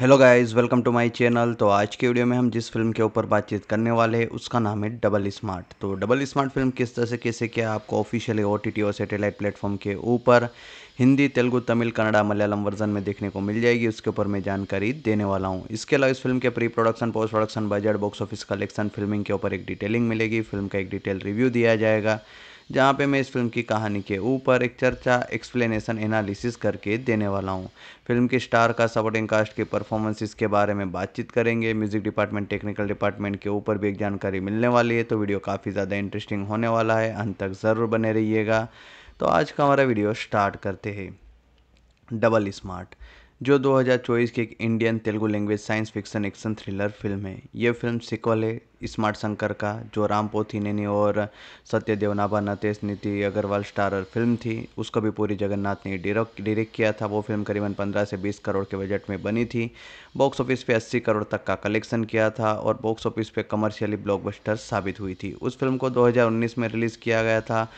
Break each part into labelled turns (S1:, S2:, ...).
S1: Hello guys welcome to my channel तो आज के वीडियो में हम जिस फिल्म के ऊपर बातचीत करने वाले हैं उसका नाम है डबल स्मार्ट तो डबल स्मार्ट फिल्म किस तरह से कैसे क्या आपको ऑफिशियली ओ टी और सैटेलाइट प्लेटफॉर्म के ऊपर हिंदी तेलुगु तमिल कन्नड़ा मलयालम वर्जन में देखने को मिल जाएगी उसके ऊपर मैं जानकारी देने वाला हूँ इसके अलावा इस फिल्म के pre production post production budget box office collection filming के ऊपर एक डिटेलिंग मिलेगी फिल्म का एक डिटेल रिव्यू दिया जाएगा जहाँ पे मैं इस फिल्म की कहानी के ऊपर एक चर्चा एक्सप्लेनेशन एनालिसिस करके देने वाला हूँ फिल्म के स्टार का सपोर्टिंग कास्ट के परफॉर्मेंसेस के बारे में बातचीत करेंगे म्यूजिक डिपार्टमेंट टेक्निकल डिपार्टमेंट के ऊपर भी एक जानकारी मिलने वाली है तो वीडियो काफ़ी ज़्यादा इंटरेस्टिंग होने वाला है अंत तक ज़रूर बने रहिएगा तो आज का हमारा वीडियो स्टार्ट करते हैं डबल स्मार्ट जो 2024 की एक Indian Telugu language science fiction action thriller film है ये फिल्म सिक्वल है स्मार्ट शंकर का जो राम पोथीनेनी और सत्य देवनाभा नतेश नीति अग्रवाल स्टारर फिल्म थी उसको भी पूरी जगन्नाथ ने डायरेक्ट किया था वो फिल्म करीबन 15 से 20 करोड़ के बजट में बनी थी बॉक्स ऑफिस पे 80 करोड़ तक का कलेक्शन किया था और बॉक्स ऑफिस पे कमर्शियली ब्लॉकबस्टर साबित हुई थी उस फिल्म को दो में रिलीज़ किया गया था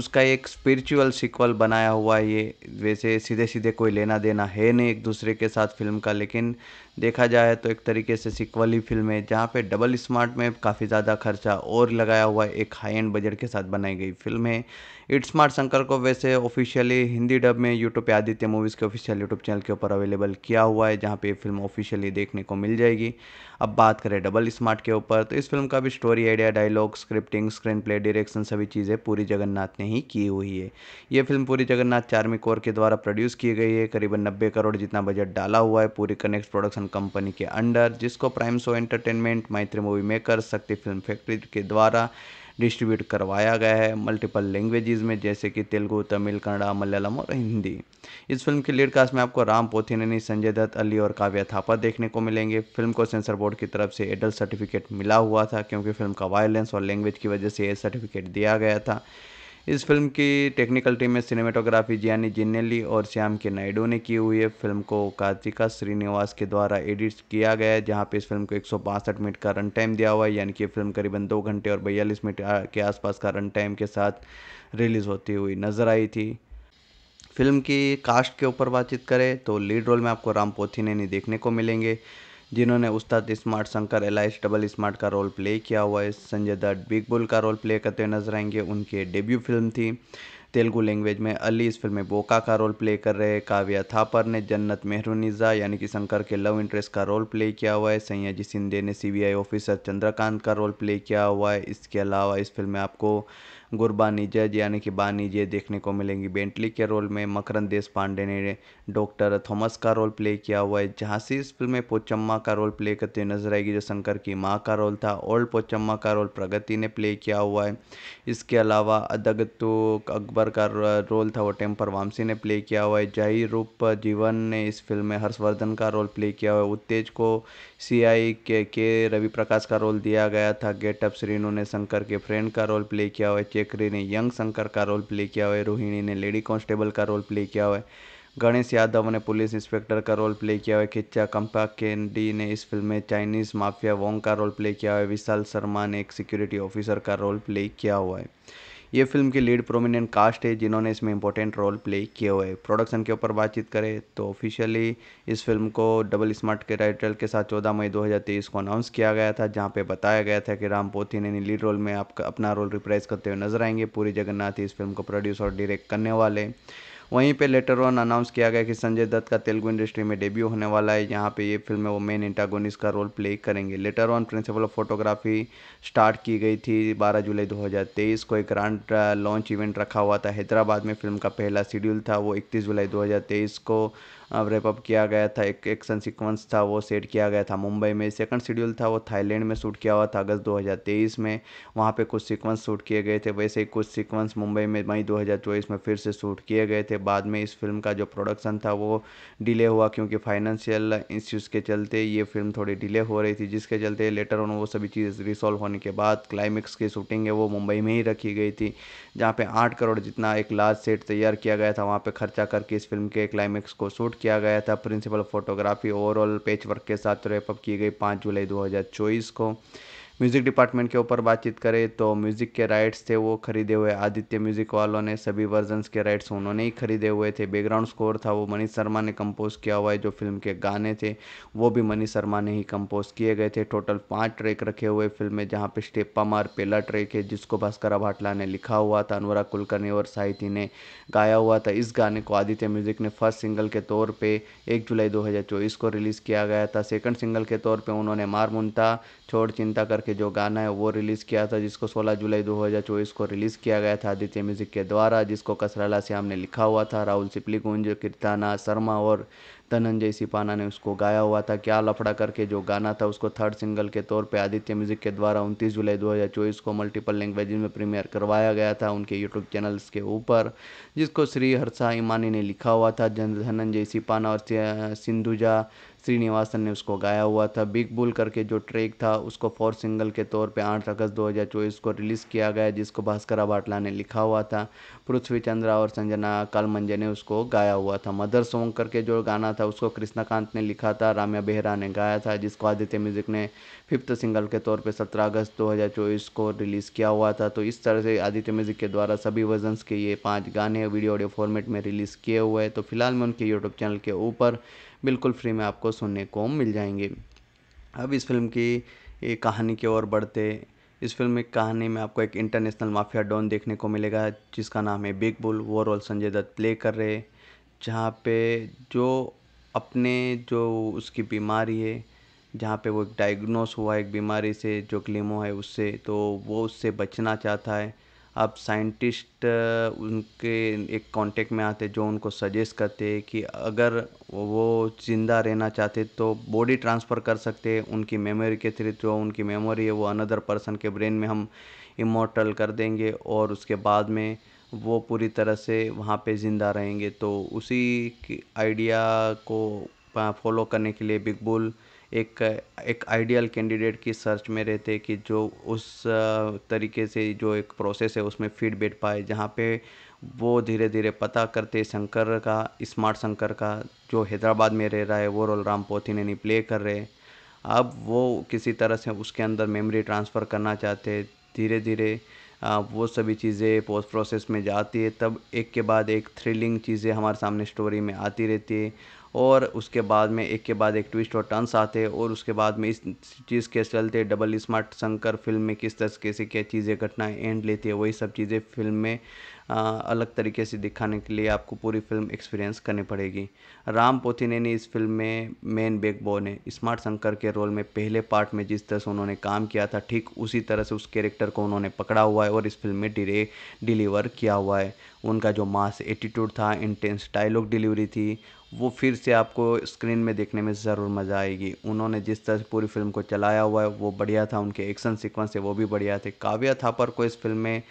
S1: उसका एक स्पिरिचुअल सिक्वल बनाया हुआ है ये वैसे सीधे सीधे कोई लेना देना है नहीं एक दूसरे के साथ फिल्म का लेकिन देखा जाए तो एक तरीके से सिक्वल ही फिल्म है जहाँ पे डबल स्मार्ट में काफ़ी ज़्यादा खर्चा और लगाया हुआ एक हाई एंड बजट के साथ बनाई गई फिल्म है इट स्मार्ट शंकर को वैसे ऑफिशियली हिंदी डब में यूट्यूब पे आदित्य मूवीज़ के ऑफिशियल यूट्यूब चैनल के ऊपर अवेलेबल किया हुआ है जहाँ पे ये फिल्म ऑफिशियली देखने को मिल जाएगी अब बात करें डबल स्मार्ट के ऊपर तो इस फिल्म का भी story idea dialogue scripting screen play direction सभी चीज़ें पूरी जगन्नाथ ने ही की हुई है ये फिल्म पूरी जगन्नाथ चार्मी कोर के द्वारा प्रोड्यूस की गई है करीबन नब्बे करोड़ जितना बजट डाला हुआ है पूरी कनेक्ट प्रोडक्शन कंपनी के अंडर जिसको prime show entertainment Mythri movie maker Shakti film factory के द्वारा डिस्ट्रीब्यूट करवाया गया है मल्टीपल लैंग्वेजेस में जैसे कि तेलुगु तमिल कन्नड़ा मलयालम और हिंदी इस फिल्म के लीड कास्ट में आपको राम पोथिनेनी संजय दत्त अली और काव्या थापा देखने को मिलेंगे फिल्म को सेंसर बोर्ड की तरफ से एडल्ट सर्टिफिकेट मिला हुआ था क्योंकि फिल्म का वायलेंस और लैंग्वेज की वजह से ये सर्टिफिकेट दिया गया था इस फिल्म की टेक्निकल टीम में सिनेमेटोग्राफी जियानी जिन्नेली और श्याम के नायडू ने की हुई है फिल्म को कार्तिका श्रीनिवास के द्वारा एडिट किया गया है जहाँ पे इस फिल्म को एक मिनट का रन टाइम दिया हुआ है यानी कि फिल्म करीबन दो घंटे और बयालीस मिनट के आसपास का रन टाइम के साथ रिलीज़ होती हुई नज़र आई थी फिल्म की कास्ट के ऊपर बातचीत करें तो लीड रोल में आपको राम पोथी नहीं देखने को मिलेंगे जिन्होंने उस्ताद स्मार्ट शंकर एल डबल स्मार्ट का रोल प्ले किया हुआ है संजय दत्त बिग बुल का रोल प्ले करते हुए नजर आएंगे उनके डेब्यू फिल्म थी तेलुगु लैंग्वेज में अली इस फिल्म में बोका का रोल प्ले कर रहे काव्या थापर ने जन्नत मेहरूनिजा यानी कि शंकर के लव इंटरेस्ट का रोल प्ले किया हुआ है जी सिंधे ने सीबीआई ऑफिसर चंद्रकांत का रोल प्ले किया हुआ है इसके अलावा इस फिल्म में आपको गुरबानी जज यानी कि बानी जय देखने को मिलेंगी बेंटली के रोल में मकरन देश पांडे ने डॉक्टर थॉमस का रोल प्ले किया हुआ है झांसी इस फिल्म में पोचम्मा का रोल प्ले करते हुए नजर आएगी जो शंकर की माँ का रोल था ओल्ड पोचम्मा का रोल प्रगति ने प्ले किया हुआ है इसके अलावा अदगतु अकबर का रोल था वो टेम्पर वामसी ने प्ले किया हुआ है जही रूप जीवन ने इस फिल्म में हर्षवर्धन का रोल प्ले किया हुआ है उत्तेज को सी के के रवि प्रकाश का रोल दिया गया था गेटअप श्रीनु ने शंकर के फ्रेंड का रोल प्ले किया हुआ है जेकरी ने यंग शंकर का रोल प्ले किया हुआ है रोहिणी ने लेडी कांस्टेबल का रोल प्ले किया हुआ है गणेश यादव ने पुलिस इंस्पेक्टर का रोल प्ले किया हुआ है खिच्चा कंपा केंडी ने इस फिल्म में चाइनीज़ माफिया वोंग का रोल प्ले किया हुआ है विशाल शर्मा ने एक सिक्योरिटी ऑफिसर का रोल प्ले किया हुआ है ये फिल्म की लीड प्रोमिनेंट कास्ट है जिन्होंने इसमें इंपॉर्टेंट रोल प्ले किए हुए प्रोडक्शन के ऊपर बातचीत करें तो ऑफिशियली इस फिल्म को डबल स्मार्ट के टाइटल के साथ चौदह मई 2023 को अनाउंस किया गया था जहाँ पे बताया गया था कि राम पोथी ने लीड रोल में आपका अपना रोल रिप्राइज करते हुए नजर आएंगे पूरी जगन्नाथ इस फिल्म को प्रोड्यूस और डायरेक्ट करने वाले वहीं पे लेटर ऑन अनाउंस किया गया कि संजय दत्त का तेलुगु इंडस्ट्री में डेब्यू होने वाला है यहाँ पे ये फिल्म में वो मेन इंटागोनिस का रोल प्ले करेंगे later on principal of photography start की गई थी 12 जुलाई 2023 को एक ग्रांड लॉन्च इवेंट रखा हुआ था हैदराबाद में फिल्म का पहला शेड्यूल था वो इकतीस जुलाई 2023 को रेपअप किया गया था एक एक्शन सीक्वेंस था वो सेट किया गया था मुंबई में सेकंड शेड्यूल था वो थाईलैंड में शूट किया हुआ था अगस्त 2023 में वहाँ पे कुछ सीक्वेंस शूट किए गए थे वैसे ही कुछ सीक्वेंस मुंबई में मई 2024 में फिर से शूट किए गए थे बाद में इस फिल्म का जो प्रोडक्शन था वो डिले हुआ क्योंकि फाइनेंशियल इश्यूज़ के चलते ये फिल्म थोड़ी डिले हो रही थी जिसके चलते लेटर ऑन वो सभी चीज़ रिसॉल्व होने के बाद क्लाइमेक्स की शूटिंग है वो मुंबई में ही रखी गई थी जहाँ पे आठ करोड़ जितना एक लार्ज सेट तैयार किया गया था वहाँ पे खर्चा करके इस फिल्म के क्लाइमेक्स को शूट किया गया था प्रिंसिपल फोटोग्राफी ओवरऑल पेच वर्क के साथ रेपअप की गई पाँच जुलाई दो को म्यूज़िक डिपार्टमेंट के ऊपर बातचीत करें तो म्यूज़िक के राइट्स थे वो खरीदे हुए आदित्य म्यूज़िक वालों ने सभी वर्जन्स के राइट्स उन्होंने ही खरीदे हुए थे बैकग्राउंड स्कोर था वो मनीष शर्मा ने कंपोज़ किया हुआ है जो फिल्म के गाने थे वो भी मनीष शर्मा ने ही कंपोज़ किए गए थे टोटल पाँच ट्रैक रखे हुए फिल्म में जहाँ पे स्टेप्पा मार पहला ट्रैक है जिसको भास्कर भाटला ने लिखा हुआ था अनुराग कुलकर्णी और साहिती ने गाया हुआ था इस गाने को आदित्य म्यूज़िक ने फर्स्ट सिंगल के तौर पे एक जुलाई 2024 को रिलीज़ किया गया था सेकंड सिंगल के तौर पे उन्होंने मार मुंता छोड़ चिंता करके करके जो गाना है वो रिलीज़ किया था जिसको 16 जुलाई 2024 को रिलीज़ किया गया था आदित्य म्यूज़िक के द्वारा जिसको कसराला श्याम ने लिखा हुआ था राहुल सिपली गुंज कीर्ताना शर्मा और धनंजय सिपाना ने उसको गाया हुआ था क्या लफड़ा करके जो गाना था उसको थर्ड सिंगल के तौर पर आदित्य म्यूज़िक के द्वारा उनतीस जुलाई दो को मल्टीपल लैंग्वेज में प्रीमियर करवाया गया था उनके यूट्यूब चैनल्स के ऊपर जिसको श्री हर्षा इमानी ने लिखा हुआ था धनंजय सिपाना और सिंधुजा श्रीनिवासन ने उसको गाया हुआ था बिग बुल करके जो ट्रैक था उसको फोर सिंगल के तौर पे आठ अगस्त चौबीस को रिलीज़ किया गया जिसको भास्कर भाटला ने लिखा हुआ था पृथ्वी चंद्रा और संजना कालमंजे ने उसको गाया हुआ था मदर सॉन्ग करके जो गाना था उसको कृष्णाकांत ने लिखा था राम्या बेहरा ने गाया था जिसको आदित्य म्यूजिक ने फिफ्थ सिंगल के तौर पर सत्रह अगस्त दो को रिलीज़ किया हुआ था तो इस तरह से आदित्य म्यूजिक के द्वारा सभी वर्जन्स के ये पाँच गाने वीडियो ऑडियो फॉर्मेट में रिलीज़ किए हुए हैं तो फिलहाल मैं उनके यूट्यूब चैनल के ऊपर बिल्कुल फ्री में आपको सुनने को मिल जाएंगे अब इस फिल्म की कहानी की ओर बढ़ते इस फिल्म में कहानी में आपको एक इंटरनेशनल माफिया डॉन देखने को मिलेगा जिसका नाम है बिग बुल वो रोल संजय दत्त प्ले कर रहे जहाँ पे जो अपने जो उसकी बीमारी है जहाँ पे वो डायग्नोस हुआ है एक बीमारी से जो क्लेमो है उससे तो वो उससे बचना चाहता है अब साइंटिस्ट उनके एक कांटेक्ट में आते जो उनको सजेस्ट करते कि अगर वो ज़िंदा रहना चाहते तो बॉडी ट्रांसफ़र कर सकते उनकी मेमोरी के थ्रू जो उनकी मेमोरी है वो अनदर पर्सन के ब्रेन में हम इमोटल कर देंगे और उसके बाद में वो पूरी तरह से वहाँ पे ज़िंदा रहेंगे तो उसी आइडिया को फॉलो करने के लिए बिग बुल एक एक आइडियल कैंडिडेट की सर्च में रहते कि जो उस तरीके से जो एक प्रोसेस है उसमें फिट बैठ पाए जहाँ पे वो धीरे धीरे पता करते शंकर का स्मार्ट शंकर का जो हैदराबाद में रह रहा है वो रोल राम पोथीनेनी प्ले कर रहे हैं अब वो किसी तरह से उसके अंदर मेमोरी ट्रांसफ़र करना चाहते धीरे धीरे वो सभी चीज़ें पोस्ट प्रोसेस में जाती है तब एक के बाद एक थ्रिलिंग चीज़ें हमारे सामने स्टोरी में आती रहती है और उसके बाद में एक के बाद एक ट्विस्ट और टर्न्स आते हैं और उसके बाद में इस चीज़ के चलते डबल स्मार्ट शंकर फिल्म में किस तरीके से क्या चीज़ें घटनाएँ एंड लेती है वही सब चीज़ें फिल्म में अलग तरीके से दिखाने के लिए आपको पूरी फिल्म एक्सपीरियंस करनी पड़ेगी राम पोथिनेनी इस फिल्म में मेन बैकबोन है स्मार्ट शंकर के रोल में पहले पार्ट में जिस तरह से उन्होंने काम किया था ठीक उसी तरह से उस कैरेक्टर को उन्होंने पकड़ा हुआ है और इस फिल्म में डिले डिलीवर किया हुआ है उनका जो मास एटीट्यूड था इंटेंस डायलॉग डिलीवरी थी वो फिर से आपको स्क्रीन में देखने में ज़रूर मज़ा आएगी उन्होंने जिस तरह से पूरी फिल्म को चलाया हुआ है वो बढ़िया था उनके एक्शन सीक्वेंस है वो भी बढ़िया थे काव्या थापर को इस फिल्म में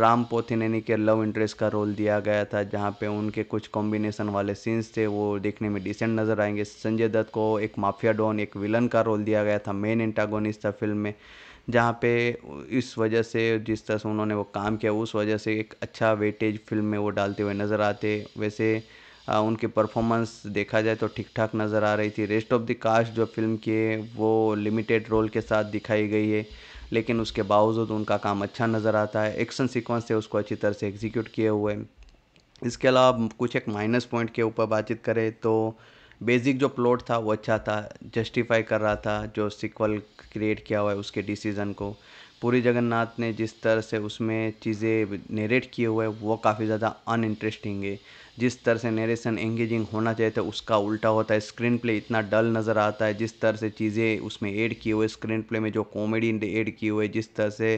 S1: राम पोथिनेनी के लव इंटरेस्ट का रोल दिया गया था जहाँ पे उनके कुछ कॉम्बिनेशन वाले सीन्स थे वो देखने में डिसेंट नज़र आएंगे संजय दत्त को एक माफिया डॉन एक विलन का रोल दिया गया था मेन इंटागोनिस्ट था फिल्म में जहाँ पे इस वजह से जिस तरह से उन्होंने वो काम किया उस वजह से एक अच्छा वेटेज फिल्म में वो डालते हुए नज़र आते वैसे आ, उनकी परफॉर्मेंस देखा जाए तो ठीक ठाक नज़र आ रही थी रेस्ट ऑफ द कास्ट जो फिल्म है वो लिमिटेड रोल के साथ दिखाई गई है लेकिन उसके बावजूद उनका काम अच्छा नज़र आता है एक्शन सीक्वेंस थे उसको अच्छी तरह से एग्जीक्यूट किए हुए इसके अलावा कुछ एक माइनस पॉइंट के ऊपर बातचीत करें तो बेसिक जो प्लॉट था वो अच्छा था जस्टिफाई कर रहा था जो सिक्वल क्रिएट किया हुआ है उसके डिसीज़न को पूरी जगन्नाथ ने जिस तरह से उसमें चीज़ें नेरेट किए हुए वो काफ़ी ज़्यादा अनइंटरेस्टिंग है जिस तरह से नरेशन एंगेजिंग होना चाहिए था तो उसका उल्टा होता है स्क्रीन प्ले इतना डल नज़र आता है जिस तरह से चीज़ें उसमें ऐड किए हुए स्क्रीन प्ले में जो कॉमेडी ऐड किए हुए जिस तरह से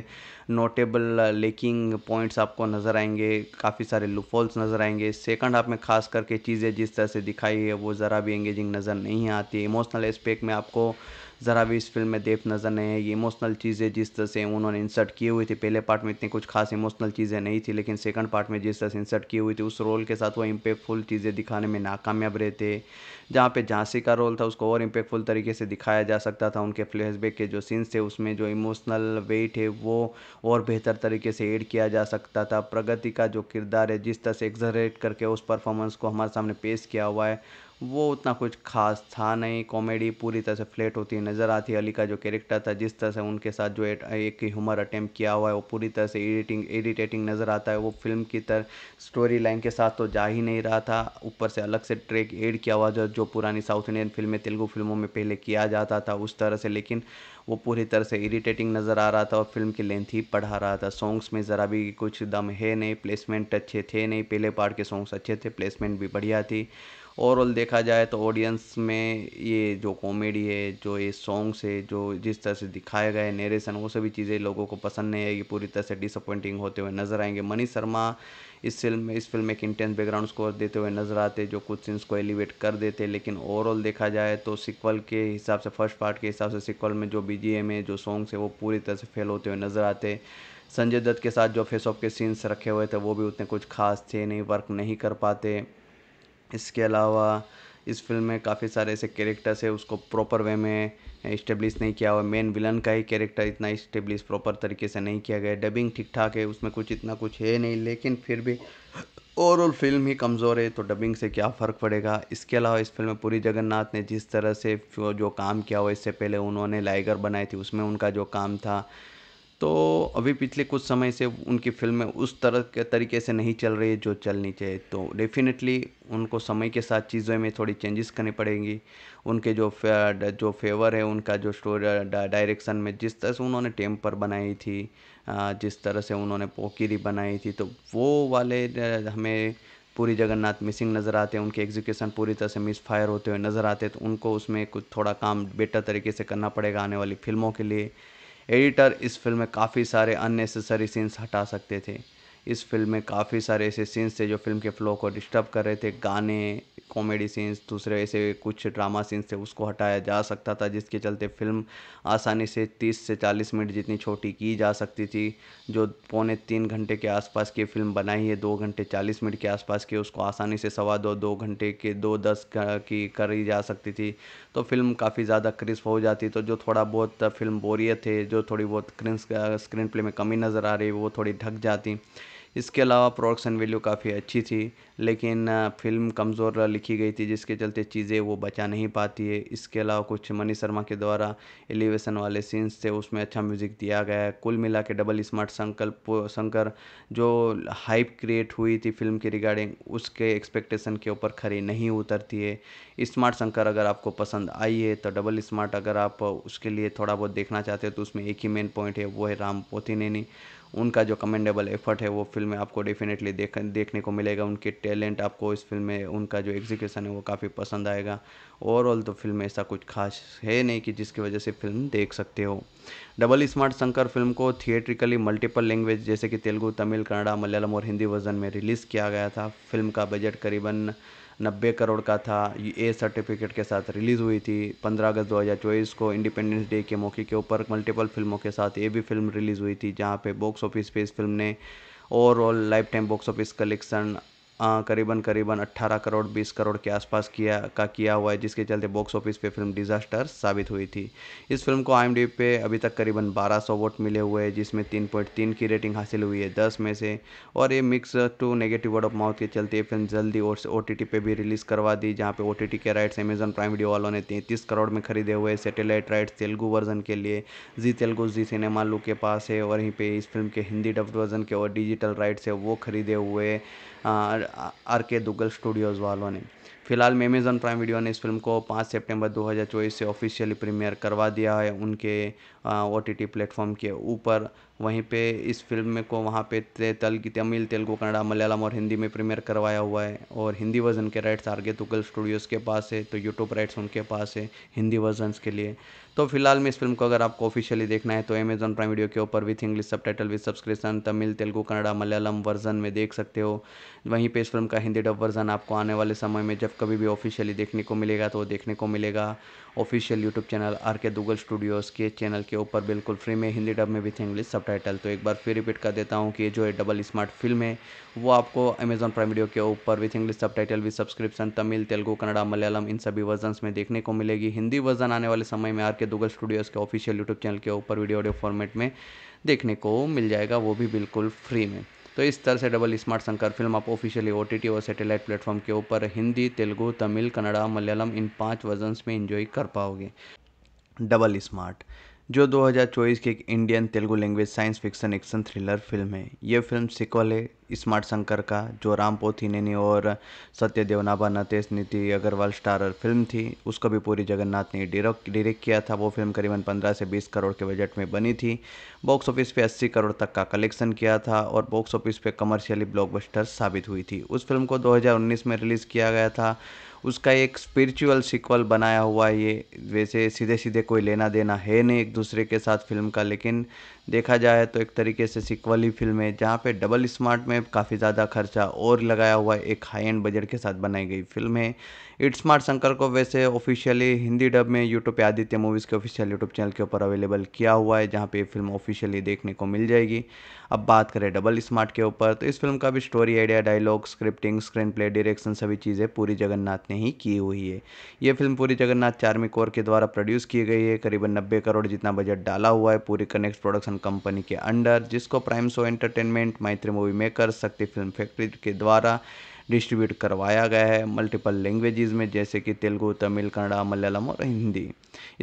S1: नोटेबल लेकिंग पॉइंट्स आपको नज़र आएंगे काफ़ी सारे लुफॉल्स नज़र आएंगे सेकंड हाफ में खास करके चीज़ें जिस तरह से दिखाई है वो ज़रा भी एंगेजिंग नज़र नहीं आती इमोशनल एस्पेक्ट में आपको ज़रा भी इस फिल्म में देख नज़र नहीं है ये इमोशनल चीज़ें जिस तरह से उन्होंने इंसर्ट की हुई थी पहले पार्ट में इतनी कुछ खास इमोशनल चीज़ें नहीं थी लेकिन सेकंड पार्ट में जिस तरह से इंसर्ट की हुई थी उस रोल के साथ वो इम्पेक्टफुल चीज़ें दिखाने में नाकामयाब रहते जहाँ पे झांसी का रोल था उसको और इम्पेक्टफुल तरीके से दिखाया जा सकता था उनके फ्लैशबैक के जो सीन्स थे उसमें जो इमोशनल वेट है वो और बेहतर तरीके से एड किया जा सकता था प्रगति का जो किरदार है जिस तरह से एग्जरेट करके उस परफॉर्मेंस को हमारे सामने पेश किया हुआ है वो उतना कुछ खास था नहीं कॉमेडी पूरी तरह से फ्लैट होती है नज़र आती है अली का जो कैरेक्टर था जिस तरह से उनके साथ जो एट, एक ह्यूमर अटैम्प्ट किया हुआ है वो पूरी तरह से एडिटिंग एडिटेटिंग नज़र आता है वो फिल्म की तरह स्टोरी लाइन के साथ तो जा ही नहीं रहा था ऊपर से अलग से ट्रैक एड किया हुआ जो जो पुरानी साउथ इंडियन फिल्में तेलुगु फिल्मों में पहले किया जाता था उस तरह से लेकिन वो पूरी तरह से इरिटेटिंग नज़र आ रहा था और फिल्म की लेंथ ही पढ़ा रहा था सॉन्ग्स में ज़रा भी कुछ दम है नहीं प्लेसमेंट अच्छे थे नहीं पहले पार्ट के सॉन्ग्स अच्छे थे प्लेसमेंट भी बढ़िया थी ओवरऑल देखा जाए तो ऑडियंस में ये जो कॉमेडी है जो ये सॉन्ग्स है जो जिस तरह से दिखाए गए नेरेशन वो सभी चीज़ें लोगों को पसंद नहीं आएगी पूरी तरह से डिसअपॉइंटिंग होते हुए नज़र आएंगे मनीष शर्मा इस फिल्म में इस फिल्म में एक इंटेंस बैकग्राउंड स्कोर देते हुए नज़र आते जो कुछ सीन्स को एलिवेट कर देते लेकिन ओवरऑल देखा जाए तो सिक्वल के हिसाब से फर्स्ट पार्ट के हिसाब से सिक्वल में जो बी है जो सॉन्ग्स है वो पूरी तरह से फेल होते हुए नज़र आते संजय दत्त के साथ जो फेस ऑफ के सीन्स रखे हुए थे वो भी उतने कुछ खास थे नहीं वर्क नहीं कर पाते इसके अलावा इस फ़िल्म में काफ़ी सारे ऐसे कैरेक्टर्स है उसको प्रॉपर वे में इस्टेब्लिश नहीं किया हुआ मेन विलन का ही कैरेक्टर इतना इस्टेब्लिश प्रॉपर तरीके से नहीं किया गया डबिंग ठीक ठाक है उसमें कुछ इतना कुछ है नहीं लेकिन फिर भी ओवरऑल फिल्म ही कमज़ोर है तो डबिंग से क्या फ़र्क पड़ेगा इसके अलावा इस फिल्म में पूरी जगन्नाथ ने जिस तरह से जो काम किया हुआ इससे पहले उन्होंने लाइगर बनाई थी उसमें उनका जो काम था तो अभी पिछले कुछ समय से उनकी फिल्में उस तरह के तरीके से नहीं चल रही है जो चलनी चाहिए तो डेफिनेटली उनको समय के साथ चीज़ों में थोड़ी चेंजेस करनी पड़ेंगी उनके जो फे, जो फेवर है उनका जो स्टोरी डायरेक्शन में जिस तरह से उन्होंने टेम्पर बनाई थी जिस तरह से उन्होंने पोकिरी बनाई थी तो वो वाले हमें पूरी जगन्नाथ मिसिंग नज़र आते हैं उनके एग्जीक्यूशन पूरी तरह से मिस फायर होते हुए नज़र आते हैं तो उनको उसमें कुछ थोड़ा काम बेटर तरीके से करना पड़ेगा आने वाली फिल्मों के लिए एडिटर इस फिल्म में काफ़ी सारे अननेसेसरी सीन्स हटा सकते थे इस फिल्म में काफ़ी सारे ऐसे सीन्स थे जो फिल्म के फ्लो को डिस्टर्ब कर रहे थे गाने कॉमेडी सीन्स दूसरे ऐसे कुछ ड्रामा सीन्स थे उसको हटाया जा सकता था जिसके चलते फिल्म आसानी से 30 से 40 मिनट जितनी छोटी की जा सकती थी जो पौने तीन घंटे के आसपास की फिल्म बनाई है दो घंटे 40 मिनट के आसपास की उसको आसानी से सवा दो दो घंटे के दो दस की करी जा सकती थी तो फिल्म काफ़ी ज़्यादा क्रिस्प हो जाती तो जो थोड़ा बहुत फिल्म बोरियत थे जो थोड़ी बहुत स्क्रीन प्ले में कमी नज़र आ रही वो थोड़ी ढक जाती इसके अलावा प्रोडक्शन वैल्यू काफ़ी अच्छी थी लेकिन फिल्म कमज़ोर लिखी गई थी जिसके चलते चीज़ें वो बचा नहीं पाती है इसके अलावा कुछ मनी शर्मा के द्वारा एलिवेशन वाले सीन्स थे उसमें अच्छा म्यूज़िक दिया गया है कुल मिला के डबल स्मार्ट संकल्प शंकर जो हाइप क्रिएट हुई थी फिल्म के रिगार्डिंग उसके एक्सपेक्टेशन के ऊपर खरी नहीं उतरती है स्मार्ट शंकर अगर आपको पसंद आई है तो डबल स्मार्ट अगर आप उसके लिए थोड़ा बहुत देखना चाहते हो तो उसमें एक ही मेन पॉइंट है वो है राम नैनी उनका जो कमेंडेबल एफर्ट है वो फिल्म में आपको डेफिनेटली देख देखने को मिलेगा उनके टैलेंट आपको इस फिल्म में उनका जो एग्जीक्यूशन है वो काफ़ी पसंद आएगा ओवरऑल तो फिल्म में ऐसा कुछ खास है नहीं कि जिसकी वजह से फिल्म देख सकते हो डबल स्मार्ट शंकर फिल्म को थिएट्रिकली मल्टीपल लैंग्वेज जैसे कि तेलुगू तमिल कन्नड़ा मलयालम और हिंदी वर्जन में रिलीज़ किया गया था फिल्म का बजट करीबन नब्बे करोड़ का था ये सर्टिफिकेट के साथ रिलीज़ हुई थी पंद्रह अगस्त दो हज़ार चौबीस को इंडिपेंडेंस डे के मौके के ऊपर मल्टीपल फिल्मों के साथ ये भी फिल्म रिलीज़ हुई थी जहाँ पे बॉक्स ऑफिस पे इस फिल्म ने overall life time box office collection करीबन करीबन 18 करोड़ 20 करोड़ के आसपास किया का किया हुआ है जिसके चलते बॉक्स ऑफिस पे फिल्म डिज़ास्टर साबित हुई थी इस फिल्म को आई पे अभी तक करीबन 1200 वोट मिले हुए हैं जिसमें 3.3 की रेटिंग हासिल हुई है 10 में से और ये mix to negative word of mouth के चलते ये फिल्म जल्दी और ओ टी पे भी रिलीज़ करवा दी जहाँ पे ओ के राइट्स अमेजन प्राइम वीडियो वालों ने तैंतीस करोड़ में खरीदे हुए सेटेलाइट राइट्स तेलुगू वर्जन के लिए जी तेलुगु जी सिनेमा लू के पास है और यहीं पर इस फिल्म के हिंदी डब्ड वर्जन के और डिजिटल राइट्स है वो खरीदे हुए आर के दुग्गल स्टूडियोज़ वालों ने फिलहाल मेमेज़न प्राइम वीडियो ने इस फिल्म को पाँच सितंबर 2024 से ऑफिशियली प्रीमियर करवा दिया है उनके ओ टी टी प्लेटफॉर्म के ऊपर वहीं पे इस फिल्म को वहाँ पे तल तमिल तेलुगु कन्नड़ा मलयालम और हिंदी में प्रीमियर करवाया हुआ है और हिंदी वर्जन के राइट्स आर्गे तुगल स्टूडियोज़ के पास है तो यूट्यूब राइट्स उनके पास है हिंदी वर्जनस के लिए तो फिलहाल में इस फिल्म को अगर आपको ऑफिशियली देखना है तो अमेज़न प्राइम वीडियो के ऊपर with English subtitle with subscription Tamil Telugu Kannada Malayalam version में देख सकते हो वहीं पे इस फिल्म का हिंदी डब वर्जन आपको आने वाले समय में जब कभी भी ऑफिशियली देखने को मिलेगा तो देखने को मिलेगा official YouTube channel are K Duggal Studios के चैनल के ऊपर बिल्कुल फ्री में हिंदी डब में विथ इंग्लिश सब तो एक बार फिर रिपीट कर देता हूँ कि जो है डबल स्मार्ट फिल्म है वो आपको अमेजॉन प्राइम वीडियो के ऊपर with English subtitle with subscription Tamil Telugu Kannada Malayalam इन सभी वर्जन में देखने को मिलेगी हिंदी वर्जन आने वाले समय में आर के दुगल स्टूडियोज़ के ऑफिशियल यूट्यूब चैनल के ऊपर वीडियो ऑडियो फॉर्मेट में देखने को मिल जाएगा वो भी बिल्कुल फ्री में तो इस तरह से डबल स्मार्ट शंकर फिल्म आप ऑफिशियली ओ टी और सैटेलाइट प्लेटफॉर्म के ऊपर हिंदी तेलुगु तमिल कन्नड़ा मलयालम इन पाँच वर्जन्स में इंजॉय कर पाओगे डबल स्मार्ट जो 2024 की एक Indian Telugu language science fiction action thriller film है ये फिल्म सिक्वल है स्मार्ट शंकर का जो राम पोथीनेनी और सत्य देवनाभा नतेश नीति अग्रवाल स्टारर फिल्म थी उसको भी पूरी जगन्नाथ ने डायरेक्ट किया था वो फिल्म करीबन 15 से 20 करोड़ के बजट में बनी थी बॉक्स ऑफिस पे 80 करोड़ तक का कलेक्शन किया था और बॉक्स ऑफिस पे कमर्शियली ब्लॉकबस्टर साबित हुई थी उस फिल्म को 2019 में रिलीज़ किया गया था उसका एक स्पिरिचुअल सिक्वल बनाया हुआ है ये वैसे सीधे सीधे कोई लेना देना है नहीं एक दूसरे के साथ फिल्म का लेकिन देखा जाए तो एक तरीके से सिक्वल ही फिल्म है जहाँ पे डबल स्मार्ट में काफ़ी ज़्यादा खर्चा और लगाया हुआ एक हाई एंड बजट के साथ बनाई गई फिल्म है इट्स स्मार्ट शंकर को वैसे ऑफिशियली हिंदी डब में यूट्यूब पे आदित्य मूवीज़ के ऑफिशियल यूट्यूब चैनल के ऊपर अवेलेबल किया हुआ है जहाँ पे फिल्म ऑफिशियली देखने को मिल जाएगी अब बात करें डबल स्मार्ट के ऊपर तो इस फिल्म का भी story idea dialogue scripting screen play direction सभी चीज़ें पूरी जगन्नाथ ने ही की हुई है ये फिल्म पूरी जगन्नाथ चार्मी कोर के द्वारा प्रोड्यूस की गई है करीबन नब्बे करोड़ जितना बजट डाला हुआ है पूरी कनेक्ट प्रोडक्शन कंपनी के अंडर जिसको prime show entertainment Mythri movie maker Shakti film factory के द्वारा डिस्ट्रीब्यूट करवाया गया है मल्टीपल लैंग्वेजेस में जैसे कि तेलुगु तमिल कन्नड़ा मलयालम और हिंदी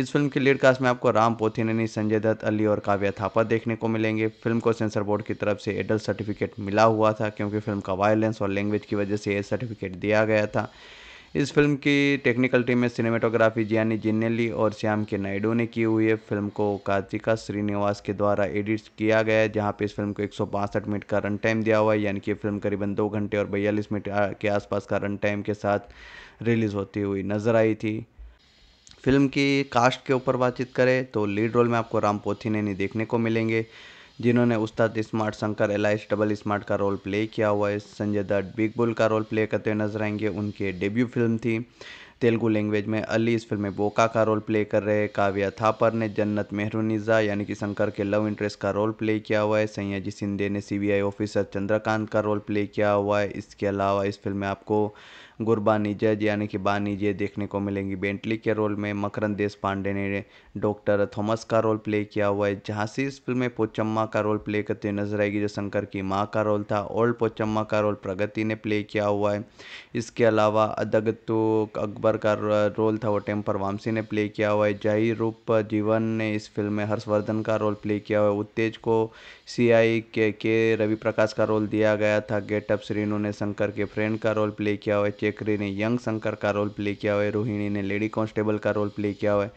S1: इस फिल्म की लीड कास्ट में आपको राम पोथिनेनी संजय दत्त अली और काव्या थापा देखने को मिलेंगे फिल्म को सेंसर बोर्ड की तरफ से एडल्ट सर्टिफिकेट मिला हुआ था क्योंकि फिल्म का वायलेंस और लैंग्वेज की वजह से ये सर्टिफिकेट दिया गया था इस फिल्म की टेक्निकल टीम में सिनेमाटोग्राफी जियानी जिन्नेली और श्याम के नायडू ने की हुई है फिल्म को कार्तिका श्रीनिवास के द्वारा एडिट किया गया है जहाँ पे इस फिल्म को एक मिनट का रन टाइम दिया हुआ है यानी कि फिल्म करीबन दो घंटे और बयालीस मिनट के आसपास का रन टाइम के साथ रिलीज़ होती हुई नज़र आई थी फिल्म की कास्ट के ऊपर बातचीत करें तो लीड रोल में आपको राम पोथी ने देखने को मिलेंगे जिन्होंने Ustaad smart Shankar alias double smart का रोल प्ले किया हुआ है संजय दत्त बिग बुल का रोल प्ले करते हुए नजर आएंगे उनकी डेब्यू फिल्म थी तेलुगु लैंग्वेज में अली इस फिल्म में बोका का रोल प्ले कर रहे हैं काव्या थापर ने जन्नत मेहरुनिजा यानी कि शंकर के लव इंटरेस्ट का रोल प्ले किया हुआ है जी सिंधे ने सीबीआई ऑफिसर चंद्रकांत का रोल प्ले किया हुआ है इसके अलावा इस फिल्म में आपको गुरबानी जज यानी कि बानी ये देखने को मिलेंगी बेंटली के रोल में मकरंद देश पांडे ने डॉक्टर थॉमस का रोल प्ले किया हुआ है झांसी इस फिल्म में पोचम्मा का रोल प्ले करते नजर आएगी जो शंकर की माँ का रोल था ओल्ड पोचम्मा का रोल प्रगति ने प्ले किया हुआ है इसके अलावा अदगतु अकबर का रोल था वो टेम्पर वामसी ने प्ले किया हुआ है जही रूप जीवन ने इस फिल्म में हर्षवर्धन का रोल प्ले किया हुआ है उत्तेज को सीआई के के रवि प्रकाश का रोल दिया गया था गेटअप श्रीनू ने शंकर के फ्रेंड का रोल प्ले किया हुआ है चेकरी ने यंग शंकर का रोल प्ले किया हुआ है रोहिणी ने लेडी कांस्टेबल का रोल प्ले किया हुआ है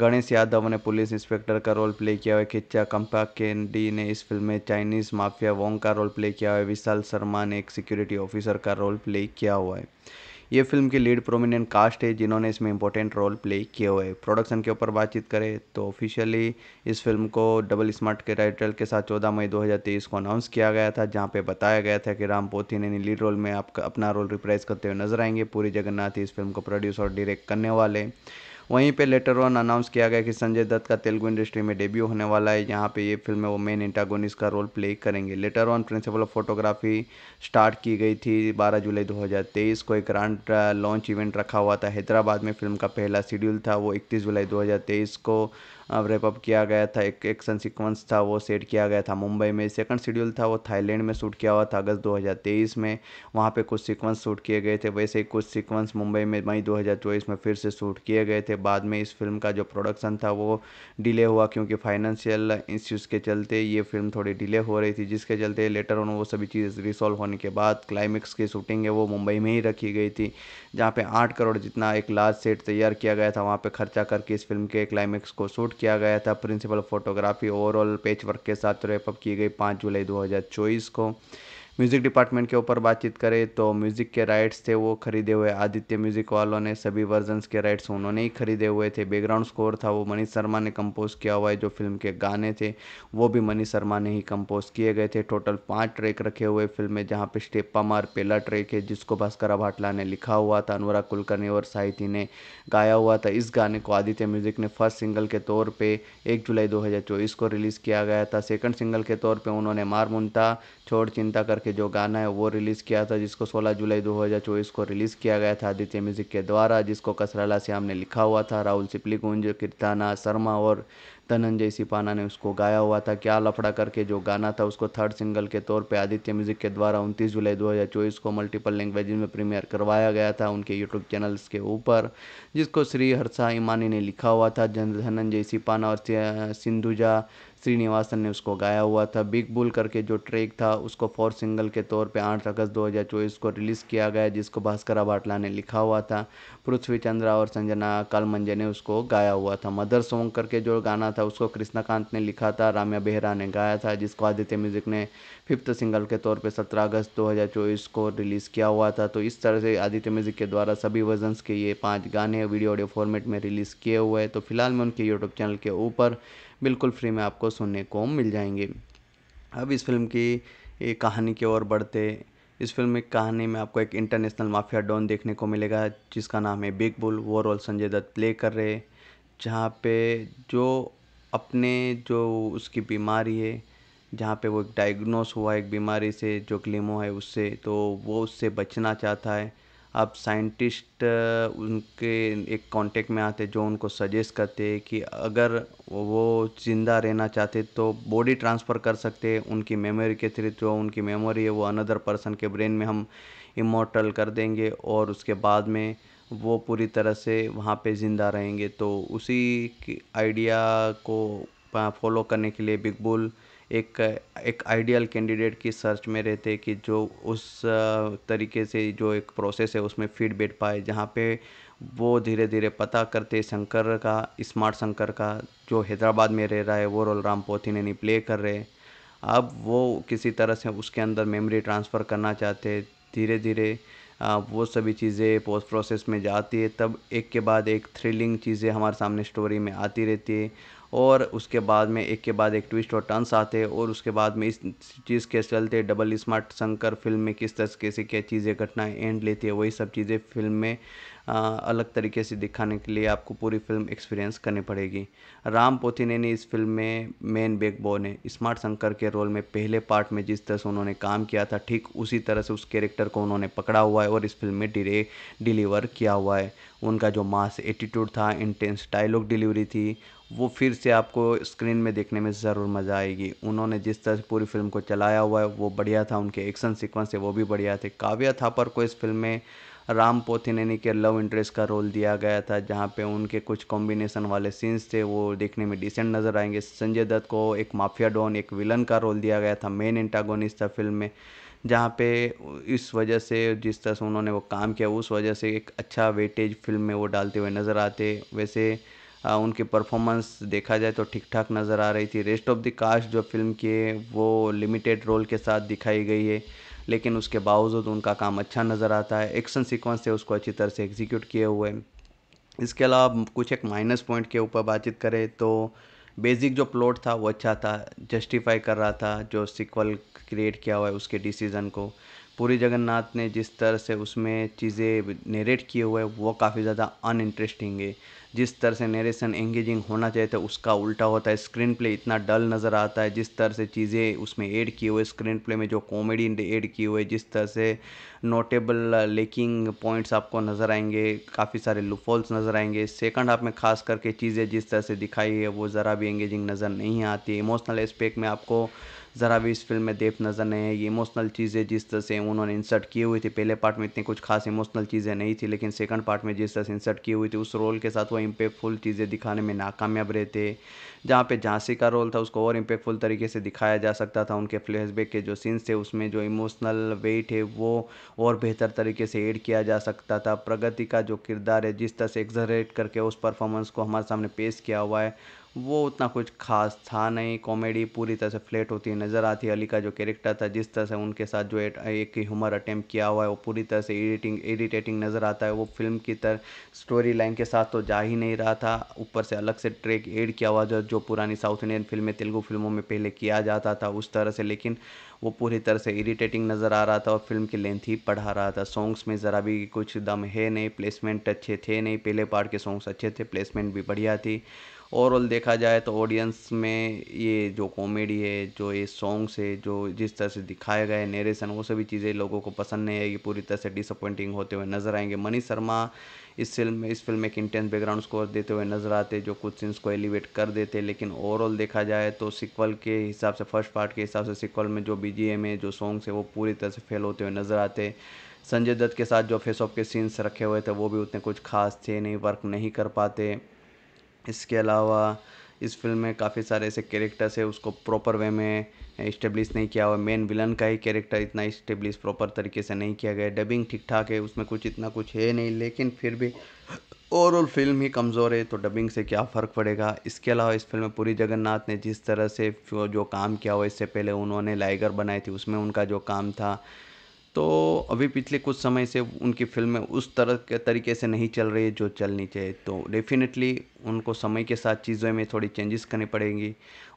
S1: गणेश यादव ने पुलिस इंस्पेक्टर का रोल प्ले किया हुआ है खिच्चा कंपा केंडी ने इस फिल्म में चाइनीज माफिया वोंग का रोल प्ले किया हुआ है विशाल शर्मा ने एक सिक्योरिटी ऑफिसर का रोल प्ले किया हुआ है ये फिल्म की लीड प्रोमिनेंट कास्ट है जिन्होंने इसमें इंपॉर्टेंट रोल प्ले किए हुए प्रोडक्शन के ऊपर बातचीत करें तो ऑफिशियली इस फिल्म को डबल स्मार्ट के टाइटल के साथ चौदह मई 2023 को अनाउंस किया गया था जहाँ पे बताया गया था कि राम पोथी ने लीड रोल में आपका अपना रोल रिप्राइज करते हुए नजर आएंगे पूरी जगन्नाथ इस फिल्म को प्रोड्यूस और डायरेक्ट करने वाले वहीं पे लेटर ऑन अनाउंस किया गया कि संजय दत्त का तेलुगु इंडस्ट्री में डेब्यू होने वाला है यहाँ पे ये फिल्म में वो मेन इंटागोनिस्ट का रोल प्ले करेंगे later on principal of photography start की गई थी 12 जुलाई 2023 को एक ग्रांड लॉन्च इवेंट रखा हुआ था हैदराबाद में फिल्म का पहला शेड्यूल था वो इकतीस जुलाई 2023 को रेपअप किया गया था एक एक्शन सीक्वेंस था वो सेट किया गया था मुंबई में सेकंड शेड्यूल था वो थाईलैंड में शूट किया हुआ था अगस्त 2023 में वहाँ पे कुछ सीक्वेंस शूट किए गए थे वैसे ही कुछ सीक्वेंस मुंबई में मई 2024 में फिर से शूट किए गए थे बाद में इस फिल्म का जो प्रोडक्शन था वो डिले हुआ क्योंकि फाइनेंशियल इश्यूज़ के चलते ये फिल्म थोड़ी डिले हो रही थी जिसके चलते लेटर ऑन वो सभी चीज़ रिसॉल्व होने के बाद क्लाइमेक्स की शूटिंग है वो मुंबई में ही रखी गई थी जहाँ पर आठ करोड़ जितना एक लार्ज सेट तैयार किया गया था वहाँ पर खर्चा करके इस फिल्म के क्लाइमेक्स को शूट शूट किया गया था प्रिंसिपल फोटोग्राफी ओवरऑल पेच वर्क के साथ रेपअप की गई पाँच जुलाई दो को म्यूज़िक डिपार्टमेंट के ऊपर बातचीत करें तो म्यूज़िक के राइट्स थे वो ख़रीदे हुए आदित्य म्यूज़िक वालों ने सभी वर्जनस के राइट्स उन्होंने ही ख़रीदे हुए थे बैकग्राउंड स्कोर था वो मनीष शर्मा ने कंपोज़ किया हुआ है जो फिल्म के गाने थे वो भी मनीष शर्मा ने ही कंपोज़ किए गए थे टोटल पाँच ट्रैक रखे हुए फिल्म में जहाँ पे स्टेपा मार पहला ट्रैक है जिसको भास्कर भाटला ने लिखा हुआ था अनुराग कुलकर्णी और साहित्य ने गाया हुआ था इस गाने को आदित्य म्यूज़िक ने फर्स्ट सिंगल के तौर पर एक जुलाई दो को रिलीज़ किया गया था सेकेंड सिंगल के तौर पर उन्होंने मार मुंता छोड़ चिंता कर करके जो गाना है वो रिलीज़ किया था जिसको 16 जुलाई 2024 को रिलीज़ किया गया था आदित्य म्यूज़िक के द्वारा जिसको कसराला से हमने लिखा हुआ था राहुल सिपली गुंज कीर्ताना शर्मा और धनंजय सिपाना ने उसको गाया हुआ था क्या लफड़ा करके जो गाना था उसको थर्ड सिंगल के तौर पर आदित्य म्यूज़िक के द्वारा उनतीस जुलाई दो को मल्टीपल लैंग्वेज में प्रीमियर करवाया गया था उनके यूट्यूब चैनल्स के ऊपर जिसको श्री हर्षा इमानी ने लिखा हुआ था धनंजय सिपाना और सिंधुजा श्रीनिवासन ने उसको गाया हुआ था बिग बुल करके जो ट्रैक था उसको फोर सिंगल के तौर पे 8 अगस्त 2024 को रिलीज़ किया गया जिसको भास्कर भाटला ने लिखा हुआ था पृथ्वी चंद्रा और संजना कालमंजे ने उसको गाया हुआ था मदर सॉन्ग करके जो गाना था उसको कृष्णाकांत ने लिखा था राम्या बेहरा ने गाया था जिसको आदित्य म्यूज़िक ने फिफ्थ सिंगल के तौर पर सत्रह अगस्त दो को रिलीज़ किया हुआ था तो इस तरह से आदित्य म्यूज़िक के द्वारा सभी वर्जनस के ये पाँच गाने वीडियो ऑडियो फॉर्मेट में रिलीज़ किए हुए हैं तो फिलहाल मैं उनके यूट्यूब चैनल के ऊपर बिल्कुल फ्री में आपको सुनने को मिल जाएंगे अब इस फिल्म की एक कहानी की ओर बढ़ते इस फिल्म की कहानी में आपको एक इंटरनेशनल माफिया डॉन देखने को मिलेगा जिसका नाम है बिग बुल वो रोल संजय दत्त प्ले कर रहे जहाँ पे जो अपने जो उसकी बीमारी है जहाँ पे वो एक डायग्नोस हुआ है एक बीमारी से जो क्लीमो है उससे तो वो उससे बचना चाहता है अब साइंटिस्ट उनके एक कांटेक्ट में आते जो उनको सजेस्ट करते कि अगर वो ज़िंदा रहना चाहते तो बॉडी ट्रांसफ़र कर सकते उनकी मेमोरी के थ्रू जो उनकी मेमोरी है वो अनदर पर्सन के ब्रेन में हम इमोटल कर देंगे और उसके बाद में वो पूरी तरह से वहाँ पे ज़िंदा रहेंगे तो उसी आइडिया को फॉलो करने के लिए बिग बुल एक एक आइडियल कैंडिडेट की सर्च में रहते कि जो उस तरीके से जो एक प्रोसेस है उसमें फीडबैक बैठ पाए जहाँ पे वो धीरे धीरे पता करते शंकर का स्मार्ट शंकर का जो हैदराबाद में रह रहा है वो रोल राम नहीं प्ले कर रहे अब वो किसी तरह से उसके अंदर मेमोरी ट्रांसफ़र करना चाहते धीरे धीरे वो सभी चीज़ें पोस्ट प्रोसेस में जाती है तब एक के बाद एक थ्रिलिंग चीज़ें हमारे सामने स्टोरी में आती रहती है और उसके बाद में एक के बाद एक ट्विस्ट और टर्न्स आते हैं और उसके बाद में इस चीज़ के चलते डबल स्मार्ट शंकर फिल्म में किस तरीके से क्या चीज़ें घटनाएँ एंड लेती है वही सब चीज़ें फिल्म में अलग तरीके से दिखाने के लिए आपको पूरी फिल्म एक्सपीरियंस करनी पड़ेगी राम पोथिने इस फिल्म में मेन बैकबोन है स्मार्ट शंकर के रोल में पहले पार्ट में जिस तरह से उन्होंने काम किया था ठीक उसी तरह से उस कैरेक्टर को उन्होंने पकड़ा हुआ है और इस फिल्म में डिले डिलीवर किया हुआ है उनका जो मास एटीट्यूड था इंटेंस डायलॉग डिलीवरी थी वो फिर से आपको स्क्रीन में देखने में ज़रूर मज़ा आएगी उन्होंने जिस तरह से पूरी फिल्म को चलाया हुआ है वो बढ़िया था उनके एक्शन सीक्वेंस है वो भी बढ़िया थे काव्या थापर को इस फिल्म में राम पोथिनेनी के लव इंटरेस्ट का रोल दिया गया था जहाँ पे उनके कुछ कॉम्बिनेशन वाले सीन्स थे वो देखने में डिसेंट नज़र आएंगे संजय दत्त को एक माफिया डॉन एक विलन का रोल दिया गया था मेन इंटागोनिस्ट था फिल्म में जहाँ पे इस वजह से जिस तरह से उन्होंने वो काम किया उस वजह से एक अच्छा वेटेज फिल्म में वो डालते हुए नज़र आते वैसे आ, उनकी परफॉर्मेंस देखा जाए तो ठीक ठाक नज़र आ रही थी रेस्ट ऑफ द कास्ट जो फिल्म की है वो लिमिटेड रोल के साथ दिखाई गई है लेकिन उसके बावजूद उनका काम अच्छा नज़र आता है एक्शन सीक्वेंस से उसको अच्छी तरह से एग्जीक्यूट किए हुए इसके अलावा कुछ एक माइनस पॉइंट के ऊपर बातचीत करें तो बेसिक जो प्लॉट था वो अच्छा था जस्टिफाई कर रहा था जो सिक्वल क्रिएट किया हुआ है उसके डिसीज़न को पूरी जगन्नाथ ने जिस तरह से उसमें चीज़ें नेरेट किए हुए वो काफ़ी ज़्यादा अनइंटरेस्टिंग है जिस तरह से नरेशन एंगेजिंग होना चाहिए था उसका उल्टा होता है स्क्रीन प्ले इतना डल नज़र आता है जिस तरह से चीज़ें उसमें ऐड किए हुए स्क्रीन प्ले में जो कॉमेडी ऐड किए हुए जिस तरह से नोटेबल लेकिंग पॉइंट्स आपको नज़र आएंगे काफ़ी सारे लुफॉल्स नज़र आएंगे सेकंड हाफ में खास करके चीज़ें जिस तरह से दिखाई है वो ज़रा भी एंगेजिंग नज़र नहीं आती इमोशनल एस्पेक्ट में आपको ज़रा भी इस फिल्म में देख नज़र नहीं है ये इमोशनल चीज़ें जिस तरह से उन्होंने इंसर्ट की हुई थी पहले पार्ट में इतनी कुछ खास इमोशनल चीज़ें नहीं थी लेकिन सेकंड पार्ट में जिस तरह से इंसर्ट की हुई थी उस रोल के साथ वो इम्पेक्टफुल चीज़ें दिखाने में नाकामयाब रहे थे जहाँ पे झांसी का रोल था उसको और इम्पेक्टफुल तरीके से दिखाया जा सकता था उनके फ्लैशबैक के जो सीन्स थे उसमें जो इमोशनल वेट है वो और बेहतर तरीके से एड किया जा सकता था प्रगति का जो किरदार है जिस तरह से एग्जरेट करके उस परफॉर्मेंस को हमारे सामने पेश किया हुआ है वो उतना कुछ खास था नहीं कॉमेडी पूरी तरह से फ्लैट होती है नज़र आती है अली का जो कैरेक्टर था जिस तरह से उनके साथ जो एट, एक ह्यूमर अटैम्प्ट किया हुआ है वो पूरी तरह से एडिटिंग एडिटेटिंग नज़र आता है वो फिल्म की तरह स्टोरी लाइन के साथ तो जा ही नहीं रहा था ऊपर से अलग से ट्रैक एड किया हुआ जो जो पुरानी साउथ इंडियन फिल्में तेलुगु फिल्मों में पहले किया जाता था उस तरह से लेकिन वो पूरी तरह से इरिटेटिंग नज़र आ रहा था और फिल्म की लेंथ ही पढ़ा रहा था सॉन्ग्स में ज़रा भी कुछ दम है नहीं प्लेसमेंट अच्छे थे नहीं पहले पार्ट के सॉन्ग्स अच्छे थे प्लेसमेंट भी बढ़िया थी ओवरऑल देखा जाए तो ऑडियंस में ये जो कॉमेडी है जो ये सॉन्ग्स है जो जिस तरह से दिखाया गया है नरेशन वो सभी चीज़ें लोगों को पसंद नहीं आएगी पूरी तरह से डिसअपॉइंटिंग होते हुए नज़र आएंगे मनीष शर्मा इस फिल्म में इस फिल्म में एक इंटेंस बैकग्राउंड स्कोर देते हुए नज़र आते जो कुछ सीन्स को एलिवेट कर देते लेकिन ओवरऑल देखा जाए तो सिक्वल के हिसाब से फर्स्ट पार्ट के हिसाब से सिक्वल में जो बी है जो सॉन्ग्स है वो पूरी तरह से फेल होते हुए नज़र आते संजय दत्त के साथ जो फेस ऑफ के सीन्स रखे हुए थे वो भी उतने कुछ खास थे नहीं वर्क नहीं कर पाते इसके अलावा इस फ़िल्म में काफ़ी सारे ऐसे कैरेक्टर्स है उसको प्रॉपर वे में इस्टेब्लिश eh, नहीं किया हुआ मेन विलन का ही कैरेक्टर इतना इस्टेब्लिश प्रॉपर तरीके से नहीं किया गया डबिंग ठीक ठाक है उसमें कुछ इतना कुछ है नहीं लेकिन फिर भी ओवरऑल फिल्म ही कमज़ोर है तो डबिंग से क्या फ़र्क पड़ेगा इसके अलावा इस फिल्म में पूरी जगन्नाथ ने जिस तरह से जो काम किया हुआ इससे पहले उन्होंने लाइगर बनाई थी उसमें उनका जो काम था तो अभी पिछले कुछ समय से उनकी फिल्में उस तरह के तरीके से नहीं चल रही है जो चलनी चाहिए तो डेफिनेटली उनको समय के साथ चीज़ों में थोड़ी चेंजेस करनी पड़ेंगी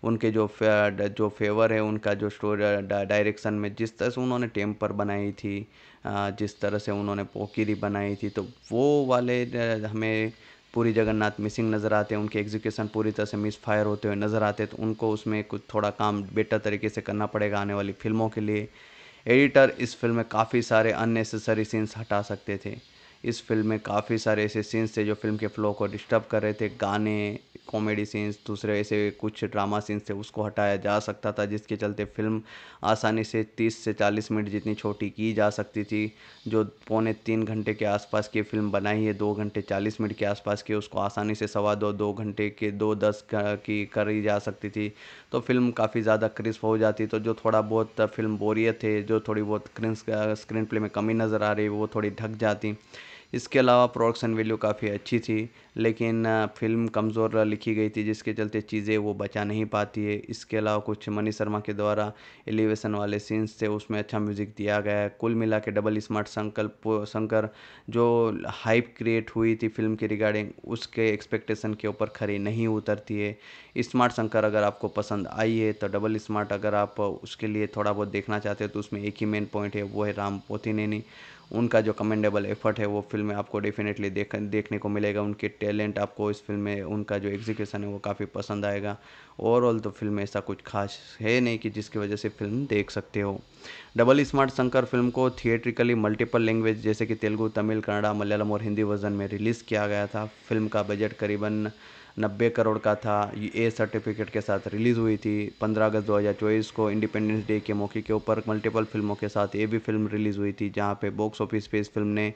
S1: उनके जो फे, जो फेवर है उनका जो स्टोरी डायरेक्शन में जिस तरह से उन्होंने टेम्पर बनाई थी जिस तरह से उन्होंने पोकीरी बनाई थी तो वो वाले हमें पूरी जगन्नाथ मिसिंग नज़र आते हैं उनके एग्जीक्यूशन पूरी तरह से मिस फायर होते हुए नज़र आते हैं तो उनको उसमें कुछ थोड़ा काम बेटर तरीके से करना पड़ेगा आने वाली फिल्मों के लिए एडिटर इस फिल्म में काफ़ी सारे अननेसेसरी सीन्स हटा सकते थे इस फिल्म में काफ़ी सारे ऐसे सीन्स थे जो फिल्म के फ्लो को डिस्टर्ब कर रहे थे गाने कॉमेडी सीन्स दूसरे ऐसे कुछ ड्रामा सीन्स थे उसको हटाया जा सकता था जिसके चलते फिल्म आसानी से 30 से 40 मिनट जितनी छोटी की जा सकती थी जो पौने तीन घंटे के आसपास की फिल्म बनाई है दो घंटे 40 मिनट के आसपास की उसको आसानी से सवा दो दो घंटे के दो दस की करी जा सकती थी तो फिल्म काफ़ी ज़्यादा क्रिस्प हो जाती तो जो थोड़ा बहुत फिल्म बोरियत है जो थोड़ी बहुत स्क्रीन प्ले में कमी नज़र आ रही वो थोड़ी ढक जाती इसके अलावा प्रोडक्शन वैल्यू काफ़ी अच्छी थी लेकिन फिल्म कमज़ोर लिखी गई थी जिसके चलते चीज़ें वो बचा नहीं पाती है इसके अलावा कुछ मनी शर्मा के द्वारा एलिवेशन वाले सीन्स थे उसमें अच्छा म्यूज़िक दिया गया है कुल मिला के डबल स्मार्ट संकल्प शंकर जो हाइप क्रिएट हुई थी फिल्म के रिगार्डिंग उसके एक्सपेक्टेशन के ऊपर खरी नहीं उतरती है स्मार्ट शंकर अगर आपको पसंद आई है तो डबल स्मार्ट अगर आप उसके लिए थोड़ा बहुत देखना चाहते हो तो उसमें एक ही मेन पॉइंट है वो है राम पोथीनैनी उनका जो कमेंडेबल एफर्ट है वो फिल्म में आपको डेफिनेटली देख देखने को मिलेगा उनके टैलेंट आपको इस फिल्म में उनका जो एग्जीक्यूशन है वो काफ़ी पसंद आएगा ओवरऑल तो फिल्म में ऐसा कुछ खास है नहीं कि जिसकी वजह से फिल्म देख सकते हो डबल स्मार्ट शंकर फिल्म को थिएट्रिकली मल्टीपल लैंग्वेज जैसे कि तेलुगू तमिल कन्नड़ा मलयालम और हिंदी वर्जन में रिलीज़ किया गया था फिल्म का बजट करीबन नब्बे करोड़ का था ये ए सर्टिफिकेट के साथ रिलीज़ हुई थी 15 अगस्त 2024 को इंडिपेंडेंस डे के मौके के ऊपर मल्टीपल फिल्मों के साथ ये भी फिल्म रिलीज़ हुई थी जहाँ पे बॉक्स ऑफिस पे इस फिल्म ने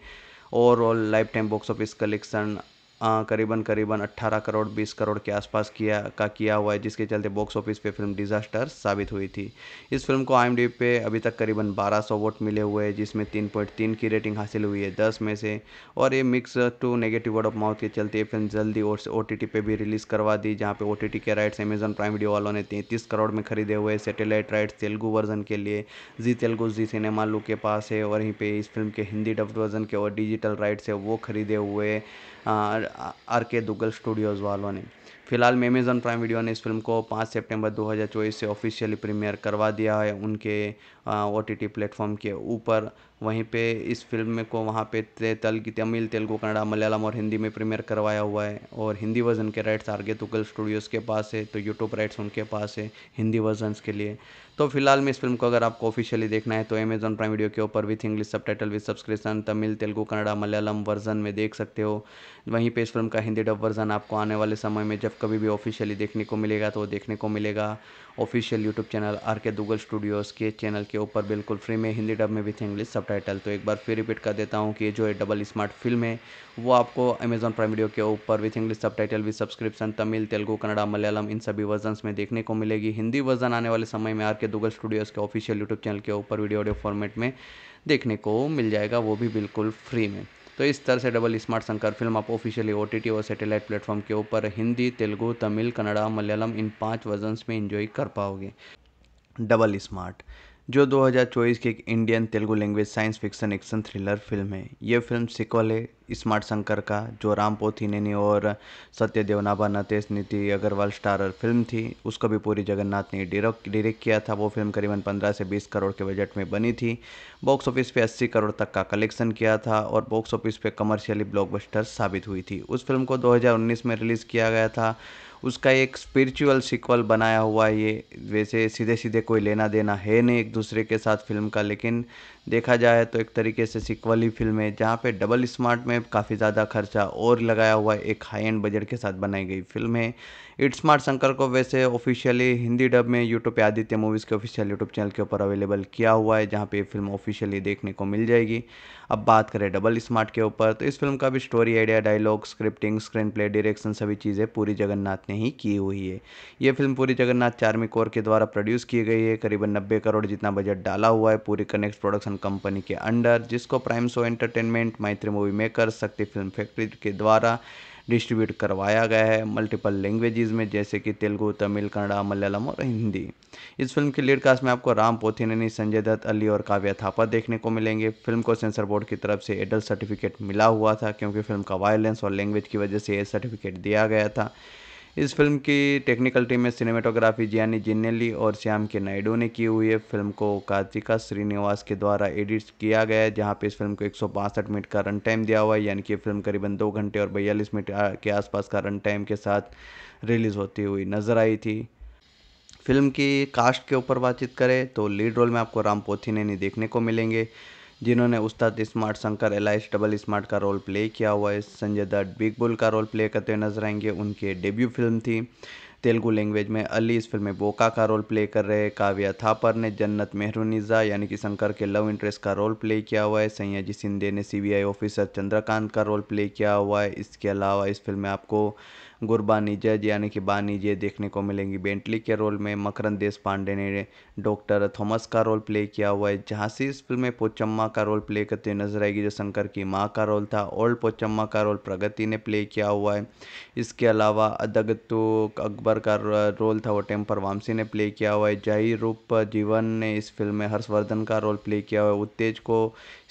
S1: overall life time box office collection करीबन करीबन 18 करोड़ 20 करोड़ के आसपास किया का किया हुआ है जिसके चलते बॉक्स ऑफिस पे फिल्म डिज़ास्टर साबित हुई थी इस फिल्म को आई पे अभी तक करीबन 1200 वोट मिले हुए हैं जिसमें 3.3 की रेटिंग हासिल हुई है 10 में से और ये mix to negative word of mouth के चलते ये फिल्म जल्दी और ओ टी पे भी रिलीज़ करवा दी जहाँ पे ओ के राइट्स अमेजन प्राइम वीडियो वालों ने तैंतीस करोड़ में खरीदे हुए सेटेलाइट राइट्स तेलुगु वर्जन के लिए जी तेलुगु जी सिनेमा लू के पास है और यहीं पर इस फिल्म के हिंदी डब्ड वर्जन के और डिजिटल राइट्स है वो खरीदे हुए आर के दुग्गल स्टूडियोज़ वालों ने फिलहाल में अमेज़न प्राइम वीडियो ने इस फिल्म को 5 सितंबर 2024 से ऑफिशियली प्रीमियर करवा दिया है उनके ओ टी टी प्लेटफॉर्म के ऊपर वहीं पे इस फिल्म में को वहाँ पे तल की तमिल तेलुगू कन्नड़ा मलयालम और हिंदी में प्रीमियर करवाया हुआ है और हिंदी वर्जन के राइट्स आरगे तुगल स्टूडियोज़ के पास है तो यूट्यूब राइट्स उनके पास है हिंदी वर्जनस के लिए तो फिलहाल में इस फिल्म को अगर आपको ऑफिशियली देखना है तो अमेजॉन प्राइम वीडियो के ऊपर with English subtitle with subscription Tamil Telugu Kannada Malayalam version में देख सकते हो वहीं पर इस फिल्म का हिंदी डब वर्जन आपको आने वाले समय में जब कभी भी ऑफिशियली देखने को मिलेगा तो वो देखने को मिलेगा official YouTube channel are K Duggal Studios के चैनल के ऊपर बिल्कुल फ्री में हिंदी डब में विथ इंग्लिश सब तो एक बार फिर रिपीट कर देता हूँ कि जो है डबल स्मार्ट फिल्म है वो आपको अमेजॉन प्राइम वीडियो के ऊपर with English subtitle with subscription Tamil Telugu Kannada Malayalam इन सभी वर्जन में देखने को मिलेगी हिंदी वर्जन आने वाले समय में आर के दुगल स्टूडियोज़ के ऑफिशियल यूट्यूब चैनल के ऊपर वीडियो ऑडियो फॉर्मेट में देखने को मिल जाएगा वो भी बिल्कुल फ्री में तो इस तरह से डबल स्मार्ट शंकर फिल्म आप ऑफिशियली ओ और सैटेलाइट प्लेटफॉर्म के ऊपर हिंदी तेलुगू तमिल कन्नड़ा मलयालम इन पाँच वर्जन्स में इंजॉय कर पाओगे डबल स्मार्ट जो 2024 की एक Indian Telugu language science fiction action thriller film है ये फिल्म सिक्वल है स्मार्ट शंकर का जो राम पोथीनेनी और सत्य देवनाभा नतेश नीति अग्रवाल स्टारर फिल्म थी उसको भी पूरी जगन्नाथ ने डायरेक्ट किया था वो फिल्म करीबन 15 से 20 करोड़ के बजट में बनी थी बॉक्स ऑफिस पे 80 करोड़ तक का कलेक्शन किया था और बॉक्स ऑफिस पे कमर्शियली ब्लॉकबस्टर साबित हुई थी उस फिल्म को दो में रिलीज़ किया गया था उसका एक स्पिरिचुअल सिक्वल बनाया हुआ है ये वैसे सीधे सीधे कोई लेना देना है नहीं एक दूसरे के साथ फिल्म का लेकिन देखा जाए तो एक तरीके से सिक्वल ही फिल्म है जहाँ पे डबल स्मार्ट में काफ़ी ज़्यादा खर्चा और लगाया हुआ एक हाई एंड बजट के साथ बनाई गई फिल्म है इट स्मार्ट शंकर को वैसे ऑफिशियली हिंदी डब में यूट्यूब पे आदित्य मूवीज़ के ऑफिशियल यूट्यूब चैनल के ऊपर अवेलेबल किया हुआ है जहाँ पे ये फिल्म ऑफिशियली देखने को मिल जाएगी अब बात करें डबल स्मार्ट के ऊपर तो इस फिल्म का भी story idea dialogue scripting screen play direction सभी चीज़ें पूरी जगन्नाथ ने ही की हुई है ये फिल्म पूरी जगन्नाथ चार्मी कोर के द्वारा प्रोड्यूस की गई है करीबन नब्बे करोड़ जितना बजट डाला हुआ है पूरी कनेक्ट प्रोडक्शन कंपनी के अंडर जिसको prime show entertainment Mythri movie maker Shakti film factory के द्वारा डिस्ट्रीब्यूट करवाया गया है मल्टीपल लैंग्वेजेज़ में जैसे कि तेलुगु तमिल कन्नड़ा मलयालम और हिंदी इस फिल्म के लीड कास्ट में आपको राम पोथिनेनी संजय दत्त अली और काव्या थापा देखने को मिलेंगे फिल्म को सेंसर बोर्ड की तरफ से एडल्ट सर्टिफिकेट मिला हुआ था क्योंकि फिल्म का वायलेंस और लैंग्वेज की वजह से ये सर्टिफिकेट दिया गया था इस फिल्म की टेक्निकल टीम में सिनेमेटोग्राफी जियानी जिन्नेली और श्याम के नायडू ने की हुई है फिल्म को कार्तिका श्रीनिवास के द्वारा एडिट किया गया है जहाँ पे इस फिल्म को एक मिनट का रन टाइम दिया हुआ है यानी कि फिल्म करीबन दो घंटे और बयालीस मिनट के आसपास का रन टाइम के साथ रिलीज़ होती हुई नज़र आई थी फिल्म की कास्ट के ऊपर बातचीत करें तो लीड रोल में आपको राम पोथी ने देखने को मिलेंगे जिन्होंने उस्ताद स्मार्ट शंकर एल डबल स्मार्ट का रोल प्ले किया हुआ है संजय दत्त बिग बुल का रोल प्ले करते हुए नजर आएंगे उनके डेब्यू फिल्म थी तेलुगु लैंग्वेज में अली इस फिल्म में बोका का रोल प्ले कर रहे हैं काव्या थापर ने जन्नत मेहरुनिजा यानी कि शंकर के लव इंटरेस्ट का रोल प्ले किया हुआ है जी सिंधे ने सीबीआई ऑफिसर चंद्रकांत का रोल प्ले किया हुआ है इसके अलावा इस फिल्म में आपको गुरबानी जज यानी कि बानी जय देखने को मिलेंगी बेंटली के रोल में मकरन देश पांडे ने डॉक्टर थॉमस का रोल प्ले किया हुआ है झांसी इस फिल्म में पोचम्मा का रोल प्ले करते हुए नजर आएगी जो शंकर की माँ का रोल था ओल्ड पोचम्मा का रोल प्रगति ने प्ले किया हुआ है इसके अलावा अदगतु अकबर का रोल था वो टेम्पर वामसी ने प्ले किया हुआ है जही रूप जीवन ने इस फिल्म में हर्षवर्धन का रोल प्ले किया हुआ है उत्तेज को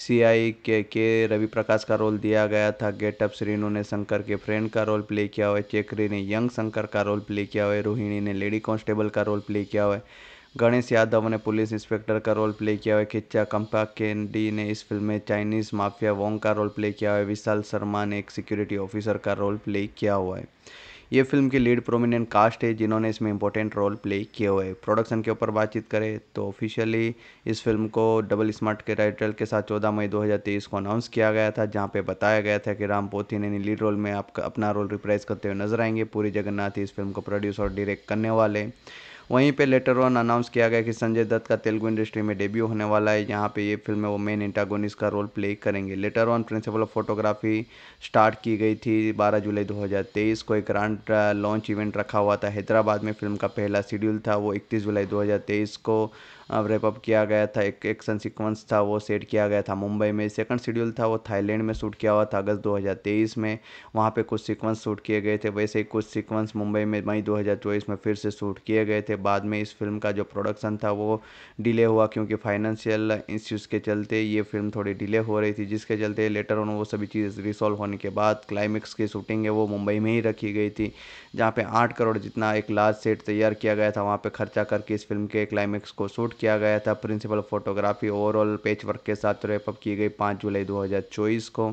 S1: सी के के रवि प्रकाश का रोल दिया गया था गेटअप श्रीनु ने शंकर के फ्रेंड का रोल प्ले किया हुआ है चेकरे ने यंग शंकर का रोल प्ले किया हुआ है रोहिणी ने लेडी कांस्टेबल का रोल प्ले किया हुआ है गणेश यादव ने पुलिस इंस्पेक्टर का रोल प्ले किया हुआ है खिच्चा कंपा केंडी ने इस फिल्म में चाइनीज़ माफिया वोंग का रोल प्ले किया हुआ है विशाल शर्मा ने एक सिक्योरिटी ऑफिसर का रोल प्ले किया हुआ है ये फिल्म की लीड प्रोमिनेंट कास्ट है जिन्होंने इसमें इंपॉर्टेंट रोल प्ले किए हुए प्रोडक्शन के ऊपर बातचीत करें तो ऑफिशियली इस फिल्म को डबल स्मार्ट के टाइटल के साथ चौदह मई 2023 को अनाउंस किया गया था जहाँ पे बताया गया था कि राम पोथी ने लीड रोल में आपका अपना रोल रिप्राइज करते हुए नजर आएंगे पूरी जगन्नाथ इस फिल्म को प्रोड्यूस और डायरेक्ट करने वाले वहीं पे लेटर ऑन अनाउंस किया गया कि संजय दत्त का तेलुगु इंडस्ट्री में डेब्यू होने वाला है यहाँ पे ये फिल्म में वो मेन इंटागोनिस का रोल प्ले करेंगे later on principal of photography start की गई थी 12 जुलाई 2023 को एक ग्रांड लॉन्च इवेंट रखा हुआ था हैदराबाद में फिल्म का पहला शेड्यूल था वो इकतीस जुलाई 2023 को रेपअप किया गया था एक एक्शन सीक्वेंस था वो सेट किया गया था मुंबई में सेकंड शेड्यूल था वो थाईलैंड में शूट किया हुआ था अगस्त 2023 में वहाँ पे कुछ सीक्वेंस शूट किए गए थे वैसे ही कुछ सीक्वेंस मुंबई में मई दो में फिर से शूट किए गए थे बाद में इस फिल्म का जो प्रोडक्शन था वो डिले हुआ क्योंकि फाइनेंशियल इश्यूज़ के चलते ये फिल्म थोड़ी डिले हो रही थी जिसके चलते लेटर ऑन वो सभी चीज़ रिसॉल्व होने के बाद क्लाइमेक्स की शूटिंग है वो मुंबई में ही रखी गई थी जहाँ पे आठ करोड़ जितना एक लार्ज सेट तैयार किया गया था वहाँ पे खर्चा करके इस फिल्म के क्लाइमेक्स को शूट किया गया था प्रिंसिपल फोटोग्राफी ओवरऑल पेच वर्क के साथ रेपअप की गई पाँच जुलाई दो को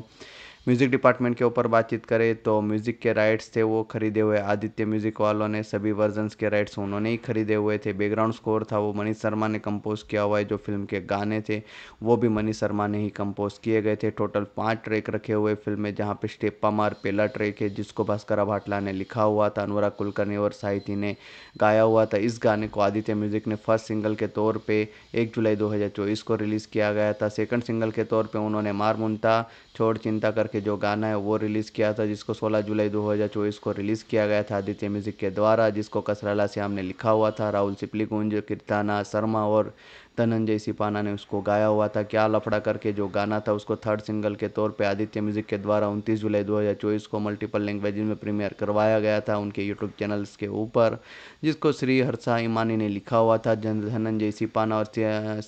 S1: म्यूज़िक डिपार्टमेंट के ऊपर बातचीत करें तो म्यूज़िक के राइट्स थे वो खरीदे हुए आदित्य म्यूज़िक वालों ने सभी वर्जन्स के राइट्स उन्होंने ही खरीदे हुए थे बैकग्राउंड स्कोर था वो मनीष शर्मा ने कंपोज़ किया हुआ है जो फिल्म के गाने थे वो भी मनीष शर्मा ने ही कंपोज़ किए गए थे टोटल पाँच ट्रैक रखे हुए फिल्म में जहाँ पे स्टेपा मार पहला ट्रैक है जिसको भास्कर भाटला ने लिखा हुआ था अनुराग कुलकर्णी और साहित्य ने गाया हुआ था इस गाने को आदित्य म्यूज़िक ने फर्स्ट सिंगल के तौर पे 1 जुलाई 2024 को रिलीज़ किया गया था सेकंड सिंगल के तौर पे उन्होंने मार मुंटा छोड़ चिंता करके जो गाना है वो रिलीज़ किया था जिसको 16 जुलाई 2024 को रिलीज़ किया गया था आदित्य म्यूज़िक के द्वारा जिसको कसराला श्याम ने लिखा हुआ था राहुल सिपली कुंज कीर्ताना शर्मा और धनंजय सिपाना ने उसको गाया हुआ था क्या लफड़ा करके जो गाना था उसको थर्ड सिंगल के तौर पे आदित्य म्यूज़िक के द्वारा 29 जुलाई 2024 को मल्टीपल लैंग्वेज में प्रीमियर करवाया गया था उनके यूट्यूब चैनल्स के ऊपर जिसको श्री हर्षा इमानी ने लिखा हुआ था धनंजय सिपाना और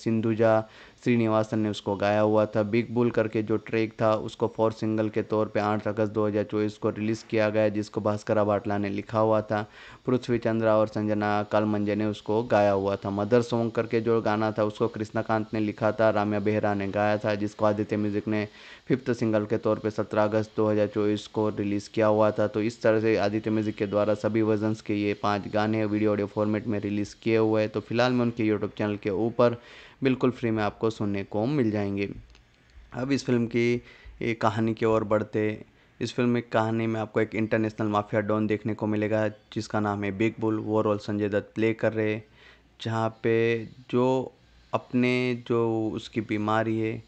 S1: सिंधुजा श्रीनिवासन ने उसको गाया हुआ था बिग बुल करके जो ट्रैक था उसको फोर सिंगल के तौर पे आठ अगस्त चौबीस को रिलीज़ किया गया जिसको भास्करा बाटला ने लिखा हुआ था पृथ्वी चंद्रा और संजना कालमंजे ने उसको गाया हुआ था मदर सॉन्ग करके जो गाना था उसको कृष्णाकांत ने लिखा था राम्या बेहरा ने गाया था जिसको आदित्य म्यूजिक ने फिफ्थ सिंगल के तौर पर सत्रह अगस्त 2024 को रिलीज़ किया हुआ था तो इस तरह से आदित्य म्यूजिक के द्वारा सभी वर्जन्स के ये पाँच गाने वीडियो ऑडियो फॉर्मेट में रिलीज़ किए हुए हैं तो फिलहाल मैं उनके यूट्यूब चैनल के ऊपर बिल्कुल फ्री में आपको सुनने को मिल जाएंगे अब इस फिल्म की कहानी की ओर बढ़ते इस फिल्म में कहानी में आपको एक इंटरनेशनल माफिया डॉन देखने को मिलेगा जिसका नाम है बिग बुल वो रोल संजय दत्त प्ले कर रहे जहाँ पे जो अपने जो उसकी बीमारी है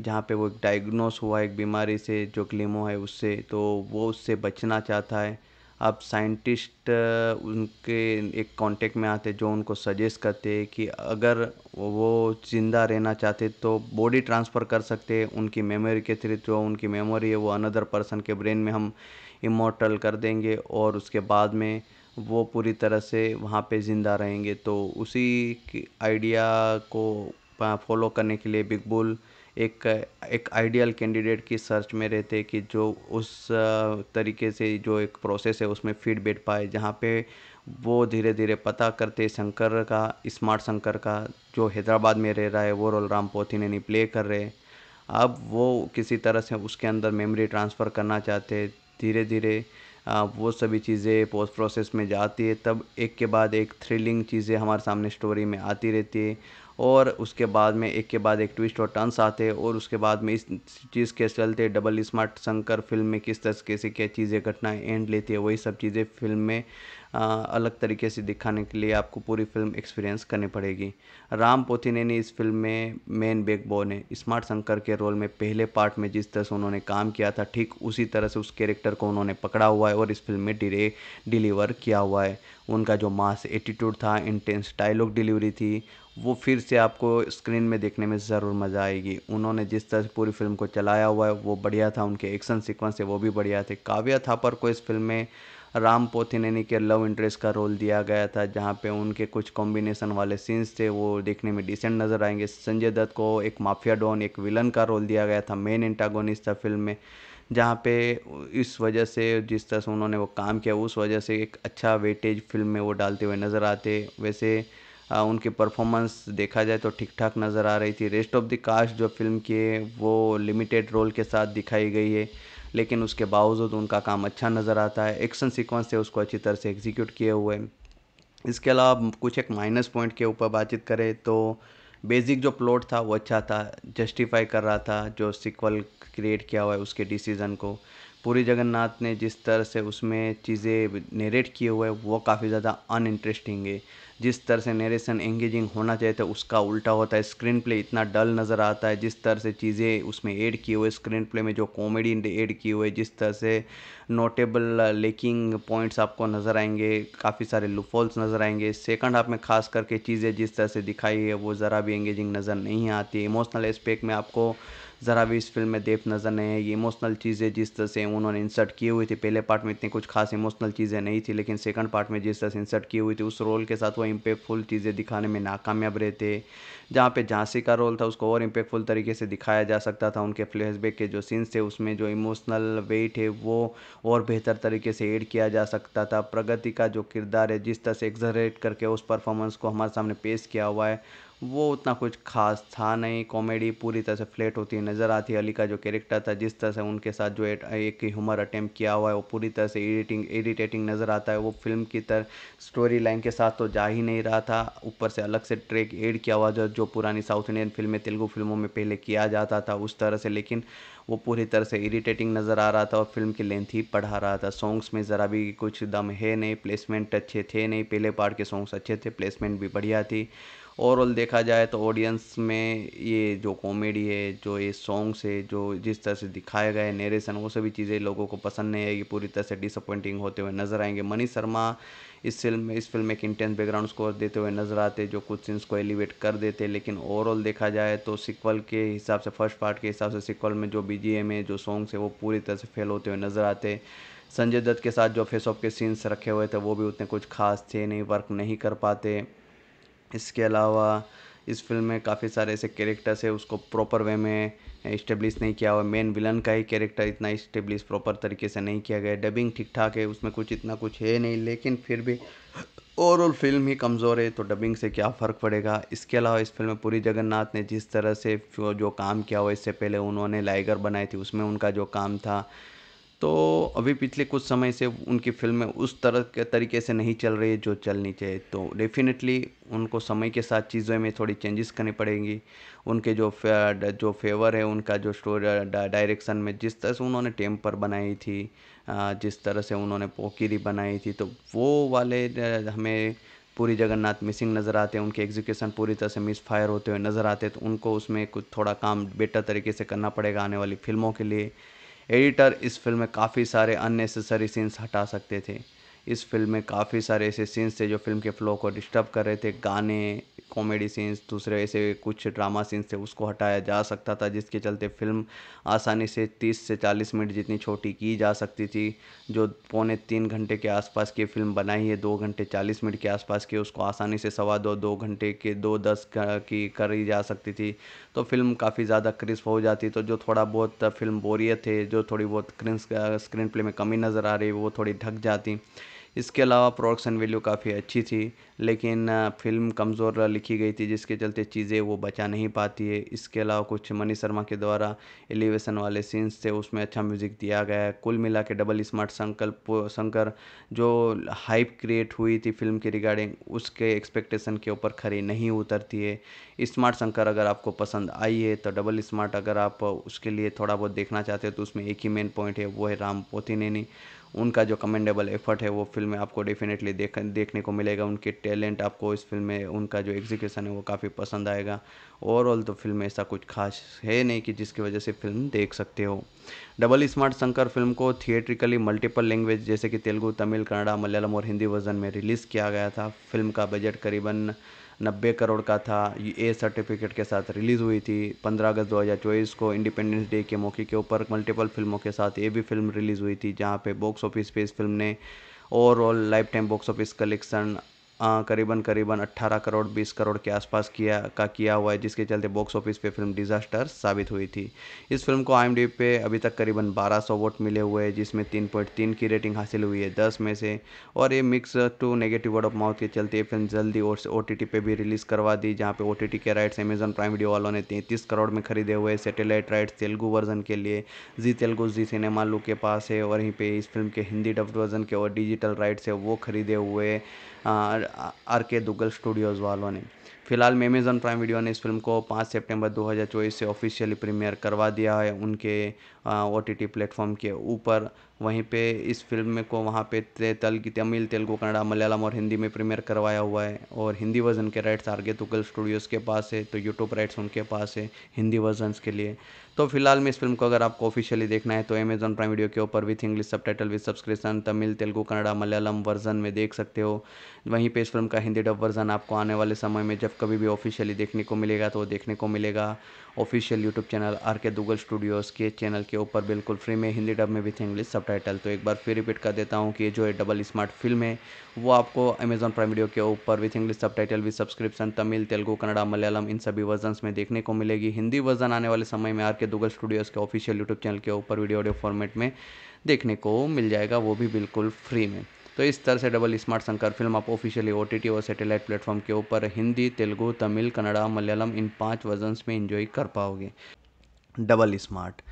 S1: जहाँ पे वो डायग्नोस हुआ है एक बीमारी से जो क्लेमो है उससे तो वो उससे बचना चाहता है अब साइंटिस्ट उनके एक कांटेक्ट में आते जो उनको सजेस्ट करते कि अगर वो ज़िंदा रहना चाहते तो बॉडी ट्रांसफ़र कर सकते उनकी मेमोरी के थ्रू जो उनकी मेमोरी है वो अनदर पर्सन के ब्रेन में हम इमोटल कर देंगे और उसके बाद में वो पूरी तरह से वहाँ पे ज़िंदा रहेंगे तो उसी आइडिया को फॉलो करने के लिए बिग बुल एक एक आइडियल कैंडिडेट की सर्च में रहते कि जो उस तरीके से जो एक प्रोसेस है उसमें फिट बैठ पाए जहाँ पे वो धीरे धीरे पता करते शंकर का स्मार्ट शंकर का जो हैदराबाद में रह रहा है वो रोल राम नहीं प्ले कर रहे अब वो किसी तरह से उसके अंदर मेमोरी ट्रांसफ़र करना चाहते धीरे धीरे वो सभी चीज़ें पोस्ट प्रोसेस में जाती है तब एक के बाद एक थ्रिलिंग चीज़ें हमारे सामने स्टोरी में आती रहती है और उसके बाद में एक के बाद एक ट्विस्ट और टर्न्स आते और उसके बाद में इस चीज़ के चलते डबल स्मार्ट शंकर फिल्म में किस तरह से क्या चीज़ें घटनाएं एंड लेती है वही सब चीज़ें फिल्म में आ, अलग तरीके से दिखाने के लिए आपको पूरी फिल्म एक्सपीरियंस करनी पड़ेगी राम पोथिनेनी इस फिल्म में मेन बैकबोन है स्मार्ट शंकर के रोल में पहले पार्ट में जिस तरह से उन्होंने काम किया था ठीक उसी तरह से उस कैरेक्टर को उन्होंने पकड़ा हुआ है और इस फिल्म में डिले डिलीवर किया हुआ है उनका जो मास एटीट्यूड था इंटेंस डायलॉग डिलीवरी थी वो फिर से आपको स्क्रीन में देखने में ज़रूर मज़ा आएगी उन्होंने जिस तरह से पूरी फिल्म को चलाया हुआ है वो बढ़िया था उनके एक्शन सीक्वेंस थे वो भी बढ़िया थे काव्या थापर को इस फिल्म में राम पोथिनेनी के लव इंटरेस्ट का रोल दिया गया था जहाँ पे उनके कुछ कॉम्बिनेशन वाले सीन्स थे वो देखने में डिसेंट नज़र आएंगे संजय दत्त को एक माफिया डॉन एक विलन का रोल दिया गया था मेन इंटागोनिस्ट था फिल्म में जहाँ पे इस वजह से जिस तरह से उन्होंने वो काम किया उस वजह से एक अच्छा वेटेज फिल्म में वो डालते हुए नज़र आते वैसे उनकी परफॉर्मेंस देखा जाए तो ठीक ठाक नज़र आ रही थी रेस्ट ऑफ द कास्ट जो फिल्म की है वो लिमिटेड रोल के साथ दिखाई गई है लेकिन उसके बावजूद उनका काम अच्छा नज़र आता है एक्शन सीक्वेंस थे उसको अच्छी तरह से एग्जीक्यूट किए हुए इसके अलावा कुछ एक माइनस पॉइंट के ऊपर बातचीत करें तो बेसिक जो प्लॉट था वो अच्छा था जस्टिफाई कर रहा था जो सिक्वल क्रिएट किया हुआ है उसके डिसीज़न को पूरी जगन्नाथ ने जिस तरह से उसमें चीज़ें नेरेट किए हुए वो काफ़ी ज़्यादा अनइंटरेस्टिंग है जिस तरह से नरेशन एंगेजिंग होना चाहिए था उसका उल्टा होता है स्क्रीन प्ले इतना डल नज़र आता है जिस तरह से चीज़ें उसमें ऐड किए हुए स्क्रीन प्ले में जो कॉमेडी ऐड किए हुए जिस तरह से नोटेबल लेकिंग पॉइंट्स आपको नज़र आएंगे काफ़ी सारे लुफॉल्स नज़र आएंगे सेकंड हाफ में खास करके चीज़ें जिस तरह से दिखाई है वो ज़रा भी एंगेजिंग नज़र नहीं आती इमोशनल एस्पेक्ट में आपको ज़रा भी इस फिल्म में देव नज़र नहीं है ये इमोशनल चीज़ें जिस तरह से उन्होंने इंसर्ट की हुई थी पहले पार्ट में इतनी कुछ खास इमोशनल चीज़ें नहीं थी लेकिन सेकंड पार्ट में जिस तरह से इंसर्ट की हुई थी उस रोल के साथ वो इम्पेक्टफुल चीज़ें दिखाने में नाकामयाब रहते जहाँ पे झांसी का रोल था उसको और इम्पेक्टफुल तरीके से दिखाया जा सकता था उनके फ्लैशबैक के जो सीन्स थे उसमें जो इमोशनल वेट है वो और बेहतर तरीके से एड किया जा सकता था प्रगति का जो किरदार है जिस तरह से एग्जरेट करके उस परफॉर्मेंस को हमारे सामने पेश किया हुआ है वो उतना कुछ खास था नहीं कॉमेडी पूरी तरह से फ्लैट होती है नज़र आती है अली का जो कैरेक्टर था जिस तरह से उनके साथ जो एट, एक ह्यूमर अटैम्प्ट किया हुआ है वो पूरी तरह से एडिटिंग इरीटेटिंग नज़र आता है वो फिल्म की तरह स्टोरी लाइन के साथ तो जा ही नहीं रहा था ऊपर से अलग से ट्रैक एड किया हुआ जो जो पुरानी साउथ इंडियन फिल्में तेलुगु फिल्मों में पहले किया जाता था उस तरह से लेकिन वो पूरी तरह से इरीटेटिंग नज़र आ रहा था और फिल्म की लेंथ ही पढ़ा रहा था सॉन्ग्स में ज़रा भी कुछ दम है नहीं प्लेसमेंट अच्छे थे नहीं पहले पार्ट के सॉन्ग्स अच्छे थे प्लेसमेंट भी बढ़िया थी ओवरऑल देखा जाए तो ऑडियंस में ये जो कॉमेडी है जो ये सॉन्ग्स है जो जिस तरह से दिखाए गए नेरेशन वो सभी चीज़ें लोगों को पसंद नहीं आएगी पूरी तरह से डिसअपॉइंटिंग होते हुए नज़र आएंगे मनीष शर्मा इस फिल्म में इस फिल्म में एक इंटेंस बैकग्राउंड स्कोर देते हुए नज़र आते जो कुछ सीन्स को एलिवेट कर देते लेकिन ओवरऑल देखा जाए तो सिक्वल के हिसाब से फर्स्ट पार्ट के हिसाब से सिक्वल में जो बी है जो सॉन्ग्स है वो पूरी तरह से फेल होते हुए नज़र आते संजय दत्त के साथ जो फेस ऑफ के सीन्स रखे हुए थे वो भी उतने कुछ खास थे नहीं वर्क नहीं कर पाते इसके अलावा इस फ़िल्म में काफ़ी सारे ऐसे कैरेक्टर्स है उसको प्रॉपर वे में इस्टेब्लिश नहीं किया हुआ मेन विलन का ही कैरेक्टर इतना इस्टेब्लिश प्रॉपर तरीके से नहीं किया गया डबिंग ठीक ठाक है उसमें कुछ इतना कुछ है नहीं लेकिन फिर भी ओवरऑल फिल्म ही कमज़ोर है तो डबिंग से क्या फ़र्क पड़ेगा इसके अलावा इस फिल्म में पूरी जगन्नाथ ने जिस तरह से जो काम किया हुआ इससे पहले उन्होंने लाइगर बनाई थी उसमें उनका जो काम था तो अभी पिछले कुछ समय से उनकी फिल्में उस तरह के तरीके से नहीं चल रही है जो चलनी चाहिए तो डेफिनेटली उनको समय के साथ चीज़ों में थोड़ी चेंजेस करनी पड़ेंगी उनके जो फे, जो फेवर है उनका जो स्टोरी डायरेक्शन में जिस तरह से उन्होंने टेम्पर बनाई थी जिस तरह से उन्होंने पोकिरी बनाई थी तो वो वाले हमें पूरी जगन्नाथ मिसिंग नज़र आते हैं उनके एग्जीक्यूशन पूरी तरह से मिस फायर होते हुए नज़र आते हैं तो उनको उसमें कुछ थोड़ा काम बेटर तरीके से करना पड़ेगा आने वाली फिल्मों के लिए एडिटर इस फिल्म में काफ़ी सारे अननेसेसरी सीन्स हटा सकते थे इस फिल्म में काफ़ी सारे ऐसे सीन्स थे जो फिल्म के फ्लो को डिस्टर्ब कर रहे थे गाने कॉमेडी सीन्स दूसरे ऐसे कुछ ड्रामा सीन्स थे उसको हटाया जा सकता था जिसके चलते फिल्म आसानी से 30 से 40 मिनट जितनी छोटी की जा सकती थी जो पौने तीन घंटे के आसपास की फिल्म बनाई है दो घंटे 40 मिनट के आसपास की उसको आसानी से सवा दो दो घंटे के दो दस की करी जा सकती थी तो फिल्म काफ़ी ज़्यादा क्रिस्प हो जाती तो जो थोड़ा बहुत फिल्म बोरियत थे जो थोड़ी बहुत स्क्रीन प्ले में कमी नज़र आ रही वो थोड़ी ढक जाती इसके अलावा प्रोडक्शन वैल्यू काफ़ी अच्छी थी लेकिन फिल्म कमज़ोर लिखी गई थी जिसके चलते चीज़ें वो बचा नहीं पाती है इसके अलावा कुछ मनी शर्मा के द्वारा एलिवेशन वाले सीन्स थे उसमें अच्छा म्यूज़िक दिया गया है कुल मिला के डबल स्मार्ट संकल्प शंकर जो हाइप क्रिएट हुई थी फिल्म के रिगार्डिंग उसके एक्सपेक्टेशन के ऊपर खरी नहीं उतरती है स्मार्ट शंकर अगर आपको पसंद आई है तो डबल स्मार्ट अगर आप उसके लिए थोड़ा बहुत देखना चाहते हो तो उसमें एक ही मेन पॉइंट है वो है राम पोथी नैनी उनका जो कमेंडेबल एफर्ट है वो फिल्म में आपको डेफिनेटली देख देखने को मिलेगा उनके टैलेंट आपको इस फिल्म में उनका जो एग्जीक्यूशन है वो काफ़ी पसंद आएगा ओवरऑल तो फिल्म में ऐसा कुछ खास है नहीं कि जिसकी वजह से फिल्म देख सकते हो डबल स्मार्ट शंकर फिल्म को थिएट्रिकली मल्टीपल लैंग्वेज जैसे कि तेलुगू तमिल कन्नड़ा मलयालम और हिंदी वर्जन में रिलीज़ किया गया था फिल्म का बजट करीबन नब्बे करोड़ का था ये ए सर्टिफिकेट के साथ रिलीज़ हुई थी पंद्रह अगस्त दो हज़ार चौबीस को इंडिपेंडेंस डे के मौके के ऊपर मल्टीपल फिल्मों के साथ ये भी फिल्म रिलीज़ हुई थी जहाँ पे बॉक्स ऑफिस पे इस फिल्म ने overall life time box office collection करीबन करीबन 18 करोड़ 20 करोड़ के आसपास किया का किया हुआ है जिसके चलते बॉक्स ऑफिस पे फिल्म डिज़ास्टर साबित हुई थी इस फिल्म को आई पे अभी तक करीबन 1200 वोट मिले हुए हैं जिसमें 3.3 की रेटिंग हासिल हुई है 10 में से और ये mix to negative word of mouth के चलते ये फिल्म जल्दी और ओ टी पे भी रिलीज़ करवा दी जहाँ पे ओ के राइट्स अमेजन प्राइम वीडियो वालों ने तैंतीस करोड़ में खरीदे हुए सेटेलाइट राइट्स तेलुगू वर्जन के लिए जी तेलुगु जी सिनेमा लू के पास है और यहीं पर इस फिल्म के हिंदी डब्ड वर्जन के और डिजिटल राइट्स है वो खरीदे हुए आर के दुग्गल स्टूडियोज़ वालों ने फिलहाल मेमेज़न प्राइम वीडियो ने इस फिल्म को 5 सितंबर 2024 से ऑफिशियली प्रीमियर करवा दिया है उनके ओ टी टी प्लेटफॉर्म के ऊपर वहीं पे इस फिल्म को वहाँ पे तल की तमिल तेलुगु कन्नड़ा मलयालम और हिंदी में प्रीमियर करवाया हुआ है और हिंदी वर्जन के rights R K Duggal Studios के पास है तो यूट्यूब राइट्स उनके पास है हिंदी वर्जनस के लिए तो फिलहाल में इस फिल्म को अगर आपको ऑफिशियली देखना है तो अमेजन प्राइम वीडियो के ऊपर with English subtitle with subscription Tamil Telugu Kannada Malayalam version में देख सकते हो वहीं पे इस फिल्म का हिंदी डब वर्जन आपको आने वाले समय में जब कभी भी ऑफिशियली देखने को मिलेगा तो देखने को मिलेगा official YouTube channel are K Duggal Studios के चैनल के ऊपर बिल्कुल फ्री में हिंदी डब में विथ इंग्लिश सब तो एक बार फिर रिपीट कर देता हूँ कि ये जो है डबल स्मार्ट फिल्म है वो आपको अमेज़ॉन प्राइम वीडियो के ऊपर with English subtitle with subscription Tamil Telugu Kannada Malayalam इन सभी वर्जन में देखने को मिलेगी हिंदी वर्जन आने वाले समय में आर के दुगल स्टूडियोज़ के ऑफिशियल यूट्यूब चैनल के ऊपर वीडियो ऑडियो फॉर्मेट में देखने को मिल जाएगा वो भी बिल्कुल फ्री में तो इस तरह से डबल स्मार्ट शंकर फिल्म आप ऑफिशियली ओ और सैटेलाइट प्लेटफॉर्म के ऊपर हिंदी तेलुगु तमिल कन्नड़ा मलयालम इन पाँच वर्जन्स में इन्जॉय कर पाओगे डबल स्मार्ट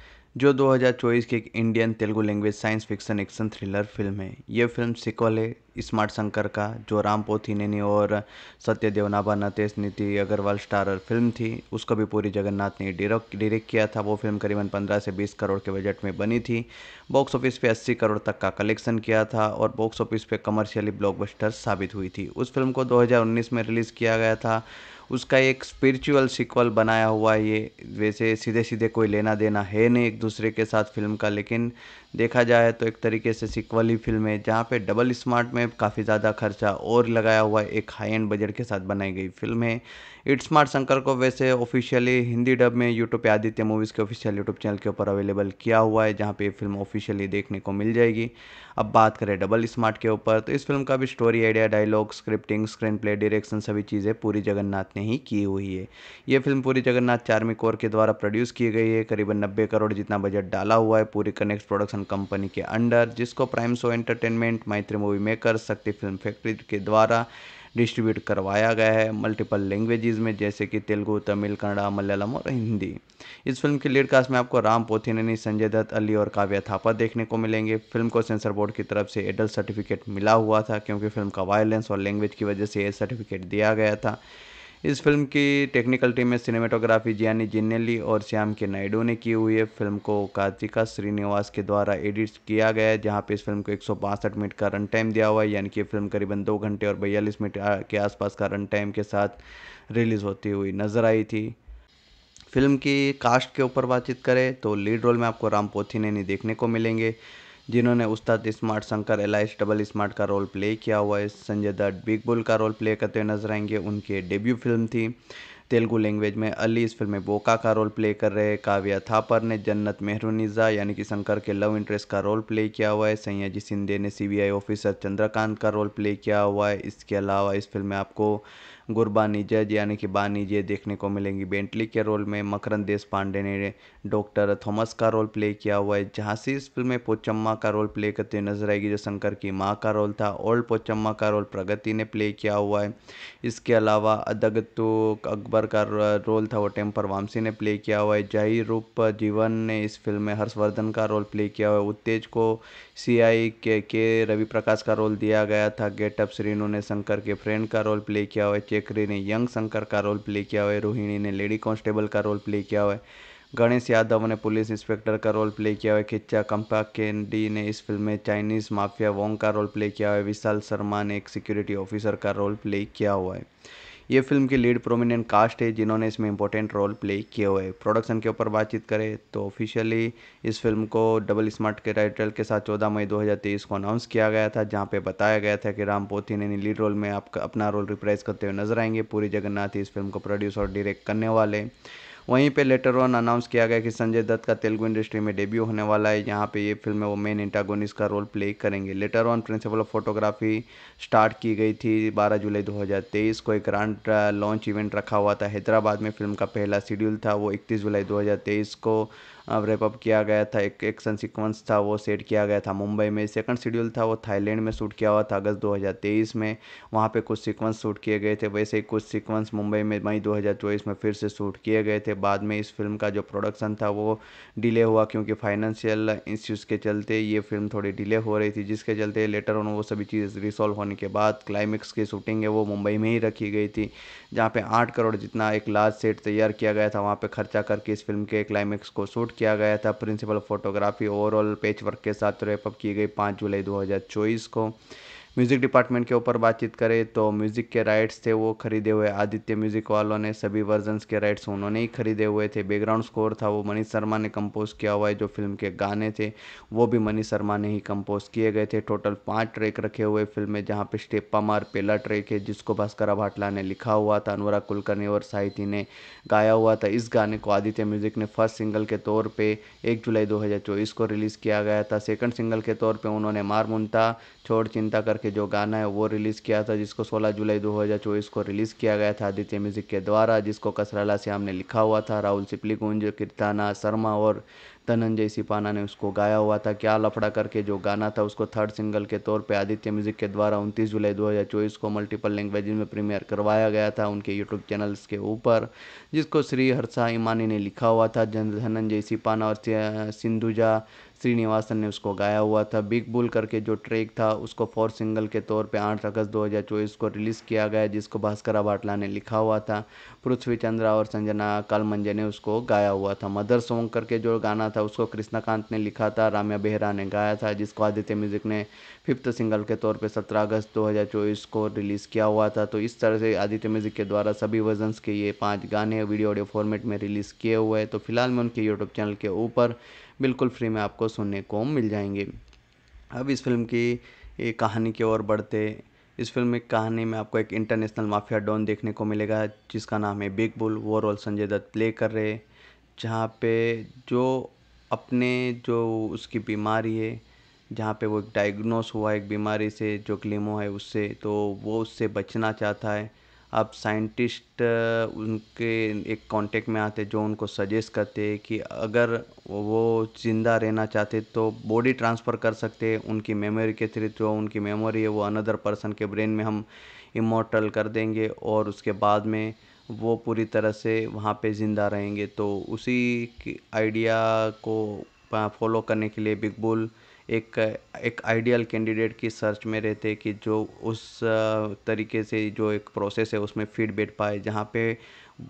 S1: जो 2024 की एक Indian Telugu language science fiction action thriller film है ये फिल्म सिक्वल है स्मार्ट शंकर का जो राम पोथीनेनी और सत्य देवनाभा नतेश नीति अग्रवाल स्टारर फिल्म थी उसको भी पूरी जगन्नाथ ने डायरेक्ट किया था वो फिल्म करीबन 15 से 20 करोड़ के बजट में बनी थी बॉक्स ऑफिस पे 80 करोड़ तक का कलेक्शन किया था और बॉक्स ऑफिस पे कमर्शियली ब्लॉकबस्टर साबित हुई थी उस फिल्म को दो में रिलीज़ किया गया था उसका एक स्पिरिचुअल सिक्वल बनाया हुआ है ये वैसे सीधे सीधे कोई लेना देना है नहीं एक दूसरे के साथ फिल्म का लेकिन देखा जाए तो एक तरीके से ही फिल्म है जहाँ पे डबल स्मार्ट में काफ़ी ज़्यादा खर्चा और लगाया हुआ एक हाई एंड बजट के साथ बनाई गई फिल्म है इट स्मार्ट शंकर को वैसे ऑफिशियली हिंदी डब में यूट्यूब पे आदित्य मूवीज़ के ऑफिशियल यूट्यूब चैनल के ऊपर अवेलेबल किया हुआ है जहाँ पे फिल्म ऑफिशियली देखने को मिल जाएगी अब बात करें डबल स्मार्ट के ऊपर तो इस फिल्म का भी story idea dialogue scripting screen play direction सभी चीज़ें पूरी जगन्नाथ ने ही की हुई है ये फिल्म पूरी जगन्नाथ चार्मी कोर के द्वारा प्रोड्यूस की गई है करीबन नब्बे करोड़ जितना बजट डाला हुआ है पूरी कनेक्ट प्रोडक्शन कंपनी के अंडर जिसको prime show entertainment Mythri movie maker Shakti film factory के द्वारा डिस्ट्रीब्यूट करवाया गया है मल्टीपल लैंग्वेजेस में जैसे कि तेलुगु तमिल कन्नड़ा मलयालम और हिंदी इस फिल्म की लीड कास्ट में आपको राम पोथिनेनी संजय दत्त अली और काव्या थापा देखने को मिलेंगे फिल्म को सेंसर बोर्ड की तरफ से एडल्ट सर्टिफिकेट मिला हुआ था क्योंकि फिल्म का वायलेंस और लैंग्वेज की वजह से ये सर्टिफिकेट दिया गया था इस फिल्म की टेक्निकल टीम में सिनेमेटोग्राफी जियानी जिन्नेली और श्याम के नायडू ने की हुई है फिल्म को कार्तिका श्रीनिवास के द्वारा एडिट किया गया है जहाँ पे इस फिल्म को एक मिनट का रन टाइम दिया हुआ है यानी कि फिल्म करीबन दो घंटे और बयालीस मिनट के आसपास का रन टाइम के साथ रिलीज़ होती हुई नज़र आई थी फिल्म की कास्ट के ऊपर बातचीत करें तो लीड रोल में आपको राम पोथी नहीं देखने को मिलेंगे जिन्होंने उस्ताद स्मार्ट शंकर एल डबल स्मार्ट का रोल प्ले किया हुआ है संजय दत्त बिग बुल का रोल प्ले करते हुए नजर आएंगे उनकी डेब्यू फिल्म थी तेलुगु लैंग्वेज में अली इस फिल्म में बोका का रोल प्ले कर रहे हैं काव्या थापर ने जन्नत मेहरुनिजा यानी कि शंकर के लव इंटरेस्ट का रोल प्ले किया हुआ है जी सिंधे ने सीबीआई ऑफिसर चंद्रकांत का रोल प्ले किया हुआ है इसके अलावा इस फिल्म में आपको गुरबानी जज यानी कि बानी जय देखने को मिलेंगी बेंटली के रोल में मकरन देश पांडे ने डॉक्टर थॉमस का रोल प्ले किया हुआ है झांसी इस फिल्म में पोचम्मा का रोल प्ले करते हुए नजर आएगी जो शंकर की माँ का रोल था ओल्ड पोचम्मा का रोल प्रगति ने प्ले किया हुआ है इसके अलावा अदगतु अकबर का रोल था वो टेम्पर वामसी ने प्ले किया हुआ है जही रूप जीवन ने इस फिल्म में हर्षवर्धन का रोल प्ले किया हुआ है उत्तेज को सीआई के के रवि प्रकाश का रोल दिया गया था गेटअप श्रीनू ने शंकर के फ्रेंड का रोल प्ले किया हुआ है चेकरी ने यंग शंकर का रोल प्ले किया हुआ है रोहिणी ने लेडी कांस्टेबल का रोल प्ले किया हुआ है गणेश यादव ने पुलिस इंस्पेक्टर का रोल प्ले किया हुआ है खिच्चा कंपा डी ने इस फिल्म में चाइनीज माफिया वोंग का रोल प्ले किया हुआ है विशाल शर्मा ने एक सिक्योरिटी ऑफिसर का रोल प्ले किया हुआ है ये फिल्म की लीड प्रोमिनेंट कास्ट है जिन्होंने इसमें इंपॉर्टेंट रोल प्ले किए हुए प्रोडक्शन के ऊपर बातचीत करें तो ऑफिशियली इस फिल्म को डबल स्मार्ट के टाइटल के साथ चौदह मई 2023 को अनाउंस किया गया था जहाँ पे बताया गया था कि राम पोथी ने लीड रोल में आपका अपना रोल रिप्राइज करते हुए नजर आएंगे पूरी जगन्नाथ इस फिल्म को प्रोड्यूस और डायरेक्ट करने वाले वहीं पे लेटर ऑन अनाउंस किया गया कि संजय दत्त का तेलुगु इंडस्ट्री में डेब्यू होने वाला है यहाँ पे ये फिल्म में वो मेन इंटागोनिस का रोल प्ले करेंगे later on principal of photography start की गई थी 12 जुलाई 2023 को एक ग्रांड लॉन्च इवेंट रखा हुआ था हैदराबाद में फिल्म का पहला शेड्यूल था वो इकतीस जुलाई 2023 को रेपअप किया गया था एक एक्शन सीक्वेंस था वो सेट किया गया था मुंबई में सेकंड शेड्यूल था वो थाईलैंड में शूट किया हुआ था अगस्त 2023 में वहाँ पे कुछ सीक्वेंस शूट किए गए थे वैसे ही कुछ सीक्वेंस मुंबई में मई 2024 में फिर से शूट किए गए थे बाद में इस फिल्म का जो प्रोडक्शन था वो डिले हुआ क्योंकि फाइनेंशियल इश्यूज़ के चलते ये फिल्म थोड़ी डिले हो रही थी जिसके चलते लेटर ऑन वो सभी चीज़ रिसॉल्व होने के बाद क्लाइमेक्स की शूटिंग है वो मुंबई में ही रखी गई थी जहाँ पे आठ करोड़ जितना एक लार्ज सेट तैयार किया गया था वहाँ पे खर्चा करके इस फिल्म के क्लाइमेक्स को शूट किया गया था प्रिंसिपल फोटोग्राफी ओवरऑल पेच वर्क के साथ रेपअप की गई पाँच जुलाई दो को म्यूज़िक डिपार्टमेंट के ऊपर बातचीत करें तो म्यूज़िक के राइट्स थे वो खरीदे हुए आदित्य म्यूज़िक वालों ने सभी वर्जन्स के राइट्स उन्होंने ही खरीदे हुए थे बैकग्राउंड स्कोर था वो मनीष शर्मा ने कंपोज़ किया हुआ है जो फिल्म के गाने थे वो भी मनीष शर्मा ने ही कंपोज़ किए गए थे टोटल पाँच ट्रैक रखे हुए फिल्म में जहाँ पे स्टेपा मार पेला ट्रैक है जिसको भास्करा भाटला ने लिखा हुआ था अनुराग कुलकर्णी और साहित्य ने गाया हुआ था इस गाने को आदित्य म्यूज़िक ने फर्स्ट सिंगल के तौर पर एक जुलाई दो को रिलीज़ किया गया था सेकेंड सिंगल के तौर पर उन्होंने मार मुंता छोड़ चिंता करके के जो गाना है वो रिलीज़ किया था जिसको 16 जुलाई 2024 को रिलीज़ किया गया था आदित्य म्यूज़िक के द्वारा जिसको कसराला श्याम ने लिखा हुआ था राहुल सिपली गुंज कीर्ताना शर्मा और धनंजय सिपाना ने उसको गाया हुआ था क्या लफड़ा करके जो गाना था उसको थर्ड सिंगल के तौर पे आदित्य म्यूज़िक के द्वारा 29 जुलाई 2024 को मल्टीपल लैंग्वेज में प्रीमियर करवाया गया था उनके यूट्यूब चैनल्स के ऊपर जिसको श्री हर्षा इमानी ने लिखा हुआ था धनंजय सिपाना और सिंधुजा श्रीनिवासन ने उसको गाया हुआ था बिग बुल करके जो ट्रैक था उसको फोर सिंगल के तौर पे आठ अगस्त 2024 को रिलीज़ किया गया जिसको भास्करा भाटला ने लिखा हुआ था पृथ्वी चंद्रा और संजना कालमंजे ने उसको गाया हुआ था मदर सॉन्ग करके जो गाना था उसको कृष्णाकांत ने लिखा था राम्या बेहरा ने गाया था जिसको आदित्य म्यूज़िक ने फिफ्थ सिंगल के तौर पर सत्रह अगस्त दो को रिलीज़ किया हुआ था तो इस तरह से आदित्य म्यूज़िक के द्वारा सभी वर्जनस के ये पाँच गाने वीडियो ऑडियो फॉर्मेट में रिलीज़ किए हुए हैं तो फिलहाल मैं उनके यूट्यूब चैनल के ऊपर बिल्कुल फ्री में आपको सुनने को मिल जाएंगे अब इस फिल्म की एक कहानी की ओर बढ़ते इस फिल्म में कहानी में आपको एक इंटरनेशनल माफिया डॉन देखने को मिलेगा जिसका नाम है बिग बुल वो रोल संजय दत्त प्ले कर रहे जहाँ पे जो अपने जो उसकी बीमारी है जहाँ पे वो डायग्नोस हुआ है एक बीमारी से जो ग्लिमो है उससे तो वो उससे बचना चाहता है अब साइंटिस्ट उनके एक कांटेक्ट में आते जो उनको सजेस्ट करते कि अगर वो ज़िंदा रहना चाहते तो बॉडी ट्रांसफ़र कर सकते उनकी मेमोरी के थ्रू जो उनकी मेमोरी है वो अनदर पर्सन के ब्रेन में हम इमोटल कर देंगे और उसके बाद में वो पूरी तरह से वहाँ पे ज़िंदा रहेंगे तो उसी आइडिया को फॉलो करने के लिए बिग बुल एक एक आइडियल कैंडिडेट की सर्च में रहते कि जो उस तरीके से जो एक प्रोसेस है उसमें फिट बैठ पाए जहाँ पे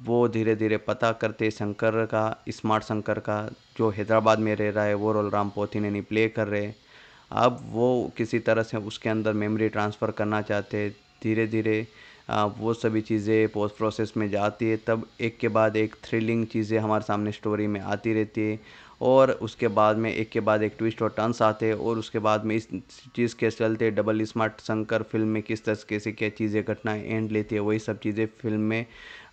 S1: वो धीरे धीरे पता करते शंकर का स्मार्ट शंकर का जो हैदराबाद में रह रहा है वो रोल राम नहीं प्ले कर रहे अब वो किसी तरह से उसके अंदर मेमोरी ट्रांसफ़र करना चाहते धीरे धीरे वो सभी चीज़ें पोस्ट प्रोसेस में जाती है तब एक के बाद एक थ्रिलिंग चीज़ें हमारे सामने स्टोरी में आती रहती है और उसके बाद में एक के बाद एक ट्विस्ट और टर्न्स आते हैं और उसके बाद में इस चीज़ के चलते डबल स्मार्ट शंकर फिल्म में किस तरह से क्या चीज़ें घटनाएं एंड लेती है वही सब चीज़ें फिल्म में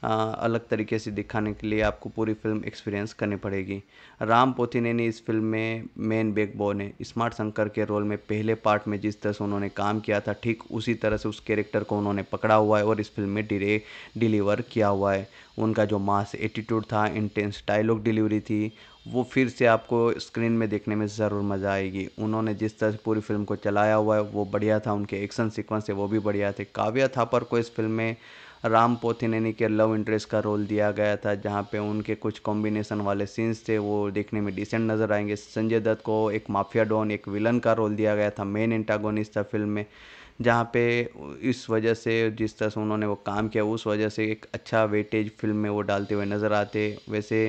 S1: आ, अलग तरीके से दिखाने के लिए आपको पूरी फिल्म एक्सपीरियंस करनी पड़ेगी राम ने इस फिल्म में मेन बैकबोन है स्मार्ट शंकर के रोल में पहले पार्ट में जिस तरह से उन्होंने काम किया था ठीक उसी तरह से उस कैरेक्टर को उन्होंने पकड़ा हुआ है और इस फिल्म में डिले डिलीवर किया हुआ है उनका जो मास एटीट्यूड था इंटेंस डायलॉग डिलीवरी थी वो फिर से आपको स्क्रीन में देखने में ज़रूर मज़ा आएगी उन्होंने जिस तरह से पूरी फिल्म को चलाया हुआ है वो बढ़िया था उनके एक्शन सीक्वेंस है वो भी बढ़िया थे काव्या थापर को इस फिल्म में राम पोथिनेनी के लव इंटरेस्ट का रोल दिया गया था जहाँ पे उनके कुछ कॉम्बिनेशन वाले सीन्स थे वो देखने में डिसेंट नज़र आएंगे संजय दत्त को एक माफिया डॉन एक विलन का रोल दिया गया था मेन इंटागोनिस्ट था फिल्म में जहाँ पे इस वजह से जिस तरह से उन्होंने वो काम किया उस वजह से एक अच्छा वेटेज फिल्म में वो डालते हुए नज़र आते वैसे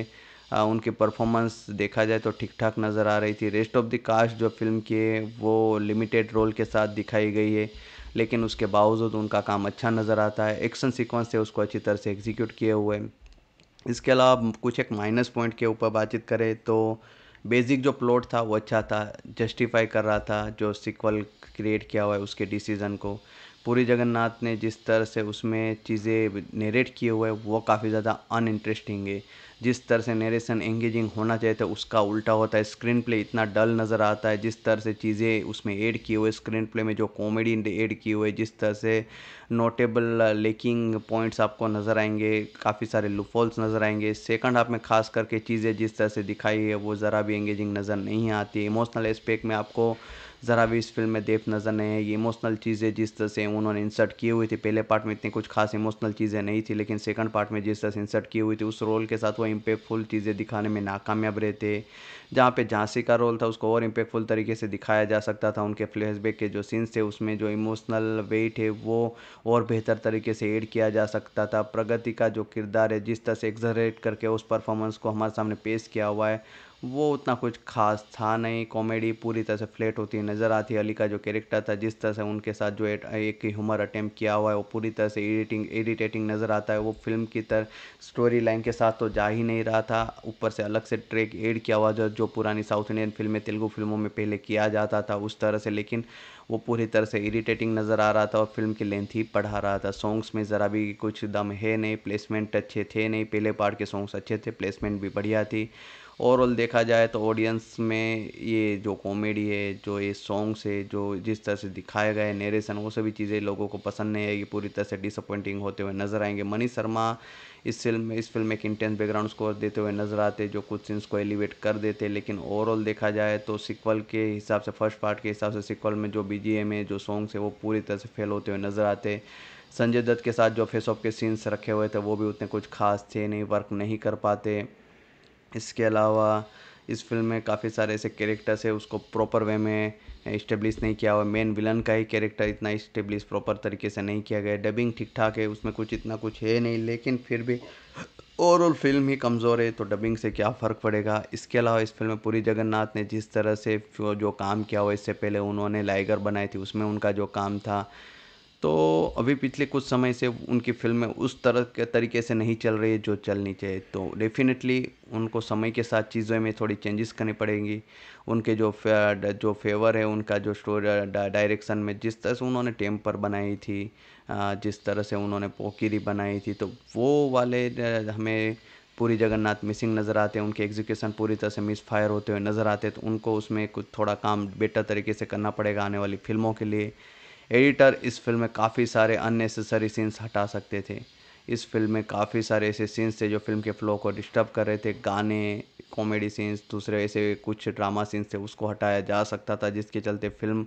S1: उनकी परफॉर्मेंस देखा जाए तो ठीक ठाक नज़र आ रही थी रेस्ट ऑफ द कास्ट जो फिल्म की है वो लिमिटेड रोल के साथ दिखाई गई है लेकिन उसके बावजूद उनका काम अच्छा नज़र आता है एक्शन सीक्वेंस से उसको अच्छी तरह से एग्जीक्यूट किए हुए इसके अलावा कुछ एक माइनस पॉइंट के ऊपर बातचीत करें तो बेसिक जो प्लॉट था वो अच्छा था जस्टिफाई कर रहा था जो सिक्वल क्रिएट किया हुआ है उसके डिसीज़न को पूरी जगन्नाथ ने जिस तरह से उसमें चीज़ें नेरेट किए हुए वो काफ़ी ज़्यादा अनइंटरेस्टिंग है जिस तरह से नरेशन एंगेजिंग होना चाहिए था तो उसका उल्टा होता है स्क्रीन प्ले इतना डल नज़र आता है जिस तरह से चीज़ें उसमें ऐड किए हुए स्क्रीन प्ले में जो कॉमेडी ऐड किए हुए जिस तरह से नोटेबल लेकिंग पॉइंट्स आपको नज़र आएंगे काफ़ी सारे लुफॉल्स नज़र आएंगे सेकंड हाफ में खास करके चीज़ें जिस तरह से दिखाई है वो ज़रा भी एंगेजिंग नज़र नहीं आती इमोशनल एस्पेक्ट में आपको ज़रा भी इस फिल्म में देख नज़र नहीं है ये इमोशनल चीज़ें जिस तरह से उन्होंने इंसर्ट की हुई थी पहले पार्ट में इतनी कुछ खास इमोशनल चीज़ें नहीं थी लेकिन सेकंड पार्ट में जिस तरह से इंसर्ट की हुई थी उस रोल के साथ वो इम्पेक्टफुल चीज़ें दिखाने में नाकामयाब रहे थे जहाँ पे झांसी का रोल था उसको और इम्पेक्टफुल तरीके से दिखाया जा सकता था उनके फ्लैशबैक के जो सीन्स थे उसमें जो इमोशनल वेट है वो और बेहतर तरीके से ऐड किया जा सकता था प्रगति का जो किरदार है जिस तरह से एग्जरेट करके उस परफॉर्मेंस को हमारे सामने पेश किया हुआ है वो उतना कुछ खास था नहीं कॉमेडी पूरी तरह से फ्लैट होती है नज़र आती है अली का जो कैरेक्टर था जिस तरह से उनके साथ जो एक ह्यूमर अटैम्प्ट किया हुआ है वो पूरी तरह से एडिटिंग एडिटेटिंग नज़र आता है वो फिल्म की तरह स्टोरी लाइन के साथ तो जा ही नहीं रहा था ऊपर से अलग से ट्रैक एड किया हुआ जो जो पुरानी साउथ इंडियन फिल्में तेलुगू फिल्मों में पहले किया जाता था उस तरह से लेकिन वो पूरी तरह से इरीटेटिंग नज़र आ रहा था और फिल्म की लेंथ ही पढ़ा रहा था सॉन्ग्स में ज़रा भी कुछ दम है नहीं प्लेसमेंट अच्छे थे नहीं पहले पार्ट के सॉन्ग्स अच्छे थे प्लेसमेंट भी बढ़िया थी ओवरऑल देखा जाए तो ऑडियंस में ये जो कॉमेडी है जो ये सॉन्ग्स है जो जिस तरह से दिखाए गए नरेशन वो सभी चीज़ें लोगों को पसंद नहीं आएगी पूरी तरह से डिसअपॉइंटिंग होते हुए नज़र आएंगे मनीष शर्मा इस फिल्म में इस फिल्म में एक इंटेंस बैकग्राउंड स्कोर देते हुए नज़र आते जो कुछ सीन्स को एलिवेट कर देते लेकिन ओवरऑल देखा जाए तो सिक्वल के हिसाब से फर्स्ट पार्ट के हिसाब से सिक्वल में जो बी है जो सॉन्ग्स है वो पूरी तरह से फेल होते हुए नज़र आते संजय दत्त के साथ जो फेस ऑफ के सीन्स रखे हुए थे वो भी उतने कुछ खास थे नहीं वर्क नहीं कर पाते इसके अलावा इस फ़िल्म में काफ़ी सारे ऐसे कैरेक्टर्स है उसको प्रॉपर वे में इस्टेब्लिश नहीं किया हुआ मेन विलन का ही कैरेक्टर इतना इस्टेब्लिश प्रॉपर तरीके से नहीं किया गया डबिंग ठीक ठाक है उसमें कुछ इतना कुछ है नहीं लेकिन फिर भी ओवरऑल फिल्म ही कमज़ोर है तो डबिंग से क्या फ़र्क पड़ेगा इसके अलावा इस फिल्म में पूरी जगन्नाथ ने जिस तरह से जो काम किया हुआ इससे पहले उन्होंने लाइगर बनाई थी उसमें उनका जो काम था तो अभी पिछले कुछ समय से उनकी फिल्में उस तरह के तरीके से नहीं चल रही जो चलनी चाहिए तो डेफिनेटली उनको समय के साथ चीज़ों में थोड़ी चेंजेस करनी पड़ेंगी उनके जो जो फेवर है उनका जो स्टोरी डायरेक्शन में जिस तरह से उन्होंने टेम्पर बनाई थी जिस तरह से उन्होंने पोकिरी बनाई थी तो वो वाले हमें पूरी जगन्नाथ मिसिंग नज़र आते हैं उनके एग्जीक्यूशन पूरी तरह से मिस फायर होते हुए नज़र आते हैं तो उनको उसमें कुछ थोड़ा काम बेटर तरीके से करना पड़ेगा आने वाली फिल्मों के लिए एडिटर इस फिल्म में काफ़ी सारे अननेसेसरी सीन्स हटा सकते थे इस फिल्म में काफ़ी सारे ऐसे सीन्स थे जो फिल्म के फ्लो को डिस्टर्ब कर रहे थे गाने कॉमेडी सीन्स दूसरे ऐसे कुछ ड्रामा सीन्स थे उसको हटाया जा सकता था जिसके चलते फिल्म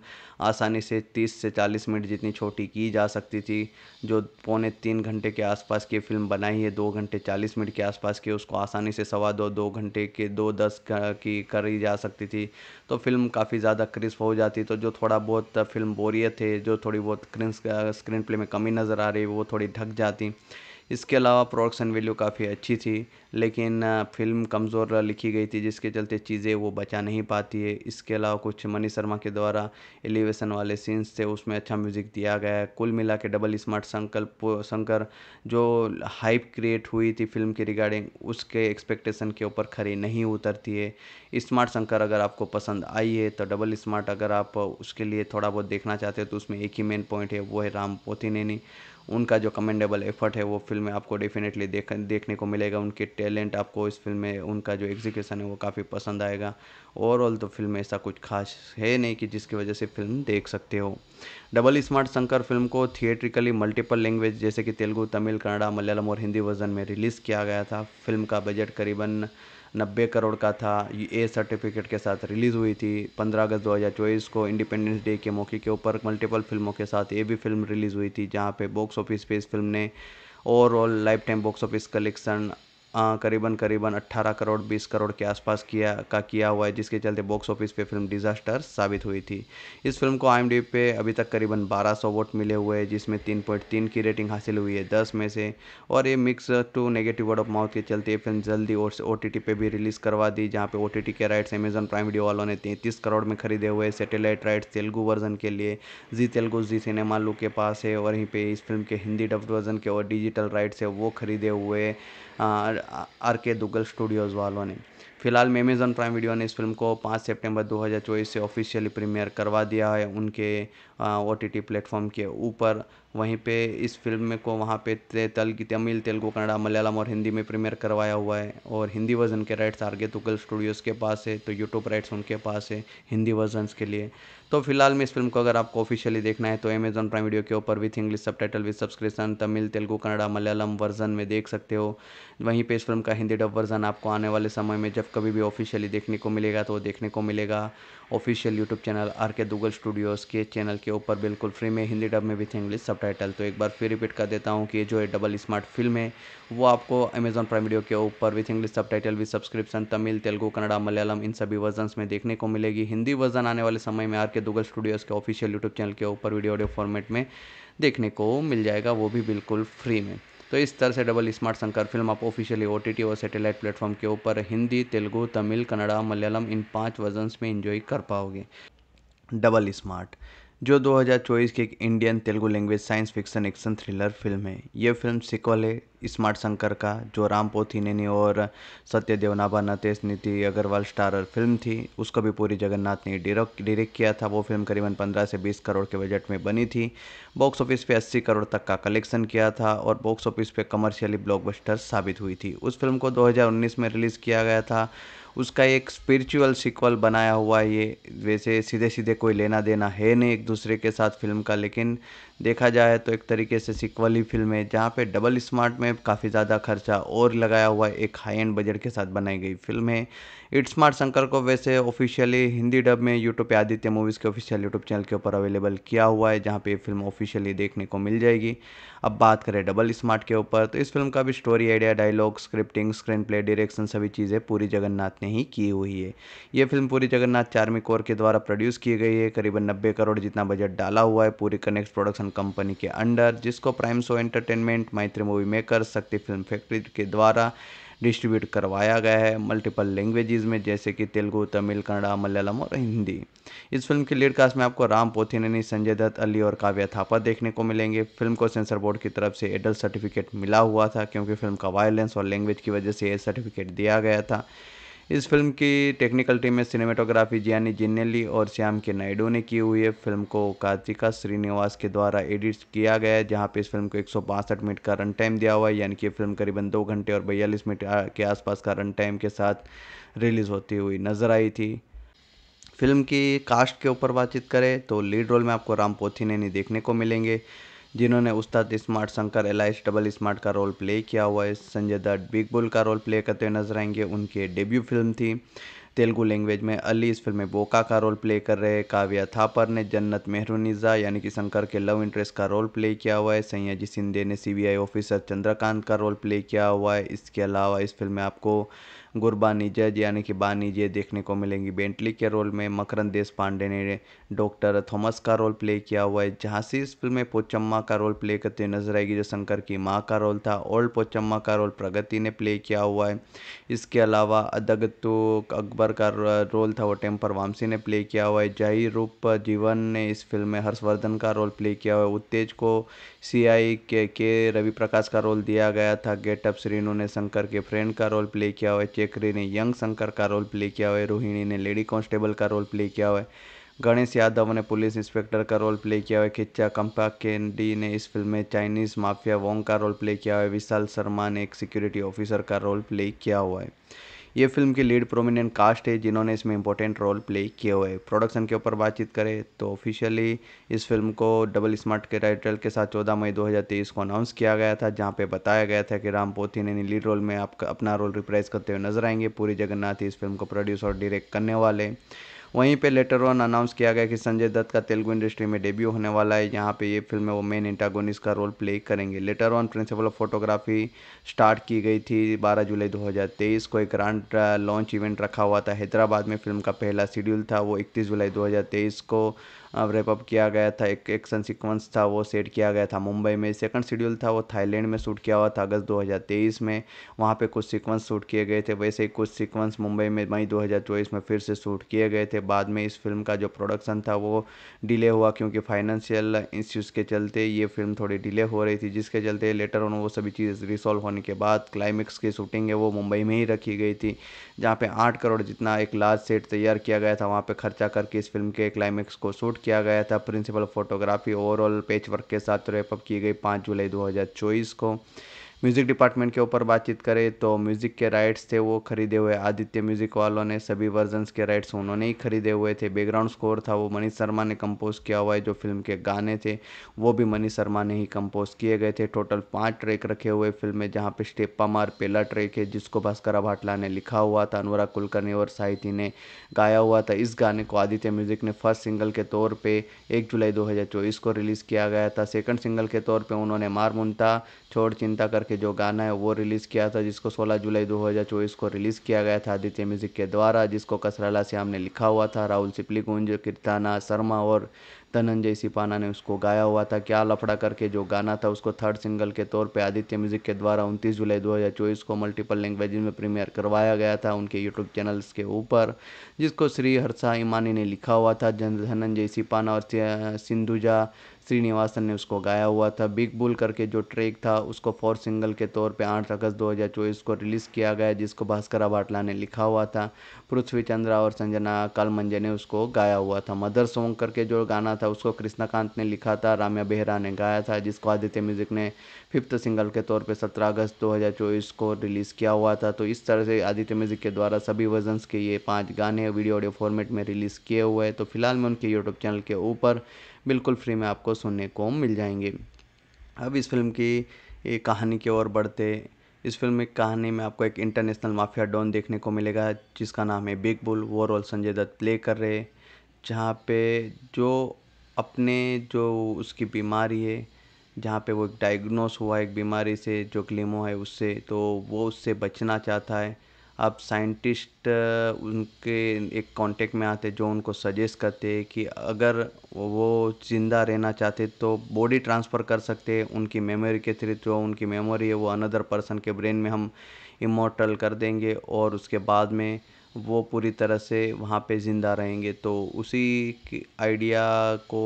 S1: आसानी से 30 से 40 मिनट जितनी छोटी की जा सकती थी जो पौने तीन घंटे के आसपास की फिल्म बनाई है दो घंटे 40 मिनट के आसपास की उसको आसानी से सवा दो दो घंटे के दो दस की करी जा सकती थी तो फिल्म काफ़ी ज़्यादा क्रिस्प हो जाती तो जो थोड़ा बहुत फिल्म बोरियत थे जो थोड़ी बहुत स्क्रीन प्ले में कमी नज़र आ रही वो थोड़ी ढक जाती इसके अलावा प्रोडक्शन वैल्यू काफ़ी अच्छी थी लेकिन फिल्म कमज़ोर लिखी गई थी जिसके चलते चीज़ें वो बचा नहीं पाती है इसके अलावा कुछ मनी शर्मा के द्वारा एलिवेशन वाले सीन्स थे उसमें अच्छा म्यूज़िक दिया गया है कुल मिला के डबल स्मार्ट संकल्प शंकर जो हाइप क्रिएट हुई थी फिल्म के रिगार्डिंग उसके एक्सपेक्टेशन के ऊपर खरी नहीं उतरती है स्मार्ट शंकर अगर आपको पसंद आई है तो डबल स्मार्ट अगर आप उसके लिए थोड़ा बहुत देखना चाहते हो तो उसमें एक ही मेन पॉइंट है वो है राम पोथीनेनी उनका जो कमेंडेबल एफर्ट है वो फिल्म में आपको डेफिनेटली देख देखने को मिलेगा उनके टैलेंट आपको इस फिल्म में उनका जो एग्जीक्यूशन है वो काफ़ी पसंद आएगा ओवरऑल तो फिल्म में ऐसा कुछ खास है नहीं कि जिसकी वजह से फिल्म देख सकते हो डबल स्मार्ट शंकर फिल्म को थिएट्रिकली मल्टीपल लैंग्वेज जैसे कि तेलुगू तमिल कन्नड़ा मलयालम और हिंदी वर्जन में रिलीज़ किया गया था फिल्म का बजट करीबन नब्बे करोड़ का था ये ए सर्टिफिकेट के साथ रिलीज़ हुई थी 15 अगस्त 2024 को इंडिपेंडेंस डे के मौके के ऊपर मल्टीपल फिल्मों के साथ ये भी फिल्म रिलीज़ हुई थी जहाँ पे बॉक्स ऑफिस पे इस फिल्म ने overall life time box office collection करीबन करीबन 18 करोड़ 20 करोड़ के आसपास किया का किया हुआ है जिसके चलते बॉक्स ऑफिस पे फिल्म डिज़ास्टर साबित हुई थी इस फिल्म को आई पे अभी तक करीबन 1200 वोट मिले हुए हैं जिसमें 3.3 की रेटिंग हासिल हुई है 10 में से और ये mix to negative word of mouth के चलते ये फिल्म जल्दी और ओ टी पे भी रिलीज़ करवा दी जहाँ पे ओ के राइट्स अमेजन प्राइम वीडियो वालों ने तैंतीस करोड़ में खरीदे हुए सेटेलाइट राइट्स तेलुगू वर्जन के लिए जी तेलुगु जी सिनेमा लू के पास है और यहीं पर इस फिल्म के हिंदी डब्ड वर्जन के और डिजिटल राइट्स है वो खरीदे हुए आर के दुग्गल स्टूडियोज़ वालों ने फिलहाल मेमेज़न प्राइम वीडियो ने इस फिल्म को 5 सितंबर 2024 से ऑफिशियली प्रीमियर करवा दिया है उनके ओ टी प्लेटफॉर्म के ऊपर वहीं पे इस फ़िल्म को वहाँ पे तल की तमिल तेलुगू कन्नड़ा मलयालम और हिंदी में प्रीमियर करवाया हुआ है और हिंदी वर्जन के राइट्स आरगे तुगल स्टूडियोज़ के पास है तो यूट्यूब राइट्स उनके पास है हिंदी वर्जनस के लिए तो फिलहाल में इस फिल्म को अगर आपको ऑफिशियली देखना है तो अमेजॉन प्राइम वीडियो के ऊपर with English subtitle with subscription Tamil Telugu Kannada Malayalam version में देख सकते हो वहीं पर इस फिल्म का हिंदी डब वर्जन आपको आने वाले समय में जब कभी भी ऑफिशियली देखने को मिलेगा तो देखने को मिलेगा official YouTube channel are K Duggal Studios के चैनल के ऊपर बिल्कुल फ्री में हिंदी डब में with English sub subtitle तो एक बार फिर रिपीट कर देता हूँ कि जो है डबल स्मार्ट फिल्म है वो आपको अमेजॉन प्राइम वीडियो के ऊपर with English subtitle with subscription Tamil Telugu Kannada Malayalam इन सभी वर्जन में देखने को मिलेगी हिंदी वर्जन आने वाले समय में आर के दुगल स्टूडियोज़ के ऑफिशियल यूट्यूब चैनल के ऊपर वीडियो ऑडियो फॉर्मेट में देखने को मिल जाएगा वो भी बिल्कुल फ्री में तो इस तरह से डबल स्मार्ट शंकर फिल्म आप ऑफिशियली ओ और सैटेलाइट प्लेटफॉर्म के ऊपर हिंदी तेलुगू तमिल कन्नड़ा मलयालम इन पाँच वर्जन में इंजॉय कर पाओगे डबल स्मार्ट जो 2024 की एक Indian Telugu language science fiction action thriller film है ये फिल्म सिक्वल है स्मार्ट शंकर का जो राम पोथीनेनी और सत्य देवनाभा नतेश नीति अग्रवाल स्टारर फिल्म थी उसको भी पूरी जगन्नाथ ने डायरेक्ट किया था वो फिल्म करीबन 15 से 20 करोड़ के बजट में बनी थी बॉक्स ऑफिस पे 80 करोड़ तक का कलेक्शन किया था और बॉक्स ऑफिस पे कमर्शियली ब्लॉकबस्टर साबित हुई थी उस फिल्म को दो में रिलीज़ किया गया था उसका एक स्पिरिचुअल सिक्वल बनाया हुआ है ये वैसे सीधे सीधे कोई लेना देना है नहीं एक दूसरे के साथ फिल्म का लेकिन देखा जाए तो एक तरीके से सिक्वली फिल्म है जहाँ पे डबल स्मार्ट में काफ़ी ज़्यादा खर्चा और लगाया हुआ एक हाई एंड बजट के साथ बनाई गई फिल्म है इट स्मार्ट शंकर को वैसे ऑफिशियली हिंदी डब में यूट्यूब पे आदित्य मूवीज़ के ऑफिशियल यूट्यूब चैनल के ऊपर अवेलेबल किया हुआ है जहाँ पे ये फिल्म ऑफिशियली देखने को मिल जाएगी अब बात करें डबल स्मार्ट के ऊपर तो इस फिल्म का भी story idea dialogue scripting screen play direction सभी चीज़ें पूरी जगन्नाथ ने ही की हुई है ये फिल्म पूरी जगन्नाथ चार्मिकोर के द्वारा प्रोड्यूस की गई है करीबन नब्बे करोड़ जितना बजट डाला हुआ है Puri connect production production company के अंडर जिसको prime show entertainment Mythri movie maker Shakti film factory के द्वारा डिस्ट्रीब्यूट करवाया गया है मल्टीपल लैंग्वेजेस में जैसे कि तेलुगु तमिल कन्नड़ा मलयालम और हिंदी इस फिल्म के लीड कास्ट में आपको राम पोथिनेनी संजय दत्त अली और काव्या थापा देखने को मिलेंगे फिल्म को सेंसर बोर्ड की तरफ से एडल्ट सर्टिफिकेट मिला हुआ था क्योंकि फिल्म का वायलेंस और लैंग्वेज की वजह से ये सर्टिफिकेट दिया गया था इस फिल्म की टेक्निकल टीम में सिनेमेटोग्राफी जियानी जिन्नेली और श्याम के नायडू ने की हुई है फिल्म को कार्तिका श्रीनिवास के द्वारा एडिट किया गया है जहाँ पे इस फिल्म को एक मिनट का रन टाइम दिया हुआ है यानी कि फिल्म करीबन दो घंटे और बयालीस मिनट के आसपास का रन टाइम के साथ रिलीज़ होती हुई नज़र आई थी फिल्म की कास्ट के ऊपर बातचीत करें तो लीड रोल में आपको राम पोथी ने देखने को मिलेंगे जिन्होंने उस्ताद स्मार्ट शंकर एल डबल स्मार्ट का रोल प्ले किया हुआ है संजय दत्त बिग बुल का रोल प्ले करते हुए नजर आएंगे उनके डेब्यू फिल्म थी तेलुगु लैंग्वेज में अली इस फिल्म में बोका का रोल प्ले कर रहे काव्या थापर ने जन्नत मेहरुनिजा यानी कि शंकर के लव इंटरेस्ट का रोल प्ले किया हुआ है जी सिंधे ने सीबीआई ऑफिसर चंद्रकांत का रोल प्ले किया हुआ है इसके अलावा इस फिल्म में आपको गुरबानी जज यानी कि बानी जय देखने को मिलेंगी बेंटली के रोल में मकरंद देश पांडे ने डॉक्टर थॉमस का रोल प्ले किया हुआ है झांसी इस फिल्म में पोचम्मा का रोल प्ले करते हुए नजर आएगी जो शंकर की माँ का रोल था ओल्ड पोचम्मा का रोल प्रगति ने प्ले किया हुआ है इसके अलावा अदगतु अकबर का रोल था वो टेम्पर वामसी ने प्ले किया हुआ है जही रूप जीवन ने इस फिल्म में हर्षवर्धन का रोल प्ले किया हुआ है उत्तेज को सी के के रवि प्रकाश का रोल दिया गया था गेटअप श्रीनु ने शंकर के फ्रेंड का रोल प्ले किया हुआ है केकरे ने यंग शंकर का रोल प्ले किया हुआ है रोहिणी ने लेडी कांस्टेबल का रोल प्ले किया हुआ है गणेश यादव ने पुलिस इंस्पेक्टर का रोल प्ले किया हुआ है खिच्चा कंपा केंडी ने इस फिल्म में चाइनीज़ माफिया वोंग का रोल प्ले किया हुआ है विशाल शर्मा ने एक सिक्योरिटी ऑफिसर का रोल प्ले किया हुआ है ये फिल्म की लीड प्रोमिनेंट कास्ट है जिन्होंने इसमें इंपॉर्टेंट रोल प्ले किए हुए प्रोडक्शन के ऊपर बातचीत करें तो ऑफिशियली इस फिल्म को डबल स्मार्ट के टाइटल के साथ चौदह मई 2023 को अनाउंस किया गया था जहाँ पे बताया गया था कि राम पोथी ने लीड रोल में आपका अपना रोल रिप्राइज करते हुए नजर आएंगे पूरी जगन्नाथ इस फिल्म को प्रोड्यूस और डायरेक्ट करने वाले वहीं पे लेटर ऑन अनाउंस किया गया कि संजय दत्त का तेलुगु इंडस्ट्री में डेब्यू होने वाला है यहाँ पे ये फिल्म में वो मेन इंटागोनिस्ट का रोल प्ले करेंगे later on principal of photography start की गई थी 12 जुलाई 2023 को एक ग्रांड लॉन्च इवेंट रखा हुआ था हैदराबाद में फिल्म का पहला शेड्यूल था वो इकतीस जुलाई 2023 को रेपअप किया गया था एक एक्शन सीक्वेंस था वो सेट किया गया था मुंबई में सेकंड शेड्यूल था वो थाईलैंड में शूट किया हुआ था अगस्त 2023 में वहाँ पे कुछ सीक्वेंस शूट किए गए थे वैसे ही कुछ सीक्वेंस मुंबई में मई 2024 में फिर से शूट किए गए थे बाद में इस फिल्म का जो प्रोडक्शन था वो डिले हुआ क्योंकि फाइनेंशियल इश्यूज़ के चलते ये फिल्म थोड़ी डिले हो रही थी जिसके चलते लेटर ऑन वो सभी चीज़ रिसॉल्व होने के बाद क्लाइमेक्स की शूटिंग है वो मुंबई में ही रखी गई थी जहाँ पर आठ करोड़ जितना एक लार्ज सेट तैयार किया गया था वहाँ पर खर्चा करके इस फिल्म के क्लाइमेक्स को शूट किया गया था प्रिंसिपल फोटोग्राफी ओवरऑल पेच वर्क के साथ रेपअप की गई पाँच जुलाई दो को म्यूज़िक डिपार्टमेंट के ऊपर बातचीत करें तो म्यूज़िक के राइट्स थे वो खरीदे हुए आदित्य म्यूज़िक वालों ने सभी वर्जन्स के राइट्स उन्होंने ही खरीदे हुए थे बैकग्राउंड स्कोर था वो मनीष शर्मा ने कंपोज़ किया हुआ है जो फिल्म के गाने थे वो भी मनीष शर्मा ने ही कंपोज़ किए गए थे टोटल पाँच ट्रैक रखे हुए फिल्म में जहाँ पर स्टेपा मार पेला ट्रैक है जिसको भास्करा भाटला ने लिखा हुआ था अनुराग कुलकर्णी और साहिती ने गाया हुआ था इस गाने को आदित्य म्यूज़िक ने फर्स्ट सिंगल के तौर पर एक जुलाई दो को रिलीज़ किया गया था सेकेंड सिंगल के तौर पर उन्होंने मार मुनता छोड़ चिंता कर करके जो गाना है वो रिलीज़ किया था जिसको 16 जुलाई 2024 को रिलीज़ किया गया था आदित्य म्यूज़िक के द्वारा जिसको कसराला श्याम ने लिखा हुआ था राहुल सिपलीगुंज कीर्ताना शर्मा और धनंजय सिपाना ने उसको गाया हुआ था क्या लफड़ा करके जो गाना था उसको थर्ड सिंगल के तौर पर आदित्य म्यूज़िक के द्वारा उनतीस जुलाई दो को मल्टीपल लैंग्वेज में प्रीमियर करवाया गया था उनके यूट्यूब चैनल्स के ऊपर जिसको श्री हर्षा इमानी ने लिखा हुआ था धनंजय सिपाना और सिंधुजा श्रीनिवासन ने उसको गाया हुआ था बिग बुल करके जो ट्रैक था उसको फोर सिंगल के तौर पे 8 अगस्त 2024 को रिलीज़ किया गया जिसको भास्कर भाटला ने लिखा हुआ था पृथ्वी चंद्रा और संजना कालमंजे ने उसको गाया हुआ था मदर सॉन्ग करके जो गाना था उसको कृष्णाकांत ने लिखा था राम्या बेहरा ने गाया था जिसको आदित्य म्यूजिक ने फिफ्थ सिंगल के तौर पर सत्रह अगस्त चौबीस को रिलीज़ किया हुआ था तो इस तरह से आदित्य म्यूजिक के द्वारा सभी वर्जनस के ये पाँच गाने वीडियो ऑडियो फॉर्मेट में रिलीज़ किए हुए हैं तो फिलहाल मैं उनके यूट्यूब चैनल के ऊपर बिल्कुल फ्री में आपको सुनने को मिल जाएंगे अब इस फिल्म की एक कहानी की ओर बढ़ते इस फिल्म में कहानी में आपको एक इंटरनेशनल माफिया डॉन देखने को मिलेगा जिसका नाम है बिग बुल वो रोल संजय दत्त प्ले कर रहे जहाँ पे जो अपने जो उसकी बीमारी है जहाँ पे वो डायग्नोस हुआ एक बीमारी से जो क्लेमो है उससे तो वो उससे बचना चाहता है अब साइंटिस्ट उनके एक कांटेक्ट में आते जो उनको सजेस्ट करते कि अगर वो ज़िंदा रहना चाहते तो बॉडी ट्रांसफ़र कर सकते उनकी मेमोरी के थ्रू जो उनकी मेमोरी है वो अनदर पर्सन के ब्रेन में हम इमोटल कर देंगे और उसके बाद में वो पूरी तरह से वहाँ पे ज़िंदा रहेंगे तो उसी आइडिया को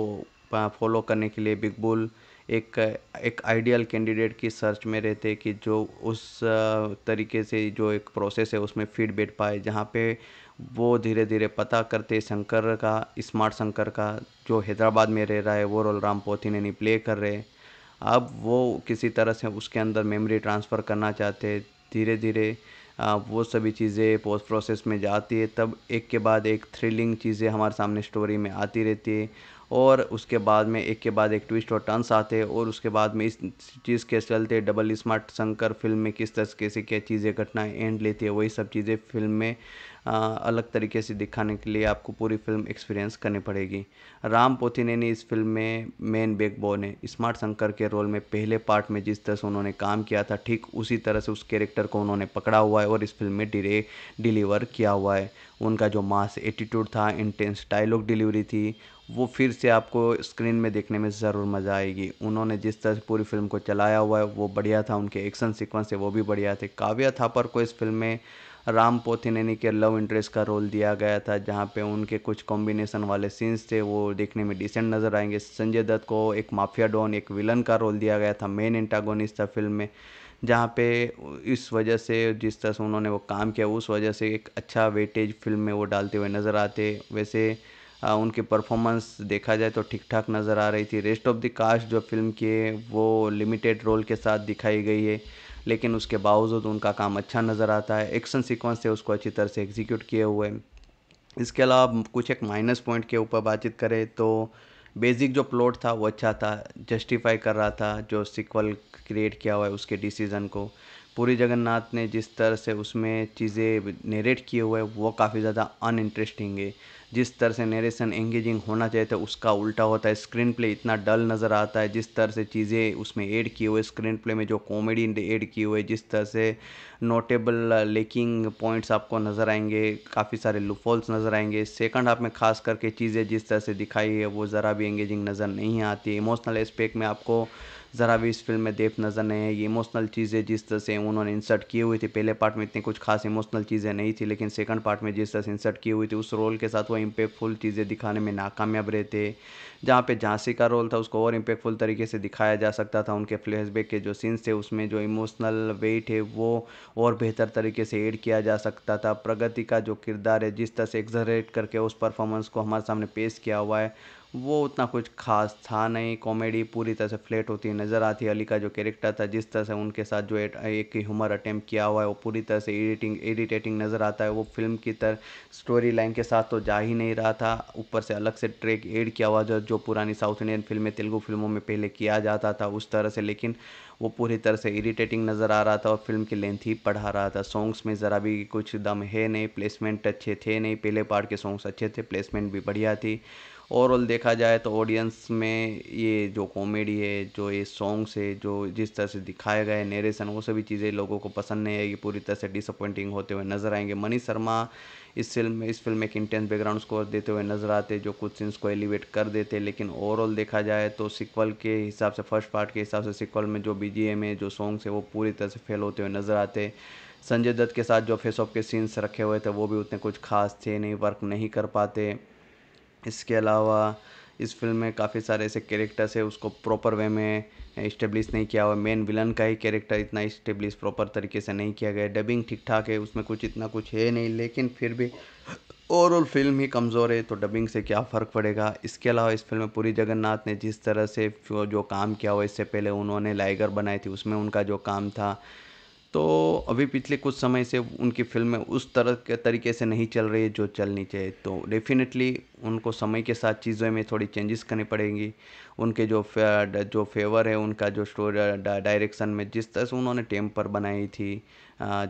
S1: फॉलो करने के लिए बिग बुल एक एक आइडियल कैंडिडेट की सर्च में रहते कि जो उस तरीके से जो एक प्रोसेस है उसमें फीडबैक बैठ पाए जहाँ पे वो धीरे धीरे पता करते शंकर का स्मार्ट शंकर का जो हैदराबाद में रह रहा है वो रोल राम नहीं प्ले कर रहे हैं अब वो किसी तरह से उसके अंदर मेमोरी ट्रांसफ़र करना चाहते धीरे धीरे वो सभी चीज़ें पोस्ट प्रोसेस में जाती है तब एक के बाद एक थ्रिलिंग चीज़ें हमारे सामने स्टोरी में आती रहती है और उसके बाद में एक के बाद एक ट्विस्ट और टर्न्स आते और उसके बाद में इस चीज़ के चलते डबल स्मार्ट शंकर फिल्म में किस तरीके से क्या चीज़ें घटनाएँ एंड लेती है वही सब चीज़ें फिल्म में अलग तरीके से दिखाने के लिए आपको पूरी फिल्म एक्सपीरियंस करनी पड़ेगी राम पोथिने ने इस फिल्म में मेन बैकबोन है स्मार्ट शंकर के रोल में पहले पार्ट में जिस तरह से उन्होंने काम किया था ठीक उसी तरह से उस कैरेक्टर को उन्होंने पकड़ा हुआ है और इस फिल्म में डिले डिलीवर किया हुआ है उनका जो मास एटीट्यूड था इंटेंस डायलॉग डिलीवरी थी वो फिर से आपको स्क्रीन में देखने में ज़रूर मज़ा आएगी उन्होंने जिस तरह से पूरी फिल्म को चलाया हुआ है वो बढ़िया था उनके एक्शन सीक्वेंस है वो भी बढ़िया थे काव्या थापर को इस फिल्म में राम पोथिनेनी के लव इंटरेस्ट का रोल दिया गया था जहाँ पे उनके कुछ कॉम्बिनेशन वाले सीन्स थे वो देखने में डिसेंट नज़र आएंगे संजय दत्त को एक माफिया डॉन एक विलन का रोल दिया गया था मेन इंटागोनिस्ट था फिल्म में जहाँ पे इस वजह से जिस तरह से उन्होंने वो काम किया उस वजह से एक अच्छा वेटेज फिल्म में वो डालते हुए नज़र आते वैसे आ, उनकी परफॉर्मेंस देखा जाए तो ठीक ठाक नज़र आ रही थी रेस्ट ऑफ द कास्ट जो फिल्म की है वो लिमिटेड रोल के साथ दिखाई गई है लेकिन उसके बावजूद उनका काम अच्छा नज़र आता है एक्शन सीक्वेंस थे उसको अच्छी तरह से एग्जीक्यूट किए हुए इसके अलावा कुछ एक माइनस पॉइंट के ऊपर बातचीत करें तो बेसिक जो प्लॉट था वो अच्छा था जस्टिफाई कर रहा था जो सिक्वल क्रिएट किया हुआ है उसके डिसीज़न को पूरी जगन्नाथ ने जिस तरह से उसमें चीज़ें नेरेट किए हुए वो काफ़ी ज़्यादा अनइंटरेस्टिंग है जिस तरह से नरेशन एंगेजिंग होना चाहिए था तो उसका उल्टा होता है स्क्रीन प्ले इतना डल नज़र आता है जिस तरह से चीज़ें उसमें ऐड किए हुए स्क्रीन प्ले में जो कॉमेडी ऐड किए हुए जिस तरह से नोटेबल लेकिंग पॉइंट्स आपको नज़र आएंगे काफ़ी सारे लुफॉल्स नज़र आएंगे सेकंड हाफ में खास करके चीज़ें जिस तरह से दिखाई है वो ज़रा भी एंगेजिंग नज़र नहीं आती इमोशनल एस्पेक्ट में आपको ज़रा भी इस फिल्म में देख नज़र नहीं है ये इमोशनल चीज़ें जिस तरह से उन्होंने इंसर्ट किए हुए थे पहले पार्ट में इतनी कुछ खास इमोशनल चीज़ें नहीं थी लेकिन सेकंड पार्ट में जिस तरह से इंसर्ट किए हुए थे उस रोल के साथ वो इम्पेक्टफुल चीज़ें दिखाने में नाकामयाब रहे थे जहाँ पे झांसी का रोल था उसको और इम्पेक्टफुल तरीके से दिखाया जा सकता था उनके फ्लैशबैक के जो सीन्स थे उसमें जो इमोशनल वेट है वो और बेहतर तरीके से एड किया जा सकता था प्रगति का जो किरदार है जिस तरह से एग्जरेट करके उस परफॉर्मेंस को हमारे सामने पेश किया हुआ है वो उतना कुछ खास था नहीं कॉमेडी पूरी तरह से फ्लैट होती है नज़र आती है अली का जो कैरेक्टर था जिस तरह से उनके साथ जो एट, एक ह्यूमर अटैम्प्ट किया हुआ है वो पूरी तरह से एडिटिंग एडिटेटिंग नज़र आता है वो फिल्म की तरह स्टोरी लाइन के साथ तो जा ही नहीं रहा था ऊपर से अलग से ट्रैक एड किया हुआ जो जो पुरानी साउथ इंडियन फिल्में तेलुगु फिल्मों में पहले किया जाता था उस तरह से लेकिन वो पूरी तरह से इरिटेटिंग नज़र आ रहा था और फिल्म की लेंथ ही पढ़ा रहा था सॉन्ग्स में ज़रा भी कुछ दम है नहीं प्लेसमेंट अच्छे थे नहीं पहले पार्ट के सॉन्ग्स अच्छे थे प्लेसमेंट भी बढ़िया थी ओवरऑल देखा जाए तो ऑडियंस में ये जो कॉमेडी है जो ये सॉन्ग्स है जो जिस तरह से दिखाया गया है नरेसन वो सभी चीज़ें लोगों को पसंद नहीं आएगी पूरी तरह से डिसअपॉइंटिंग होते हुए नज़र आएंगे मनीष शर्मा इस फिल्म में इस फिल्म में एक इंटेंस बैकग्राउंड स्कोर देते हुए नजर आते जो कुछ सीन्स को एलिवेट कर देते लेकिन ओवरऑल देखा जाए तो सिक्वल के हिसाब से फर्स्ट पार्ट के हिसाब से सिक्वल में जो बी है जो सॉन्ग्स है वो पूरी तरह से फेल होते हुए नजर आते संजय दत्त के साथ जो फेस ऑफ के सीन्स रखे हुए थे वो भी उतने कुछ खास थे नहीं वर्क नहीं कर पाते इसके अलावा इस फ़िल्म में काफ़ी सारे ऐसे कैरेक्टर्स है उसको प्रॉपर वे में इस्टेब्लिश नहीं किया हुआ मेन विलन का ही कैरेक्टर इतना इस्टेब्लिश प्रॉपर तरीके से नहीं किया गया डबिंग ठीक ठाक है उसमें कुछ इतना कुछ है नहीं लेकिन फिर भी ओवरऑल फिल्म ही कमज़ोर है तो डबिंग से क्या फ़र्क पड़ेगा इसके अलावा इस फिल्म में पूरी जगन्नाथ ने जिस तरह से जो काम किया हुआ इससे पहले उन्होंने लाइगर बनाई थी उसमें उनका जो काम था तो अभी पिछले कुछ समय से उनकी फ़िल्में उस तरह के तरीके से नहीं चल रही है जो चलनी चाहिए तो डेफिनेटली उनको समय के साथ चीज़ों में थोड़ी चेंजेस करनी पड़ेंगी उनके जो फे, जो फेवर है उनका जो स्टोरी डायरेक्शन में जिस तरह से उन्होंने टेम्पर बनाई थी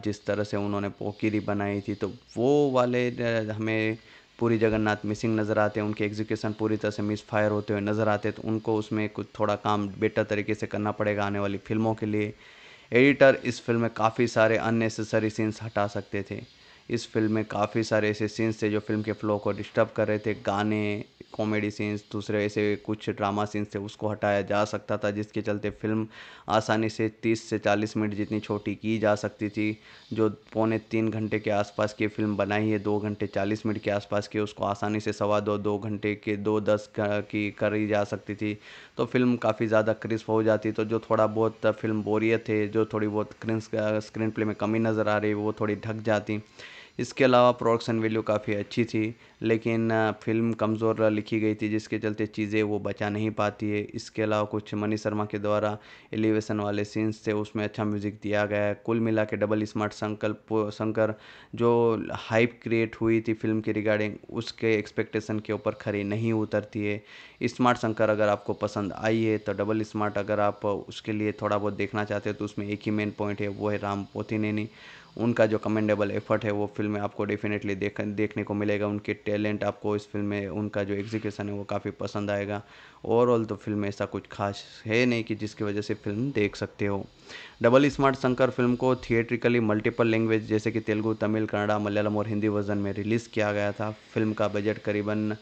S1: जिस तरह से उन्होंने पोकिरी बनाई थी तो वो वाले हमें पूरी जगन्नाथ मिसिंग नज़र आते हैं उनके एग्जीक्यूशन पूरी तरह से मिस फायर होते हुए नज़र आते हैं तो उनको उसमें कुछ थोड़ा काम बेटर तरीके से करना पड़ेगा आने वाली फिल्मों के लिए एडिटर इस फिल्म में काफ़ी सारे अननेसेसरी सीन्स हटा सकते थे इस फिल्म में काफ़ी सारे ऐसे सीन्स थे जो फिल्म के फ्लो को डिस्टर्ब कर रहे थे गाने कॉमेडी सीन्स दूसरे ऐसे कुछ ड्रामा सीन्स थे उसको हटाया जा सकता था जिसके चलते फिल्म आसानी से 30 से 40 मिनट जितनी छोटी की जा सकती थी जो पौने तीन घंटे के आसपास की फिल्म बनाई है दो घंटे 40 मिनट के आसपास की उसको आसानी से सवा दो दो घंटे के दो दस की करी जा सकती थी तो फिल्म काफ़ी ज़्यादा क्रिस्प हो जाती तो जो थोड़ा बहुत फिल्म बोरियत थे जो थोड़ी बहुत स्क्रीन प्ले में कमी नज़र आ रही वो थोड़ी ढक जाती इसके अलावा प्रोडक्शन वैल्यू काफ़ी अच्छी थी लेकिन फिल्म कमज़ोर लिखी गई थी जिसके चलते चीज़ें वो बचा नहीं पाती है इसके अलावा कुछ मनी शर्मा के द्वारा एलिवेशन वाले सीन्स थे उसमें अच्छा म्यूज़िक दिया गया है कुल मिला के डबल स्मार्ट संकल्प शंकर जो हाइप क्रिएट हुई थी फिल्म के रिगार्डिंग उसके एक्सपेक्टेशन के ऊपर खरी नहीं उतरती है स्मार्ट शंकर अगर आपको पसंद आई है तो डबल स्मार्ट अगर आप उसके लिए थोड़ा बहुत देखना चाहते हो तो उसमें एक ही मेन पॉइंट है वो है राम नैनी उनका जो कमेंडेबल एफर्ट है वो फिल्म में आपको डेफिनेटली देख देखने को मिलेगा उनके टैलेंट आपको इस फिल्म में उनका जो एग्जीक्यूशन है वो काफ़ी पसंद आएगा ओवरऑल तो फिल्म में ऐसा कुछ खास है नहीं कि जिसकी वजह से फिल्म देख सकते हो डबल स्मार्ट शंकर फिल्म को थिएट्रिकली मल्टीपल लैंग्वेज जैसे कि तेलुगू तमिल कन्नड़ा मलयालम और हिंदी वर्जन में रिलीज़ किया गया था फिल्म का बजट करीबन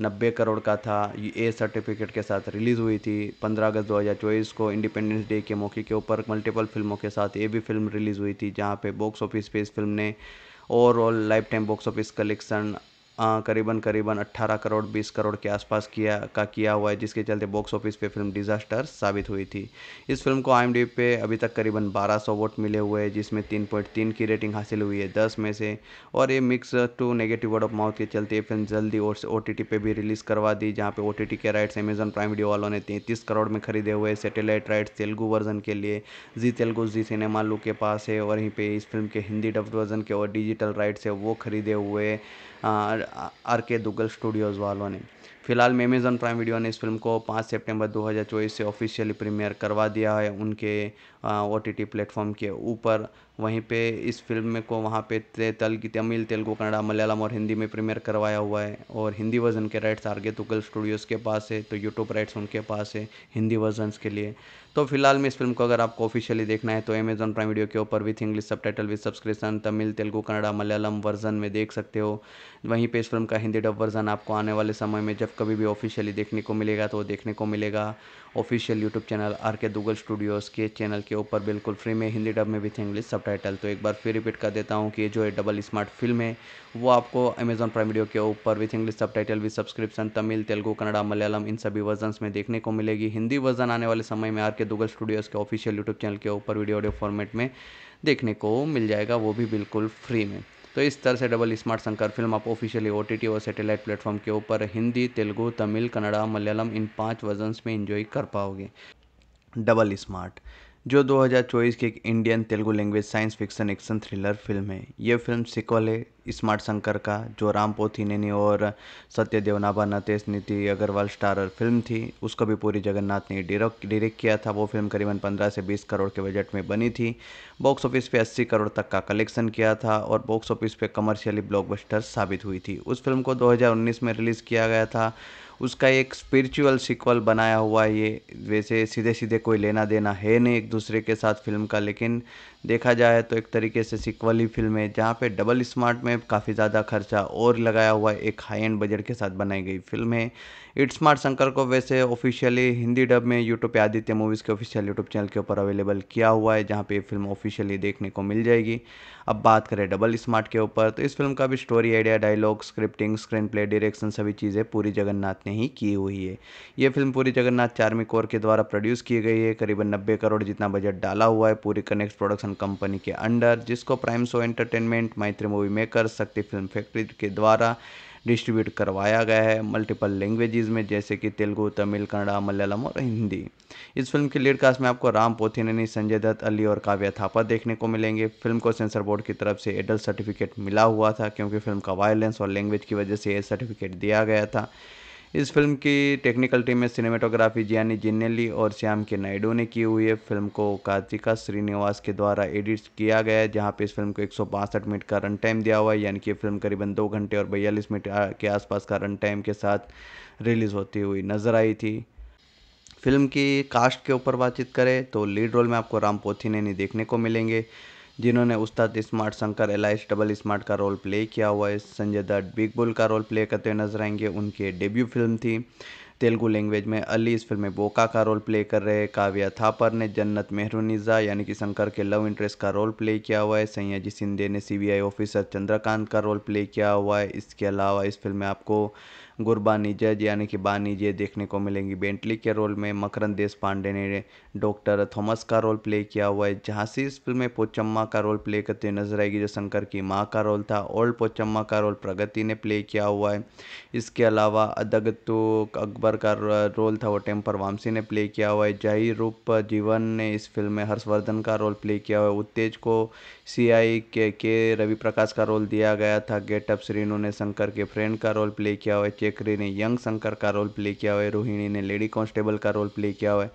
S1: नब्बे करोड़ का था ये सर्टिफिकेट के साथ रिलीज़ हुई थी पंद्रह अगस्त दो को इंडिपेंडेंस डे के मौके के ऊपर मल्टीपल फिल्मों के साथ ये भी फिल्म रिलीज़ हुई थी जहाँ पे बॉक्स ऑफिस पे इस फिल्म ने overall life time box office collection करीबन करीबन 18 करोड़ 20 करोड़ के आसपास किया का किया हुआ है जिसके चलते बॉक्स ऑफिस पे फिल्म डिज़ास्टर साबित हुई थी इस फिल्म को आई पे अभी तक करीबन 1200 वोट मिले हुए हैं जिसमें 3.3 की रेटिंग हासिल हुई है 10 में से और ये mix to negative word of mouth के चलते ये फिल्म जल्दी और ओ टी पे भी रिलीज़ करवा दी जहाँ पर ओ के राइट्स अमेजन प्राइम वीडियो वालों ने तैंतीस करोड़ में खरीदे हुए सेटेलाइट राइट्स तेलुगु वर्जन के लिए जी तेलुगु जी सिनेमा लू के पास है और यहीं पर इस फिल्म के हिंदी डब्ड वर्जन के और डिजिटल राइट्स है वो खरीदे हुए आर के दुग्गल स्टूडियोज़ वालों ने फिलहाल मेमेज़न प्राइम वीडियो ने इस फिल्म को 5 सितंबर 2024 से ऑफिशियली प्रीमियर करवा दिया है उनके ओ टी टी प्लेटफॉर्म के ऊपर वहीं पे इस फिल्म को वहाँ पे तल तमिल तेलुगु कन्नड़ा मलयालम और हिंदी में प्रीमियर करवाया हुआ है और हिंदी वर्जन के राइट्स आरगे तुगल स्टूडियोज़ के पास है तो यूट्यूब राइट्स उनके पास है हिंदी वर्जनस के लिए तो फिलहाल में इस फिल्म को अगर आपको ऑफिशियली देखना है तो अमेजॉन प्राइम वीडियो के ऊपर with English subtitle with subscription Tamil Telugu Kannada Malayalam version में देख सकते हो वहीं पे इस फिल्म का हिंदी डब वर्जन आपको आने वाले समय में जब कभी भी ऑफिशियली देखने को मिलेगा तो देखने को मिलेगा official YouTube channel are K Duggal Studios के चैनल के ऊपर बिल्कुल फ्री में हिंदी डब में विथ इंग्लिश सब तो एक बार फिर रिपीट कर देता हूँ कि जो है डबल स्मार्ट फिल्म है वो आपको अमेजन प्राइम वीडियो के ऊपर with English subtitle with subscription Tamil Telugu Kannada Malayalam इन सभी वर्जन में देखने को मिलेगी हिंदी वर्जन आने वाले समय में आर के दुगल स्टूडियोज़ के ऑफिशियल यूट्यूब चैनल के ऊपर वीडियो ऑडियो फॉर्मेट में देखने को मिल जाएगा वो भी बिल्कुल फ्री में तो इस तरह से डबल स्मार्ट शंकर फिल्म आप ऑफिशियली ओ टी और सैटेलाइट प्लेटफॉर्म के ऊपर हिंदी तेलुगू तमिल कन्नड़ा मलयालम इन पाँच वर्जन्स में इंजॉय कर पाओगे डबल स्मार्ट जो 2024 की एक Indian Telugu language science fiction action thriller film है ये फिल्म सिक्वल है स्मार्ट शंकर का जो राम पोथीनेनी और सत्य देवनाभा नतेश नीति अग्रवाल स्टारर फिल्म थी उसको भी पूरी जगन्नाथ ने डायरेक्ट किया था वो फिल्म करीबन 15 से 20 करोड़ के बजट में बनी थी बॉक्स ऑफिस पे 80 करोड़ तक का कलेक्शन किया था और बॉक्स ऑफिस पे कमर्शियली ब्लॉकबस्टर साबित हुई थी उस फिल्म को दो में रिलीज़ किया गया था उसका एक स्पिरिचुअल सिक्वल बनाया हुआ है ये वैसे सीधे सीधे कोई लेना देना है नहीं एक दूसरे के साथ फिल्म का लेकिन देखा जाए तो एक तरीके से सिक्वल ही फिल्म है जहाँ पे डबल स्मार्ट में काफ़ी ज़्यादा खर्चा और लगाया हुआ एक हाई एंड बजट के साथ बनाई गई फिल्म है इट स्मार्ट शंकर को वैसे ऑफिशियली हिंदी डब में यूट्यूब पे आदित्य मूवीज़ के ऑफिशियल यूट्यूब चैनल के ऊपर अवेलेबल किया हुआ है जहाँ पे ये फिल्म ऑफिशियली देखने को मिल जाएगी अब बात करें डबल स्मार्ट के ऊपर तो इस फिल्म का भी story idea dialogue scripting screen play direction सभी चीज़ें पूरी जगन्नाथ ने ही की हुई है ये फिल्म पूरी जगन्नाथ चार्मी कोर के द्वारा प्रोड्यूस की गई है करीबन नब्बे करोड़ जितना बजट डाला हुआ है पूरी कनेक्ट प्रोडक्शन कंपनी के अंडर जिसको prime show entertainment Mythri movie maker Shakti film factory के द्वारा डिस्ट्रीब्यूट करवाया गया है मल्टीपल लैंग्वेजेस में जैसे कि तेलुगु तमिल कन्नड़ा मलयालम और हिंदी इस फिल्म की लीड कास्ट में आपको राम पोथिनेनी संजय दत्त अली और काव्या थापा देखने को मिलेंगे फिल्म को सेंसर बोर्ड की तरफ से एडल्ट सर्टिफिकेट मिला हुआ था क्योंकि फिल्म का वायलेंस और लैंग्वेज की वजह से ये सर्टिफिकेट दिया गया था इस फिल्म की टेक्निकल टीम में सिनेमाटोग्राफी जियानी जिन्नेली और श्याम के नायडू ने की हुई है फिल्म को कार्तिका श्रीनिवास के द्वारा एडिट किया गया है जहाँ पे इस फिल्म को एक मिनट का रन टाइम दिया हुआ है यानी कि फिल्म करीबन दो घंटे और बयालीस मिनट के आसपास का रन टाइम के साथ रिलीज़ होती हुई नज़र आई थी फिल्म की कास्ट के ऊपर बातचीत करें तो लीड रोल में आपको राम पोथी ने देखने को मिलेंगे जिन्होंने Ustaad smart Shankar alias double smart का रोल प्ले किया हुआ है संजय दत्त बिग बुल का रोल प्ले करते हुए नजर आएंगे उनकी डेब्यू फिल्म थी तेलुगु लैंग्वेज में अली इस फिल्म में बोका का रोल प्ले कर रहे हैं काव्या थापर ने जन्नत मेहरुनिजा यानी कि शंकर के लव इंटरेस्ट का रोल प्ले किया हुआ है सैयाजी सिंधे ने सीबीआई ऑफिसर चंद्रकांत का रोल प्ले किया हुआ है इसके अलावा इस फिल्म में आपको गुरबानी जज यानी कि बानी जय देखने को मिलेंगी बेंटली के रोल में मकरन देश पांडे ने डॉक्टर थॉमस का रोल प्ले किया हुआ है झांसी इस फिल्म में पोचम्मा का रोल प्ले करते नजर आएगी जो शंकर की माँ का रोल था ओल्ड पोचम्मा का रोल प्रगति ने प्ले किया हुआ है इसके अलावा अदगतु अकबर का रोल था वो टेम्पर वामसी ने प्ले किया हुआ है जही रूप जीवन ने इस फिल्म में हर्षवर्धन का रोल प्ले किया हुआ है उत्तेज को सी के के रवि प्रकाश का रोल दिया गया था गेटअप श्रीनू ने शंकर के फ्रेंड का रोल प्ले किया हुआ है चेकरे ने यंग शंकर का रोल प्ले किया हुआ है रोहिणी ने लेडी कांस्टेबल का रोल प्ले किया हुआ है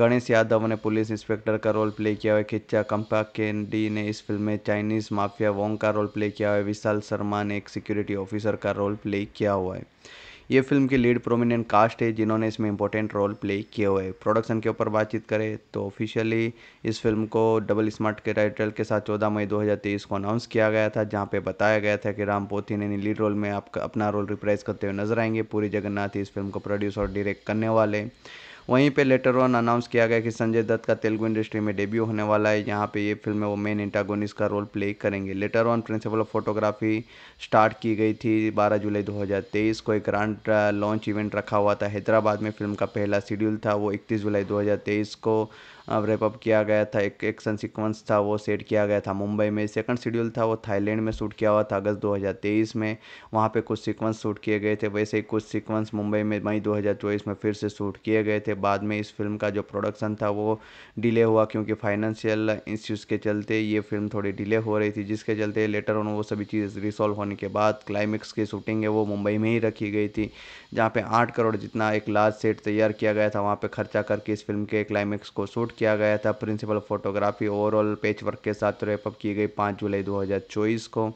S1: गणेश यादव ने पुलिस इंस्पेक्टर का रोल प्ले किया हुआ है खिच्चा कंपा केंडी ने इस फिल्म में चाइनीज़ माफिया वोंग का रोल प्ले किया हुआ है विशाल शर्मा ने एक सिक्योरिटी ऑफिसर का रोल प्ले किया हुआ है ये फिल्म की लीड प्रोमिनेंट कास्ट है जिन्होंने इसमें इंपॉर्टेंट रोल प्ले किए हुए प्रोडक्शन के ऊपर बातचीत करें तो ऑफिशियली इस फिल्म को डबल स्मार्ट के टाइटल के साथ चौदह मई 2023 को अनाउंस किया गया था जहाँ पे बताया गया था कि राम पोथी ने लीड रोल में आपका अपना रोल रिप्राइज करते हुए नजर आएंगे पूरी जगन्नाथ इस फिल्म को प्रोड्यूस और डायरेक्ट करने वाले वहीं पे लेटर ऑन अनाउंस किया गया कि संजय दत्त का तेलुगु इंडस्ट्री में डेब्यू होने वाला है यहाँ पे ये फिल्म में वो मेन इंटागोनिस का रोल प्ले करेंगे later on principal of photography start की गई थी 12 जुलाई 2023 को एक ग्रांड लॉन्च इवेंट रखा हुआ था हैदराबाद में फिल्म का पहला शेड्यूल था वो इकतीस जुलाई 2023 को रेपअप किया गया था एक एक्शन सीक्वेंस था वो सेट किया गया था मुंबई में सेकंड शेड्यूल था वो थाईलैंड में शूट किया हुआ था अगस्त 2023 में वहाँ पे कुछ सीक्वेंस शूट किए गए थे वैसे ही कुछ सीक्वेंस मुंबई में मई दो में फिर से शूट किए गए थे बाद में इस फिल्म का जो प्रोडक्शन था वो डिले हुआ क्योंकि फाइनेंशियल इश्यूज़ के चलते ये फिल्म थोड़ी डिले हो रही थी जिसके चलते लेटर ऑन वो सभी चीज़ रिसॉल्व होने के बाद क्लाइमेक्स की शूटिंग है वो मुंबई में ही रखी गई थी जहाँ पे आठ करोड़ जितना एक लार्ज सेट तैयार किया गया था वहाँ पे खर्चा करके इस फिल्म के क्लाइमेक्स को शूट किया गया था principal photography overall page work के साथ रेपअप की गई पाँच जुलाई दो को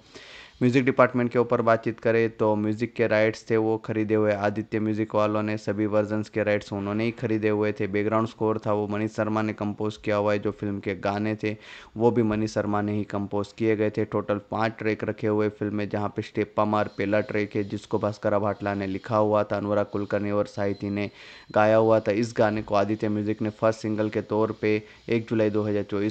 S1: म्यूज़िक डिपार्टमेंट के ऊपर बातचीत करें तो म्यूज़िक के राइट्स थे वो खरीदे हुए आदित्य म्यूज़िक वालों ने सभी वर्जन्स के राइट्स उन्होंने ही खरीदे हुए थे बैकग्राउंड स्कोर था वो मनीष शर्मा ने कंपोज़ किया हुआ है जो फिल्म के गाने थे वो भी मनीष शर्मा ने ही कंपोज़ किए गए थे टोटल पाँच ट्रैक रखे हुए फिल्म में जहाँ पे स्टेप्पा मार पहला ट्रैक है जिसको भास्कर भाटला ने लिखा हुआ था अनुराग कुलकर्णी और साहित्य ने गाया हुआ था इस गाने को आदित्य म्यूज़िक ने फर्स्ट सिंगल के तौर पर एक जुलाई दो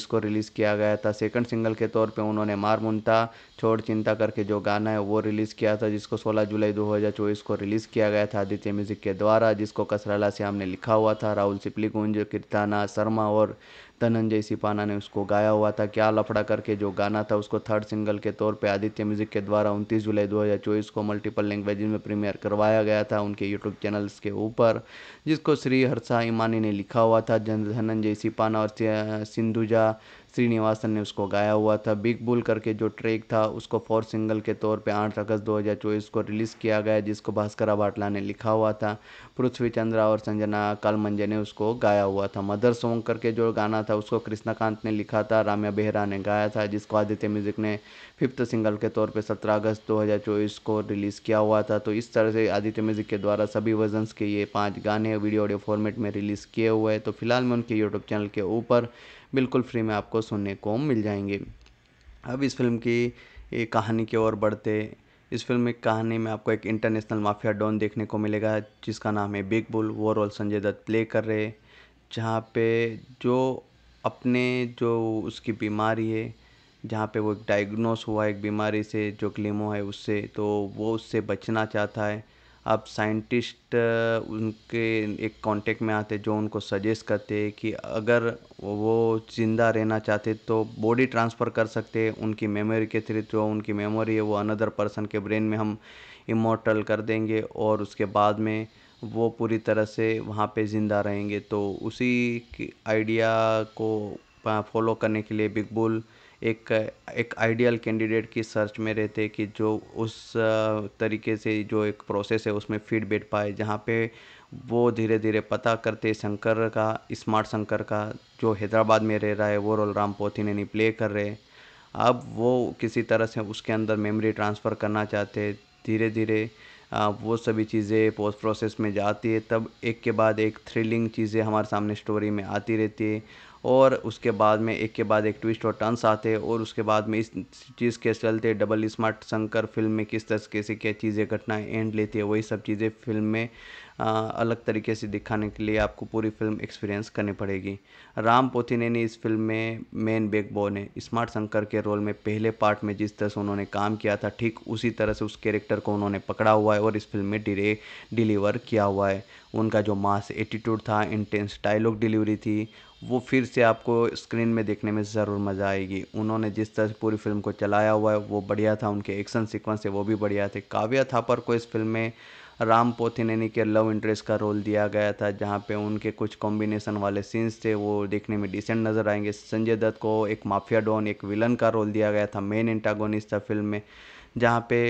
S1: को रिलीज़ किया गया था सेकेंड सिंगल के तौर पर उन्होंने मार मुंता छोड़ चिंता करके के जो गाना है वो रिलीज़ किया था जिसको 16 जुलाई 2024 को रिलीज़ किया गया था आदित्य म्यूज़िक के द्वारा जिसको कसराला श्याम ने लिखा हुआ था राहुल सिपली कुंज कीर्ताना शर्मा और धनंजय सिपाना ने उसको गाया हुआ था क्या लफड़ा करके जो गाना था उसको थर्ड सिंगल के तौर पर आदित्य म्यूज़िक के द्वारा उनतीस जुलाई दो को मल्टीपल लैंग्वेज में प्रीमियर करवाया गया था उनके यूट्यूब चैनल्स के ऊपर जिसको श्री हर्षा इमानी ने लिखा हुआ था धनंजय सिपाना और सिंधुजा श्रीनिवासन ने उसको गाया हुआ था बिग बुल करके जो ट्रैक था उसको फोर सिंगल के तौर पे आठ अगस्त 2024 को रिलीज़ किया गया जिसको भास्कर भाटला ने लिखा हुआ था पृथ्वी चंद्रा और संजना कालमंजे ने उसको गाया हुआ था मदर सॉन्ग करके जो गाना था उसको कृष्णाकांत ने लिखा था राम्या बेहरा ने गाया था जिसको आदित्य म्यूजिक ने फिफ्थ सिंगल के तौर पे 17 अगस्त 2024 को रिलीज़ किया हुआ था तो इस तरह से आदित्य म्यूजिक के द्वारा सभी वर्जनस के ये पाँच गाने वीडियो ऑडियो फॉर्मेट में रिलीज़ किए हुए हैं तो फिलहाल में उनके यूट्यूब चैनल के ऊपर बिल्कुल फ्री में आपको सुनने को मिल जाएंगे अब इस फिल्म की कहानी की ओर बढ़ते इस फिल्म में कहानी में आपको एक इंटरनेशनल माफिया डॉन देखने को मिलेगा जिसका नाम है बिग बुल वो रोल संजय दत्त प्ले कर रहे हैं जहाँ पे जो अपने जो उसकी बीमारी है जहाँ पे वो डायग्नोस हुआ है एक बीमारी से जो ग्लीमो है उससे तो वो उससे बचना चाहता है अब साइंटिस्ट उनके एक कांटेक्ट में आते जो उनको सजेस्ट करते हैं कि अगर वो ज़िंदा रहना चाहते तो बॉडी ट्रांसफ़र कर सकते हैं उनकी मेमोरी के थ्रू जो तो उनकी मेमोरी है वो अनदर पर्सन के ब्रेन में हम इमोटल कर देंगे और उसके बाद में वो पूरी तरह से वहाँ पे ज़िंदा रहेंगे तो उसी आइडिया को फॉलो करने के लिए बिग बुल एक एक आइडियल कैंडिडेट की सर्च में रहते कि जो उस तरीके से जो एक प्रोसेस है उसमें फीड बैठ पाए जहाँ पे वो धीरे धीरे पता करते शंकर का स्मार्ट शंकर का जो हैदराबाद में रह रहा है वो रोल राम नहीं प्ले कर रहे अब वो किसी तरह से उसके अंदर मेमोरी ट्रांसफ़र करना चाहते धीरे धीरे वो सभी चीज़ें पोस्ट प्रोसेस में जाती है तब एक के बाद एक थ्रिलिंग चीज़ें हमारे सामने स्टोरी में आती रहती है और उसके बाद में एक के बाद एक ट्विस्ट और टर्न्स आते हैं और उसके बाद में इस चीज़ के चलते डबल स्मार्ट शंकर फिल्म में किस तरीके से क्या चीज़ें घटनाएं एंड लेती है वही सब चीज़ें फिल्म में अलग तरीके से दिखाने के लिए आपको पूरी फिल्म एक्सपीरियंस करनी पड़ेगी राम ने इस फिल्म में मेन बैकबोन है स्मार्ट शंकर के रोल में पहले पार्ट में जिस तरह से उन्होंने काम किया था ठीक उसी तरह से उस कैरेक्टर को उन्होंने पकड़ा हुआ है और इस फिल्म में डिले डिलीवर किया हुआ है उनका जो मास एटीट्यूड था इंटेंस डायलॉग डिलीवरी थी वो फिर से आपको स्क्रीन में देखने में ज़रूर मज़ा आएगी उन्होंने जिस तरह से पूरी फिल्म को चलाया हुआ है वो बढ़िया था उनके एक्शन सिक्वेंस है वो भी बढ़िया थे काव्या थापर को इस फिल्म में राम पोथिनेनी के लव इंटरेस्ट का रोल दिया गया था जहाँ पे उनके कुछ कॉम्बिनेशन वाले सीन्स थे वो देखने में डिसेंट नज़र आएंगे संजय दत्त को एक माफिया डॉन एक विलन का रोल दिया गया था मेन एंटागोनिस्ट था फिल्म में जहाँ पे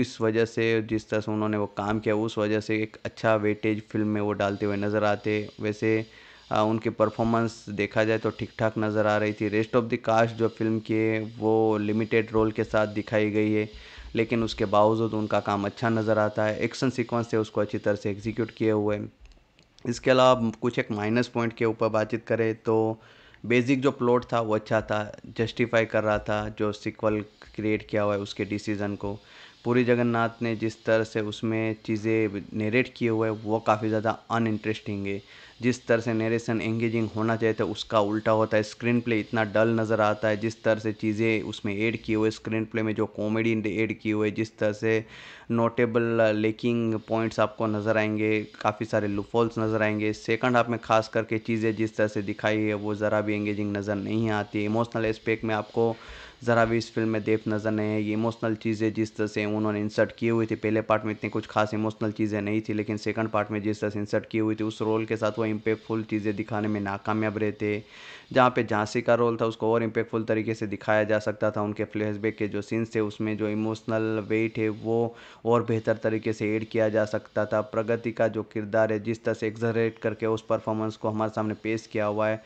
S1: इस वजह से जिस तरह से उन्होंने वो काम किया उस वजह से एक अच्छा वेटेज फिल्म में वो डालते हुए नज़र आते वैसे आ, उनकी परफॉर्मेंस देखा जाए तो ठीक ठाक नज़र आ रही थी रेस्ट ऑफ द कास्ट जो फिल्म के वो लिमिटेड रोल के साथ दिखाई गई है लेकिन उसके बावजूद उनका काम अच्छा नज़र आता है एक्शन सीक्वेंस थे उसको अच्छी तरह से एग्जीक्यूट किए हुए इसके अलावा कुछ एक माइनस पॉइंट के ऊपर बातचीत करें तो बेसिक जो प्लॉट था वो अच्छा था जस्टिफाई कर रहा था जो सिक्वल क्रिएट किया हुआ है उसके डिसीज़न को पूरी जगन्नाथ ने जिस तरह से उसमें चीज़ें नेरेट किए हुए वो काफ़ी ज़्यादा अन इंटरेस्टिंग है जिस तरह से नरेशन एंगेजिंग होना चाहिए था उसका उल्टा होता है स्क्रीन प्ले इतना डल नज़र आता है जिस तरह से चीज़ें उसमें ऐड किए हुए स्क्रीन प्ले में जो कॉमेडी ऐड किए हुए जिस तरह से नोटेबल लेकिंग पॉइंट्स आपको नज़र आएंगे काफ़ी सारे लुफॉल्स नज़र आएंगे सेकंड हाफ में खास करके चीज़ें जिस तरह से दिखाई है वो ज़रा भी एंगेजिंग नज़र नहीं आती इमोशनल एस्पेक्ट में आपको ज़रा भी इस फिल्म में देख नज़र नहीं है ये इमोशनल चीज़ें जिस तरह से उन्होंने इंसर्ट की हुई थी पहले पार्ट में इतनी कुछ खास इमोशनल चीज़ें नहीं थी लेकिन सेकंड पार्ट में जिस तरह से इंसर्ट की हुई थी उस रोल के साथ वो इम्पेक्टफुल चीज़ें दिखाने में नाकामयाब रहते जहाँ पे झांसी का रोल था उसको और इम्पेक्टफुल तरीके से दिखाया जा सकता था उनके फ्लैशबैक के जो सीन्स थे उसमें जो इमोशनल वेट है वो और बेहतर तरीके से एड किया जा सकता था प्रगति का जो किरदार है जिस तरह से एग्जरेट करके उस परफॉर्मेंस को हमारे सामने पेश किया हुआ है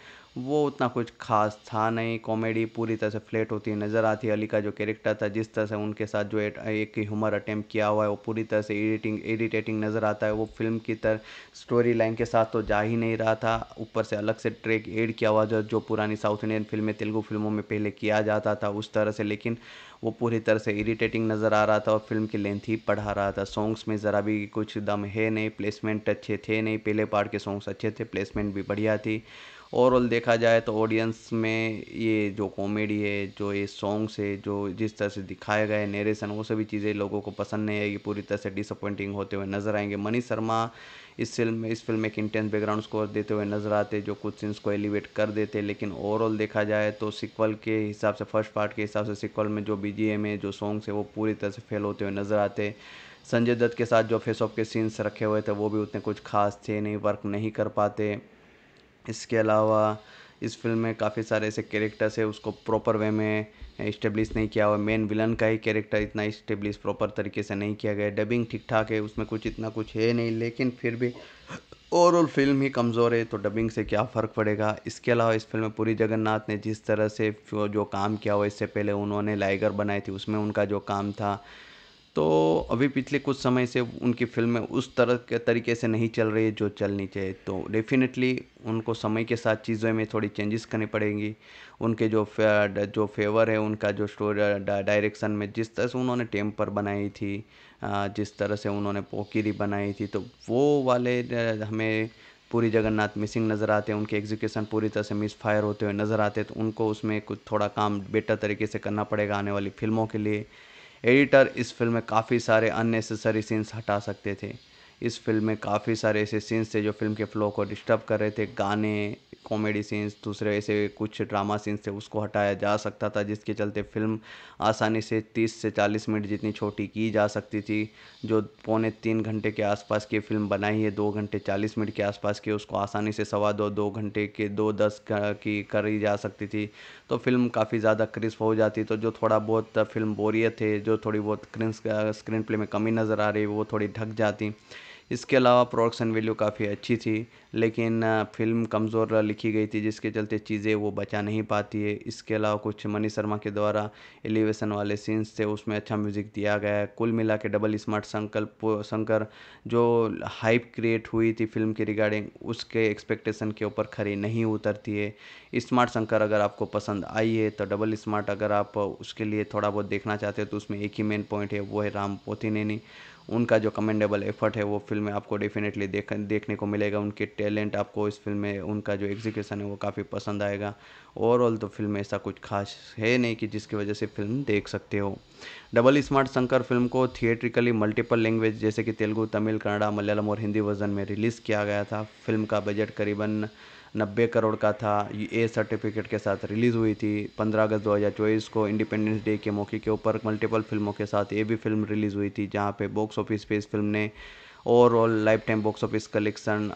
S1: वो उतना कुछ खास था नहीं कॉमेडी पूरी तरह से फ्लैट होती नज़र आती है अली का जो कैरेक्टर था जिस तरह से उनके साथ जो एट, एक ह्यूमर अटैम्प्ट किया हुआ है वो पूरी तरह से एडिटिंग एडिटेटिंग नज़र आता है वो फिल्म की तरह स्टोरी लाइन के साथ तो जा ही नहीं रहा था ऊपर से अलग से ट्रैक एड किया हुआ जो जो पुरानी साउथ इंडियन फिल्में तेलुगू फिल्मों में पहले किया जाता था उस तरह से लेकिन वो पूरी तरह से इरिटेटिंग नज़र आ रहा था और फिल्म की लेंथ ही पढ़ा रहा था सॉन्ग्स में ज़रा भी कुछ दम है नहीं प्लेसमेंट अच्छे थे नहीं पहले पार्ट के सॉन्ग्स अच्छे थे प्लेसमेंट भी बढ़िया थी ओवरऑल देखा जाए तो ऑडियंस में ये जो कॉमेडी है जो ये सॉन्ग्स है जो जिस तरह से दिखाए गए नेरेशन वो सभी चीज़ें लोगों को पसंद नहीं आएगी पूरी तरह से डिसअपॉइंटिंग होते हुए नज़र आएंगे मनीष शर्मा इस फिल्म में इस फिल्म में एक इंटेंस बैकग्राउंड स्कोर देते हुए नज़र आते जो कुछ सीन्स को एलिवेट कर देते लेकिन ओवरऑल देखा जाए तो सिक्वल के हिसाब से फर्स्ट पार्ट के हिसाब से सिक्वल में जो बी है जो सॉन्ग्स है वो पूरी तरह से फेल होते हुए नज़र आते संजय दत्त के साथ जो फेस ऑफ के सीन्स रखे हुए थे वो भी उतने कुछ खास थे नहीं वर्क नहीं कर पाते इसके अलावा इस फिल्म में काफ़ी सारे ऐसे कैरेक्टर्स है उसको प्रॉपर वे में इस्टेब्लिश नहीं किया हुआ मेन विलन का ही कैरेक्टर इतना इस्टेब्लिश प्रॉपर तरीके से नहीं किया गया डबिंग ठीक ठाक है उसमें कुछ इतना कुछ है नहीं लेकिन फिर भी ओवरऑल फिल्म ही कमज़ोर है तो डबिंग से क्या फ़र्क पड़ेगा इसके अलावा इस फिल्म में पूरी जगन्नाथ ने जिस तरह से जो काम किया हुआ इससे पहले उन्होंने लाइगर बनाई थी उसमें उनका जो काम था तो अभी पिछले कुछ समय से उनकी फिल्में उस तरह के तरीके से नहीं चल रही जो चलनी चाहिए तो डेफिनेटली उनको समय के साथ चीज़ों में थोड़ी चेंजेस करनी पड़ेंगी उनके जो फे, जो फेवर है उनका जो स्टोरी डायरेक्शन में जिस तरह से उन्होंने टेम्पर बनाई थी जिस तरह से उन्होंने पोकिरी बनाई थी तो वो वाले हमें पूरी जगन्नाथ मिसिंग नज़र आते हैं उनके एग्जीक्यूशन पूरी तरह से मिस फायर होते हुए नज़र आते हैं तो उनको उसमें कुछ थोड़ा काम बेटर तरीके से करना पड़ेगा आने वाली फिल्मों के लिए एडिटर इस फिल्म में काफ़ी सारे अननेसेसरी सीन्स हटा सकते थे इस फिल्म में काफ़ी सारे ऐसे सीन्स थे जो फिल्म के फ्लो को डिस्टर्ब कर रहे थे गाने कॉमेडी सीन्स दूसरे ऐसे कुछ ड्रामा सीन्स थे उसको हटाया जा सकता था जिसके चलते फिल्म आसानी से 30 से 40 मिनट जितनी छोटी की जा सकती थी जो पौने तीन घंटे के आसपास की फिल्म बनाई है दो घंटे 40 मिनट के आसपास की उसको आसानी से सवा दो दो घंटे के दो दस की करी जा सकती थी तो फिल्म काफ़ी ज़्यादा क्रिस्प हो जाती तो जो थोड़ा बहुत फिल्म बोरियत थे जो थोड़ी बहुत स्क्रीन प्ले में कमी नज़र आ रही वो थोड़ी ढक जाती इसके अलावा प्रोडक्शन वैल्यू काफ़ी अच्छी थी लेकिन फिल्म कमज़ोर लिखी गई थी जिसके चलते चीज़ें वो बचा नहीं पाती है इसके अलावा कुछ मनी शर्मा के द्वारा एलिवेशन वाले सीन्स थे उसमें अच्छा म्यूज़िक दिया गया है कुल मिला के डबल स्मार्ट संकल्प शंकर जो हाइप क्रिएट हुई थी फिल्म के रिगार्डिंग उसके एक्सपेक्टेशन के ऊपर खरी नहीं उतरती है स्मार्ट शंकर अगर आपको पसंद आई है तो डबल स्मार्ट अगर आप उसके लिए थोड़ा बहुत देखना चाहते हो तो उसमें एक ही मेन पॉइंट है वो है राम पोथीनेनी उनका जो कमेंडेबल एफर्ट है वो फिल्म में आपको डेफिनेटली देख देखने को मिलेगा उनके टैलेंट आपको इस फिल्म में उनका जो एग्जीक्यूशन है वो काफ़ी पसंद आएगा ओवरऑल तो फिल्म में ऐसा कुछ खास है नहीं कि जिसकी वजह से फिल्म देख सकते हो डबल स्मार्ट शंकर फिल्म को थिएट्रिकली मल्टीपल लैंग्वेज जैसे कि तेलुगू तमिल कन्नड़ा मलयालम और हिंदी वर्जन में रिलीज़ किया गया था फिल्म का बजट करीबन नब्बे करोड़ का था ये सर्टिफिकेट के साथ रिलीज़ हुई थी पंद्रह अगस्त दो हज़ार चौबीस को इंडिपेंडेंस डे के मौके के ऊपर मल्टीपल फिल्मों के साथ ये भी फिल्म रिलीज़ हुई थी जहाँ पे बॉक्स ऑफिस पे इस फिल्म ने overall life time box office collection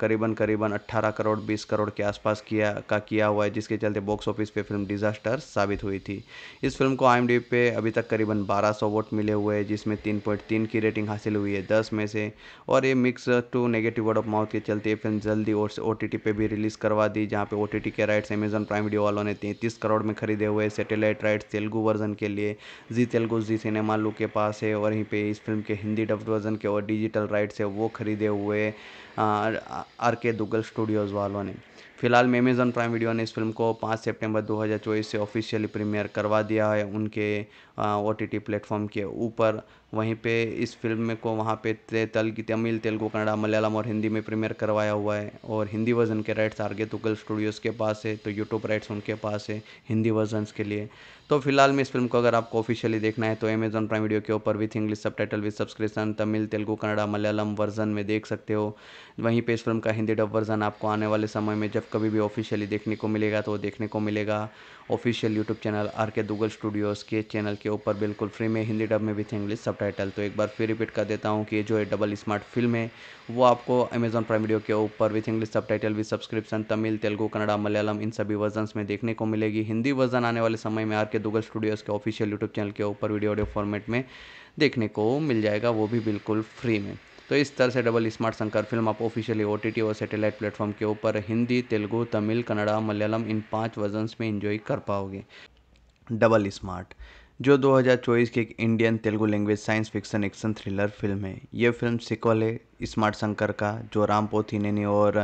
S1: करीबन करीबन 18 करोड़ 20 करोड़ के आसपास किया का किया हुआ है जिसके चलते बॉक्स ऑफिस पे फिल्म डिज़ास्टर साबित हुई थी इस फिल्म को आई पे अभी तक करीबन 1200 वोट मिले हुए हैं जिसमें 3.3 की रेटिंग हासिल हुई है 10 में से और ये mix to negative word of mouth के चलते ये फिल्म जल्दी और ओ टी भी रिलीज़ करवा दी जहाँ पे ओ के राइट्स अमेजन प्राइम वीडियो वालों ने तैंतीस करोड़ में खरीदे हुए सेटेलाइट राइट्स तेलुगू वर्जन के लिए जी तेलुगु जी सिनेमा लू के पास है और वहीं पर इस फिल्म के हिंदी डब वर्जन के और डिजिटल राइट्स है वो खरीदे हुए आर के दुग्गल स्टूडियोज़ वालों ने फिलहाल मेमेज़न प्राइम वीडियो ने इस फिल्म को पाँच सितंबर दो हज़ार चौबीस से ऑफिशियली प्रीमियर करवा दिया है उनके ओ टी टी प्लेटफॉर्म के ऊपर वहीं पे इस फिल्म को वहाँ पे तल की तमिल तेलुगू कन्नड़ा मलयालम और हिंदी में प्रीमियर करवाया हुआ है और हिंदी वर्जन के राइट्स आर्गे तुगल स्टूडियोज़ के पास है तो यूट्यूब राइट्स उनके पास है हिंदी वर्जनस के लिए तो फिलहाल में इस फिल्म को अगर आपको ऑफिशियली देखना है तो अमेजॉन प्राइम वीडियो के ऊपर with English subtitle with subscription Tamil Telugu Kannada Malayalam version में देख सकते हो वहीं पर इस फिल्म का हिंदी डब वर्जन आपको आने वाले समय में जब कभी भी ऑफिशियली देखने को मिलेगा तो देखने को मिलेगा official YouTube channel are K Duggal Studios के चैनल के ऊपर बिल्कुल फ्री में हिंदी डब में विथ इंग्लिश सब तो एक बार फिर रिपीट कर देता हूँ कि जो है डबल स्मार्ट फिल्म है वो आपको अमेजन प्राइम वीडियो के ऊपर with English subtitle with subscription Tamil Telugu Kannada Malayalam इन सभी वर्जन में देखने को मिलेगी हिंदी वर्जन आने वाले समय में आर के दुगल स्टूडियोज़ के ऑफिशियल यूट्यूब चैनल के ऊपर वीडियो ऑडियो फॉर्मेट में देखने को मिल जाएगा वो भी बिल्कुल फ्री में तो इस तरह से डबल स्मार्ट शंकर फिल्म आप ऑफिशियली ओ और सैटेलाइट प्लेटफॉर्म के ऊपर हिंदी तेलुगू तमिल कन्नड़ा मलयालम इन पाँच वर्जन्स में इंजॉय कर पाओगे डबल स्मार्ट जो 2024 की एक Indian Telugu language science fiction action thriller film है यह फिल्म सिक्वल है स्मार्ट शंकर का जो राम पोथीनेनी और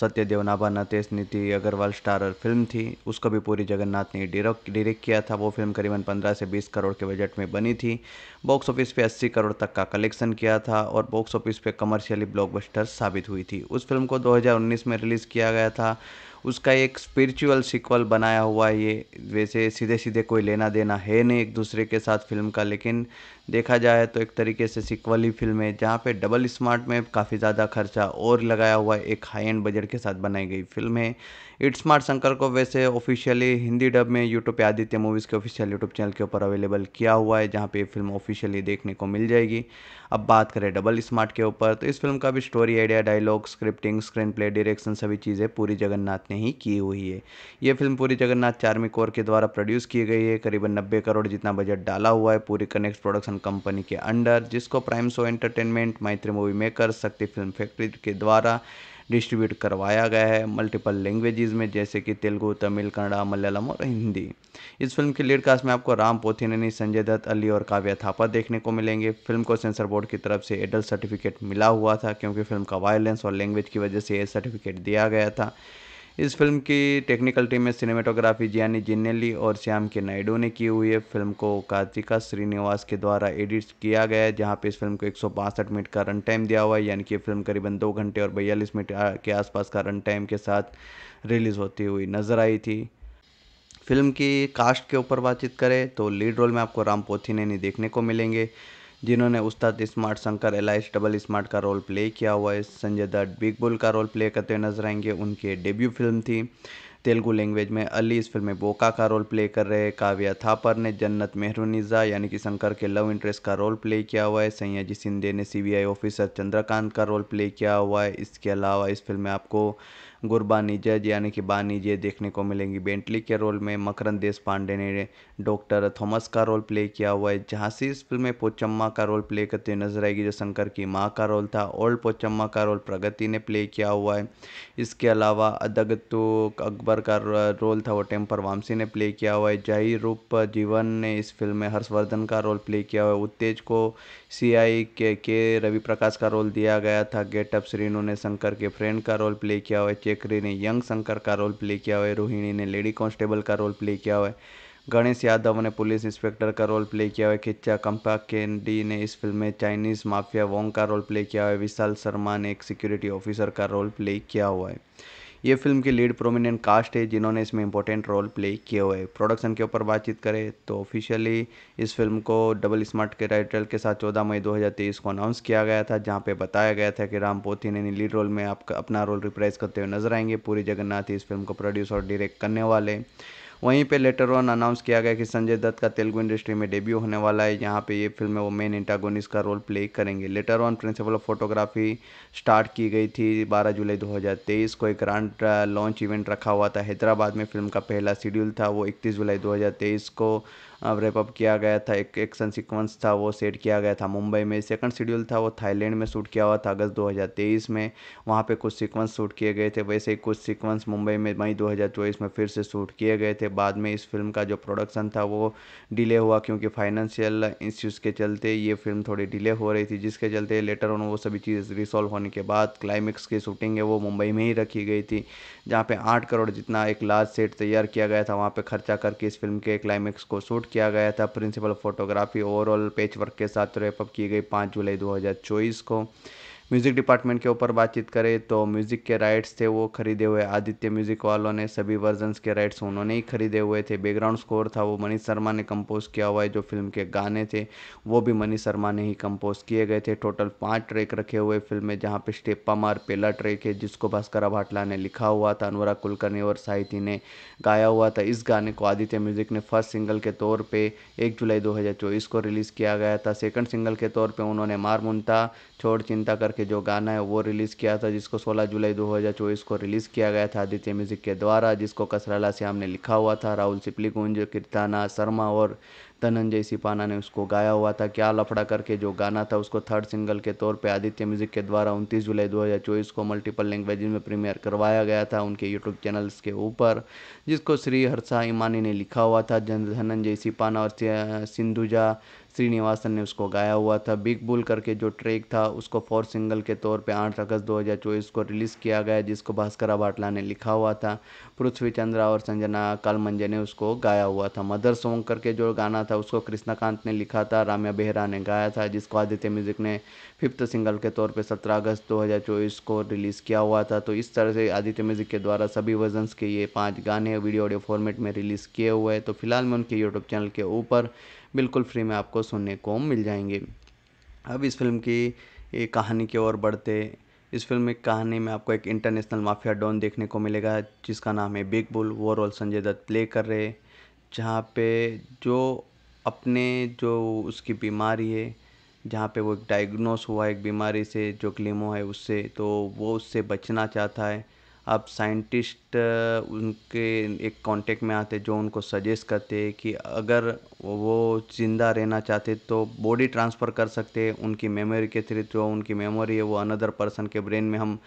S1: सत्य देवनाभा नतेश नीति अग्रवाल स्टारर फिल्म थी उसको भी पूरी जगन्नाथ ने डायरेक्ट किया था वो फिल्म करीबन 15 से 20 करोड़ के बजट में बनी थी बॉक्स ऑफिस पे 80 करोड़ तक का कलेक्शन किया था और बॉक्स ऑफिस पे कमर्शियली ब्लॉकबस्टर साबित हुई थी उस फिल्म को दो में रिलीज़ किया गया था उसका एक स्पिरिचुअल सिक्वल बनाया हुआ है ये वैसे सीधे सीधे कोई लेना देना है नहीं एक दूसरे के साथ फिल्म का लेकिन देखा जाए तो एक तरीके से सिक्वल ही फिल्म है जहाँ पे डबल स्मार्ट में काफ़ी ज़्यादा खर्चा और लगाया हुआ एक हाई एंड बजट के साथ बनाई गई फिल्म है इट्स स्मार्ट शंकर को वैसे ऑफिशियली हिंदी डब में यूट्यूब पे आदित्य मूवीज़ के ऑफिशियल यूट्यूब चैनल के ऊपर अवेलेबल किया हुआ है जहाँ पे फिल्म ऑफिशियली देखने को मिल जाएगी अब बात करें डबल स्मार्ट के ऊपर तो इस फिल्म का भी story idea dialogue scripting screen play direction सभी चीज़ें पूरी जगन्नाथ ने ही की हुई है ये फिल्म पूरी जगन्नाथ चार्मी कोर के द्वारा प्रोड्यूस की गई है करीबन नब्बे करोड़ जितना बजट डाला हुआ है पूरी कनेक्ट प्रोडक्शन कंपनी के अंडर जिसको prime show entertainment Mythri movie maker Shakti film factory के द्वारा डिस्ट्रीब्यूट करवाया गया है मल्टीपल लैंग्वेजेस में जैसे कि तेलुगु तमिल कन्नड़ा मलयालम और हिंदी इस फिल्म की लीड कास्ट में आपको राम पोथिनेनी संजय दत्त अली और काव्या थापा देखने को मिलेंगे फिल्म को सेंसर बोर्ड की तरफ से एडल्ट सर्टिफिकेट मिला हुआ था क्योंकि फिल्म का वायलेंस और लैंग्वेज की वजह से यह सर्टिफिकेट दिया गया था इस फिल्म की टेक्निकल टीम में सिनेमेटोग्राफी जियानी जिन्नेली और श्याम के नायडू ने की हुई है फिल्म को कार्तिका श्रीनिवास के द्वारा एडिट किया गया है जहाँ पे इस फिल्म को एक मिनट का रन टाइम दिया हुआ है यानी कि फिल्म करीबन दो घंटे और बयालीस मिनट के आसपास का रन टाइम के साथ रिलीज़ होती हुई नज़र आई थी फिल्म की कास्ट के ऊपर बातचीत करें तो लीड रोल में आपको राम पोथी ने देखने को मिलेंगे जिन्होंने Ustaad smart Shankar alias double smart का रोल प्ले किया हुआ है संजय दत्त बिग बुल का रोल प्ले करते हुए नजर आएंगे उनके डेब्यू फिल्म थी तेलुगु लैंग्वेज में अली इस फिल्म में बोका का रोल प्ले कर रहे काव्या थापर ने जन्नत मेहरुनिजा यानी कि शंकर के लव इंटरेस्ट का रोल प्ले किया हुआ है सैयाजी सिंधे ने सीबीआई ऑफिसर चंद्रकांत का रोल प्ले किया हुआ है इसके अलावा इस फिल्म में आपको गुरबानी जज यानी कि बानी जय देखने को मिलेंगी बेंटली के रोल में मकरन देश पांडे ने डॉक्टर थॉमस का रोल प्ले किया हुआ है झांसी इस फिल्म में पोचम्मा का रोल प्ले करते नजर आएगी जो शंकर की माँ का रोल था ओल्ड पोचम्मा का रोल प्रगति ने प्ले किया हुआ है इसके अलावा अदगतु अकबर का रोल था वो टेम्पर वामसी ने प्ले किया हुआ है जही रूप जीवन ने इस फिल्म में हर्षवर्धन का रोल प्ले किया हुआ है उत्तेज को सीआई के के रवि प्रकाश का रोल दिया गया था गेटअप श्रीनु ने शंकर के फ्रेंड का रोल प्ले किया हुआ है चेकरी ने यंग शंकर का रोल प्ले किया हुआ है रोहिणी ने लेडी कांस्टेबल का रोल प्ले किया हुआ है गणेश यादव ने पुलिस इंस्पेक्टर का रोल प्ले किया हुआ है खिच्चा कंपा डी ने इस फिल्म में चाइनीज माफिया वोंग का रोल प्ले किया हुआ है विशाल शर्मा ने एक सिक्योरिटी ऑफिसर का रोल प्ले किया हुआ है ये फिल्म की लीड प्रोमिनेंट कास्ट है जिन्होंने इसमें इंपॉर्टेंट रोल प्ले किए हुए प्रोडक्शन के ऊपर बातचीत करें तो ऑफिशियली इस फिल्म को डबल स्मार्ट के टाइटल के साथ चौदह मई 2023 को अनाउंस किया गया था जहाँ पे बताया गया था कि राम पोथी ने लीड रोल में आपका अपना रोल रिप्राइज करते हुए नजर आएंगे पूरी जगन्नाथ इस फिल्म को प्रोड्यूस और डायरेक्ट करने वाले वहीं पे लेटर ऑन अनाउंस किया गया कि संजय दत्त का तेलुगु इंडस्ट्री में डेब्यू होने वाला है यहाँ पे ये फिल्म में वो मेन इंटागोनिस्ट का रोल प्ले करेंगे later on principal of photography start की गई थी 12 जुलाई 2023 को एक ग्रांड लॉन्च इवेंट रखा हुआ था हैदराबाद में फिल्म का पहला शेड्यूल था वो इकतीस जुलाई 2023 को रेपअप किया गया था एक एक्शन सीक्वेंस था वो सेट किया गया था मुंबई में सेकंड शेड्यूल था वो थाईलैंड में शूट किया हुआ था अगस्त 2023 में वहाँ पे कुछ सीक्वेंस शूट किए गए थे वैसे ही कुछ सीक्वेंस मुंबई में मई 2024 में फिर से शूट किए गए थे बाद में इस फिल्म का जो प्रोडक्शन था वो डिले हुआ क्योंकि फाइनेंशियल इश्यूज़ के चलते ये फिल्म थोड़ी डिले हो रही थी जिसके चलते लेटर ऑन वो सभी चीज़ रिसॉल्व होने के बाद क्लाइमेक्स की शूटिंग है वो मुंबई में ही रखी गई थी जहाँ पे आठ करोड़ जितना एक लार्ज सेट तैयार किया गया था वहाँ पे खर्चा करके इस फिल्म के क्लाइमेक्स को शूट शूट किया गया था प्रिंसिपल फोटोग्राफी ओवरऑल पेच वर्क के साथ रेपअप की गई पाँच जुलाई दो को म्यूज़िक डिपार्टमेंट के ऊपर बातचीत करें तो म्यूज़िक के राइट्स थे वो खरीदे हुए आदित्य म्यूज़िक वालों ने सभी वर्जनस के राइट्स उन्होंने ही खरीदे हुए थे बैकग्राउंड स्कोर था वो मनीष शर्मा ने कंपोज़ किया हुआ है जो फिल्म के गाने थे वो भी मनीष शर्मा ने ही कंपोज़ किए गए थे टोटल पाँच ट्रैक रखे हुए फिल्म में जहाँ पे स्टेपा मार पहला ट्रैक है जिसको भास्करा भाटला ने लिखा हुआ था अनुराग कुलकर्णी और साहित्य ने गाया हुआ था इस गाने को आदित्य म्यूज़िक ने फर्स्ट सिंगल के तौर पर एक जुलाई दो को रिलीज़ किया गया था सेकेंड सिंगल के तौर पर उन्होंने मार मुंता छोड़ चिंता करके जो गाना है वो रिलीज़ किया था जिसको 16 जुलाई 2024 को रिलीज़ किया गया था आदित्य म्यूज़िक के द्वारा जिसको कसराला श्याम ने लिखा हुआ था राहुल सिपली कुंज कीर्ताना शर्मा और धनंजय सिपाना ने उसको गाया हुआ था क्या लफड़ा करके जो गाना था उसको थर्ड सिंगल के तौर पे आदित्य म्यूज़िक के द्वारा 29 जुलाई 2024 को मल्टीपल लैंग्वेज में प्रीमियर करवाया गया था उनके यूट्यूब चैनल्स के ऊपर जिसको श्री हर्षा इमानी ने लिखा हुआ था धनंजय सिपाना और सिंधुजा श्रीनिवासन ने उसको गाया हुआ था बिग बुल करके जो ट्रैक था उसको फोर सिंगल के तौर पे 8 अगस्त 2024 को रिलीज़ किया गया जिसको भास्कर भाटला ने लिखा हुआ था पृथ्वी चंद्रा और संजना कालमंजे ने उसको गाया हुआ था मदर सॉन्ग करके जो गाना था उसको कृष्णाकांत ने लिखा था राम्या बेहरा ने गाया था जिसको आदित्य म्यूज़िक ने फिफ्थ सिंगल के तौर पर सत्रह अगस्त दो को रिलीज़ किया हुआ था तो इस तरह से आदित्य म्यूज़िक के द्वारा सभी वर्जनस के ये पाँच गाने वीडियो ऑडियो फॉर्मेट में रिलीज़ किए हुए हैं तो फिलहाल मैं उनके यूट्यूब चैनल के ऊपर बिल्कुल फ्री में आपको सुनने को मिल जाएंगे अब इस फिल्म की एक कहानी की ओर बढ़ते इस फिल्म में कहानी में आपको एक इंटरनेशनल माफिया डॉन देखने को मिलेगा जिसका नाम है बिग बुल वो रोल संजय दत्त प्ले कर रहे जहाँ पे जो अपने जो उसकी बीमारी है जहाँ पे वो डायग्नोस हुआ एक बीमारी से जो क्लेमो है उससे तो वो उससे बचना चाहता है अब साइंटिस्ट उनके एक कांटेक्ट में आते जो उनको सजेस्ट करते कि अगर वो ज़िंदा रहना चाहते तो बॉडी ट्रांसफ़र कर सकते उनकी मेमोरी के थ्रू जो उनकी मेमोरी है वो अनदर पर्सन के ब्रेन में हम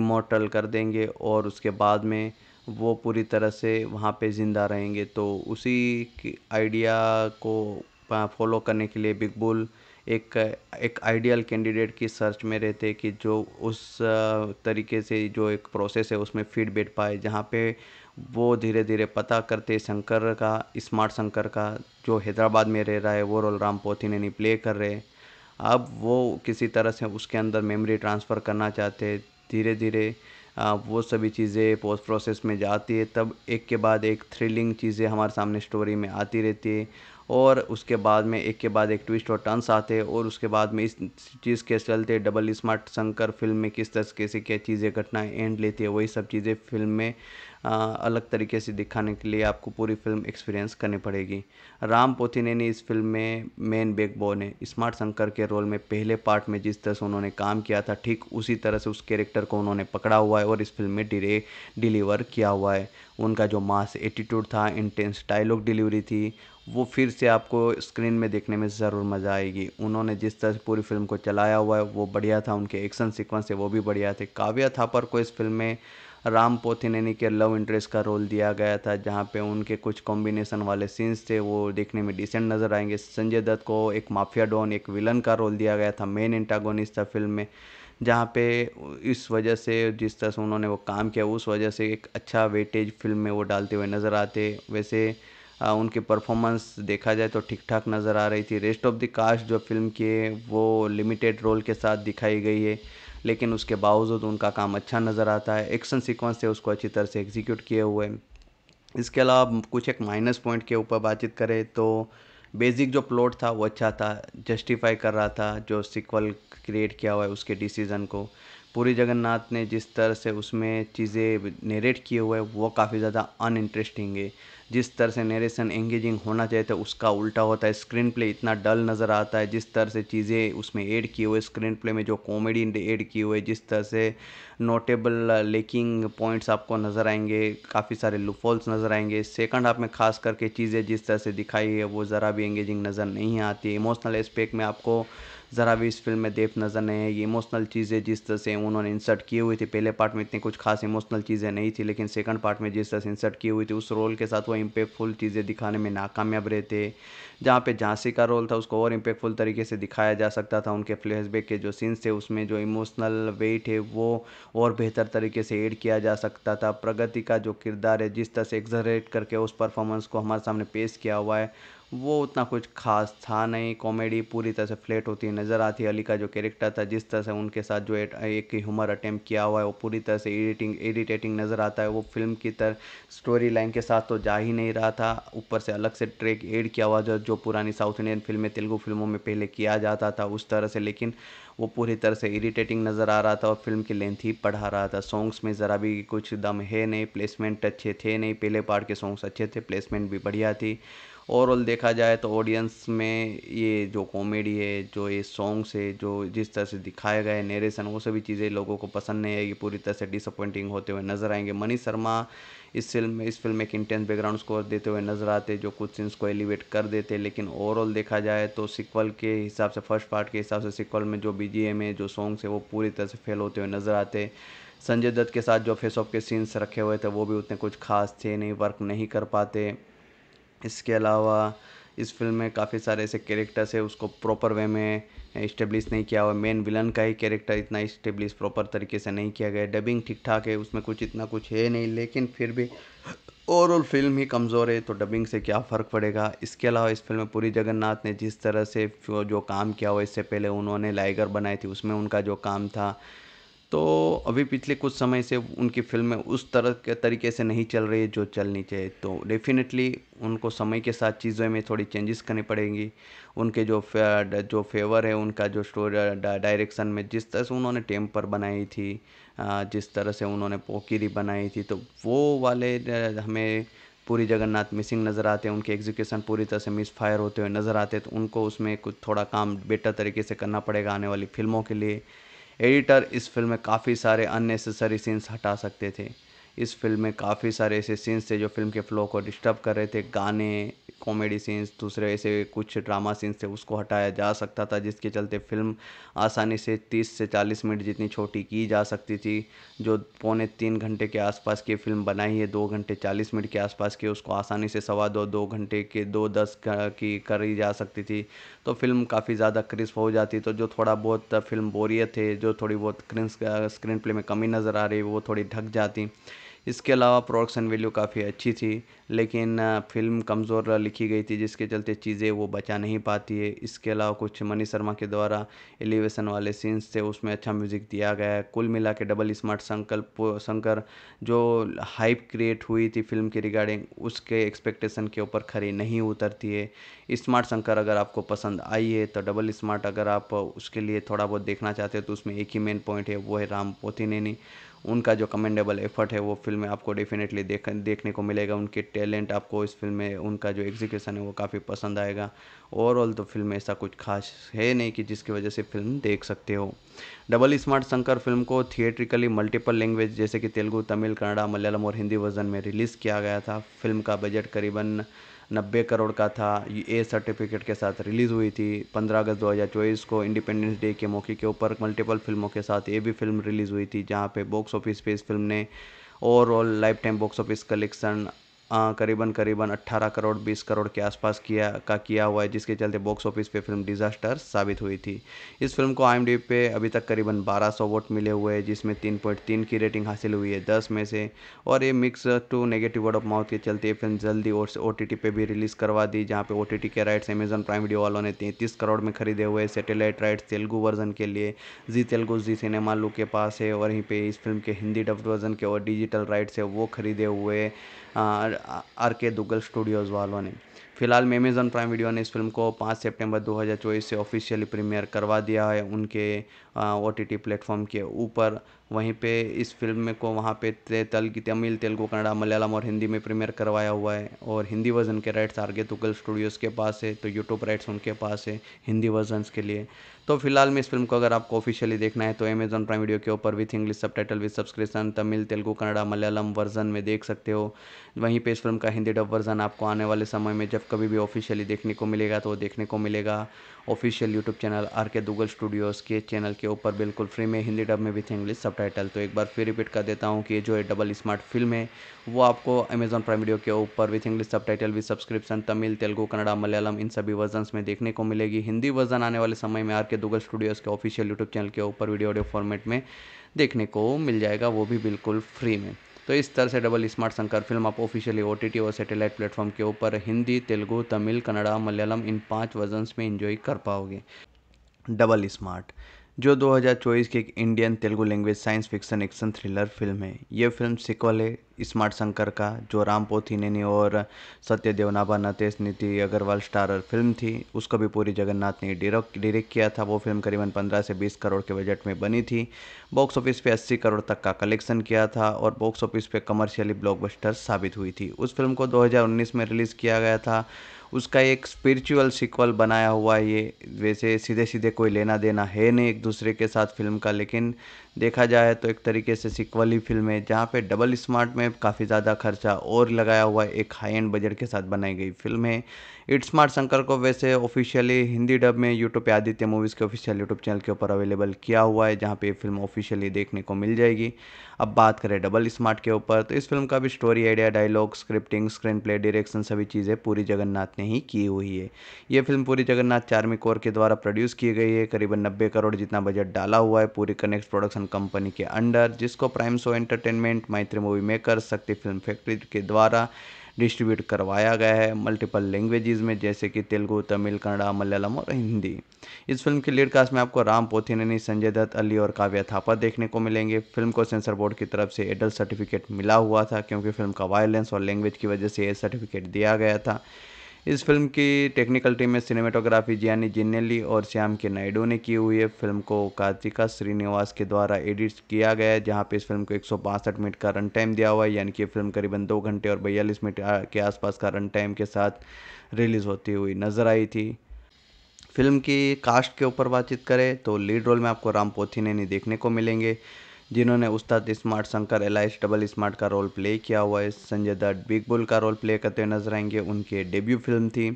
S1: इमोटल कर देंगे और उसके बाद में वो पूरी तरह से वहाँ पे ज़िंदा रहेंगे तो उसी आइडिया को फॉलो करने के लिए बिग बुल एक एक आइडियल कैंडिडेट की सर्च में रहते कि जो उस तरीके से जो एक प्रोसेस है उसमें फीडबैक बैठ पाए जहाँ पे वो धीरे धीरे पता करते शंकर का स्मार्ट शंकर का जो हैदराबाद में रह रहा है वो रोल राम नहीं प्ले कर रहे हैं अब वो किसी तरह से उसके अंदर मेमोरी ट्रांसफ़र करना चाहते धीरे धीरे वो सभी चीज़ें पोस्ट प्रोसेस में जाती है तब एक के बाद एक थ्रिलिंग चीज़ें हमारे सामने स्टोरी में आती रहती है और उसके बाद में एक के बाद एक ट्विस्ट और टर्न्स आते हैं और उसके बाद में इस चीज़ के चलते डबल स्मार्ट शंकर फिल्म में किस तरह से क्या चीज़ें घटनाएं एंड लेती है वही सब चीज़ें फिल्म में आ, अलग तरीके से दिखाने के लिए आपको पूरी फिल्म एक्सपीरियंस करनी पड़ेगी राम पोथी ने इस फिल्म में मेन बेकबोन है स्मार्ट शंकर के रोल में पहले पार्ट में जिस तरह से उन्होंने काम किया था ठीक उसी तरह से उस कैरेक्टर को उन्होंने पकड़ा हुआ है और इस फिल्म में डिले डिलीवर किया हुआ है उनका जो मास एटीट्यूड था इंटेंस डायलॉग डिलीवरी थी वो फिर से आपको स्क्रीन में देखने में ज़रूर मज़ा आएगी उन्होंने जिस तरह से पूरी फिल्म को चलाया हुआ है वो बढ़िया था उनके एक्शन सीक्वेंस है वो भी बढ़िया थे काव्या थापर को इस फिल्म में राम पोथिनेनी के लव इंटरेस्ट का रोल दिया गया था जहाँ पे उनके कुछ कॉम्बिनेशन वाले सीन्स थे वो देखने में डिसेंट नज़र आएंगे संजय दत्त को एक माफिया डॉन एक विलन का रोल दिया गया था मेन इंटागोनिस्ट था फिल्म में जहाँ पे इस वजह से जिस तरह से उन्होंने वो काम किया उस वजह से एक अच्छा वेटेज फिल्म में वो डालते हुए नज़र आते वैसे उनकी परफॉर्मेंस देखा जाए तो ठीक ठाक नज़र आ रही थी रेस्ट ऑफ द कास्ट जो फिल्म की है वो लिमिटेड रोल के साथ दिखाई गई है लेकिन उसके बावजूद उनका काम अच्छा नज़र आता है एक्शन सीक्वेंस से उसको अच्छी तरह से एग्जीक्यूट किए हुए इसके अलावा कुछ एक माइनस पॉइंट के ऊपर बातचीत करें तो बेसिक जो प्लॉट था वो अच्छा था जस्टिफाई कर रहा था जो सिक्वल क्रिएट किया हुआ है उसके डिसीज़न को पूरी जगन्नाथ ने जिस तरह से उसमें चीज़ें नेरेट किए हुए वो काफ़ी ज़्यादा अनइंटरेस्टिंग है जिस तरह से नरेशन एंगेजिंग होना चाहिए था उसका उल्टा होता है स्क्रीन प्ले इतना डल नज़र आता है जिस तरह से चीज़ें उसमें ऐड किए हुए स्क्रीन प्ले में जो कॉमेडी ऐड किए हुए जिस तरह से नोटेबल लेकिंग पॉइंट्स आपको नज़र आएंगे काफ़ी सारे लुफॉल्स नज़र आएंगे सेकंड हाफ में खास करके चीज़ें जिस तरह से दिखाई है वो ज़रा भी एंगेजिंग नज़र नहीं आती इमोशनल एस्पेक्ट में आपको ज़रा भी इस फिल्म में देख नज़र नहीं है ये इमोशनल चीज़ें जिस तरह से उन्होंने इंसर्ट की हुई थी पहले पार्ट में इतनी कुछ खास इमोशनल चीज़ें नहीं थी लेकिन सेकंड पार्ट में जिस तरह से इंसर्ट की हुई थी उस रोल के साथ वो इम्पेक्टफुल चीज़ें दिखाने में नाकामयाब रहे रहते जहाँ पे झांसी का रोल था उसको और इम्पेक्टफुल तरीके से दिखाया जा सकता था उनके फ्लैशबैक के जो सीन्स थे उसमें जो इमोशनल वेट है वो और बेहतर तरीके से एड किया जा सकता था प्रगति का जो किरदार है जिस तरह से एग्जरेट करके उस परफॉर्मेंस को हमारे सामने पेश किया हुआ है वो उतना कुछ खास था नहीं कॉमेडी पूरी तरह से फ्लैट होती नज़र आती है अली का जो कैरेक्टर था जिस तरह से उनके साथ जो एट, एक ह्यूमर अटैम्प्ट किया हुआ है वो पूरी तरह से एडिटिंग एडिटेटिंग नज़र आता है वो फिल्म की तरह स्टोरी लाइन के साथ तो जा ही नहीं रहा था ऊपर से अलग से ट्रैक एड किया हुआ जो जो पुरानी साउथ इंडियन फिल्में तेलुगु फिल्मों में पहले किया जाता था उस तरह से लेकिन वो पूरी तरह से इरिटेटिंग नज़र आ रहा था और फिल्म की लेंथ ही पढ़ा रहा था सॉन्ग्स में ज़रा भी कुछ दम है नहीं प्लेसमेंट अच्छे थे नहीं पहले पार्ट के सॉन्ग्स अच्छे थे प्लेसमेंट भी बढ़िया थी ओवरऑल देखा जाए तो ऑडियंस में ये जो कॉमेडी है जो ये सॉन्ग्स है जो जिस तरह से दिखाया गया है वो सभी चीज़ें लोगों को पसंद नहीं आएगी पूरी तरह से डिसअपॉइंटिंग होते हुए नज़र आएंगे मनीष शर्मा इस फिल्म में इस फिल्म में एक इंटेंस बैकग्राउंड स्कोर देते हुए नजर आते जो कुछ सीन्स को एलिवेट कर देते लेकिन ओवरऑल देखा जाए तो सिक्वल के हिसाब से फर्स्ट पार्ट के हिसाब से सिक्वल में जो बी है जो सॉन्ग्स है वो पूरी तरह से फेल होते हुए नजर आते संजय दत्त के साथ जो फेस ऑफ के सीन्स रखे हुए थे वो भी उतने कुछ खास थे नहीं वर्क नहीं कर पाते इसके अलावा इस फ़िल्म में काफ़ी सारे ऐसे कैरेक्टर्स है उसको प्रॉपर वे में इस्टेब्लिश eh, नहीं किया हुआ मेन विलन का ही कैरेक्टर इतना इस्टेब्लिश प्रॉपर तरीके से नहीं किया गया डबिंग ठीक ठाक है उसमें कुछ इतना कुछ है नहीं लेकिन फिर भी ओवरऑल फिल्म ही कमज़ोर है तो डबिंग से क्या फ़र्क पड़ेगा इसके अलावा इस फिल्म में पूरी जगन्नाथ ने जिस तरह से जो काम किया हुआ इससे पहले उन्होंने लाइगर बनाई थी उसमें उनका जो काम था तो अभी पिछले कुछ समय से उनकी फिल्में उस तरह के तरीके से नहीं चल रही है जो चलनी चाहिए तो डेफिनेटली उनको समय के साथ चीज़ों में थोड़ी चेंजेस करनी पड़ेंगी उनके जो फे, जो फेवर है उनका जो स्टोरी डायरेक्शन में जिस तरह से उन्होंने टेम्पर बनाई थी जिस तरह से उन्होंने पोकीरी बनाई थी तो वो वाले हमें पूरी जगन्नाथ मिसिंग नज़र आते हैं उनके एग्जीक्यूशन पूरी तरह से मिस फायर होते हुए नज़र आते हैं तो उनको उसमें कुछ थोड़ा काम बेटर तरीके से करना पड़ेगा आने वाली फिल्मों के लिए एडिटर इस फिल्म में काफ़ी सारे अननेसेसरी सीन्स हटा सकते थे इस फिल्म में काफ़ी सारे ऐसे सीन्स थे जो फिल्म के फ्लो को डिस्टर्ब कर रहे थे गाने कॉमेडी सीन्स दूसरे ऐसे कुछ ड्रामा सीन्स थे उसको हटाया जा सकता था जिसके चलते फिल्म आसानी से 30 से 40 मिनट जितनी छोटी की जा सकती थी जो पौने तीन घंटे के आसपास की फिल्म बनाई है दो घंटे 40 मिनट के आसपास की उसको आसानी से सवा दो दो घंटे के दो दस की करी जा सकती थी तो फिल्म काफ़ी ज़्यादा क्रिस्प हो जाती तो जो थोड़ा बहुत फिल्म बोरियत है जो थोड़ी बहुत स्क्रीन प्ले में कमी नज़र आ रही वो थोड़ी ढक जाती इसके अलावा प्रोडक्शन वैल्यू काफ़ी अच्छी थी लेकिन फिल्म कमज़ोर लिखी गई थी जिसके चलते चीज़ें वो बचा नहीं पाती है इसके अलावा कुछ मनी शर्मा के द्वारा एलिवेशन वाले सीन्स थे उसमें अच्छा म्यूज़िक दिया गया है कुल मिला के डबल स्मार्ट संकल्प शंकर जो हाइप क्रिएट हुई थी फिल्म के रिगार्डिंग उसके एक्सपेक्टेशन के ऊपर खरी नहीं उतरती है स्मार्ट शंकर अगर आपको पसंद आई है तो डबल स्मार्ट अगर आप उसके लिए थोड़ा बहुत देखना चाहते हो तो उसमें एक ही मेन पॉइंट है वो है राम पोथीनैनी उनका जो कमेंडेबल एफर्ट है वो फिल्म में आपको डेफिनेटली देख देखने को मिलेगा उनके टैलेंट आपको इस फिल्म में उनका जो एग्जीक्यूशन है वो काफ़ी पसंद आएगा ओवरऑल तो फिल्म में ऐसा कुछ खास है नहीं कि जिसकी वजह से फिल्म देख सकते हो डबल स्मार्ट शंकर फिल्म को थिएट्रिकली मल्टीपल लैंग्वेज जैसे कि तेलुगू तमिल कन्नड़ा मलयालम और हिंदी वर्जन में रिलीज़ किया गया था फिल्म का बजट करीबन नब्बे करोड़ का था ये ए सर्टिफिकेट के साथ रिलीज़ हुई थी 15 अगस्त 2024 को इंडिपेंडेंस डे के मौके के ऊपर मल्टीपल फिल्मों के साथ ये भी फिल्म रिलीज़ हुई थी जहाँ पे बॉक्स ऑफिस पे इस फिल्म ने overall life time box office collection करीबन करीबन 18 करोड़ 20 करोड़ के आसपास किया का किया हुआ है जिसके चलते बॉक्स ऑफिस पे फिल्म डिज़ास्टर साबित हुई थी इस फिल्म को आई पे अभी तक करीबन 1200 वोट मिले हुए हैं जिसमें 3.3 की रेटिंग हासिल हुई है 10 में से और ये mix to negative word of mouth के चलते ये फिल्म जल्दी और ओ टी टी भी रिलीज़ करवा दी जहाँ पे ओ के राइट्स अमेजन प्राइम वीडियो वालों ने तैंतीस करोड़ में खरीदे हुए सेटेलाइट राइट्स तेलुगु वर्जन के लिए जी तेलुगु जी सिनेमा लू के पास है और यहीं पर इस फिल्म के हिंदी डब्ड वर्जन के और डिजिटल राइट्स है वो खरीदे हुए आर के दुग्गल स्टूडियोज़ वालों ने फिलहाल मेमेज़न प्राइम वीडियो ने इस फिल्म को 5 सितंबर 2024 से ऑफिशियली प्रीमियर करवा दिया है उनके ओ टी टी प्लेटफॉर्म के ऊपर वहीं पे इस फिल्म को वहाँ पे तल की तमिल तेलुगु कन्नड़ा मलयालम और हिंदी में प्रीमियर करवाया हुआ है और हिंदी वर्जन के rights R K Duggal Studios के पास है तो यूट्यूब राइट्स उनके पास है हिंदी वर्जनस के लिए तो फिलहाल में इस फिल्म को अगर आपको ऑफिशियली देखना है तो अमेजॉन प्राइम वीडियो के ऊपर with English subtitle with subscription Tamil Telugu Kannada Malayalam version में देख सकते हो वहीं पे इस फिल्म का हिंदी डब वर्जन आपको आने वाले समय में जब कभी भी ऑफिशियली देखने को मिलेगा तो देखने को मिलेगा official YouTube channel are K Duggal Studios के चैनल के ऊपर बिल्कुल फ्री में हिंदी डब में विथ इंग्लिश सब तो एक बार फिर रिपीट कर देता हूँ कि जो है डबल स्मार्ट फिल्म है वो आपको अमेजॉन प्राइम वीडियो के ऊपर with English subtitle with subscription Tamil Telugu Kannada Malayalam इन सभी वर्जन में देखने को मिलेगी हिंदी वर्जन आने वाले समय में आर के दुगल स्टूडियोज़ के ऑफिशियल यूट्यूब चैनल के ऊपर वीडियो ऑडियो फॉर्मेट में देखने को मिल जाएगा वो भी बिल्कुल फ्री में तो इस तरह से डबल स्मार्ट शंकर फिल्म आप ऑफिशियली ओ टी और सैटेलाइट प्लेटफॉर्म के ऊपर हिंदी तेलुगू तमिल कन्नड़ा मलयालम इन पाँच वर्जन में इन्जॉय कर पाओगे डबल स्मार्ट जो 2024 की एक Indian Telugu language science fiction action thriller film है ये फिल्म सिक्वल है स्मार्ट शंकर का जो राम पोथीनेनी और सत्य देवनाभा नतेश नीति अग्रवाल स्टारर फिल्म थी उसको भी पूरी जगन्नाथ ने डायरेक्ट किया था वो फिल्म करीबन 15 से 20 करोड़ के बजट में बनी थी बॉक्स ऑफिस पे 80 करोड़ तक का कलेक्शन किया था और बॉक्स ऑफिस पे कमर्शियली ब्लॉकबस्टर साबित हुई थी उस फिल्म को दो में रिलीज़ किया गया था उसका एक स्पिरिचुअल सिक्वल बनाया हुआ है ये वैसे सीधे सीधे कोई लेना देना है नहीं एक दूसरे के साथ फ़िल्म का लेकिन देखा जाए तो एक तरीके से सिक्वल ही फिल्म है जहाँ पे डबल स्मार्ट में काफ़ी ज़्यादा खर्चा और लगाया हुआ एक हाई एंड बजट के साथ बनाई गई फिल्म है इट स्मार्ट शंकर को वैसे ऑफिशियली हिंदी डब में यूट्यूब पे आदित्य मूवीज़ के ऑफिशियल यूट्यूब चैनल के ऊपर अवेलेबल किया हुआ है जहाँ पे ये फिल्म ऑफिशियली देखने को मिल जाएगी अब बात करें डबल स्मार्ट के ऊपर तो इस फिल्म का भी story idea dialogue scripting screen play direction सभी चीज़ें पूरी जगन्नाथ ने ही की हुई है ये फिल्म पूरी जगन्नाथ चार्मी कोर के द्वारा प्रोड्यूस की गई है करीबन नब्बे करोड़ जितना बजट डाला हुआ है Puri connect production production company के अंडर जिसको prime show entertainment Mythri movie maker Shakti film factory के द्वारा डिस्ट्रीब्यूट करवाया गया है मल्टीपल लैंग्वेजेस में जैसे कि तेलुगु तमिल कन्नड़ा मलयालम और हिंदी इस फिल्म की लीड कास्ट में आपको राम पोथीननी संजय दत्त अली और काव्या थापा देखने को मिलेंगे फिल्म को सेंसर बोर्ड की तरफ से एडल्ट सर्टिफिकेट मिला हुआ था क्योंकि फिल्म का वायलेंस और लैंग्वेज की वजह से ये सर्टिफिकेट दिया गया था इस फिल्म की टेक्निकल टीम में सिनेमेटोग्राफी जियानी जिन्नेली और श्याम के नायडू ने की हुई है फिल्म को कार्तिका श्रीनिवास के द्वारा एडिट किया गया है जहाँ पे इस फिल्म को एक मिनट का रन टाइम दिया हुआ है यानी कि फिल्म करीबन दो घंटे और बयालीस मिनट के आसपास का रन टाइम के साथ रिलीज़ होती हुई नज़र आई थी फिल्म की कास्ट के ऊपर बातचीत करें तो लीड रोल में आपको राम पोथी ने देखने को मिलेंगे जिन्होंने उस्ताद स्मार्ट शंकर एल डबल स्मार्ट का रोल प्ले किया हुआ है संजय दत्त बिग बुल का रोल प्ले करते हुए नजर आएंगे उनकी डेब्यू फिल्म थी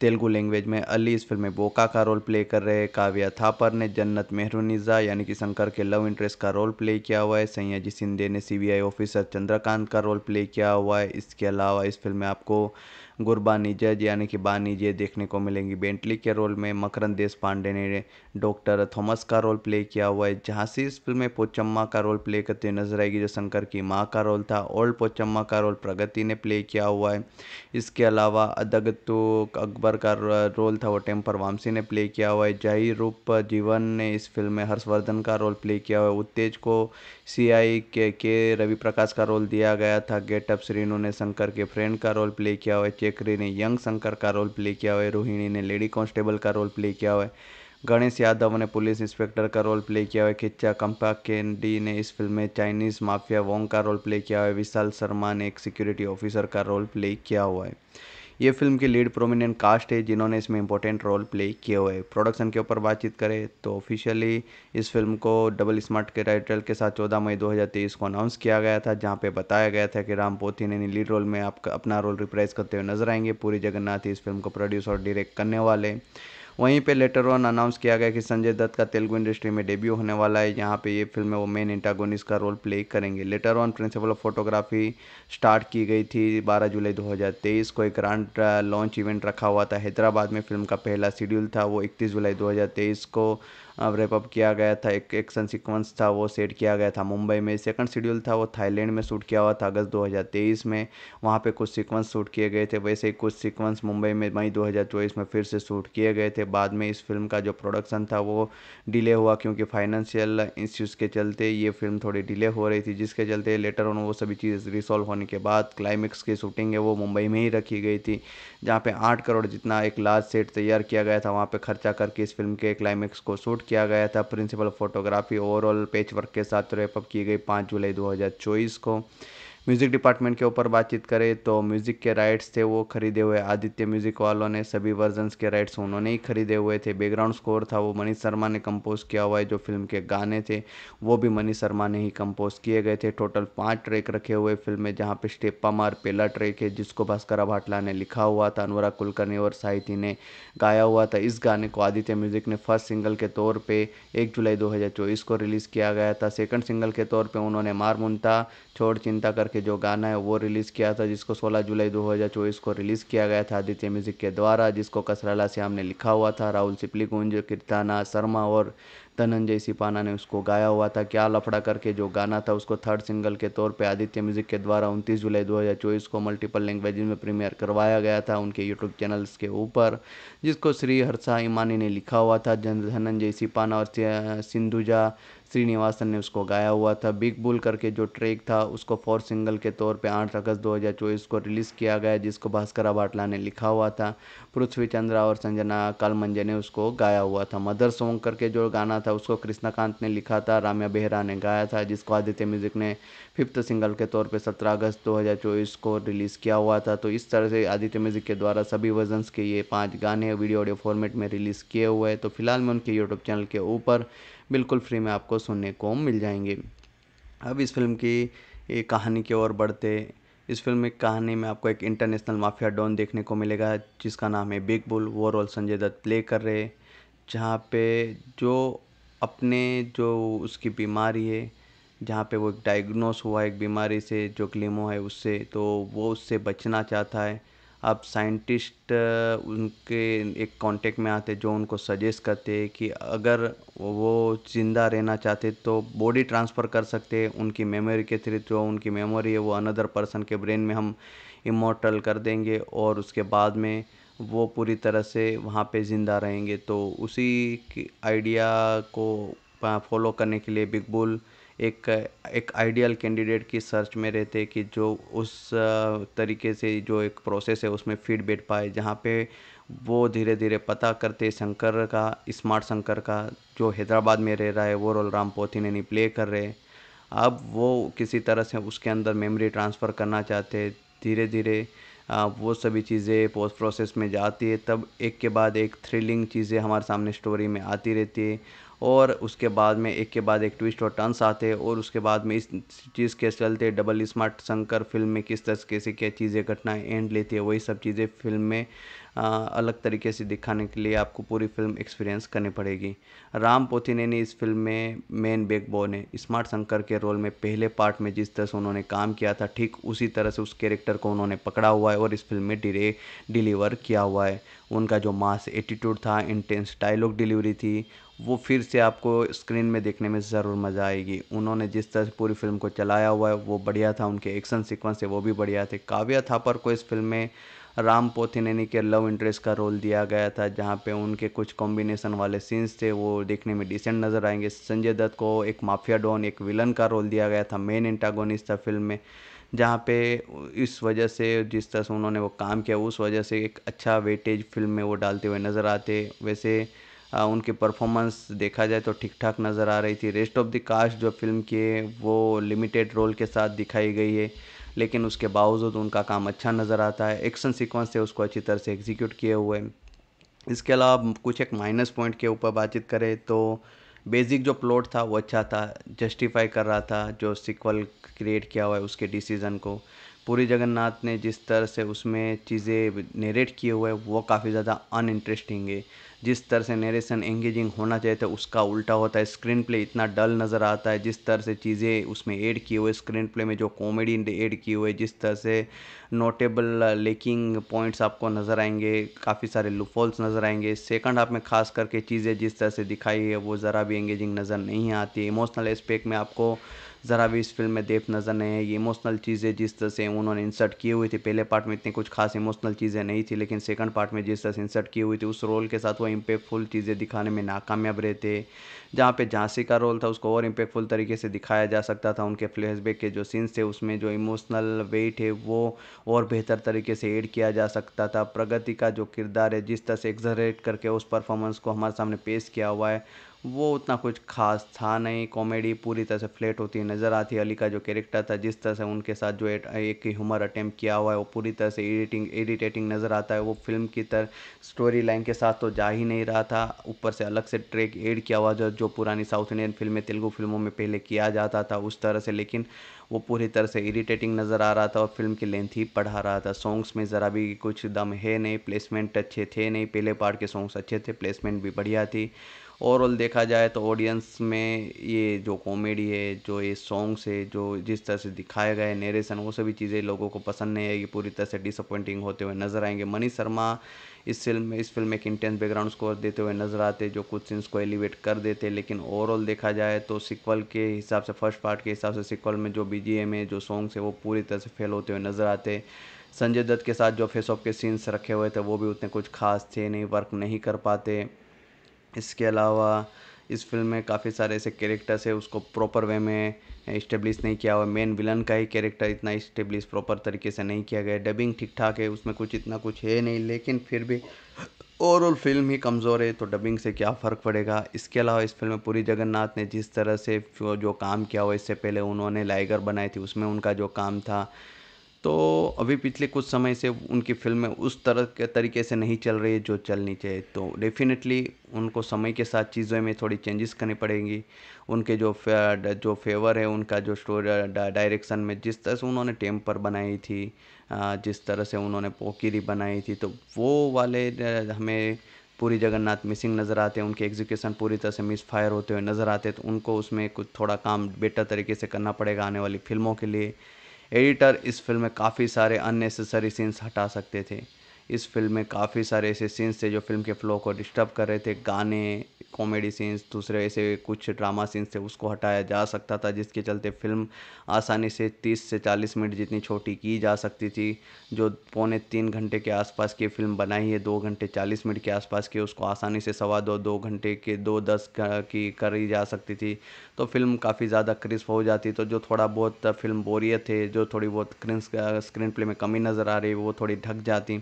S1: तेलुगु लैंग्वेज में अली इस फिल्म में बोका का रोल प्ले कर रहे हैं काव्या थापर ने जन्नत मेहरूनिजा यानी कि शंकर के लव इंटरेस्ट का रोल प्ले किया हुआ है जी सिंधे ने सीबीआई ऑफिसर चंद्रकांत का रोल प्ले किया हुआ है इसके अलावा इस फिल्म में आपको गुरबानी जज यानी कि बानी जय देखने को मिलेंगी बेंटली के रोल में मकरन देश पांडे ने डॉक्टर थॉमस का रोल प्ले किया हुआ है झांसी इस फिल्म में पोचम्मा का रोल प्ले करते हुए नजर आएगी जो शंकर की माँ का रोल था ओल्ड पोचम्मा का रोल प्रगति ने प्ले किया हुआ है इसके अलावा अदगतु अकबर का रोल था वो टेम्पर वामसी ने प्ले किया हुआ है जही रूप जीवन ने इस फिल्म में हर्षवर्धन का रोल प्ले किया हुआ है उत्तेज को सीआई के के रवि प्रकाश का रोल दिया गया था गेटअप श्रीनु ने शंकर के फ्रेंड का रोल प्ले किया हुआ है चेकरी ने यंग शंकर का रोल प्ले किया हुआ है रोहिणी ने लेडी कांस्टेबल का रोल प्ले किया हुआ है गणेश यादव ने पुलिस इंस्पेक्टर का रोल प्ले किया हुआ है खिच्चा कंपा डी ने इस फिल्म में चाइनीज़ माफिया वोंग का रोल प्ले किया हुआ है विशाल शर्मा ने एक सिक्योरिटी ऑफिसर का रोल प्ले किया हुआ है ये फिल्म की लीड प्रोमिनेंट कास्ट है जिन्होंने इसमें इंपॉर्टेंट रोल प्ले किए हुए प्रोडक्शन के ऊपर बातचीत करें तो ऑफिशियली इस फिल्म को डबल स्मार्ट के टाइटल के साथ चौदह मई 2023 को अनाउंस किया गया था जहाँ पे बताया गया था कि राम पोथी ने लीड रोल में आपका अपना रोल रिप्राइज करते हुए नजर आएंगे पूरी जगन्नाथ इस फिल्म को प्रोड्यूस और डायरेक्ट करने वाले वहीं पे लेटर ऑन अनाउंस किया गया कि संजय दत्त का तेलुगु इंडस्ट्री में डेब्यू होने वाला है यहाँ पे ये फिल्म में वो मेन इंटागोनिस का रोल प्ले करेंगे later on principal of photography start की गई थी 12 जुलाई 2023 को एक ग्रांड लॉन्च इवेंट रखा हुआ था हैदराबाद में फिल्म का पहला शेड्यूल था वो इकतीस जुलाई 2023 को रेपअप किया गया था एक एक्शन सीक्वेंस था वो सेट किया गया था मुंबई में सेकंड शेड्यूल था वो थाईलैंड में शूट किया हुआ था अगस्त 2023 में वहाँ पे कुछ सीक्वेंस शूट किए गए थे वैसे ही कुछ सीक्वेंस मुंबई में मई 2024 में फिर से शूट किए गए थे बाद में इस फिल्म का जो प्रोडक्शन था वो डिले हुआ क्योंकि फाइनेंशियल इश्यूज़ के चलते ये फिल्म थोड़ी डिले हो रही थी जिसके चलते लेटर ऑन वो सभी चीज़ रिसॉल्व होने के बाद क्लाइमेक्स की शूटिंग है वो मुंबई में ही रखी गई थी जहाँ पर आठ करोड़ जितना एक लार्ज सेट तैयार किया गया था वहाँ पर खर्चा करके इस फिल्म के क्लाइमेक्स को शूट किया गया था प्रिंसिपल फोटोग्राफी ओवरऑल पेच वर्क के साथ रेपअप की गई पाँच जुलाई दो को म्यूज़िक डिपार्टमेंट के ऊपर बातचीत करें तो म्यूज़िक के राइट्स थे वो खरीदे हुए आदित्य म्यूज़िक वालों ने सभी वर्जन्स के राइट्स उन्होंने ही खरीदे हुए थे बैकग्राउंड स्कोर था वो मनीष शर्मा ने कंपोज किया हुआ है जो फिल्म के गाने थे वो भी मनीष शर्मा ने ही कंपोज किए गए थे टोटल पाँच ट्रैक रखे हुए फिल्म में जहाँ पे स्टेप्पा मार पेला ट्रैक है जिसको भास्कर भाटला ने लिखा हुआ था अनुराग कुलकर्णी और साहित्य ने गाया हुआ था इस गाने को आदित्य म्यूज़िक ने फर्स्ट सिंगल के तौर पर एक जुलाई दो को रिलीज़ किया गया था सेकंड सिंगल के तौर पर उन्होंने मार मुंता छोड़ चिंता करके के जो गाना है वो रिलीज़ किया था जिसको 16 जुलाई 2024 को रिलीज़ किया गया था आदित्य म्यूज़िक के द्वारा जिसको कसराला श्याम ने लिखा हुआ था राहुल सिपलीगुंज कीर्ताना शर्मा और धनंजय सिपाना ने उसको गाया हुआ था क्या लफड़ा करके जो गाना था उसको थर्ड सिंगल के तौर पर आदित्य म्यूज़िक के द्वारा उनतीस जुलाई दो को मल्टीपल लैंग्वेज में प्रीमियर करवाया गया था उनके यूट्यूब चैनल्स के ऊपर जिसको श्री हर्षा इमानी ने लिखा हुआ था धनंजय सिपाना और सिंधुजा श्रीनिवासन ने उसको गाया हुआ था बिग बुल करके जो ट्रैक था उसको फोर सिंगल के तौर पे 8 अगस्त 2024 को रिलीज़ किया गया जिसको भास्करा बाटला ने लिखा हुआ था पृथ्वी चंद्रा और संजना कालमंजे ने उसको गाया हुआ था मदर सॉन्ग करके जो गाना था उसको कृष्णाकांत ने लिखा था राम्या बेहरा ने गाया था जिसको आदित्य म्यूज़िक ने फिफ्थ सिंगल के तौर पर सत्रह अगस्त दो को रिलीज़ किया हुआ था तो इस तरह से आदित्य म्यूज़िक के द्वारा सभी वर्जनस के ये पाँच गाने वीडियो ऑडियो फॉर्मेट में रिलीज़ किए हुए हैं तो फिलहाल मैं उनके यूट्यूब चैनल के ऊपर बिल्कुल फ्री में आपको सुनने को मिल जाएंगे अब इस फिल्म की कहानी की ओर बढ़ते इस फिल्म में कहानी में आपको एक इंटरनेशनल माफिया डॉन देखने को मिलेगा जिसका नाम है बिग बुल वो रोल संजय दत्त प्ले कर रहे जहाँ पे जो अपने जो उसकी बीमारी है जहाँ पे वो डायग्नोस हुआ है एक बीमारी से जो क्लेमो है उससे तो वो उससे बचना चाहता है अब साइंटिस्ट उनके एक कांटेक्ट में आते जो उनको सजेस्ट करते कि अगर वो ज़िंदा रहना चाहते तो बॉडी ट्रांसफ़र कर सकते उनकी मेमोरी के थ्रू जो उनकी मेमोरी है वो अनदर पर्सन के ब्रेन में हम इमोटल कर देंगे और उसके बाद में वो पूरी तरह से वहाँ पे ज़िंदा रहेंगे तो उसी आइडिया को फॉलो करने के लिए बिग बुल एक एक आइडियल कैंडिडेट की सर्च में रहते कि जो उस तरीके से जो एक प्रोसेस है उसमें फिट बैठ पाए जहाँ पे वो धीरे धीरे पता करते शंकर का स्मार्ट शंकर का जो हैदराबाद में रह रहा है वो रोल राम पोथीनेनी प्ले कर रहे अब वो किसी तरह से उसके अंदर मेमोरी ट्रांसफ़र करना चाहते धीरे धीरे वो सभी चीज़ें पोस्ट प्रोसेस में जाती है तब एक के बाद एक थ्रिलिंग चीज़ें हमारे सामने स्टोरी में आती रहती है और उसके बाद में एक के बाद एक ट्विस्ट और टर्न्स आते हैं और उसके बाद में इस चीज़ के चलते डबल स्मार्ट शंकर फिल्म में किस तरीके से क्या चीज़ें घटनाएँ एंड लेती है वही सब चीज़ें फिल्म में अलग तरीके से दिखाने के लिए आपको पूरी फिल्म एक्सपीरियंस करनी पड़ेगी राम पोथीने ने इस फिल्म में मेन बैकबोन है स्मार्ट शंकर के रोल में पहले पार्ट में जिस तरह से उन्होंने काम किया था ठीक उसी तरह से उस कैरेक्टर को उन्होंने पकड़ा हुआ है और इस फिल्म में डिले डिलीवर किया हुआ है उनका जो मास एटीट्यूड था इंटेंस डायलॉग डिलीवरी थी वो फिर से आपको स्क्रीन में देखने में ज़रूर मज़ा आएगी उन्होंने जिस तरह से पूरी फिल्म को चलाया हुआ है वो बढ़िया था उनके एक्शन सीक्वेंस है वो भी बढ़िया थे काव्या थापर को इस फिल्म में राम पोथिनेनी के लव इंटरेस्ट का रोल दिया गया था जहाँ पे उनके कुछ कॉम्बिनेशन वाले सीन्स थे वो देखने में डिसेंट नज़र आएंगे संजय दत्त को एक माफिया डॉन एक विलन का रोल दिया गया था मेन एंटागोनिस्ट था फिल्म में जहाँ पे इस वजह से जिस तरह से उन्होंने वो काम किया उस वजह से एक अच्छा वेटेज फिल्म में वो डालते हुए नज़र आते वैसे आ, उनकी परफॉर्मेंस देखा जाए तो ठीक ठाक नज़र आ रही थी रेस्ट ऑफ द कास्ट जो फिल्म की है वो लिमिटेड रोल के साथ दिखाई गई है लेकिन उसके बावजूद उनका काम अच्छा नज़र आता है एक्शन सीक्वेंस थे उसको अच्छी तरह से एग्जीक्यूट किए हुए इसके अलावा कुछ एक माइनस पॉइंट के ऊपर बातचीत करें तो बेसिक जो प्लॉट था वो अच्छा था जस्टिफाई कर रहा था जो सिक्वल क्रिएट किया हुआ है उसके डिसीज़न को पूरी जगन्नाथ ने जिस तरह से उसमें चीज़ें नेरेट किए हुए वो काफ़ी ज़्यादा अनइंटरेस्टिंग है जिस तरह से नरेशन एंगेजिंग होना चाहिए था उसका उल्टा होता है स्क्रीन प्ले इतना डल नज़र आता है जिस तरह से चीज़ें उसमें ऐड किए हुए स्क्रीन प्ले में जो कॉमेडी ऐड किए हुए जिस तरह से नोटेबल लेकिंग पॉइंट्स आपको नज़र आएंगे काफ़ी सारे लुफॉल्स नज़र आएंगे सेकंड हाफ में खास करके चीज़ें जिस तरह से दिखाई है वो ज़रा भी एंगेजिंग नज़र नहीं आती इमोशनल एस्पेक्ट में आपको ज़रा भी इस फिल्म में देख नज़र नहीं है ये इमोशनल चीज़ें जिस तरह से उन्होंने इंसर्ट किए हुए थे पहले पार्ट में इतनी कुछ खास इमोशनल चीज़ें नहीं थी लेकिन सेकंड पार्ट में जिस तरह से इंसर्ट किए हुए थे उस रोल के साथ वो इम्पेक्टफुल चीज़ें दिखाने में नाकामयाब रहते जहाँ पे झांसी का रोल था उसको और इम्पेक्टफुल तरीके से दिखाया जा सकता था उनके फ्लैशबैक के जो सीन्स थे उसमें जो इमोशनल वेट है वो और बेहतर तरीके से एड किया जा सकता था प्रगति का जो किरदार है जिस तरह से एग्जरेट करके उस परफॉर्मेंस को हमारे सामने पेश किया हुआ है वो उतना कुछ खास था नहीं कॉमेडी पूरी तरह से फ्लैट होती है नज़र आती है अली का जो कैरेक्टर था जिस तरह से उनके साथ जो एट, एक ह्यूमर अटैम्प्ट किया हुआ है वो पूरी तरह से एडिटिंग एडिटेटिंग नज़र आता है वो फिल्म की तरह स्टोरी लाइन के साथ तो जा ही नहीं रहा था ऊपर से अलग से ट्रैक एड किया हुआ जो जो पुरानी साउथ इंडियन फिल्में तेलुगु फिल्मों में पहले किया जाता था उस तरह से लेकिन वो पूरी तरह से इरिटेटिंग नज़र आ रहा था और फिल्म की लेंथ ही पढ़ा रहा था सॉन्ग्स में ज़रा भी कुछ दम है नहीं प्लेसमेंट अच्छे थे नहीं पहले पार्ट के सॉन्ग्स अच्छे थे प्लेसमेंट भी बढ़िया थी ओवरऑल देखा जाए तो ऑडियंस में ये जो कॉमेडी है जो ये सॉन्ग्स है जो जिस तरह से दिखाए गए नेरेशन वो सभी चीज़ें लोगों को पसंद नहीं आएगी पूरी तरह से डिसअपॉइंटिंग होते हुए नज़र आएंगे मनी शर्मा इस फिल्म में इस फिल्म में एक इंटेंस बैकग्राउंड स्कोर देते हुए नज़र आते जो कुछ सीन्स को एलिवेट कर देते लेकिन ओवरऑल देखा जाए तो सिक्वल के हिसाब से फर्स्ट पार्ट के हिसाब से सिक्वल में जो बी है जो सॉन्ग्स है वो पूरी तरह से फेल होते हुए नज़र आते संजय दत्त के साथ जो फेस ऑफ के सीन्स रखे हुए थे वो भी उतने कुछ खास थे नहीं वर्क नहीं कर पाते इसके अलावा इस फ़िल्म में काफ़ी सारे ऐसे कैरेक्टर्स है उसको प्रॉपर वे में इस्टेब्लिश नहीं किया हुआ मेन विलन का ही कैरेक्टर इतना इस्टेब्लिश प्रॉपर तरीके से नहीं किया गया डबिंग ठीक ठाक है उसमें कुछ इतना कुछ है नहीं लेकिन फिर भी ओवरऑल फिल्म ही कमज़ोर है तो डबिंग से क्या फ़र्क पड़ेगा इसके अलावा इस फिल्म में पूरी जगन्नाथ ने जिस तरह से जो काम किया हुआ इससे पहले उन्होंने लाइगर बनाई थी उसमें उनका जो काम था तो अभी पिछले कुछ समय से उनकी फिल्में उस तरह के तरीके से नहीं चल रही है जो चलनी चाहिए तो डेफिनेटली उनको समय के साथ चीज़ों में थोड़ी चेंजेस करनी पड़ेंगी उनके जो फे, जो फेवर है उनका जो स्टोरी डायरेक्शन में जिस तरह से उन्होंने टेम्पर बनाई थी जिस तरह से उन्होंने पोकिरी बनाई थी तो वो वाले हमें पूरी जगन्नाथ मिसिंग नज़र आते हैं उनके एग्जीक्यूशन पूरी तरह से मिस फायर होते हुए नज़र आते हैं तो उनको उसमें कुछ थोड़ा काम बेटर तरीके से करना पड़ेगा आने वाली फिल्मों के लिए एडिटर इस फिल्म में काफ़ी सारे अननेसेसरी सीन्स हटा सकते थे इस फिल्म में काफ़ी सारे ऐसे सीन्स थे जो फिल्म के फ्लो को डिस्टर्ब कर रहे थे गाने कॉमेडी सीन्स दूसरे ऐसे कुछ ड्रामा सीन्स थे उसको हटाया जा सकता था जिसके चलते फिल्म आसानी से 30 से 40 मिनट जितनी छोटी की जा सकती थी जो पौने तीन घंटे के आसपास की फिल्म बनाई है दो घंटे 40 मिनट के आसपास की उसको आसानी से सवा दो दो घंटे के दो दस की करी जा सकती थी तो फिल्म काफ़ी ज़्यादा क्रिस्प हो जाती तो जो थोड़ा बहुत फिल्म बोरियत थे जो थोड़ी बहुत स्क्रीन प्ले में कमी नज़र आ रही वो थोड़ी ढक जाती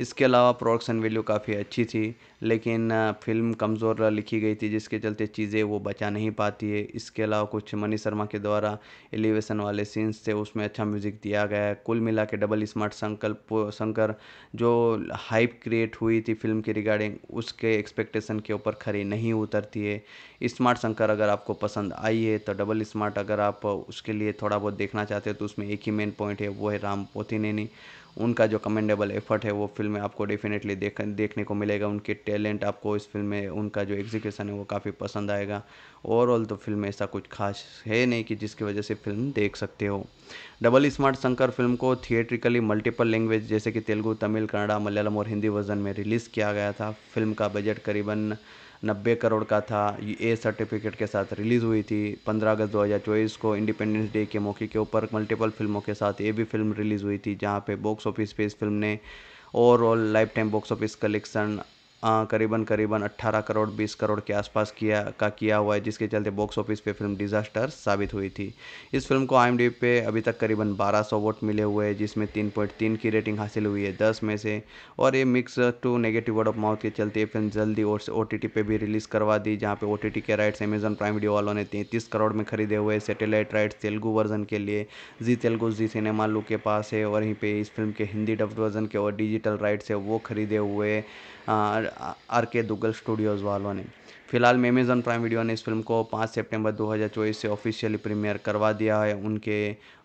S1: इसके अलावा प्रोडक्शन वैल्यू काफ़ी अच्छी थी लेकिन फिल्म कमज़ोर लिखी गई थी जिसके चलते चीज़ें वो बचा नहीं पाती है इसके अलावा कुछ मनी शर्मा के द्वारा एलिवेशन वाले सीन्स थे उसमें अच्छा म्यूज़िक दिया गया है कुल मिला के डबल स्मार्ट संकल्प शंकर जो हाइप क्रिएट हुई थी फिल्म के रिगार्डिंग उसके एक्सपेक्टेशन के ऊपर खरी नहीं उतरती है स्मार्ट शंकर अगर आपको पसंद आई है तो डबल स्मार्ट अगर आप उसके लिए थोड़ा बहुत देखना चाहते हो तो उसमें एक ही मेन पॉइंट है वो है राम पोथीनेनी उनका जो कमेंडेबल एफर्ट है वो फिल्म में आपको डेफिनेटली देख देखने को मिलेगा उनके टैलेंट आपको इस फिल्म में उनका जो एग्जीक्यूशन है वो काफ़ी पसंद आएगा ओवरऑल तो फिल्म में ऐसा कुछ खास है नहीं कि जिसकी वजह से फिल्म देख सकते हो डबल स्मार्ट शंकर फिल्म को थिएट्रिकली मल्टीपल लैंग्वेज जैसे कि तेलुगू तमिल कन्नड़ा मलयालम और हिंदी वर्जन में रिलीज़ किया गया था फिल्म का बजट करीबन नब्बे करोड़ का था ये ए सर्टिफिकेट के साथ रिलीज़ हुई थी पंद्रह अगस्त दो हज़ार चौबीस को इंडिपेंडेंस डे के मौके के ऊपर मल्टीपल फिल्मों के साथ ये भी फिल्म रिलीज़ हुई थी जहाँ पे बॉक्स ऑफिस पे इस फिल्म ने overall life time box office collection करीबन करीबन 18 करोड़ 20 करोड़ के आसपास किया का किया हुआ है जिसके चलते बॉक्स ऑफिस पे फिल्म डिज़ास्टर साबित हुई थी इस फिल्म को आई पे अभी तक करीबन 1200 वोट मिले हुए हैं जिसमें 3.3 की रेटिंग हासिल हुई है 10 में से और ये mix to negative word of mouth के चलते ये फिल्म जल्दी और ओ टी पे भी रिलीज़ करवा दी जहाँ पर ओ के राइट्स अमेजन प्राइम वीडियो वालों ने तैंतीस करोड़ में खरीदे हुए सेटेलाइट राइट्स तेलुगू वर्जन के लिए जी तेलुगु जी सिनेमा लू के पास है और यहीं पर इस फिल्म के हिंदी डब्ड वर्जन के और डिजिटल राइट्स है वो खरीदे हुए आर के दुग्गल स्टूडियोज़ वालों ने फिलहाल मेमेज़न प्राइम वीडियो ने इस फिल्म को 5 सितंबर 2024 से ऑफिशियली प्रीमियर करवा दिया है उनके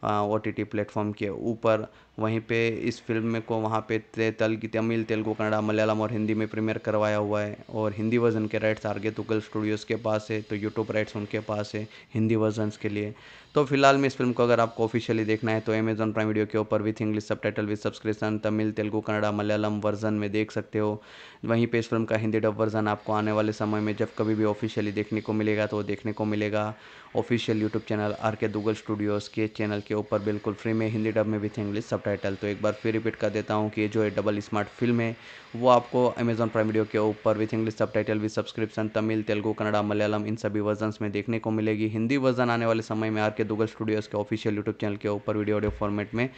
S1: ओ टी टी प्लेटफॉर्म के ऊपर वहीं पे इस फिल्म को वहाँ पे तल की तमिल तेलुगु कन्नड़ा मलयालम और हिंदी में प्रीमियर करवाया हुआ है और हिंदी वर्जन के rights R K Duggal Studios के पास है तो यूट्यूब राइट्स उनके पास है हिंदी वर्जनस के लिए तो फिलहाल में इस फिल्म को अगर आपको ऑफिशियली देखना है तो अमेजॉन प्राइम वीडियो के ऊपर with English subtitle with subscription Tamil Telugu Kannada Malayalam version में देख सकते हो वहीं पर इस फिल्म का हिंदी डब वर्जन आपको आने वाले समय में जब कभी भी ऑफिशियली देखने को मिलेगा तो देखने को मिलेगा official YouTube channel are K Duggal Studios के चैनल के ऊपर बिल्कुल फ्री में हिंदी डब में विथ इंग्लिश सब टाइटल तो एक बार फिर रिपीट कर देता हूँ कि जो है डबल स्मार्ट फिल्म है वो आपको अमेजन प्राइम वीडियो के ऊपर with English subtitle with subscription Tamil Telugu Kannada Malayalam इन सभी वर्जन में देखने को मिलेगी हिंदी वर्जन आने वाले समय में आर के के गूगल स्टूडियोज़ के ऑफिशियल यूट्यूब चैनल के ऊपर वीडियो ऑडियो फॉर्मेट में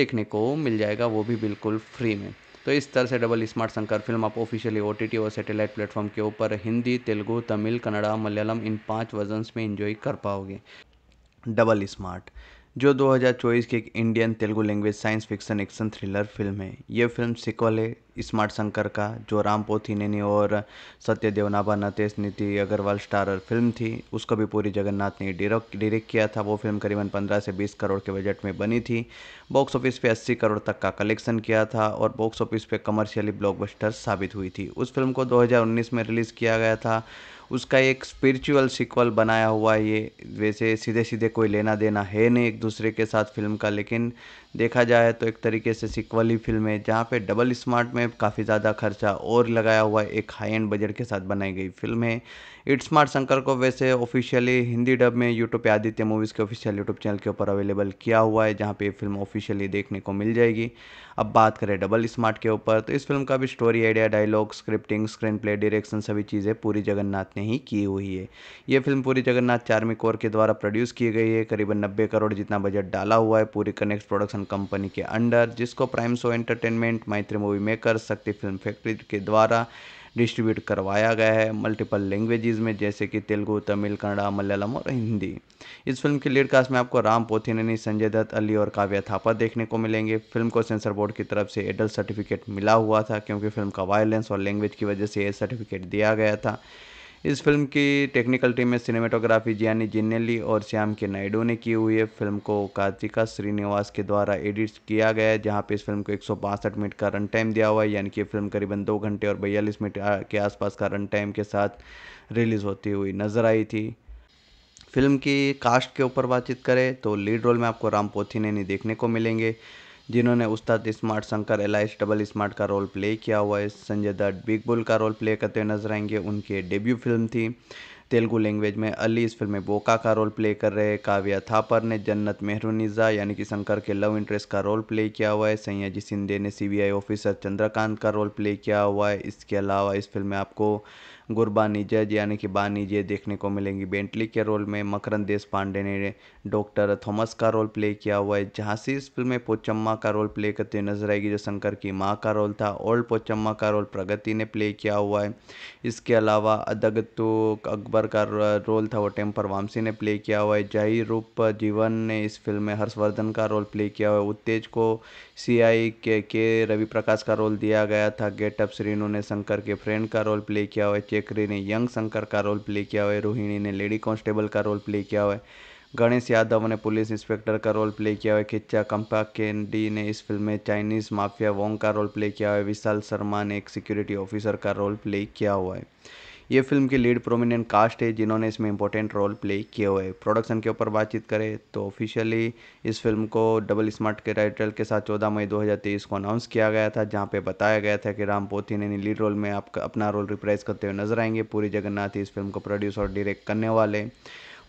S1: देखने को मिल जाएगा वो भी बिल्कुल फ्री में तो इस तरह से डबल स्मार्ट शंकर फिल्म आप ऑफिशियली ओ और सैटेलाइट प्लेटफॉर्म के ऊपर हिंदी तेलुगू तमिल कन्नड़ा मलयालम इन पाँच वर्जन्स में इन्जॉय कर पाओगे डबल स्मार्ट जो 2024 की एक Indian Telugu language science fiction action thriller film है ये फिल्म सिक्वल है स्मार्ट शंकर का जो राम पोथीनेनी और सत्य देवनाभा नतेश नीति अग्रवाल स्टारर फिल्म थी उसको भी पूरी जगन्नाथ ने डायरेक्ट किया था वो फिल्म करीबन 15 से 20 करोड़ के बजट में बनी थी बॉक्स ऑफिस पे 80 करोड़ तक का कलेक्शन किया था और बॉक्स ऑफिस पे कमर्शियली ब्लॉकबस्टर साबित हुई थी उस फिल्म को दो में रिलीज़ किया गया था उसका एक स्पिरिचुअल सिक्वल बनाया हुआ है ये वैसे सीधे सीधे कोई लेना देना है नहीं एक दूसरे के साथ फिल्म का लेकिन देखा जाए तो एक तरीके से सिक्वली फिल्म है जहाँ पे डबल स्मार्ट में काफ़ी ज़्यादा खर्चा और लगाया हुआ एक हाई एंड बजट के साथ बनाई गई फिल्म है इट स्मार्ट शंकर को वैसे ऑफिशियली हिंदी डब में यूट्यूब पे आदित्य मूवीज़ के ऑफिशियल यूट्यूब चैनल के ऊपर अवेलेबल किया हुआ है जहाँ पे ये फिल्म ऑफिशियली देखने को मिल जाएगी अब बात करें डबल स्मार्ट के ऊपर तो इस फिल्म का भी story idea dialogue scripting screen play direction सभी चीज़ें पूरी जगन्नाथ ने ही की हुई है ये फिल्म पूरी जगन्नाथ चार्मिकोर के द्वारा प्रोड्यूस की गई है करीबन नब्बे करोड़ जितना बजट डाला हुआ है पूरी कनेक्ट प्रोडक्शन कंपनी के अंडर जिसको prime show entertainment Mythri movie maker Shakti film factory के द्वारा डिस्ट्रीब्यूट करवाया गया है मल्टीपल लैंग्वेजेस में जैसे कि तेलुगु तमिल कन्नड़ा मलयालम और हिंदी इस फिल्म की लीड कास्ट में आपको राम पोथिननी संजय दत्त अली और काव्या थापा देखने को मिलेंगे फिल्म को सेंसर बोर्ड की तरफ से एडल्ट सर्टिफिकेट मिला हुआ था क्योंकि फिल्म का वायलेंस और लैंग्वेज की वजह से यह सर्टिफिकेट दिया गया था इस फिल्म की टेक्निकल टीम में सिनेमेटोग्राफी जियानी जिन्नेली और श्याम के नायडू ने की हुई है फिल्म को कार्तिका श्रीनिवास के द्वारा एडिट किया गया है जहाँ पे इस फिल्म को एक मिनट का रन टाइम दिया हुआ है यानी कि फिल्म करीबन दो घंटे और बयालीस मिनट के आसपास का रन टाइम के साथ रिलीज़ होती हुई नज़र आई थी फिल्म की कास्ट के ऊपर बातचीत करें तो लीड रोल में आपको राम पोथी ने देखने को मिलेंगे जिन्होंने Ustaad smart Shankar alias double smart का रोल प्ले किया हुआ है संजय दत्त बिग बुल का रोल प्ले करते हुए नजर आएंगे उनकी डेब्यू फिल्म थी तेलुगु लैंग्वेज में अली इस फिल्म में बोका का रोल प्ले कर रहे हैं काव्या थापर ने जन्नत मेहरुनिजा यानी कि शंकर के लव इंटरेस्ट का रोल प्ले किया हुआ है जी सिंधे ने सीबीआई ऑफिसर चंद्रकांत का रोल प्ले किया हुआ है इसके अलावा इस फिल्म में आपको गुरबानी जज यानी कि बानी जय देखने को मिलेंगी बेंटली के रोल में मकरंद देश पांडे ने डॉक्टर थॉमस का रोल प्ले किया हुआ है झांसी इस फिल्म में पोचम्मा का रोल प्ले करते नजर आएगी जो शंकर की माँ का रोल था ओल्ड पोचम्मा का रोल प्रगति ने प्ले किया हुआ है इसके अलावा अदगतु अकबर का रोल था वो टेम्पर वामसी ने प्ले किया हुआ है जही रूप जीवन ने इस फिल्म में हर्षवर्धन का रोल प्ले किया हुआ है उत्तेज को सीआई के के रवि प्रकाश का रोल दिया गया था गेटअप श्रीनू ने शंकर के फ्रेंड का रोल प्ले किया हुआ है केकरी ने यंग शंकर का रोल प्ले किया हुआ है रोहिणी ने लेडी कांस्टेबल का रोल प्ले किया हुआ है गणेश यादव ने पुलिस इंस्पेक्टर का रोल प्ले किया हुआ है खिच्चा कंपा केंडी ने इस फिल्म में चाइनीज़ माफिया वोंग का रोल प्ले किया हुआ है विशाल शर्मा ने एक सिक्योरिटी ऑफिसर का रोल प्ले किया हुआ है ये फिल्म की लीड प्रोमिनेंट कास्ट है जिन्होंने इसमें इंपॉर्टेंट रोल प्ले किए हुए प्रोडक्शन के ऊपर बातचीत करें तो ऑफिशियली इस फिल्म को डबल स्मार्ट के टाइटल के साथ चौदह मई 2023 को अनाउंस किया गया था जहाँ पे बताया गया था कि राम पोथी ने लीड रोल में आपका अपना रोल रिप्राइज करते हुए नजर आएंगे पूरी जगन्नाथ इस फिल्म को प्रोड्यूस और डायरेक्ट करने वाले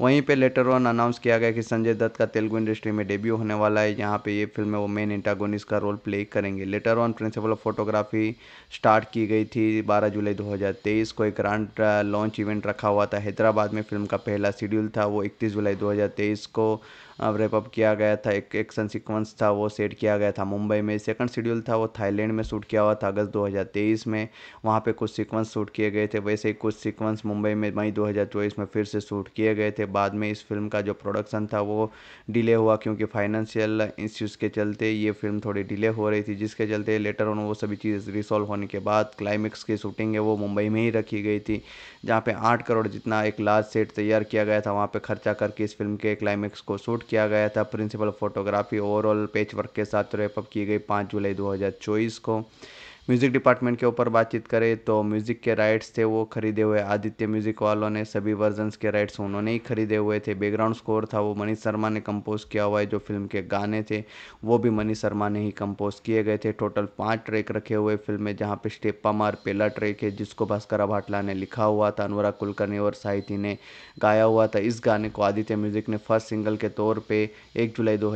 S1: वहीं पे लेटर ऑन अनाउंस किया गया कि संजय दत्त का तेलुगु इंडस्ट्री में डेब्यू होने वाला है यहाँ पे ये फिल्म में वो मेन इंटागोनिस का रोल प्ले करेंगे later on principal of photography start की गई थी 12 जुलाई 2023 को एक ग्रांड लॉन्च इवेंट रखा हुआ था हैदराबाद में फिल्म का पहला शेड्यूल था वो इकतीस जुलाई 2023 को रेपअप किया गया था एक एक्शन सीक्वेंस था वो सेट किया गया था मुंबई में सेकंड शेड्यूल था वो थाईलैंड में शूट किया हुआ था अगस्त 2023 में वहाँ पे कुछ सीक्वेंस शूट किए गए थे वैसे ही कुछ सीक्वेंस मुंबई में मई 2024 में फिर से शूट किए गए थे बाद में इस फिल्म का जो प्रोडक्शन था वो डिले हुआ क्योंकि फाइनेंशियल इश्यूज़ के चलते ये फिल्म थोड़ी डिले हो रही थी जिसके चलते लेटर ऑन वो सभी चीज़ रिसॉल्व होने के बाद क्लाइमेक्स की शूटिंग है वो मुंबई में ही रखी गई थी जहाँ पे आठ करोड़ जितना एक लार्ज सेट तैयार किया गया था वहाँ पे खर्चा करके इस फिल्म के क्लाइमेक्स को शूट किया गया था प्रिंसिपल फोटोग्राफी ओवरऑल पेच वर्क के साथ रेपअप की गई पाँच जुलाई दो को म्यूज़िक डिपार्टमेंट के ऊपर बातचीत करें तो म्यूज़िक के राइट्स थे वो खरीदे हुए आदित्य म्यूज़िक वालों ने सभी वर्जन्स के राइट्स उन्होंने ही खरीदे हुए थे बैकग्राउंड स्कोर था वो मनीष शर्मा ने कंपोज़ किया हुआ है जो फिल्म के गाने थे वो भी मनीष शर्मा ने ही कंपोज़ किए गए थे टोटल पाँच ट्रैक रखे हुए फिल्म में जहाँ पर स्टेपा मार पहला ट्रैक है जिसको भास्कर भाटला ने लिखा हुआ था अनुरा कुलकर्णी और साहिती ने गाया हुआ था इस गाने को आदित्य म्यूज़िक ने फर्स्ट सिंगल के तौर पर एक जुलाई दो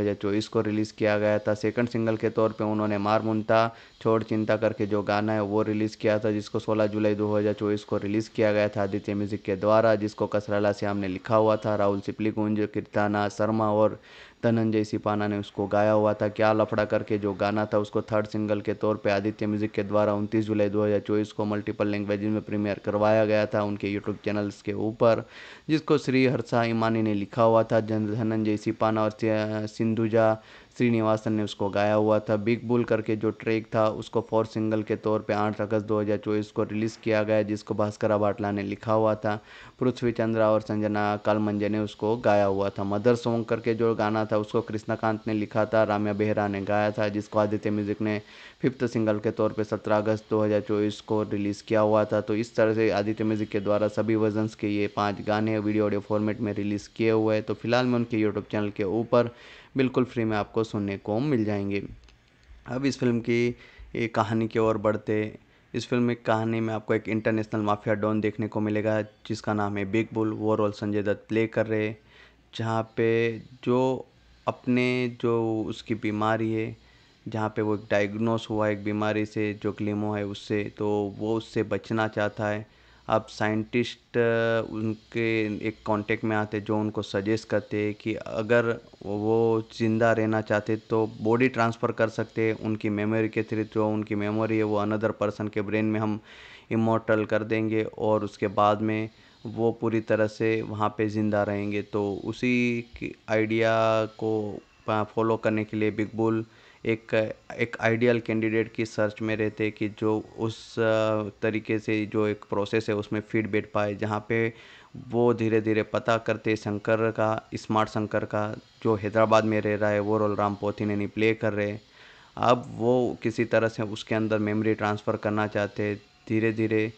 S1: को रिलीज़ किया गया था सेकेंड सिंगल के तौर पर उन्होंने मार मुंता छोड़ चिंता करके के जो गाना है वो रिलीज़ किया था जिसको 16 जुलाई 2024 को रिलीज़ किया गया था आदित्य म्यूज़िक के द्वारा जिसको कसराला श्याम ने लिखा हुआ था राहुल सिपली गुंज कीर्ताना शर्मा और धनंजय सिपाना ने उसको गाया हुआ था क्या लफड़ा करके जो गाना था उसको थर्ड सिंगल के तौर पे आदित्य म्यूज़िक के द्वारा 29 जुलाई 2024 को मल्टीपल लैंग्वेज में प्रीमियर करवाया गया था उनके यूट्यूब चैनल्स के ऊपर जिसको श्री हर्षा इमानी ने लिखा हुआ था धनंजय सिपाना और सिंधुजा श्रीनिवासन ने उसको गाया हुआ था बिग बुल करके जो ट्रैक था उसको फोर सिंगल के तौर पे 8 अगस्त 2024 को रिलीज़ किया गया जिसको भास्कर भाटला ने लिखा हुआ था पृथ्वी चंद्रा और संजना कालमंजे ने उसको गाया हुआ था मदर सॉन्ग करके जो गाना था उसको कृष्णाकांत ने लिखा था राम्या बेहरा ने गाया था जिसको आदित्य म्यूज़िक ने फिफ्थ सिंगल के तौर पर सत्रह अगस्त दो को रिलीज़ किया हुआ था तो इस तरह से आदित्य म्यूज़िक के द्वारा सभी वर्जनस के ये पाँच गाने वीडियो ऑडियो फॉर्मेट में रिलीज़ किए हुए हैं तो फिलहाल मैं उनके यूट्यूब चैनल के ऊपर बिल्कुल फ्री में आपको सुनने को मिल जाएंगे अब इस फिल्म की एक कहानी की ओर बढ़ते इस फिल्म में कहानी में आपको एक इंटरनेशनल माफिया डॉन देखने को मिलेगा जिसका नाम है बिग बुल वो रोल संजय दत्त प्ले कर रहे जहाँ पे जो अपने जो उसकी बीमारी है जहाँ पे वो डायग्नोस हुआ एक बीमारी से जो क्लीमो है उससे तो वो उससे बचना चाहता है अब साइंटिस्ट उनके एक कांटेक्ट में आते जो उनको सजेस्ट करते कि अगर वो ज़िंदा रहना चाहते तो बॉडी ट्रांसफ़र कर सकते उनकी मेमोरी के थ्रू जो उनकी मेमोरी है वो अनदर पर्सन के ब्रेन में हम इमोटल कर देंगे और उसके बाद में वो पूरी तरह से वहाँ पे ज़िंदा रहेंगे तो उसी आइडिया को फॉलो करने के लिए बिग बुल एक एक आइडियल कैंडिडेट की सर्च में रहते कि जो उस तरीके से जो एक प्रोसेस है उसमें फिट बैठ पाए जहाँ पे वो धीरे धीरे पता करते शंकर का स्मार्ट शंकर का जो हैदराबाद में रह रहा है वो रोल राम नहीं प्ले कर रहे अब वो किसी तरह से उसके अंदर मेमोरी ट्रांसफ़र करना चाहते धीरे धीरे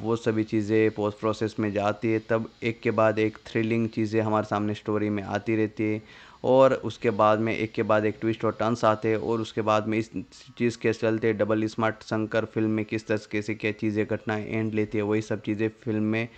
S1: वो सभी चीज़ें पोस्ट प्रोसेस में जाती है तब एक के बाद एक थ्रिलिंग चीज़ें हमारे सामने स्टोरी में आती रहती है और उसके बाद में एक के बाद एक ट्विस्ट और टर्न्स आते हैं और उसके बाद में इस चीज़ के चलते डबल स्मार्ट शंकर फिल्म में किस तरीके से क्या चीज़ें घटनाएँ एंड लेती है वही सब चीज़ें फिल्म में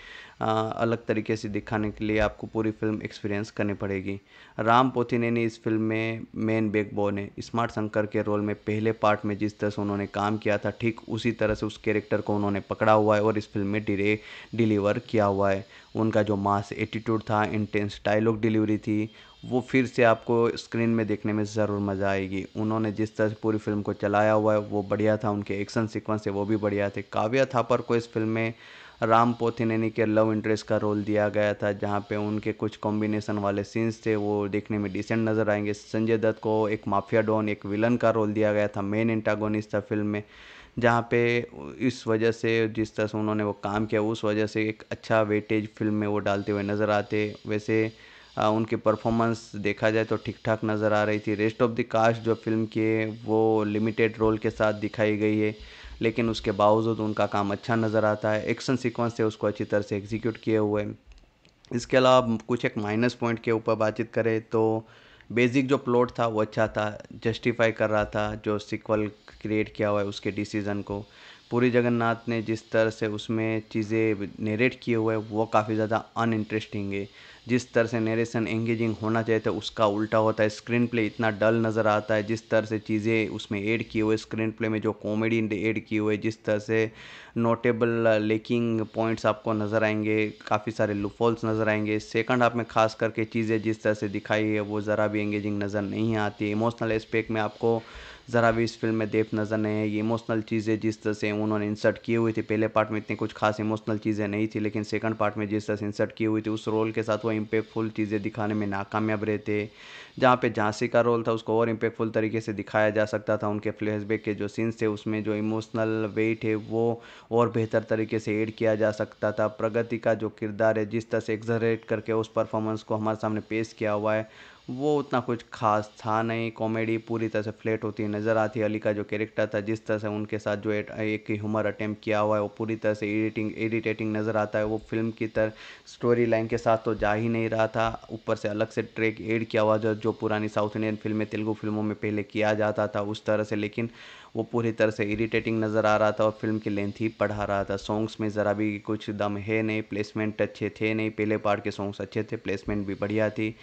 S1: अलग तरीके से दिखाने के लिए आपको पूरी फिल्म एक्सपीरियंस करनी पड़ेगी राम ने इस फिल्म में मेन बैकबोन है स्मार्ट शंकर के रोल में पहले पार्ट में जिस तरह से उन्होंने काम किया था ठीक उसी तरह से उस कैरेक्टर को उन्होंने पकड़ा हुआ है और इस फिल्म में डिले डिलीवर किया हुआ है उनका जो मास एटीट्यूड था इंटेंस डायलॉग डिलीवरी थी वो फिर से आपको स्क्रीन में देखने में ज़रूर मज़ा आएगी उन्होंने जिस तरह से पूरी फिल्म को चलाया हुआ है वो बढ़िया था उनके एक्शन सीक्वेंस है वो भी बढ़िया थे काव्या थापर को इस फिल्म में राम पोथिनेनी के लव इंटरेस्ट का रोल दिया गया था जहाँ पे उनके कुछ कॉम्बिनेशन वाले सीन्स थे वो देखने में डिसेंट नज़र आएंगे संजय दत्त को एक माफिया डॉन एक विलन का रोल दिया गया था मेन इंटागोनिस्ट था फिल्म में जहाँ पे इस वजह से जिस तरह से उन्होंने वो काम किया उस वजह से एक अच्छा वेटेज फिल्म में वो डालते हुए नज़र आते वैसे आ, उनकी परफॉर्मेंस देखा जाए तो ठीक ठाक नज़र आ रही थी रेस्ट ऑफ द कास्ट जो फिल्म के वो लिमिटेड रोल के साथ दिखाई गई है लेकिन उसके बावजूद उनका काम अच्छा नज़र आता है एक्शन सीक्वेंस थे उसको अच्छी तरह से एग्जीक्यूट किए हुए इसके अलावा कुछ एक माइनस पॉइंट के ऊपर बातचीत करें तो बेसिक जो प्लॉट था वो अच्छा था जस्टिफाई कर रहा था जो सिक्वल क्रिएट किया हुआ है उसके डिसीज़न को पूरी जगन्नाथ ने जिस तरह से उसमें चीज़ें नेरेट किए हुए वो काफ़ी ज़्यादा इंटरेस्टिंग है जिस तरह से नरेशन एंगेजिंग होना चाहिए था तो उसका उल्टा होता है स्क्रीन प्ले इतना डल नज़र आता है जिस तरह से चीज़ें उसमें ऐड किए हुए स्क्रीन प्ले में जो कॉमेडी ऐड किए हुए जिस तरह से नोटेबल लेकिंग पॉइंट्स आपको नज़र आएंगे काफ़ी सारे लुफॉल्स नज़र आएंगे सेकंड हाफ में खास करके चीज़ें जिस तरह से दिखाई है वो ज़रा भी एंगेजिंग नज़र नहीं आती इमोशनल एस्पेक्ट में आपको ज़रा भी इस फिल्म में देख नज़र नहीं ये इमोशनल चीज़ें जिस तरह से उन्होंने इंसर्ट की हुई थी पहले पार्ट में इतनी कुछ खास इमोशनल चीज़ें नहीं थी लेकिन सेकंड पार्ट में जिस तरह से इंसर्ट की हुई थी उस रोल के साथ वो इम्पेक्टफुल चीज़ें दिखाने में नाकामयाब रहते जहाँ पे झांसी का रोल था उसको और इम्पेक्टफुल तरीके से दिखाया जा सकता था उनके फ्लैशबैक के जो सीन्स थे उसमें जो इमोशनल वेट है वो और बेहतर तरीके से एड किया जा सकता था प्रगति का जो किरदार है जिस तरह से एग्जरेट करके उस परफॉर्मेंस को हमारे सामने पेश किया हुआ है वो उतना कुछ खास था नहीं कॉमेडी पूरी तरह से फ्लैट होती है नज़र आती है अली का जो कैरेक्टर था जिस तरह से उनके साथ जो एक ह्यूमर अटैम्प्ट किया हुआ है वो पूरी तरह से एडिटिंग एडिटेटिंग नज़र आता है वो फिल्म की तरह स्टोरी लाइन के साथ तो जा ही नहीं रहा था ऊपर से अलग से ट्रैक एड किया हुआ जो जो पुरानी साउथ इंडियन फिल्में तेलुगु फिल्मों में पहले किया जाता था उस तरह से लेकिन वो पूरी तरह से इरीटेटिंग नज़र आ रहा था और फिल्म की लेंथ ही पढ़ा रहा था सॉन्ग्स में ज़रा भी कुछ दम है नहीं प्लेसमेंट अच्छे थे नहीं पहले पार्ट के सॉन्ग्स अच्छे थे प्लेसमेंट भी बढ़िया थी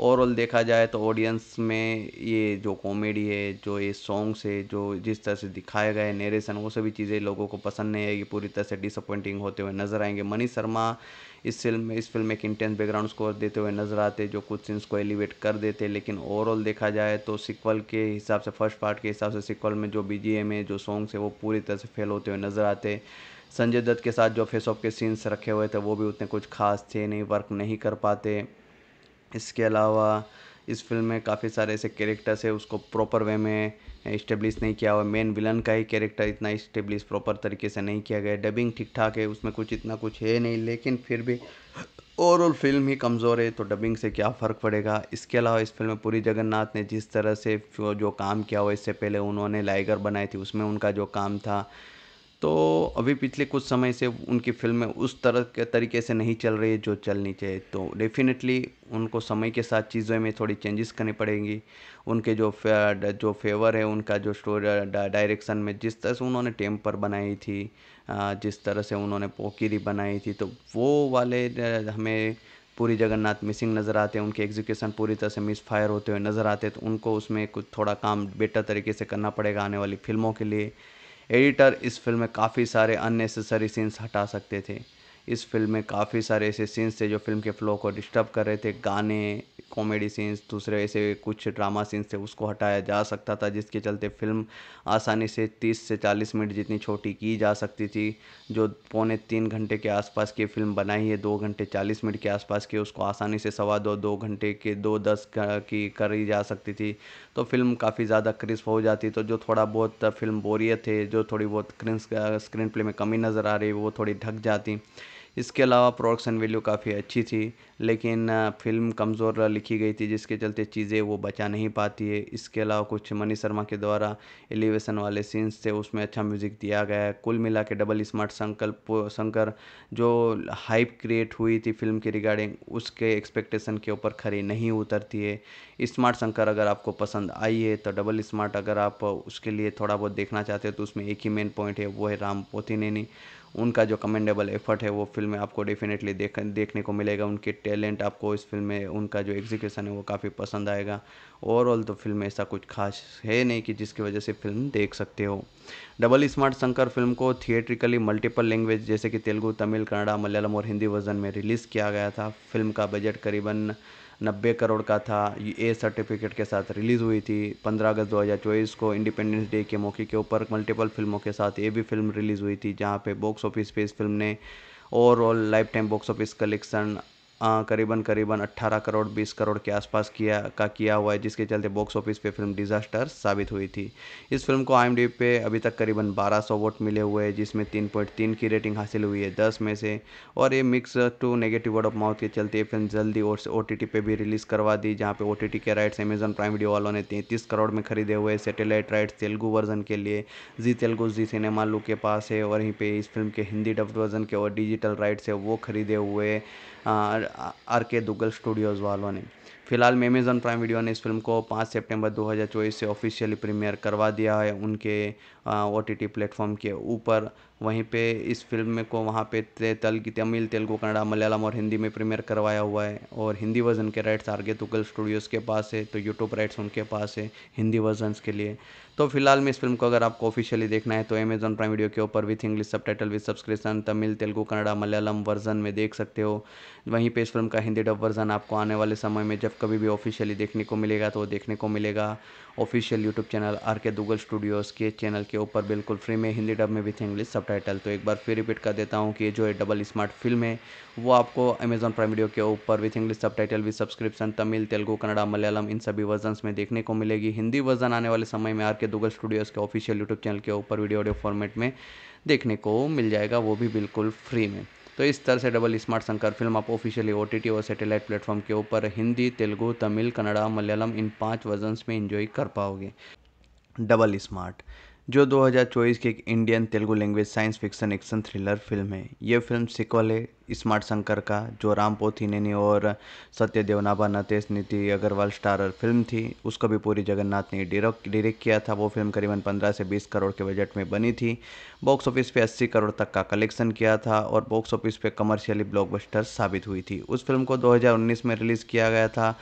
S1: ओवरऑल देखा जाए तो ऑडियंस में ये जो कॉमेडी है जो ये सॉन्ग्स है जो जिस तरह से दिखाए गए नेरेसन वो सभी चीज़ें लोगों को पसंद नहीं आएगी पूरी तरह से डिसअपॉइंटिंग होते हुए नज़र आएंगे मनीष शर्मा इस फिल्म में इस फिल्म में एक इंटेंस बैकग्राउंड स्कोर देते हुए नज़र आते जो कुछ सीन्स को एलिवेट कर देते लेकिन ओवरऑल देखा जाए तो सिक्वल के हिसाब से फर्स्ट पार्ट के हिसाब से सिक्वल में जो बी है जो सॉन्ग्स है वो पूरी तरह से फेल होते हुए नज़र आते संजय दत्त के साथ जो फेस ऑफ के सीन्स रखे हुए थे वो भी उतने कुछ खास थे नहीं वर्क नहीं कर पाते इसके अलावा इस फ़िल्म में काफ़ी सारे ऐसे कैरेक्टर्स है उसको प्रॉपर वे में इस्टेब्लिश नहीं किया हुआ मेन विलन का ही कैरेक्टर इतना इस्टेब्लिश प्रॉपर तरीके से नहीं किया गया डबिंग ठीक ठाक है उसमें कुछ इतना कुछ है नहीं लेकिन फिर भी ओवरऑल फिल्म ही कमज़ोर है तो डबिंग से क्या फ़र्क पड़ेगा इसके अलावा इस फिल्म में पूरी जगन्नाथ ने जिस तरह से जो काम किया हुआ इससे पहले उन्होंने लाइगर बनाई थी उसमें उनका जो काम था तो अभी पिछले कुछ समय से उनकी फिल्में उस तरह के तरीके से नहीं चल रही जो चलनी चाहिए तो डेफिनेटली उनको समय के साथ चीज़ों में थोड़ी चेंजेस करनी पड़ेंगी उनके जो फे, जो फेवर है उनका जो स्टोरी डायरेक्शन में जिस तरह से उन्होंने टेम्पर बनाई थी जिस तरह से उन्होंने पोकीरी बनाई थी तो वो वाले हमें पूरी जगन्नाथ मिसिंग नज़र आते हैं उनके एग्जीक्यूशन पूरी तरह से मिस फायर होते हुए नज़र आते हैं तो उनको उसमें कुछ थोड़ा काम बेटर तरीके से करना पड़ेगा आने वाली फिल्मों के लिए एडिटर इस फिल्म में काफ़ी सारे अननेसेसरी सीन्स हटा सकते थे इस फिल्म में काफ़ी सारे ऐसे सीन्स थे जो फिल्म के फ्लो को डिस्टर्ब कर रहे थे गाने कॉमेडी सीन्स दूसरे ऐसे कुछ ड्रामा सीन्स थे उसको हटाया जा सकता था जिसके चलते फिल्म आसानी से 30 से 40 मिनट जितनी छोटी की जा सकती थी जो पौने तीन घंटे के आसपास की फिल्म बनाई है दो घंटे 40 मिनट के आसपास की उसको आसानी से सवा दो दो घंटे के दो दस की करी जा सकती थी तो फिल्म काफ़ी ज़्यादा क्रिस्प हो जाती तो जो थोड़ा बहुत फिल्म बोरियत है जो थोड़ी बहुत स्क्रीन प्ले में कमी नज़र आ रही वो थोड़ी ढक जाती इसके अलावा प्रोडक्शन वैल्यू काफ़ी अच्छी थी लेकिन फिल्म कमज़ोर लिखी गई थी जिसके चलते चीज़ें वो बचा नहीं पाती है इसके अलावा कुछ मनी शर्मा के द्वारा एलिवेशन वाले सीन्स थे उसमें अच्छा म्यूज़िक दिया गया है कुल मिला के डबल स्मार्ट संकल्प शंकर जो हाइप क्रिएट हुई थी फिल्म की रिगार्डिंग उसके एक्सपेक्टेशन के ऊपर खरी नहीं उतरती है स्मार्ट शंकर अगर आपको पसंद आई है तो डबल स्मार्ट अगर आप उसके लिए थोड़ा बहुत देखना चाहते हो तो उसमें एक ही मेन पॉइंट है वो है राम पोथीनैनी उनका जो कमेंडेबल एफर्ट है वो फिल्म में आपको डेफिनेटली देख देखने को मिलेगा उनके टैलेंट आपको इस फिल्म में उनका जो एग्जीक्यूशन है वो काफ़ी पसंद आएगा ओवरऑल तो फिल्म में ऐसा कुछ खास है नहीं कि जिसकी वजह से फिल्म देख सकते हो डबल स्मार्ट शंकर फिल्म को थिएट्रिकली मल्टीपल लैंग्वेज जैसे कि तेलुगू तमिल कन्नड़ा मलयालम और हिंदी वर्जन में रिलीज़ किया गया था फिल्म का बजट करीबन नब्बे करोड़ का था ये सर्टिफिकेट के साथ रिलीज़ हुई थी 15 अगस्त चौबीस को इंडिपेंडेंस डे के मौके के ऊपर मल्टीपल फिल्मों के साथ ये भी फिल्म रिलीज़ हुई थी जहाँ पे बॉक्स ऑफिस पे इस फिल्म ने overall life time box office collection करीबन करीबन 18 करोड़ 20 करोड़ के आसपास किया का किया हुआ है जिसके चलते बॉक्स ऑफिस पे फिल्म डिजास्टर साबित हुई थी इस फिल्म को आई पे अभी तक करीबन 1200 वोट मिले हुए हैं जिसमें 3.3 की रेटिंग हासिल हुई है 10 में से और ये mix to negative word of mouth के चलते ये फिल्म जल्दी और ओ टी पे भी रिलीज़ करवा दी जहाँ पे ओ के राइट्स अमेजन प्राइम वीडियो वालों ने तैंतीस करोड़ में खरीदे हुए सेटेलाइट राइट्स तेलुगू वर्जन के लिए जी तेलुगु जी सिनेमा लू के पास है और यहीं पर इस फिल्म के हिंदी डब वर्जन के और डिजिटल राइट्स है वो खरीदे हुए आर के दुग्गल स्टूडियोज़ वालों ने फिलहाल अमेजन प्राइम वीडियो ने इस फिल्म को 5 सितंबर 2024 से ऑफिशियली प्रीमियर करवा दिया है उनके ओ टी टी प्लेटफॉर्म के ऊपर वहीं पे इस फिल्म में को वहाँ पे तल की तमिल तेलुगु कन्नड़ा मलयालम और हिंदी में प्रीमियर करवाया हुआ है और हिंदी वर्जन के राइट्स आरगे तुगल स्टूडियोज़ के पास है तो यूट्यूब राइट्स उनके पास है हिंदी वर्जनस के लिए तो फिलहाल में इस फिल्म को अगर आपको ऑफिशियली देखना है तो अमेजन प्राइम वीडियो के ऊपर with English subtitle with subscription Tamil Telugu Kannada Malayalam version में देख सकते हो वहीं पर इस फिल्म का हिंदी डब वर्जन आपको आने वाले समय में जब जब कभी भी ऑफिशियली देखने को मिलेगा तो देखने को मिलेगा official YouTube channel are K Duggal Studios के चैनल के ऊपर बिल्कुल फ्री में हिंदी डब में विथ इंग्लिश सब तो एक बार फिर रिपीट कर देता हूँ कि जो है डबल स्मार्ट फिल्म है वो आपको अमेजॉन प्राइम वीडियो के ऊपर with English subtitle with subscription Tamil Telugu Kannada Malayalam इन सभी वर्जन में देखने को मिलेगी हिंदी वर्जन आने वाले समय में आर के दुगल स्टूडियोज़ के ऑफिशियल यूट्यूब चैनल के ऊपर वीडियो ऑडियो फॉर्मेट में देखने को मिल जाएगा वो भी बिल्कुल फ्री में तो इस तरह से डबल स्मार्ट शंकर फिल्म आप ऑफिशियली ओ और सैटेलाइट प्लेटफॉर्म के ऊपर हिंदी तेलुगू तमिल कन्नड़ा मलयालम इन पाँच वर्जन्स में इंजॉय कर पाओगे डबल स्मार्ट जो 2024 की एक Indian Telugu language science fiction action thriller film है ये फिल्म सिक्वल है स्मार्ट शंकर का जो राम पोथीनेनी और सत्य देवनाभा नतेश नीति अग्रवाल स्टारर फिल्म थी उसको भी पूरी जगन्नाथ ने डायरेक्ट किया था वो फिल्म करीबन 15 से 20 करोड़ के बजट में बनी थी बॉक्स ऑफिस पे 80 करोड़ तक का कलेक्शन किया था और बॉक्स ऑफिस पे कमर्शियली ब्लॉकबस्टर साबित हुई थी उस फिल्म को दो में रिलीज़ किया गया था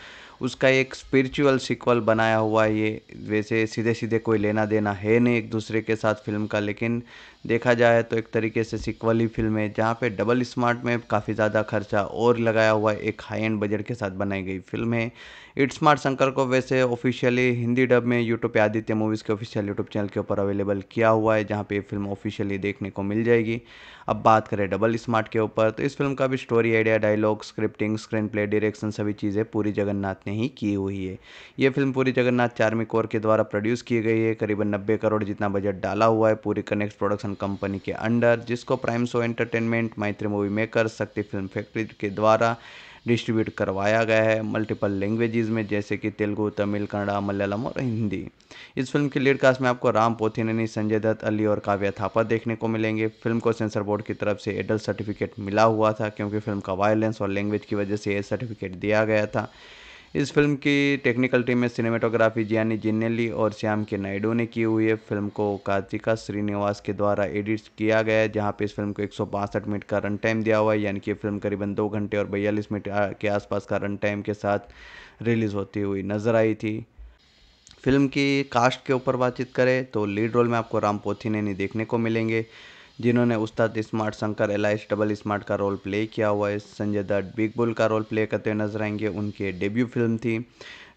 S1: उसका एक स्पिरिचुअल सिक्वल बनाया हुआ है ये वैसे सीधे सीधे कोई लेना देना है नहीं एक दूसरे के साथ फिल्म का लेकिन देखा जाए तो एक तरीके से सिक्वल ही फिल्म है जहाँ पे डबल स्मार्ट में काफ़ी ज़्यादा खर्चा और लगाया हुआ है एक हाई एंड बजट के साथ बनाई गई फिल्म है इट स्मार्ट शंकर को वैसे ऑफिशियली हिंदी डब में यूट्यूब पे आदित्य मूवीज़ के ऑफिशियल यूट्यूब चैनल के ऊपर अवेलेबल किया हुआ है जहाँ पे फिल्म ऑफिशियली देखने को मिल जाएगी अब बात करें डबल स्मार्ट के ऊपर तो इस फिल्म का भी story idea dialogue scripting screen play direction सभी चीज़ें पूरी जगन्नाथ ने ही की हुई है ये फिल्म पूरी जगन्नाथ चार्मी कोर के द्वारा प्रोड्यूस की गई है करीबन नब्बे करोड़ जितना बजट डाला हुआ है पूरी कनेक्ट प्रोडक्शन कंपनी के अंडर जिसको prime show entertainment Mythri movie maker Shakti film factory के द्वारा डिस्ट्रीब्यूट करवाया गया है मल्टीपल लैंग्वेजेस में जैसे कि तेलुगु तमिल कन्नड़ा मलयालम और हिंदी इस फिल्म की लीड कास्ट में आपको राम पोथिनेनी संजय दत्त अली और काव्या थापा देखने को मिलेंगे फिल्म को सेंसर बोर्ड की तरफ से एडल्ट सर्टिफिकेट मिला हुआ था क्योंकि फिल्म का वायलेंस और लैंग्वेज की वजह से ये सर्टिफिकेट दिया गया था इस फिल्म की टेक्निकल टीम में सिनेमेटोग्राफी जियानी जिन्नेली और श्याम के नायडू ने की हुई है फिल्म को कार्तिका श्रीनिवास के द्वारा एडिट किया गया है जहाँ पे इस फिल्म को एक मिनट का रन टाइम दिया हुआ है यानी कि फिल्म करीबन दो घंटे और बयालीस मिनट के आसपास का रन टाइम के साथ रिलीज़ होती हुई नज़र आई थी फिल्म की कास्ट के ऊपर बातचीत करें तो लीड रोल में आपको राम पोथी ने देखने को मिलेंगे जिन्होंने उस्ताद स्मार्ट शंकर एल डबल स्मार्ट का रोल प्ले किया हुआ है संजय दत्त बिग बुल का रोल प्ले करते नजर आएंगे उनके डेब्यू फिल्म थी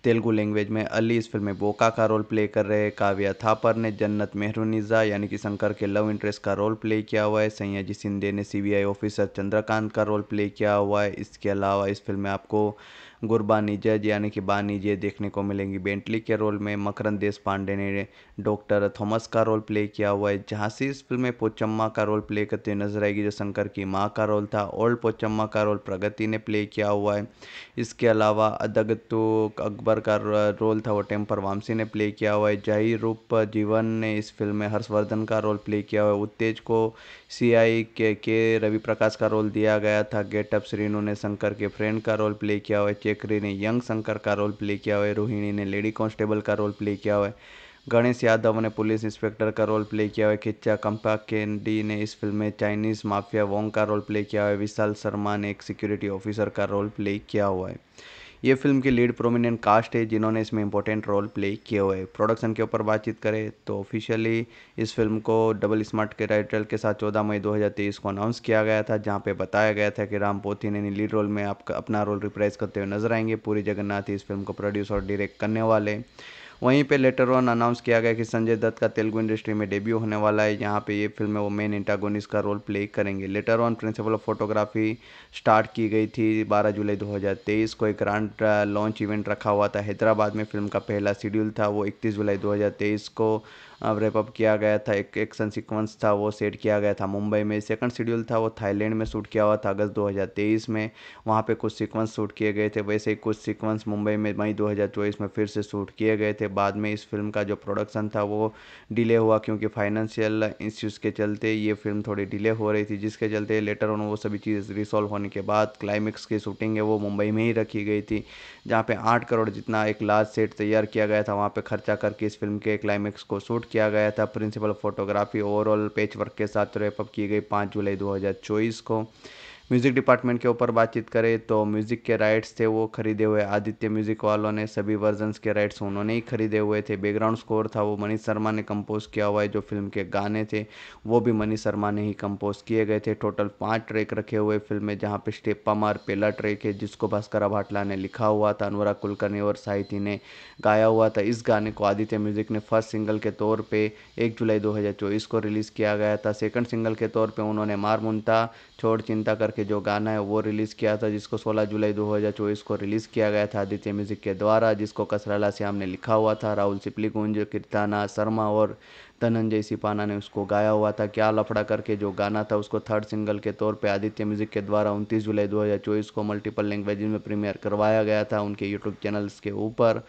S1: तेलुगु लैंग्वेज में अली इस फिल्म में बोका का रोल प्ले कर रहे काव्या थापर ने जन्नत मेहरूनिजा यानी कि शंकर के लव इंटरेस्ट का रोल प्ले किया हुआ है जी सिंधे ने सीबीआई ऑफिसर चंद्रकांत का रोल प्ले किया हुआ है इसके अलावा इस फिल्म में आपको गुरबानी जज यानी कि बानी जय देखने को मिलेंगी बेंटली के रोल में मकरंद देश पांडे ने डॉक्टर थॉमस का रोल प्ले किया हुआ है झांसी इस फिल्म में पोचम्मा का रोल प्ले करते हुए नजर आएगी जो शंकर की माँ का रोल था ओल्ड पोचम्मा का रोल प्रगति ने प्ले किया हुआ है इसके अलावा अदगतु अकबर का रोल था वो टेम्पर वामसी ने प्ले किया हुआ है जही रूप जीवन ने इस फिल्म में हर्षवर्धन का रोल प्ले किया हुआ है उत्तेज को सी के के रवि प्रकाश का रोल दिया गया था गेटअप श्रीनु ने शंकर के फ्रेंड का रोल प्ले किया हुआ है चेकरी ने यंग शंकर का रोल प्ले किया हुआ है रोहिणी ने लेडी कॉन्स्टेबल का रोल प्ले किया हुआ है गणेश यादव ने पुलिस इंस्पेक्टर का रोल प्ले किया है खिच्चा कंपा केंडी ने इस फिल्म में चाइनीज माफिया वोंग का रोल प्ले किया है विशाल शर्मा ने एक सिक्योरिटी ऑफिसर का रोल प्ले किया हुआ है ये फिल्म की लीड प्रोमिनेंट कास्ट है जिन्होंने इसमें इंपॉर्टेंट रोल प्ले किए हुए हैं प्रोडक्शन के ऊपर बातचीत करें तो ऑफिशियली इस फिल्म को डबल स्मार्ट के टाइटल के साथ 14 मई 2023 को अनाउंस किया गया था जहां पे बताया गया था कि राम पोथी ने लीड रोल में आपका अपना रोल रिप्राइज करते हुए नजर आएंगे पूरी जगन्नाथ इस फिल्म को प्रोड्यूस और डायरेक्ट करने वाले वहीं पे लेटर ऑन अनाउंस किया गया कि संजय दत्त का तेलुगु इंडस्ट्री में डेब्यू होने वाला है यहाँ पे ये फिल्म में वो मेन इंटागोनिस का रोल प्ले करेंगे later on principal of photography start की गई थी 12 जुलाई 2023 को एक ग्रांड लॉन्च इवेंट रखा हुआ था हैदराबाद में फिल्म का पहला शेड्यूल था वो इकतीस जुलाई 2023 को रेपअप किया गया था एक एक्शन सीक्वेंस था वो सेट किया गया था मुंबई में सेकंड शेड्यूल था वो थाईलैंड में शूट किया हुआ था अगस्त 2023 में वहाँ पे कुछ सीक्वेंस शूट किए गए थे वैसे ही कुछ सीक्वेंस मुंबई में मई दो में फिर से शूट किए गए थे बाद में इस फिल्म का जो प्रोडक्शन था वो डिले हुआ क्योंकि फाइनेंशियल इश्यूज़ के चलते ये फिल्म थोड़ी डिले हो रही थी जिसके चलते लेटर ऑन वो सभी चीज़ रिसॉल्व होने के बाद क्लाइमेक्स की शूटिंग है वो मुंबई में ही रखी गई थी जहाँ पे आठ करोड़ जितना एक लार्ज सेट तैयार किया गया था वहाँ पे खर्चा करके इस फिल्म के क्लाइमेक्स को शूट किया गया था principal photography overall page work के साथ रेपअप की गई पाँच जुलाई दो को म्यूज़िक डिपार्टमेंट के ऊपर बातचीत करें तो म्यूज़िक के राइट्स थे वो खरीदे हुए आदित्य म्यूज़िक वालों ने सभी वर्जन्स के राइट्स उन्होंने ही खरीदे हुए थे बैकग्राउंड स्कोर था वो मनीष शर्मा ने कंपोज़ किया हुआ है जो फिल्म के गाने थे वो भी मनीष शर्मा ने ही कंपोज़ किए गए थे टोटल पाँच ट्रैक रखे हुए फिल्म में जहाँ पे स्टेपा मार पहला ट्रैक है जिसको भास्कर भाटला ने लिखा हुआ था अनुराग कुलकर्णी और साहिती ने गाया हुआ था इस गाने को आदित्य म्यूज़िक ने फर्स्ट सिंगल के तौर पर एक जुलाई दो को रिलीज़ किया गया था सेकेंड सिंगल के तौर पर उन्होंने मार मुंता छोड़ चिंता करके जो गाना है वो रिलीज़ किया था जिसको 16 जुलाई 2024 को रिलीज़ किया गया था आदित्य म्यूज़िक के द्वारा जिसको कसराला श्याम ने लिखा हुआ था राहुल सिपली कुंज कीर्ताना शर्मा और धनंजय सिपाना ने उसको गाया हुआ था क्या लफड़ा करके जो गाना था उसको थर्ड सिंगल के तौर पे आदित्य म्यूज़िक के द्वारा उनतीस जुलाई दो को मल्टीपल लैंग्वेज में प्रीमियर करवाया गया था उनके यूट्यूब चैनल्स के ऊपर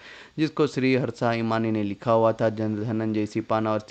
S1: जिसको श्री हर्षा इमानी ने लिखा हुआ था धनंजय सिपाना और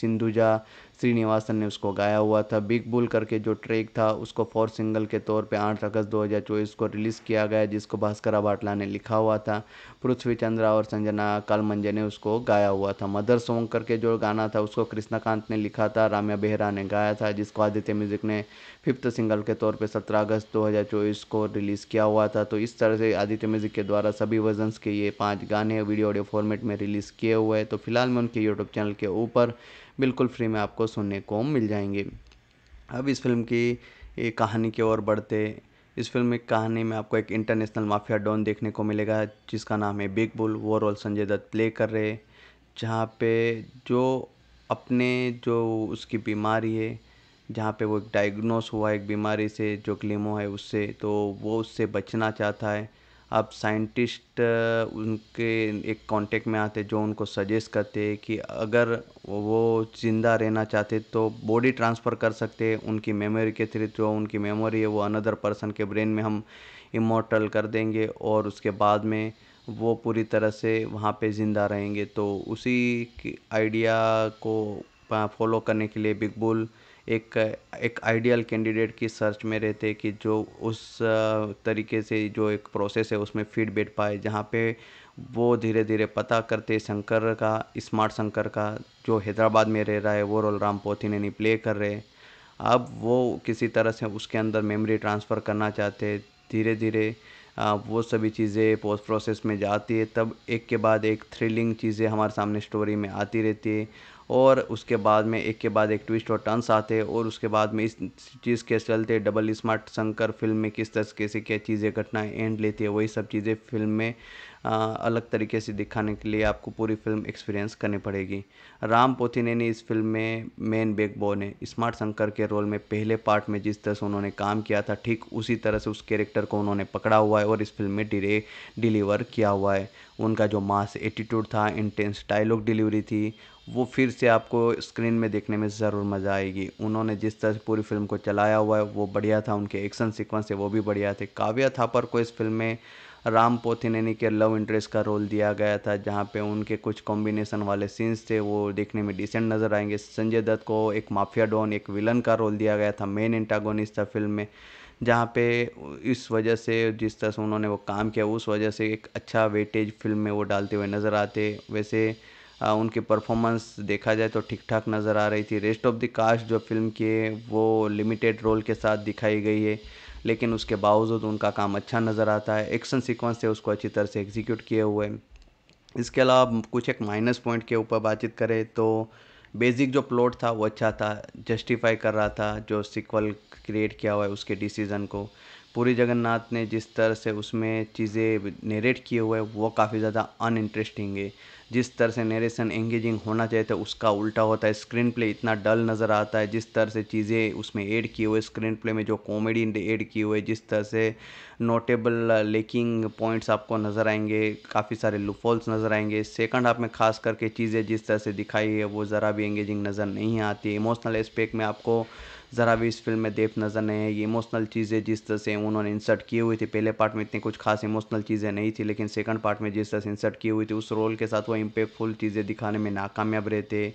S1: सिंधुजा श्रीनिवासन ने उसको गाया हुआ था बिग बुल करके जो ट्रैक था उसको फोर सिंगल के तौर पे 8 अगस्त 2024 को रिलीज़ किया गया जिसको भास्कर भाटला ने लिखा हुआ था पृथ्वी चंद्रा और संजना कालमंजे ने उसको गाया हुआ था मदर सॉन्ग करके जो गाना था उसको कृष्णाकांत ने लिखा था राम्या बेहरा ने गाया था जिसको आदित्य म्यूजिक ने फिफ्थ सिंगल के तौर पर सत्रह अगस्त दो को रिलीज़ किया हुआ था तो इस तरह से आदित्य म्यूजिक के द्वारा सभी वर्जनस के ये पाँच गाने वीडियो ऑडियो फॉर्मेट में रिलीज़ किए हुए हैं तो फिलहाल मैं उनके यूट्यूब चैनल के ऊपर बिल्कुल फ्री में आपको सुनने को मिल जाएंगे अब इस फिल्म की एक कहानी की ओर बढ़ते इस फिल्म में कहानी में आपको एक इंटरनेशनल माफिया डॉन देखने को मिलेगा जिसका नाम है बिग बुल वो रोल संजय दत्त प्ले कर रहे जहाँ पे जो अपने जो उसकी बीमारी है जहाँ पे वो एक डायग्नोस हुआ एक बीमारी से जो क्लेमो है उससे तो वो उससे बचना चाहता है अब साइंटिस्ट उनके एक कांटेक्ट में आते जो उनको सजेस्ट करते कि अगर वो ज़िंदा रहना चाहते तो बॉडी ट्रांसफ़र कर सकते उनकी मेमोरी के थ्रू जो उनकी मेमोरी है वो अनदर पर्सन के ब्रेन में हम इमोटल कर देंगे और उसके बाद में वो पूरी तरह से वहाँ पे ज़िंदा रहेंगे तो उसी आइडिया को फॉलो करने के लिए बिग बुल एक एक आइडियल कैंडिडेट की सर्च में रहते कि जो उस तरीके से जो एक प्रोसेस है उसमें फीडबैक बैठ पाए जहाँ पे वो धीरे धीरे पता करते शंकर का स्मार्ट शंकर का जो हैदराबाद में रह रहा है वो रोल रोलराम पोथीनेनी प्ले कर रहे हैं अब वो किसी तरह से उसके अंदर मेमोरी ट्रांसफ़र करना चाहते धीरे धीरे वो सभी चीज़ें पोस्ट प्रोसेस में जाती है तब एक के बाद एक थ्रिलिंग चीज़ें हमारे सामने स्टोरी में आती रहती है और उसके बाद में एक के बाद एक ट्विस्ट और टर्न्स आते और उसके बाद में इस चीज़ के चलते डबल स्मार्ट शंकर फिल्म में किस तरीके से क्या चीज़ें घटनाएं एंड लेती है वही सब चीज़ें फिल्म में आ, अलग तरीके से दिखाने के लिए आपको पूरी फिल्म एक्सपीरियंस करनी पड़ेगी राम पोथिने ने इस फिल्म में मेन बेकबोन है स्मार्ट शंकर के रोल में पहले पार्ट में जिस तरह से उन्होंने काम किया था ठीक उसी तरह से उस कैरेक्टर को उन्होंने पकड़ा हुआ है और इस फिल्म में डिले डिलीवर किया हुआ है उनका जो मास एटीट्यूड था इंटेंस डायलॉग डिलीवरी थी वो फिर से आपको स्क्रीन में देखने में ज़रूर मज़ा आएगी उन्होंने जिस तरह से पूरी फिल्म को चलाया हुआ है वो बढ़िया था उनके एक्शन सीक्वेंस से वो भी बढ़िया थे काव्या थापर को इस फिल्म में राम पोथिनेनी के लव इंटरेस्ट का रोल दिया गया था जहाँ पे उनके कुछ कॉम्बिनेशन वाले सीन्स थे वो देखने में डिसेंट नज़र आएंगे संजय दत्त को एक माफिया डॉन एक विलन का रोल दिया गया था मेन इंटागोनिस्ट था फिल्म में जहाँ पे इस वजह से जिस तरह से उन्होंने वो काम किया उस वजह से एक अच्छा वेटेज फिल्म में वो डालते हुए नज़र आते वैसे उनकी परफॉर्मेंस देखा जाए तो ठीक ठाक नज़र आ रही थी रेस्ट ऑफ द कास्ट जो फिल्म की है वो लिमिटेड रोल के साथ दिखाई गई है लेकिन उसके बावजूद उनका काम अच्छा नज़र आता है एक्शन सीक्वेंस थे उसको अच्छी तरह से एग्जीक्यूट किए हुए इसके अलावा कुछ एक माइनस पॉइंट के ऊपर बातचीत करें तो बेसिक जो प्लॉट था वो अच्छा था जस्टिफाई कर रहा था जो सिक्वल क्रिएट किया हुआ है उसके डिसीज़न को पूरी जगन्नाथ ने जिस तरह से उसमें चीज़ें नेरेट किए हुए वो काफ़ी ज़्यादा अनइंटरेस्टिंग है जिस तरह से नरेशन एंगेजिंग होना चाहिए था तो उसका उल्टा होता है स्क्रीन प्ले इतना डल नज़र आता है जिस तरह से चीज़ें उसमें ऐड किए हुए स्क्रीन प्ले में जो कॉमेडी ऐड किए हुए जिस तरह से नोटेबल लेकिंग पॉइंट्स आपको नज़र आएंगे काफ़ी सारे लुफॉल्स नज़र आएंगे सेकंड हाफ में खास करके चीज़ें जिस तरह से दिखाई है वो ज़रा भी एंगेजिंग नज़र नहीं आती इमोशनल एस्पेक्ट में आपको ज़रा भी इस फिल्म में देख नज़र नहीं है ये इमोशनल चीज़ें जिस तरह से उन्होंने इंसर्ट किए हुए थे पहले पार्ट में इतनी कुछ खास इमोशनल चीज़ें नहीं थी लेकिन सेकंड पार्ट में जिस तरह से इंसर्ट किए हुए थे उस रोल के साथ वो इम्पेक्टफुल चीज़ें दिखाने में नाकामयाब रहते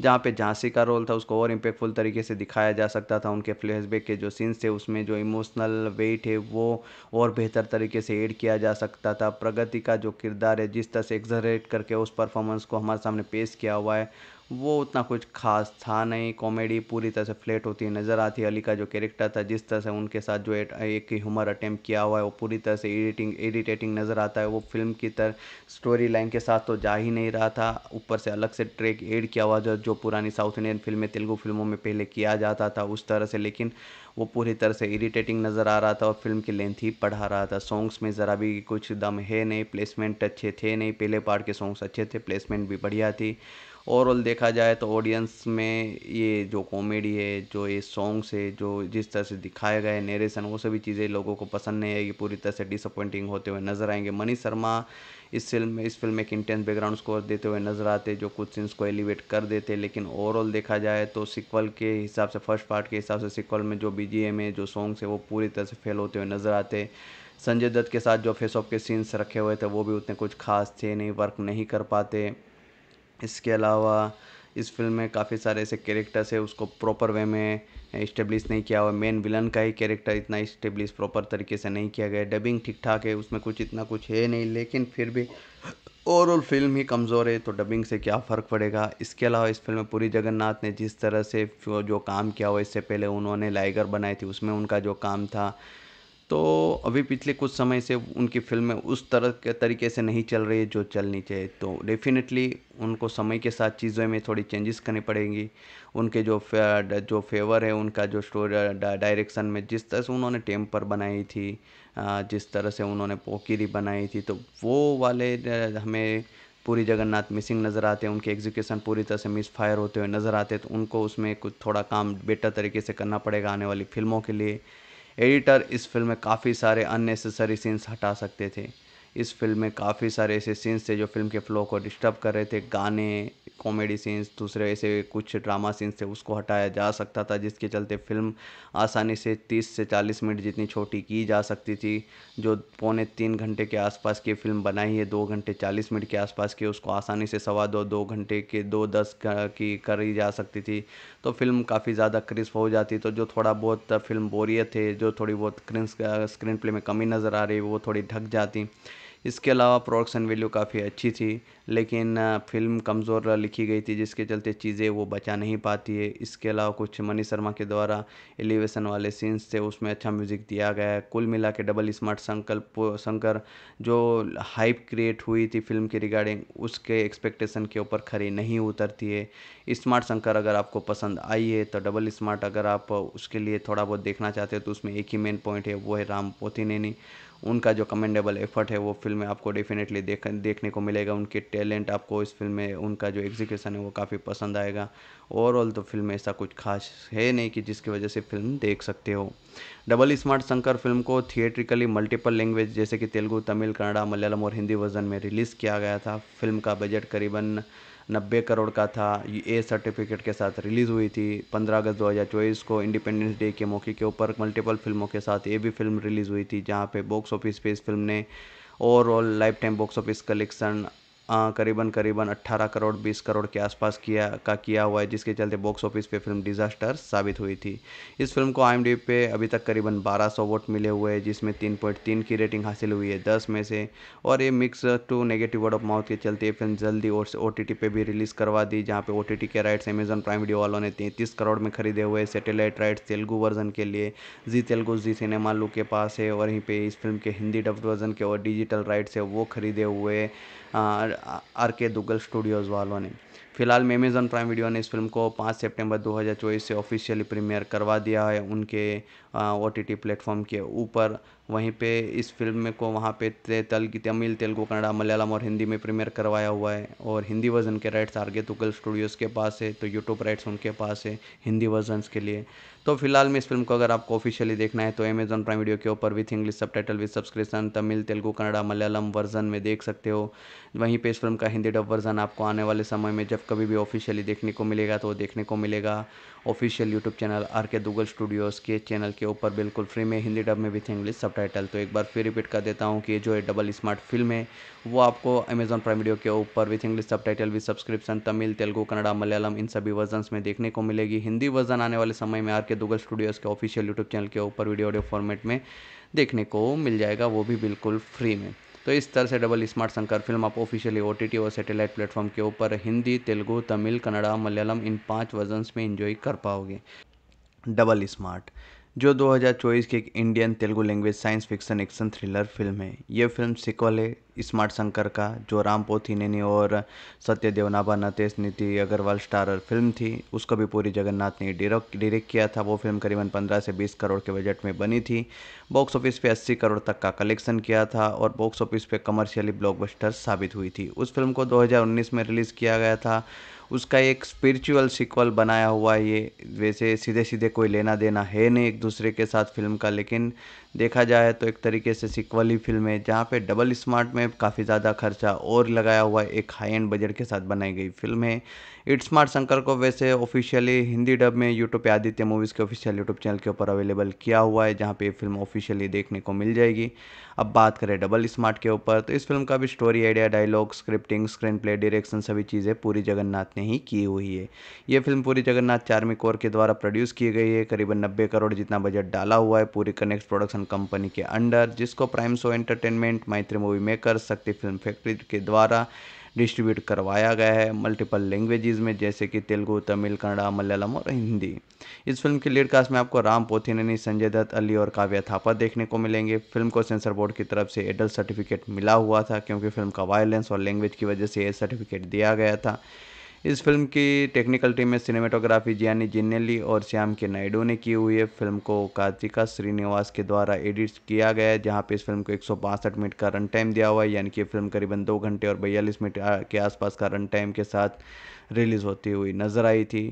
S1: जहाँ पे झांसी का रोल था उसको और इम्पेक्टफुल तरीके से दिखाया जा सकता था उनके फ्लैशबैक के जो सीन्स थे उसमें जो इमोशनल वेट है वो और बेहतर तरीके से एड किया जा सकता था प्रगति का जो किरदार है जिस तरह से एग्जरेट करके उस परफॉर्मेंस को हमारे सामने पेश किया हुआ है वो उतना कुछ खास था नहीं कॉमेडी पूरी तरह से फ्लैट होती नज़र आती है अली का जो कैरेक्टर था जिस तरह से उनके साथ जो एट, एक ह्यूमर अटैम्प्ट किया हुआ है वो पूरी तरह से एडिटिंग एडिटेटिंग नज़र आता है वो फिल्म की तरह स्टोरी लाइन के साथ तो जा ही नहीं रहा था ऊपर से अलग से ट्रैक एड किया हुआ जो जो पुरानी साउथ इंडियन फिल्में तेलुगु फिल्मों में पहले किया जाता था उस तरह से लेकिन वो पूरी तरह से इरिटेटिंग नज़र आ रहा था और फिल्म की लेंथ ही पढ़ा रहा था सॉन्ग्स में ज़रा भी कुछ दम है नहीं प्लेसमेंट अच्छे थे नहीं पहले पार्ट के सॉन्ग्स अच्छे थे प्लेसमेंट भी बढ़िया थी ओवरऑल देखा जाए तो ऑडियंस में ये जो कॉमेडी है जो ये सॉन्ग्स है जो जिस तरह से दिखाए गए नेरेशन वो सभी चीज़ें लोगों को पसंद नहीं आएगी पूरी तरह से डिसअपॉइंटिंग होते हुए नज़र आएंगे मनीष शर्मा इस फिल्म में इस फिल्म में एक इंटेंस बैकग्राउंड स्कोर देते हुए नज़र आते जो कुछ सीन्स को एलिवेट कर देते लेकिन ओवरऑल देखा जाए तो सिक्वल के हिसाब से फर्स्ट पार्ट के हिसाब से सिक्वल में जो बी है जो सॉन्ग्स है वो पूरी तरह से फेल होते हुए नज़र आते संजय दत्त के साथ जो फेस ऑफ के सीन्स रखे हुए थे वो भी उतने कुछ खास थे नहीं वर्क नहीं कर पाते इसके अलावा इस फ़िल्म में काफ़ी सारे ऐसे कैरेक्टर्स है उसको प्रॉपर वे में इस्टेब्लिश नहीं किया हुआ मेन विलन का ही कैरेक्टर इतना इस्टेब्लिश प्रॉपर तरीके से नहीं किया गया डबिंग ठीक ठाक है उसमें कुछ इतना कुछ है नहीं लेकिन फिर भी ओवरऑल फिल्म ही कमज़ोर है तो डबिंग से क्या फ़र्क पड़ेगा इसके अलावा इस फिल्म में पूरी जगन्नाथ ने जिस तरह से जो काम किया हुआ इससे पहले उन्होंने लाइगर बनाई थी उसमें उनका जो काम था तो अभी पिछले कुछ समय से उनकी फ़िल्में उस तरह के तरीके से नहीं चल रही है जो चलनी चाहिए तो डेफिनेटली उनको समय के साथ चीज़ों में थोड़ी चेंजेस करनी पड़ेंगी उनके जो फे, जो फेवर है उनका जो स्टोरी डायरेक्शन में जिस तरह से उन्होंने टेम्पर बनाई थी जिस तरह से उन्होंने पोकीरी बनाई थी तो वो वाले हमें पूरी जगन्नाथ मिसिंग नज़र आते हैं उनके एग्जीक्यूशन पूरी तरह से मिस फायर होते हुए नज़र आते हैं तो उनको उसमें कुछ थोड़ा काम बेटर तरीके से करना पड़ेगा आने वाली फिल्मों के लिए एडिटर इस फिल्म में काफ़ी सारे अननेसेसरी सीन्स हटा सकते थे इस फिल्म में काफ़ी सारे ऐसे सीन्स थे जो फिल्म के फ्लो को डिस्टर्ब कर रहे थे गाने कॉमेडी सीन्स दूसरे ऐसे कुछ ड्रामा सीन्स थे उसको हटाया जा सकता था जिसके चलते फिल्म आसानी से 30 से 40 मिनट जितनी छोटी की जा सकती थी जो पौने तीन घंटे के आसपास की फिल्म बनाई है दो घंटे 40 मिनट के आसपास की उसको आसानी से सवा दो दो घंटे के दो दस की करी जा सकती थी तो फिल्म काफ़ी ज़्यादा क्रिस्प हो जाती तो जो थोड़ा बहुत फिल्म बोरियत थे जो थोड़ी बहुत स्क्रीन प्ले में कमी नज़र आ रही वो थोड़ी ढक जाती इसके अलावा प्रोडक्शन वैल्यू काफ़ी अच्छी थी लेकिन फिल्म कमज़ोर लिखी गई थी जिसके चलते चीज़ें वो बचा नहीं पाती है इसके अलावा कुछ मनी शर्मा के द्वारा एलिवेशन वाले सीन्स थे उसमें अच्छा म्यूज़िक दिया गया है कुल मिला के डबल स्मार्ट संकल्प शंकर जो हाइप क्रिएट हुई थी फिल्म के रिगार्डिंग उसके एक्सपेक्टेशन के ऊपर खरी नहीं उतरती है स्मार्ट शंकर अगर आपको पसंद आई है तो डबल स्मार्ट अगर आप उसके लिए थोड़ा बहुत देखना चाहते हो तो उसमें एक ही मेन पॉइंट है वो है राम नैनी उनका जो कमेंडेबल एफर्ट है वो फिल्म में आपको डेफिनेटली देख देखने को मिलेगा उनके टैलेंट आपको इस फिल्म में उनका जो एग्जीक्यूशन है वो काफ़ी पसंद आएगा ओवरऑल तो फिल्म में ऐसा कुछ खास है नहीं कि जिसकी वजह से फिल्म देख सकते हो डबल स्मार्ट शंकर फिल्म को थिएट्रिकली मल्टीपल लैंग्वेज जैसे कि तेलुगू तमिल कन्नड़ा मलयालम और हिंदी वर्जन में रिलीज़ किया गया था फिल्म का बजट करीबन नब्बे करोड़ का था ये सर्टिफिकेट के साथ रिलीज़ हुई थी पंद्रह अगस्त दो हज़ार चौबीस को इंडिपेंडेंस डे के मौके के ऊपर मल्टीपल फिल्मों के साथ ये भी फिल्म रिलीज़ हुई थी जहाँ पे बॉक्स ऑफिस पे इस फिल्म ने overall life time box office collection करीबन करीबन 18 करोड़ 20 करोड़ के आसपास किया का किया हुआ है जिसके चलते बॉक्स ऑफिस पे फिल्म डिजास्टर साबित हुई थी इस फिल्म को आई पे अभी तक करीबन 1200 वोट मिले हुए हैं जिसमें 3.3 की रेटिंग हासिल हुई है 10 में से और ये mix to negative word of mouth के चलते ये फिल्म जल्दी और ओ टी पे भी रिलीज़ करवा दी जहाँ पर ओ के राइट्स अमेजन प्राइम वीडियो वालों ने तैंतीस करोड़ में खरीदे हुए सेटेलाइट राइट्स तेलुगु वर्जन के लिए जी तेलुगु जी सिनेमा लू के पास है वहीं पर इस फिल्म के हिंदी डब्ड वर्जन के और डिजिटल राइट्स है वो खरीदे हुए आर के दुग्गल स्टूडियोज़ वालों ने फिलहाल मेमेज़न प्राइम वीडियो ने इस फिल्म को 5 सितंबर 2024 से ऑफिशियली प्रीमियर करवा दिया है उनके ओ टी टी प्लेटफॉर्म के ऊपर वहीं पे इस फिल्म को वहाँ पे तल तमिल तेलुगु कन्नड़ा मलयालम और हिंदी में प्रीमियर करवाया हुआ है और हिंदी वर्जन के राइट्स आरगे तुगल स्टूडियोज़ के पास है तो यूट्यूब राइट्स उनके पास है हिंदी वर्जन के लिए तो फिलहाल में इस फिल्म को अगर आपको ऑफिशियली देखना है तो अमेजॉन प्राइम वीडियो के ऊपर with English subtitle with subscription Tamil Telugu Kannada Malayalam version में देख सकते हो वहीं पे इस फिल्म का हिंदी डब वर्जन आपको आने वाले समय में जब कभी भी ऑफिशियली देखने को मिलेगा तो देखने को मिलेगा official YouTube channel are K Duggal Studios के चैनल के ऊपर बिल्कुल फ्री में हिंदी डब में विथ इंग्लिश सब तो एक बार फिर रिपीट कर देता हूँ कि जो है डबल स्मार्ट फिल्म है वो आपको अमेजॉन प्राइम वीडियो के ऊपर with English subtitle with subscription Tamil Telugu Kannada Malayalam इन सभी वर्जन में देखने को मिलेगी हिंदी वर्जन आने वाले समय में आर के दुगल स्टूडियोज़ के ऑफिशियल यूट्यूब चैनल के ऊपर वीडियो ऑडियो फॉर्मेट में देखने को मिल जाएगा वो भी बिल्कुल फ्री में तो इस तरह से डबल स्मार्ट शंकर फिल्म आप ऑफिशियली ओ टी और सैटेलाइट प्लेटफॉर्म के ऊपर हिंदी तेलुगू तमिल कन्नड़ा मलयालम इन पाँच वर्जन्स में इंजॉय कर पाओगे डबल स्मार्ट जो 2024 की एक Indian Telugu language science fiction action thriller film है ये फिल्म सिक्वल है स्मार्ट शंकर का जो राम पोथीनेनी और सत्य देवनाभा नतेश नीति अग्रवाल स्टारर फिल्म थी उसको भी पूरी जगन्नाथ ने डायरेक्ट किया था वो फिल्म करीबन 15 से 20 करोड़ के बजट में बनी थी बॉक्स ऑफिस पे 80 करोड़ तक का कलेक्शन किया था और बॉक्स ऑफिस पे कमर्शियली ब्लॉकबस्टर साबित हुई थी उस फिल्म को दो में रिलीज़ किया गया था उसका एक स्पिरिचुअल सिक्वल बनाया हुआ है ये वैसे सीधे सीधे कोई लेना देना है नहीं एक दूसरे के साथ फिल्म का लेकिन देखा जाए तो एक तरीके से सिक्वल ही फिल्म है जहाँ पे डबल स्मार्ट में काफ़ी ज़्यादा खर्चा और लगाया हुआ एक हाई एंड बजट के साथ बनाई गई फिल्म है इट स्मार्ट शंकर को वैसे ऑफिशियली हिंदी डब में यूट्यूब पे आदित्य मूवीज़ के ऑफिशियल यूट्यूब चैनल के ऊपर अवेलेबल किया हुआ है जहाँ पे ये फिल्म ऑफिशियली देखने को मिल जाएगी अब बात करें डबल स्मार्ट के ऊपर तो इस फिल्म का भी story idea dialogue scripting screen play direction सभी चीज़ें पूरी जगन्नाथ ने ही की हुई है ये फिल्म पूरी जगन्नाथ चार्मी कोर के द्वारा प्रोड्यूस की गई है करीबन नब्बे करोड़ जितना बजट डाला हुआ है पूरी कनेक्ट प्रोडक्शन कंपनी के अंडर जिसको prime show entertainment Mythri movie maker Shakti film factory के द्वारा डिस्ट्रीब्यूट करवाया गया है मल्टीपल लैंग्वेजेस में जैसे कि तेलुगु तमिल कन्नड़ा मलयालम और हिंदी इस फिल्म की लीड कास्ट में आपको राम पोथिनेनी संजय दत्त अली और काव्या थापा देखने को मिलेंगे फिल्म को सेंसर बोर्ड की तरफ से एडल्ट सर्टिफिकेट मिला हुआ था क्योंकि फिल्म का वायलेंस और लैंग्वेज की वजह से ये सर्टिफिकेट दिया गया था इस फिल्म की टेक्निकल टीम में सिनेमाटोग्राफी जियानी जिन्नेली और श्याम के नायडू ने की हुई है फिल्म को कार्तिका श्रीनिवास के द्वारा एडिट किया गया है जहाँ पे इस फिल्म को एक मिनट का रन टाइम दिया हुआ है यानी कि फिल्म करीबन दो घंटे और बयालीस मिनट के आसपास का रन टाइम के साथ रिलीज़ होती हुई नज़र आई थी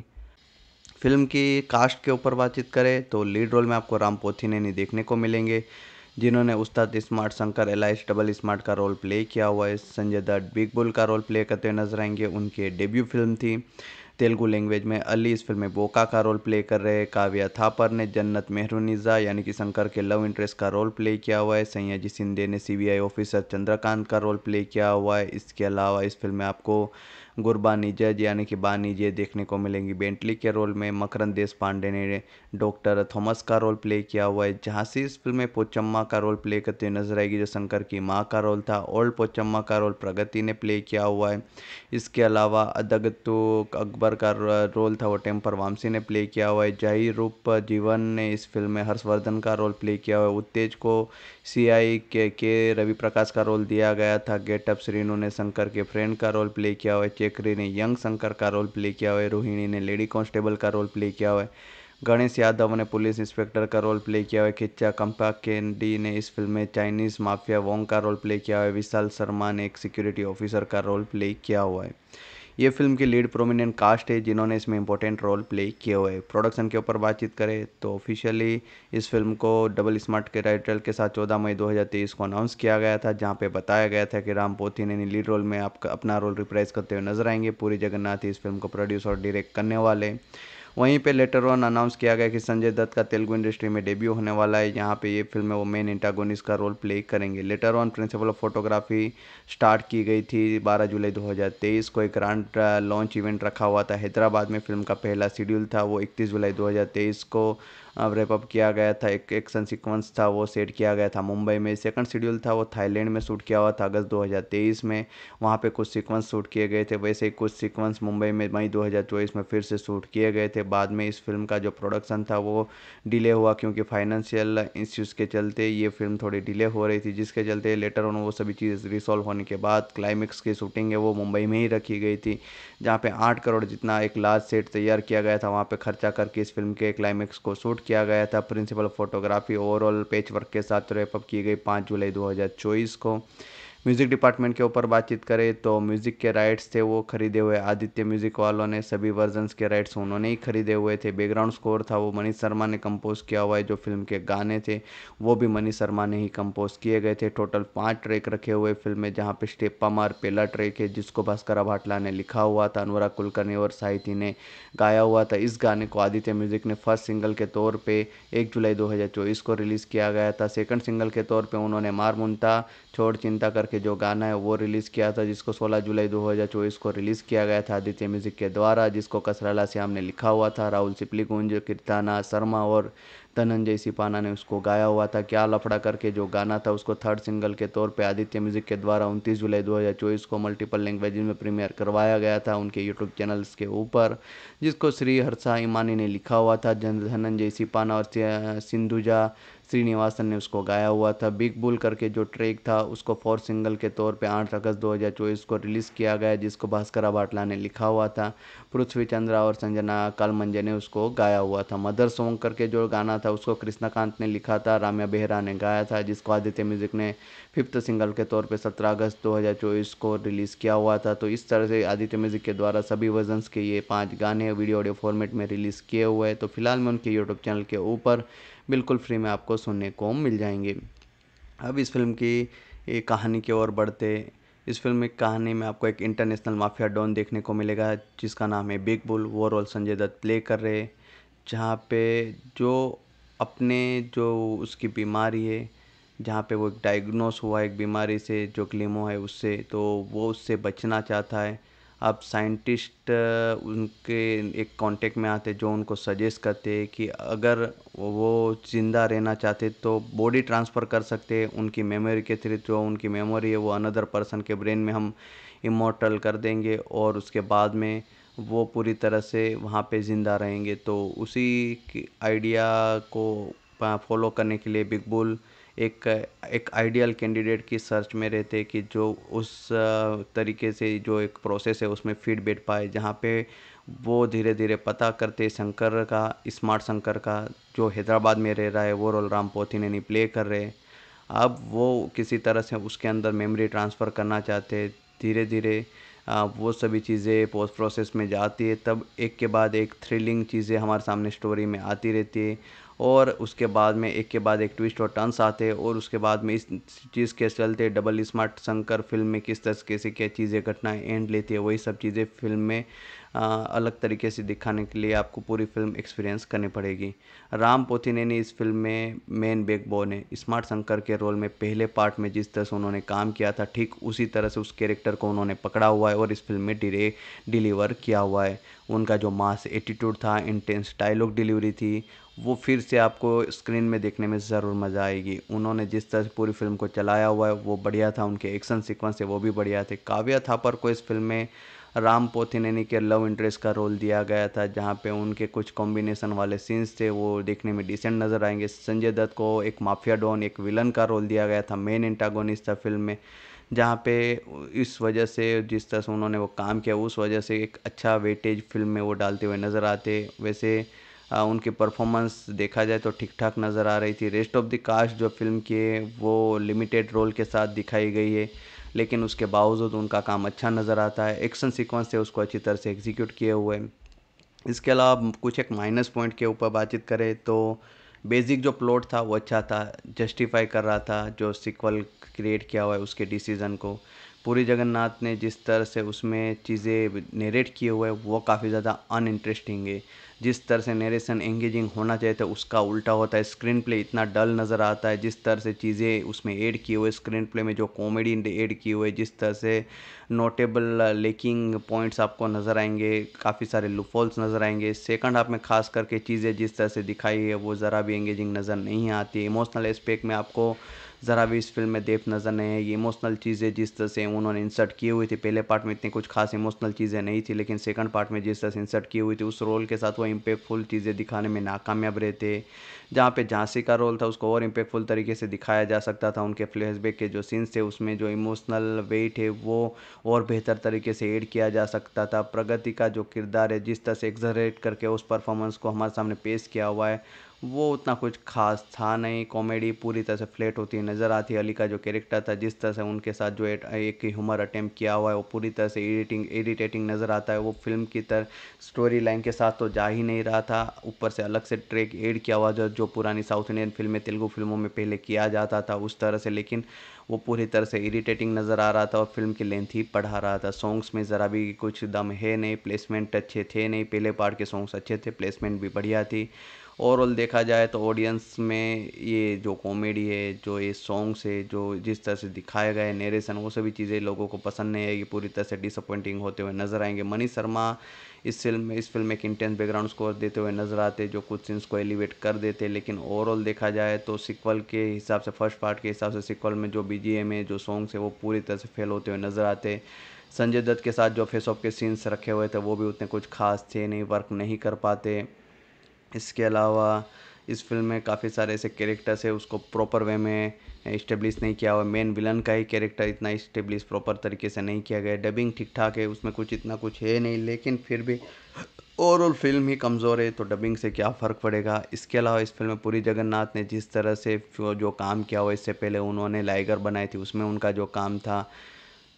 S1: फिल्म की कास्ट के ऊपर बातचीत करें तो लीड रोल में आपको राम पोथी नहीं देखने को मिलेंगे जिन्होंने उस्ताद स्मार्ट शंकर एल डबल स्मार्ट का रोल प्ले किया हुआ है संजय दत्त बिग बुल का रोल प्ले करते हुए नजर आएंगे उनके डेब्यू फिल्म थी तेलुगू लैंग्वेज में अली इस फिल्म में बोका का रोल प्ले कर रहे हैं काव्या थापर ने जन्नत मेहरुनिजा यानी कि शंकर के लव इंटरेस्ट का रोल प्ले किया हुआ है सैयाजी सिंधे ने सीबीआई ऑफिसर चंद्रकांत का रोल प्ले किया हुआ है इसके अलावा इस फिल्म में आपको गुरबानी जज यानी कि बानी जय देखने को मिलेंगी बेंटली के रोल में मकरन देश पांडे ने डॉक्टर थॉमस का रोल प्ले किया हुआ है झांसी इस फिल्म में पोचम्मा का रोल प्ले करते हुए नजर आएगी जो शंकर की माँ का रोल था ओल्ड पोचम्मा का रोल प्रगति ने प्ले किया हुआ है इसके अलावा अदगतु अकबर का रोल था वो टेम्पर वामसी ने प्ले किया हुआ है जही रूप जीवन ने इस फिल्म में हर्षवर्धन का रोल प्ले किया हुआ है उत्तेज को सी.आई. के के रवि प्रकाश का रोल दिया गया था गेटअप श्रीनू ने शंकर के फ्रेंड का रोल प्ले किया हुआ है चेकरी ने यंग शंकर का रोल प्ले किया हुआ है रोहिणी ने लेडी कांस्टेबल का रोल प्ले किया हुआ है गणेश यादव ने पुलिस इंस्पेक्टर का रोल प्ले किया हुआ है खिच्चा कंपा केंडी ने इस फिल्म में चाइनीज़ माफिया वोंग का रोल प्ले किया हुआ है विशाल शर्मा ने एक सिक्योरिटी ऑफिसर का रोल प्ले किया हुआ है ये फिल्म की लीड प्रोमिनेंट कास्ट है जिन्होंने इसमें इंपॉर्टेंट रोल प्ले किए हुए प्रोडक्शन के ऊपर बातचीत करें तो ऑफिशियली इस फिल्म को डबल स्मार्ट के टाइटल के साथ चौदह मई 2023 को अनाउंस किया गया था जहाँ पे बताया गया था कि राम पोथी ने लीड रोल में आपका अपना रोल रिप्राइज करते हुए नजर आएंगे पूरी जगन्नाथ इस फिल्म को प्रोड्यूस और डायरेक्ट करने वाले वहीं पे लेटर ऑन अनाउंस किया गया कि संजय दत्त का तेलुगु इंडस्ट्री में डेब्यू होने वाला है यहाँ पे ये फिल्म में वो मेन इंटागोनिस का रोल प्ले करेंगे later on principal of photography start की गई थी 12 जुलाई 2023 को एक ग्रांड लॉन्च इवेंट रखा हुआ था हैदराबाद में फिल्म का पहला शेड्यूल था वो इकतीस जुलाई 2023 को रेपअप किया गया था एक एक्शन सीक्वेंस था वो सेट किया गया था मुंबई में सेकंड शेड्यूल था वो थाईलैंड में शूट किया हुआ था अगस्त 2023 में वहाँ पे कुछ सीक्वेंस शूट किए गए थे वैसे ही कुछ सीक्वेंस मुंबई में मई दो में फिर से शूट किए गए थे बाद में इस फिल्म का जो प्रोडक्शन था वो डिले हुआ क्योंकि फाइनेंशियल इश्यूज़ के चलते ये फिल्म थोड़ी डिले हो रही थी जिसके चलते लेटर ऑन वो सभी चीज़ रिसॉल्व होने के बाद क्लाइमेक्स की शूटिंग है वो मुंबई में ही रखी गई थी जहाँ पे आठ करोड़ जितना एक लार्ज सेट तैयार किया गया था वहाँ पे खर्चा करके इस फिल्म के क्लाइमेक्स को शूट किया गया था प्रिंसिपल फोटोग्राफी ओवरऑल पेच वर्क के साथ रेपअप की गई पाँच जुलाई दो को म्यूज़िक डिपार्टमेंट के ऊपर बातचीत करें तो म्यूज़िक के राइट्स थे वो खरीदे हुए आदित्य म्यूज़िक वालों ने सभी वर्जन्स के राइट्स उन्होंने ही खरीदे हुए थे बैकग्राउंड स्कोर था वो मनीष शर्मा ने कंपोज़ किया हुआ है जो फिल्म के गाने थे वो भी मनीष शर्मा ने ही कंपोज़ किए गए थे टोटल पाँच ट्रैक रखे हुए फिल्म में जहाँ पे स्टेपा मार पहला ट्रैक है जिसको भास्कर भाटला ने लिखा हुआ था अनुराग कुलकर्णी और साहित्य ने गाया हुआ था इस गाने को आदित्य म्यूज़िक ने फर्स्ट सिंगल के तौर पर एक जुलाई दो को रिलीज़ किया गया था सेकेंड सिंगल के तौर पर उन्होंने मार मुंता छोड़ चिंता करके के जो गाना है वो रिलीज़ किया था जिसको 16 जुलाई 2024 को रिलीज़ किया गया था आदित्य म्यूज़िक के द्वारा जिसको कसराला श्याम ने लिखा हुआ था राहुल सिपली कुंज कीर्ताना शर्मा और धनंजय सिपाना ने उसको गाया हुआ था क्या लफड़ा करके जो गाना था उसको थर्ड सिंगल के तौर पे आदित्य म्यूज़िक के द्वारा 29 जुलाई 2024 को मल्टीपल लैंग्वेज में प्रीमियर करवाया गया था उनके यूट्यूब चैनल्स के ऊपर जिसको श्री हर्षा इमानी ने लिखा हुआ था धनंजय सिपाना और सिंधुजा श्रीनिवासन ने उसको गाया हुआ था बिग बुल करके जो ट्रैक था उसको फोर सिंगल के तौर पे 8 अगस्त 2024 को रिलीज़ किया गया जिसको भास्कर बाटला ने लिखा हुआ था पृथ्वी चंद्रा और संजना कालमंजे ने उसको गाया हुआ था मदर सॉन्ग करके जो गाना था उसको कृष्णाकांत ने लिखा था राम्या बेहरा ने गाया था जिसको आदित्य म्यूज़िक ने फिफ्थ सिंगल के तौर पर सत्रह अगस्त दो को रिलीज़ किया हुआ था तो इस तरह से आदित्य म्यूज़िक के द्वारा सभी वर्जनस के ये पाँच गाने वीडियो ऑडियो फॉर्मेट में रिलीज़ किए हुए हैं तो फिलहाल मैं उनके यूट्यूब चैनल के ऊपर बिल्कुल फ्री में आपको सुनने को मिल जाएंगे अब इस फिल्म की कहानी की ओर बढ़ते इस फिल्म में कहानी में आपको एक इंटरनेशनल माफिया डॉन देखने को मिलेगा जिसका नाम है बिग बुल वो रोल संजय दत्त प्ले कर रहे जहाँ पे जो अपने जो उसकी बीमारी है जहाँ पे वो डायग्नोस हुआ है एक बीमारी से जो ग्लीमो है उससे तो वो उससे बचना चाहता है अब साइंटिस्ट उनके एक कांटेक्ट में आते जो उनको सजेस्ट करते हैं कि अगर वो ज़िंदा रहना चाहते तो बॉडी ट्रांसफ़र कर सकते हैं उनकी मेमोरी के थ्रू जो उनकी मेमोरी है वो अनदर पर्सन के ब्रेन में हम इमोटल कर देंगे और उसके बाद में वो पूरी तरह से वहाँ पे ज़िंदा रहेंगे तो उसी आइडिया को फॉलो करने के लिए बिग बुल एक एक आइडियल कैंडिडेट की सर्च में रहते कि जो उस तरीके से जो एक प्रोसेस है उसमें फिट बैठ पाए जहाँ पे वो धीरे धीरे पता करते शंकर का स्मार्ट शंकर का जो हैदराबाद में रह रहा है वो रोल राम नहीं प्ले कर रहे अब वो किसी तरह से उसके अंदर मेमोरी ट्रांसफ़र करना चाहते धीरे धीरे वो सभी चीज़ें पोस्ट प्रोसेस में जाती है तब एक के बाद एक थ्रिलिंग चीज़ें हमारे सामने स्टोरी में आती रहती है और उसके बाद में एक के बाद एक ट्विस्ट और टर्न्स आते और उसके बाद में इस चीज़ के चलते डबल स्मार्ट शंकर फिल्म में किस तरह से क्या चीज़ें घटनाएं एंड लेती है वही सब चीज़ें फिल्म में आ, अलग तरीके से दिखाने के लिए आपको पूरी फिल्म एक्सपीरियंस करनी पड़ेगी राम ने इस फिल्म में मेन बैकबोन है स्मार्ट शंकर के रोल में पहले पार्ट में जिस तरह से उन्होंने काम किया था ठीक उसी तरह से उस कैरेक्टर को उन्होंने पकड़ा हुआ है और इस फिल्म में डिले डिलीवर किया हुआ है उनका जो मास एटीट्यूड था इंटेंस डायलॉग डिलीवरी थी वो फिर से आपको स्क्रीन में देखने में ज़रूर मज़ा आएगी उन्होंने जिस तरह से पूरी फिल्म को चलाया हुआ है वो बढ़िया था उनके एक्शन सीक्वेंस है वो भी बढ़िया थे काव्या थापर को इस फिल्म में राम पोथिनेनी के लव इंटरेस्ट का रोल दिया गया था जहाँ पे उनके कुछ कॉम्बिनेशन वाले सीन्स थे वो देखने में डिसेंट नज़र आएंगे संजय दत्त को एक माफिया डॉन एक विलन का रोल दिया गया था मेन इंटागोनिस था फिल्म में जहाँ पे इस वजह से जिस तरह से उन्होंने वो काम किया उस वजह से एक अच्छा वेटेज फिल्म में वो डालते हुए नज़र आते वैसे उनकी परफॉर्मेंस देखा जाए तो ठीक ठाक नज़र आ रही थी रेस्ट ऑफ द कास्ट जो फिल्म की है वो लिमिटेड रोल के साथ दिखाई गई है लेकिन उसके बावजूद उनका काम अच्छा नज़र आता है एक्शन सीक्वेंस से उसको अच्छी तरह से एग्जीक्यूट किए हुए इसके अलावा कुछ एक माइनस पॉइंट के ऊपर बातचीत करें तो बेसिक जो प्लॉट था वो अच्छा था जस्टिफाई कर रहा था जो सिक्वल क्रिएट किया हुआ है उसके डिसीज़न को पूरी जगन्नाथ ने जिस तरह से उसमें चीज़ें नेरेट किए हुए वो काफ़ी ज़्यादा अनइंटरेस्टिंग है जिस तरह से नरेशन एंगेजिंग होना चाहिए था उसका उल्टा होता है स्क्रीन प्ले इतना डल नज़र आता है जिस तरह से चीज़ें उसमें ऐड किए हुए स्क्रीन प्ले में जो कॉमेडी ऐड किए हुए जिस तरह से नोटेबल लेकिंग पॉइंट्स आपको नज़र आएंगे काफ़ी सारे लुफॉल्स नज़र आएंगे सेकंड हाफ में खास करके चीज़ें जिस तरह से दिखाई है वो ज़रा भी एंगेजिंग नज़र नहीं आती इमोशनल एस्पेक्ट में आपको ज़रा भी इस फिल्म में देख नज़र नहीं है ये इमोशनल चीज़ें जिस तरह से उन्होंने इंसर्ट की हुई थी पहले पार्ट में इतनी कुछ खास इमोशनल चीज़ें नहीं थी लेकिन सेकंड पार्ट में जिस तरह से इंसर्ट की हुई थी उस रोल के साथ वो इम्पेक्टफुल चीज़ें दिखाने में नाकामयाब रहे थे जहाँ पे झांसी का रोल था उसको और इम्पेक्टफुल तरीके से दिखाया जा सकता था उनके फ्लैशबैक के जो सीन्स थे उसमें जो इमोशनल वेट है वो और बेहतर तरीके से एड किया जा सकता था प्रगति का जो किरदार है जिस तरह से एग्जरेट करके उस परफॉर्मेंस को हमारे सामने पेश किया हुआ है वो उतना कुछ खास था नहीं कॉमेडी पूरी तरह से फ्लैट होती है नज़र आती है अली का जो कैरेक्टर था जिस तरह से उनके साथ जो एट, एक ह्यूमर अटैम्प्ट किया हुआ है वो पूरी तरह से एडिटिंग एडिटेटिंग नज़र आता है वो फिल्म की तरह स्टोरी लाइन के साथ तो जा ही नहीं रहा था ऊपर से अलग से ट्रैक एड किया हुआ जो जो पुरानी साउथ इंडियन फिल्में तेलुगु फिल्मों में पहले किया जाता था उस तरह से लेकिन वो पूरी तरह से इरीटेटिंग नज़र आ रहा था और फिल्म की लेंथ ही पढ़ा रहा था सॉन्ग्स में ज़रा भी कुछ दम है नहीं प्लेसमेंट अच्छे थे नहीं पहले पार्ट के सॉन्ग्स अच्छे थे प्लेसमेंट भी बढ़िया थी ओवरऑल देखा जाए तो ऑडियंस में ये जो कॉमेडी है जो ये सॉन्ग्स है जो जिस तरह से दिखाए गए नेरेशन वो सभी चीज़ें लोगों को पसंद नहीं आएगी पूरी तरह से डिसअपॉइंटिंग होते हुए नज़र आएंगे मनीष शर्मा इस फिल्म में इस फिल्म में एक इंटेंस बैकग्राउंड स्कोर देते हुए नज़र आते जो कुछ सीन्स को एलिवेट कर देते लेकिन ओवरऑल देखा जाए तो सिक्वल के हिसाब से फर्स्ट पार्ट के हिसाब से सिक्वल में जो बी है जो सॉन्ग्स है वो पूरी तरह से फेल होते हुए नज़र आते संजय दत्त के साथ जो फेस ऑफ के सीन्स रखे हुए थे वो भी उतने कुछ खास थे नहीं वर्क नहीं कर पाते इसके अलावा इस फिल्म में काफ़ी सारे ऐसे कैरेक्टर्स है उसको प्रॉपर वे में इस्टेब्लिश नहीं किया हुआ मेन विलन का ही कैरेक्टर इतना इस्टेब्लिश प्रॉपर तरीके से नहीं किया गया डबिंग ठीक ठाक है उसमें कुछ इतना कुछ है नहीं लेकिन फिर भी ओवरऑल फिल्म ही कमज़ोर है तो डबिंग से क्या फ़र्क पड़ेगा इसके अलावा इस फिल्म में पूरी जगन्नाथ ने जिस तरह से जो काम किया हुआ इससे पहले उन्होंने लाइगर बनाई थी उसमें उनका जो काम था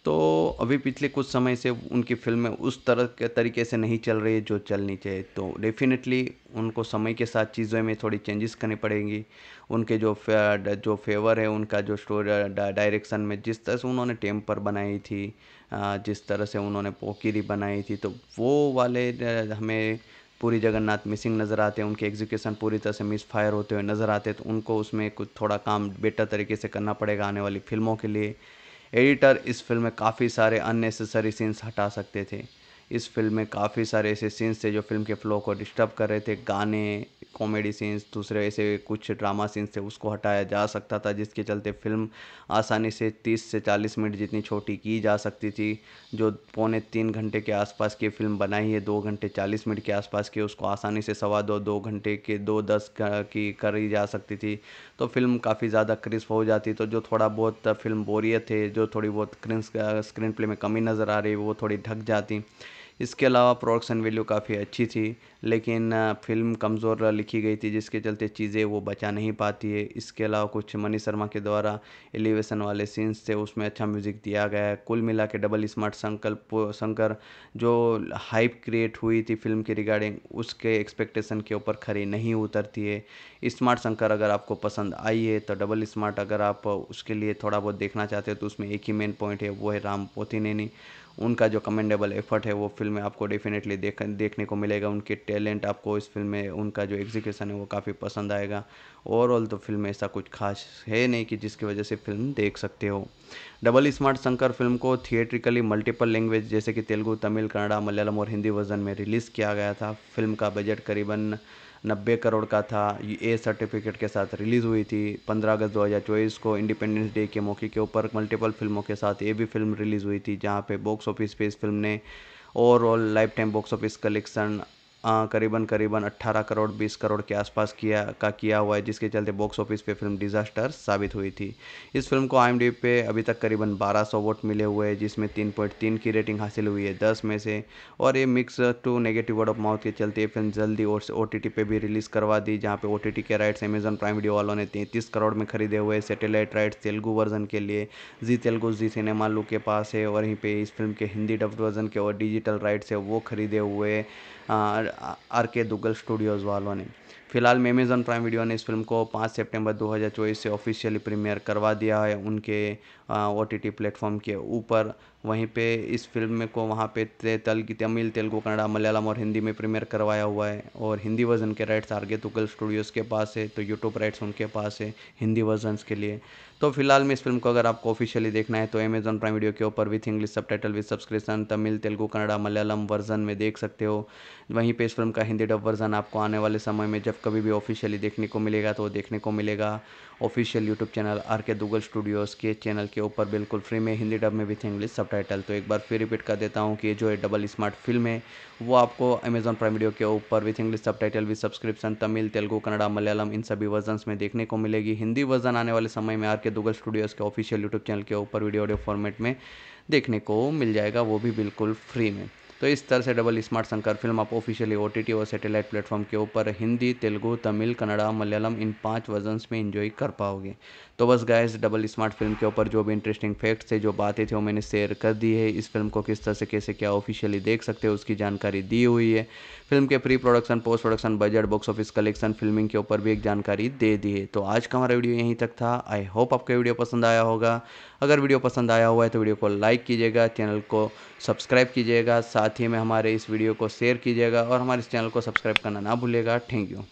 S1: तो अभी पिछले कुछ समय से उनकी फिल्में उस तरह के तरीके से नहीं चल रही जो चलनी चाहिए तो डेफिनेटली उनको समय के साथ चीज़ों में थोड़ी चेंजेस करनी पड़ेंगी उनके जो फे, जो फेवर है उनका जो स्टोरी डायरेक्शन में जिस तरह से उन्होंने टेम्पर बनाई थी जिस तरह से उन्होंने पोकीरी बनाई थी तो वो वाले हमें पूरी जगन्नाथ मिसिंग नज़र आते हैं उनके एग्जीक्यूशन पूरी तरह से मिस फायर होते हुए नज़र आते हैं तो उनको उसमें कुछ थोड़ा काम बेटर तरीके से करना पड़ेगा आने वाली फिल्मों के लिए एडिटर इस फिल्म में काफ़ी सारे अननेसेसरी सीन्स हटा सकते थे इस फिल्म में काफ़ी सारे ऐसे सीन्स थे जो फिल्म के फ्लो को डिस्टर्ब कर रहे थे गाने कॉमेडी सीन्स दूसरे ऐसे कुछ ड्रामा सीन्स थे उसको हटाया जा सकता था जिसके चलते फिल्म आसानी से 30 से 40 मिनट जितनी छोटी की जा सकती थी जो पौने तीन घंटे के आसपास की फिल्म बनाई है दो घंटे 40 मिनट के आसपास की उसको आसानी से सवा दो दो घंटे के दो दस की करी जा सकती थी तो फिल्म काफ़ी ज़्यादा क्रिस्प हो जाती तो जो थोड़ा बहुत फिल्म बोरियत थे जो थोड़ी बहुत स्क्रीन प्ले में कमी नज़र आ रही वो थोड़ी ढक जाती इसके अलावा प्रोडक्शन वैल्यू काफ़ी अच्छी थी लेकिन फ़िल्म कमज़ोर लिखी गई थी जिसके चलते चीज़ें वो बचा नहीं पाती है इसके अलावा कुछ मनी शर्मा के द्वारा एलिवेशन वाले सीन्स थे उसमें अच्छा म्यूज़िक दिया गया है कुल मिला के डबल स्मार्ट संकल्प शंकर जो हाइप क्रिएट हुई थी फिल्म के रिगार्डिंग उसके एक्सपेक्टेशन के ऊपर खरी नहीं उतरती है स्मार्ट शंकर अगर आपको पसंद आई है तो डबल स्मार्ट अगर आप उसके लिए थोड़ा बहुत देखना चाहते हो तो उसमें एक ही मेन पॉइंट है वो है राम पोथीनेनी उनका जो कमेंडेबल एफर्ट है वो फिल्म में आपको डेफिनेटली देख देखने को मिलेगा उनके टैलेंट आपको इस फिल्म में उनका जो एग्जीक्यूशन है वो काफ़ी पसंद आएगा ओवरऑल तो फिल्म में ऐसा कुछ खास है नहीं कि जिसकी वजह से फिल्म देख सकते हो डबल स्मार्ट शंकर फिल्म को थिएट्रिकली मल्टीपल लैंग्वेज जैसे कि तेलुगू तमिल कन्नड़ा मलयालम और हिंदी वर्जन में रिलीज़ किया गया था फिल्म का बजट करीबन नब्बे करोड़ का था ये ए सर्टिफिकेट के साथ रिलीज़ हुई थी पंद्रह अगस्त दो हज़ार चौबीस को इंडिपेंडेंस डे के मौके के ऊपर मल्टीपल फिल्मों के साथ ये भी फिल्म रिलीज़ हुई थी जहाँ पे बॉक्स ऑफिस पे इस फिल्म ने overall life time box office collection करीबन करीबन 18 करोड़ 20 करोड़ के आसपास किया का किया हुआ है जिसके चलते बॉक्स ऑफिस पे फिल्म डिज़ास्टर साबित हुई थी इस फिल्म को आई पे अभी तक करीबन 1200 वोट मिले हुए हैं जिसमें 3.3 की रेटिंग हासिल हुई है 10 में से और ये mix to negative word of mouth के चलते ये फिल्म जल्दी और ओ टी पे भी रिलीज़ करवा दी जहाँ पे ओ के राइट्स अमेजन प्राइम वीडियो वालों ने तैंतीस करोड़ में खरीदे हुए सेटेलाइट राइट्स तेलुगू वर्जन के लिए जी तेलुगु जी सिनेमा लू के पास है और यहीं पर इस फिल्म के हिंदी डब्ड वर्जन के और डिजिटल राइट्स है वो खरीदे हुए आर के दुग्गल स्टूडियोज़ वालों ने फिलहाल मेमेज़न प्राइम वीडियो ने इस फिल्म को 5 सितंबर 2024 से ऑफिशियली प्रीमियर करवा दिया है उनके ओ टी टी प्लेटफॉर्म के ऊपर वहीं पे इस फिल्म में को वहाँ पे तल की तमिल तेलुगू कन्नड़ा मलयालम और हिंदी में प्रीमियर करवाया हुआ है और हिंदी वर्जन के राइट्स आरगे तुगल स्टूडियोज़ के पास है तो यूट्यूब राइट्स उनके पास है हिंदी वर्जनस के लिए तो फिलहाल में इस फिल्म को अगर आपको ऑफिशियली देखना है तो अमेजॉन प्राइम वीडियो के ऊपर with English subtitle with subscription Tamil Telugu Kannada Malayalam version में देख सकते हो वहीं पे इस फिल्म का हिंदी डब वर्जन आपको आने वाले समय में जब कभी भी ऑफिशियली देखने को मिलेगा तो देखने को मिलेगा official YouTube channel are K Duggal Studios के चैनल के ऊपर बिल्कुल फ्री में हिंदी डब में विथ इंग्लिश सब टाइटल तो एक बार फिर रिपीट कर देता हूँ कि जो है डबल स्मार्ट फिल्म है वो आपको अमेजन प्राइम वीडियो के ऊपर with English subtitle with subscription Tamil Telugu Kannada Malayalam इन सभी वर्जन में देखने को मिलेगी हिंदी वर्जन आने वाले समय में आर आपके दुगल स्टूडियोज़ के ऑफिशियल यूट्यूब चैनल के ऊपर वीडियो ऑडियो फॉर्मेट में देखने को मिल जाएगा वो भी बिल्कुल फ्री में तो इस तरह से डबल स्मार्ट शंकर फिल्म आप ऑफिशियली ओ और सैटेलाइट प्लेटफॉर्म के ऊपर हिंदी तेलुगू तमिल कन्नड़ा मलयालम इन पाँच वर्जन्स में इन्जॉय कर पाओगे तो बस इस डबल स्मार्ट फिल्म के ऊपर जो भी इंटरेस्टिंग फैक्ट्स थे जो बातें थी वो मैंने शेयर कर दी है इस फिल्म को किस तरह से कैसे क्या ऑफिशियली देख सकते हो उसकी जानकारी दी हुई है फिल्म के pre production post production budget box office collection filming के ऊपर भी एक जानकारी दे दी है तो आज का हमारा वीडियो यहीं तक था आई होप आपका वीडियो पसंद आया होगा अगर वीडियो पसंद आया हुआ है तो वीडियो को लाइक कीजिएगा चैनल को सब्सक्राइब कीजिएगा साथ ही में हमारे इस वीडियो को शेयर कीजिएगा और हमारे इस चैनल को सब्सक्राइब करना ना भूलिएगा थैंक यू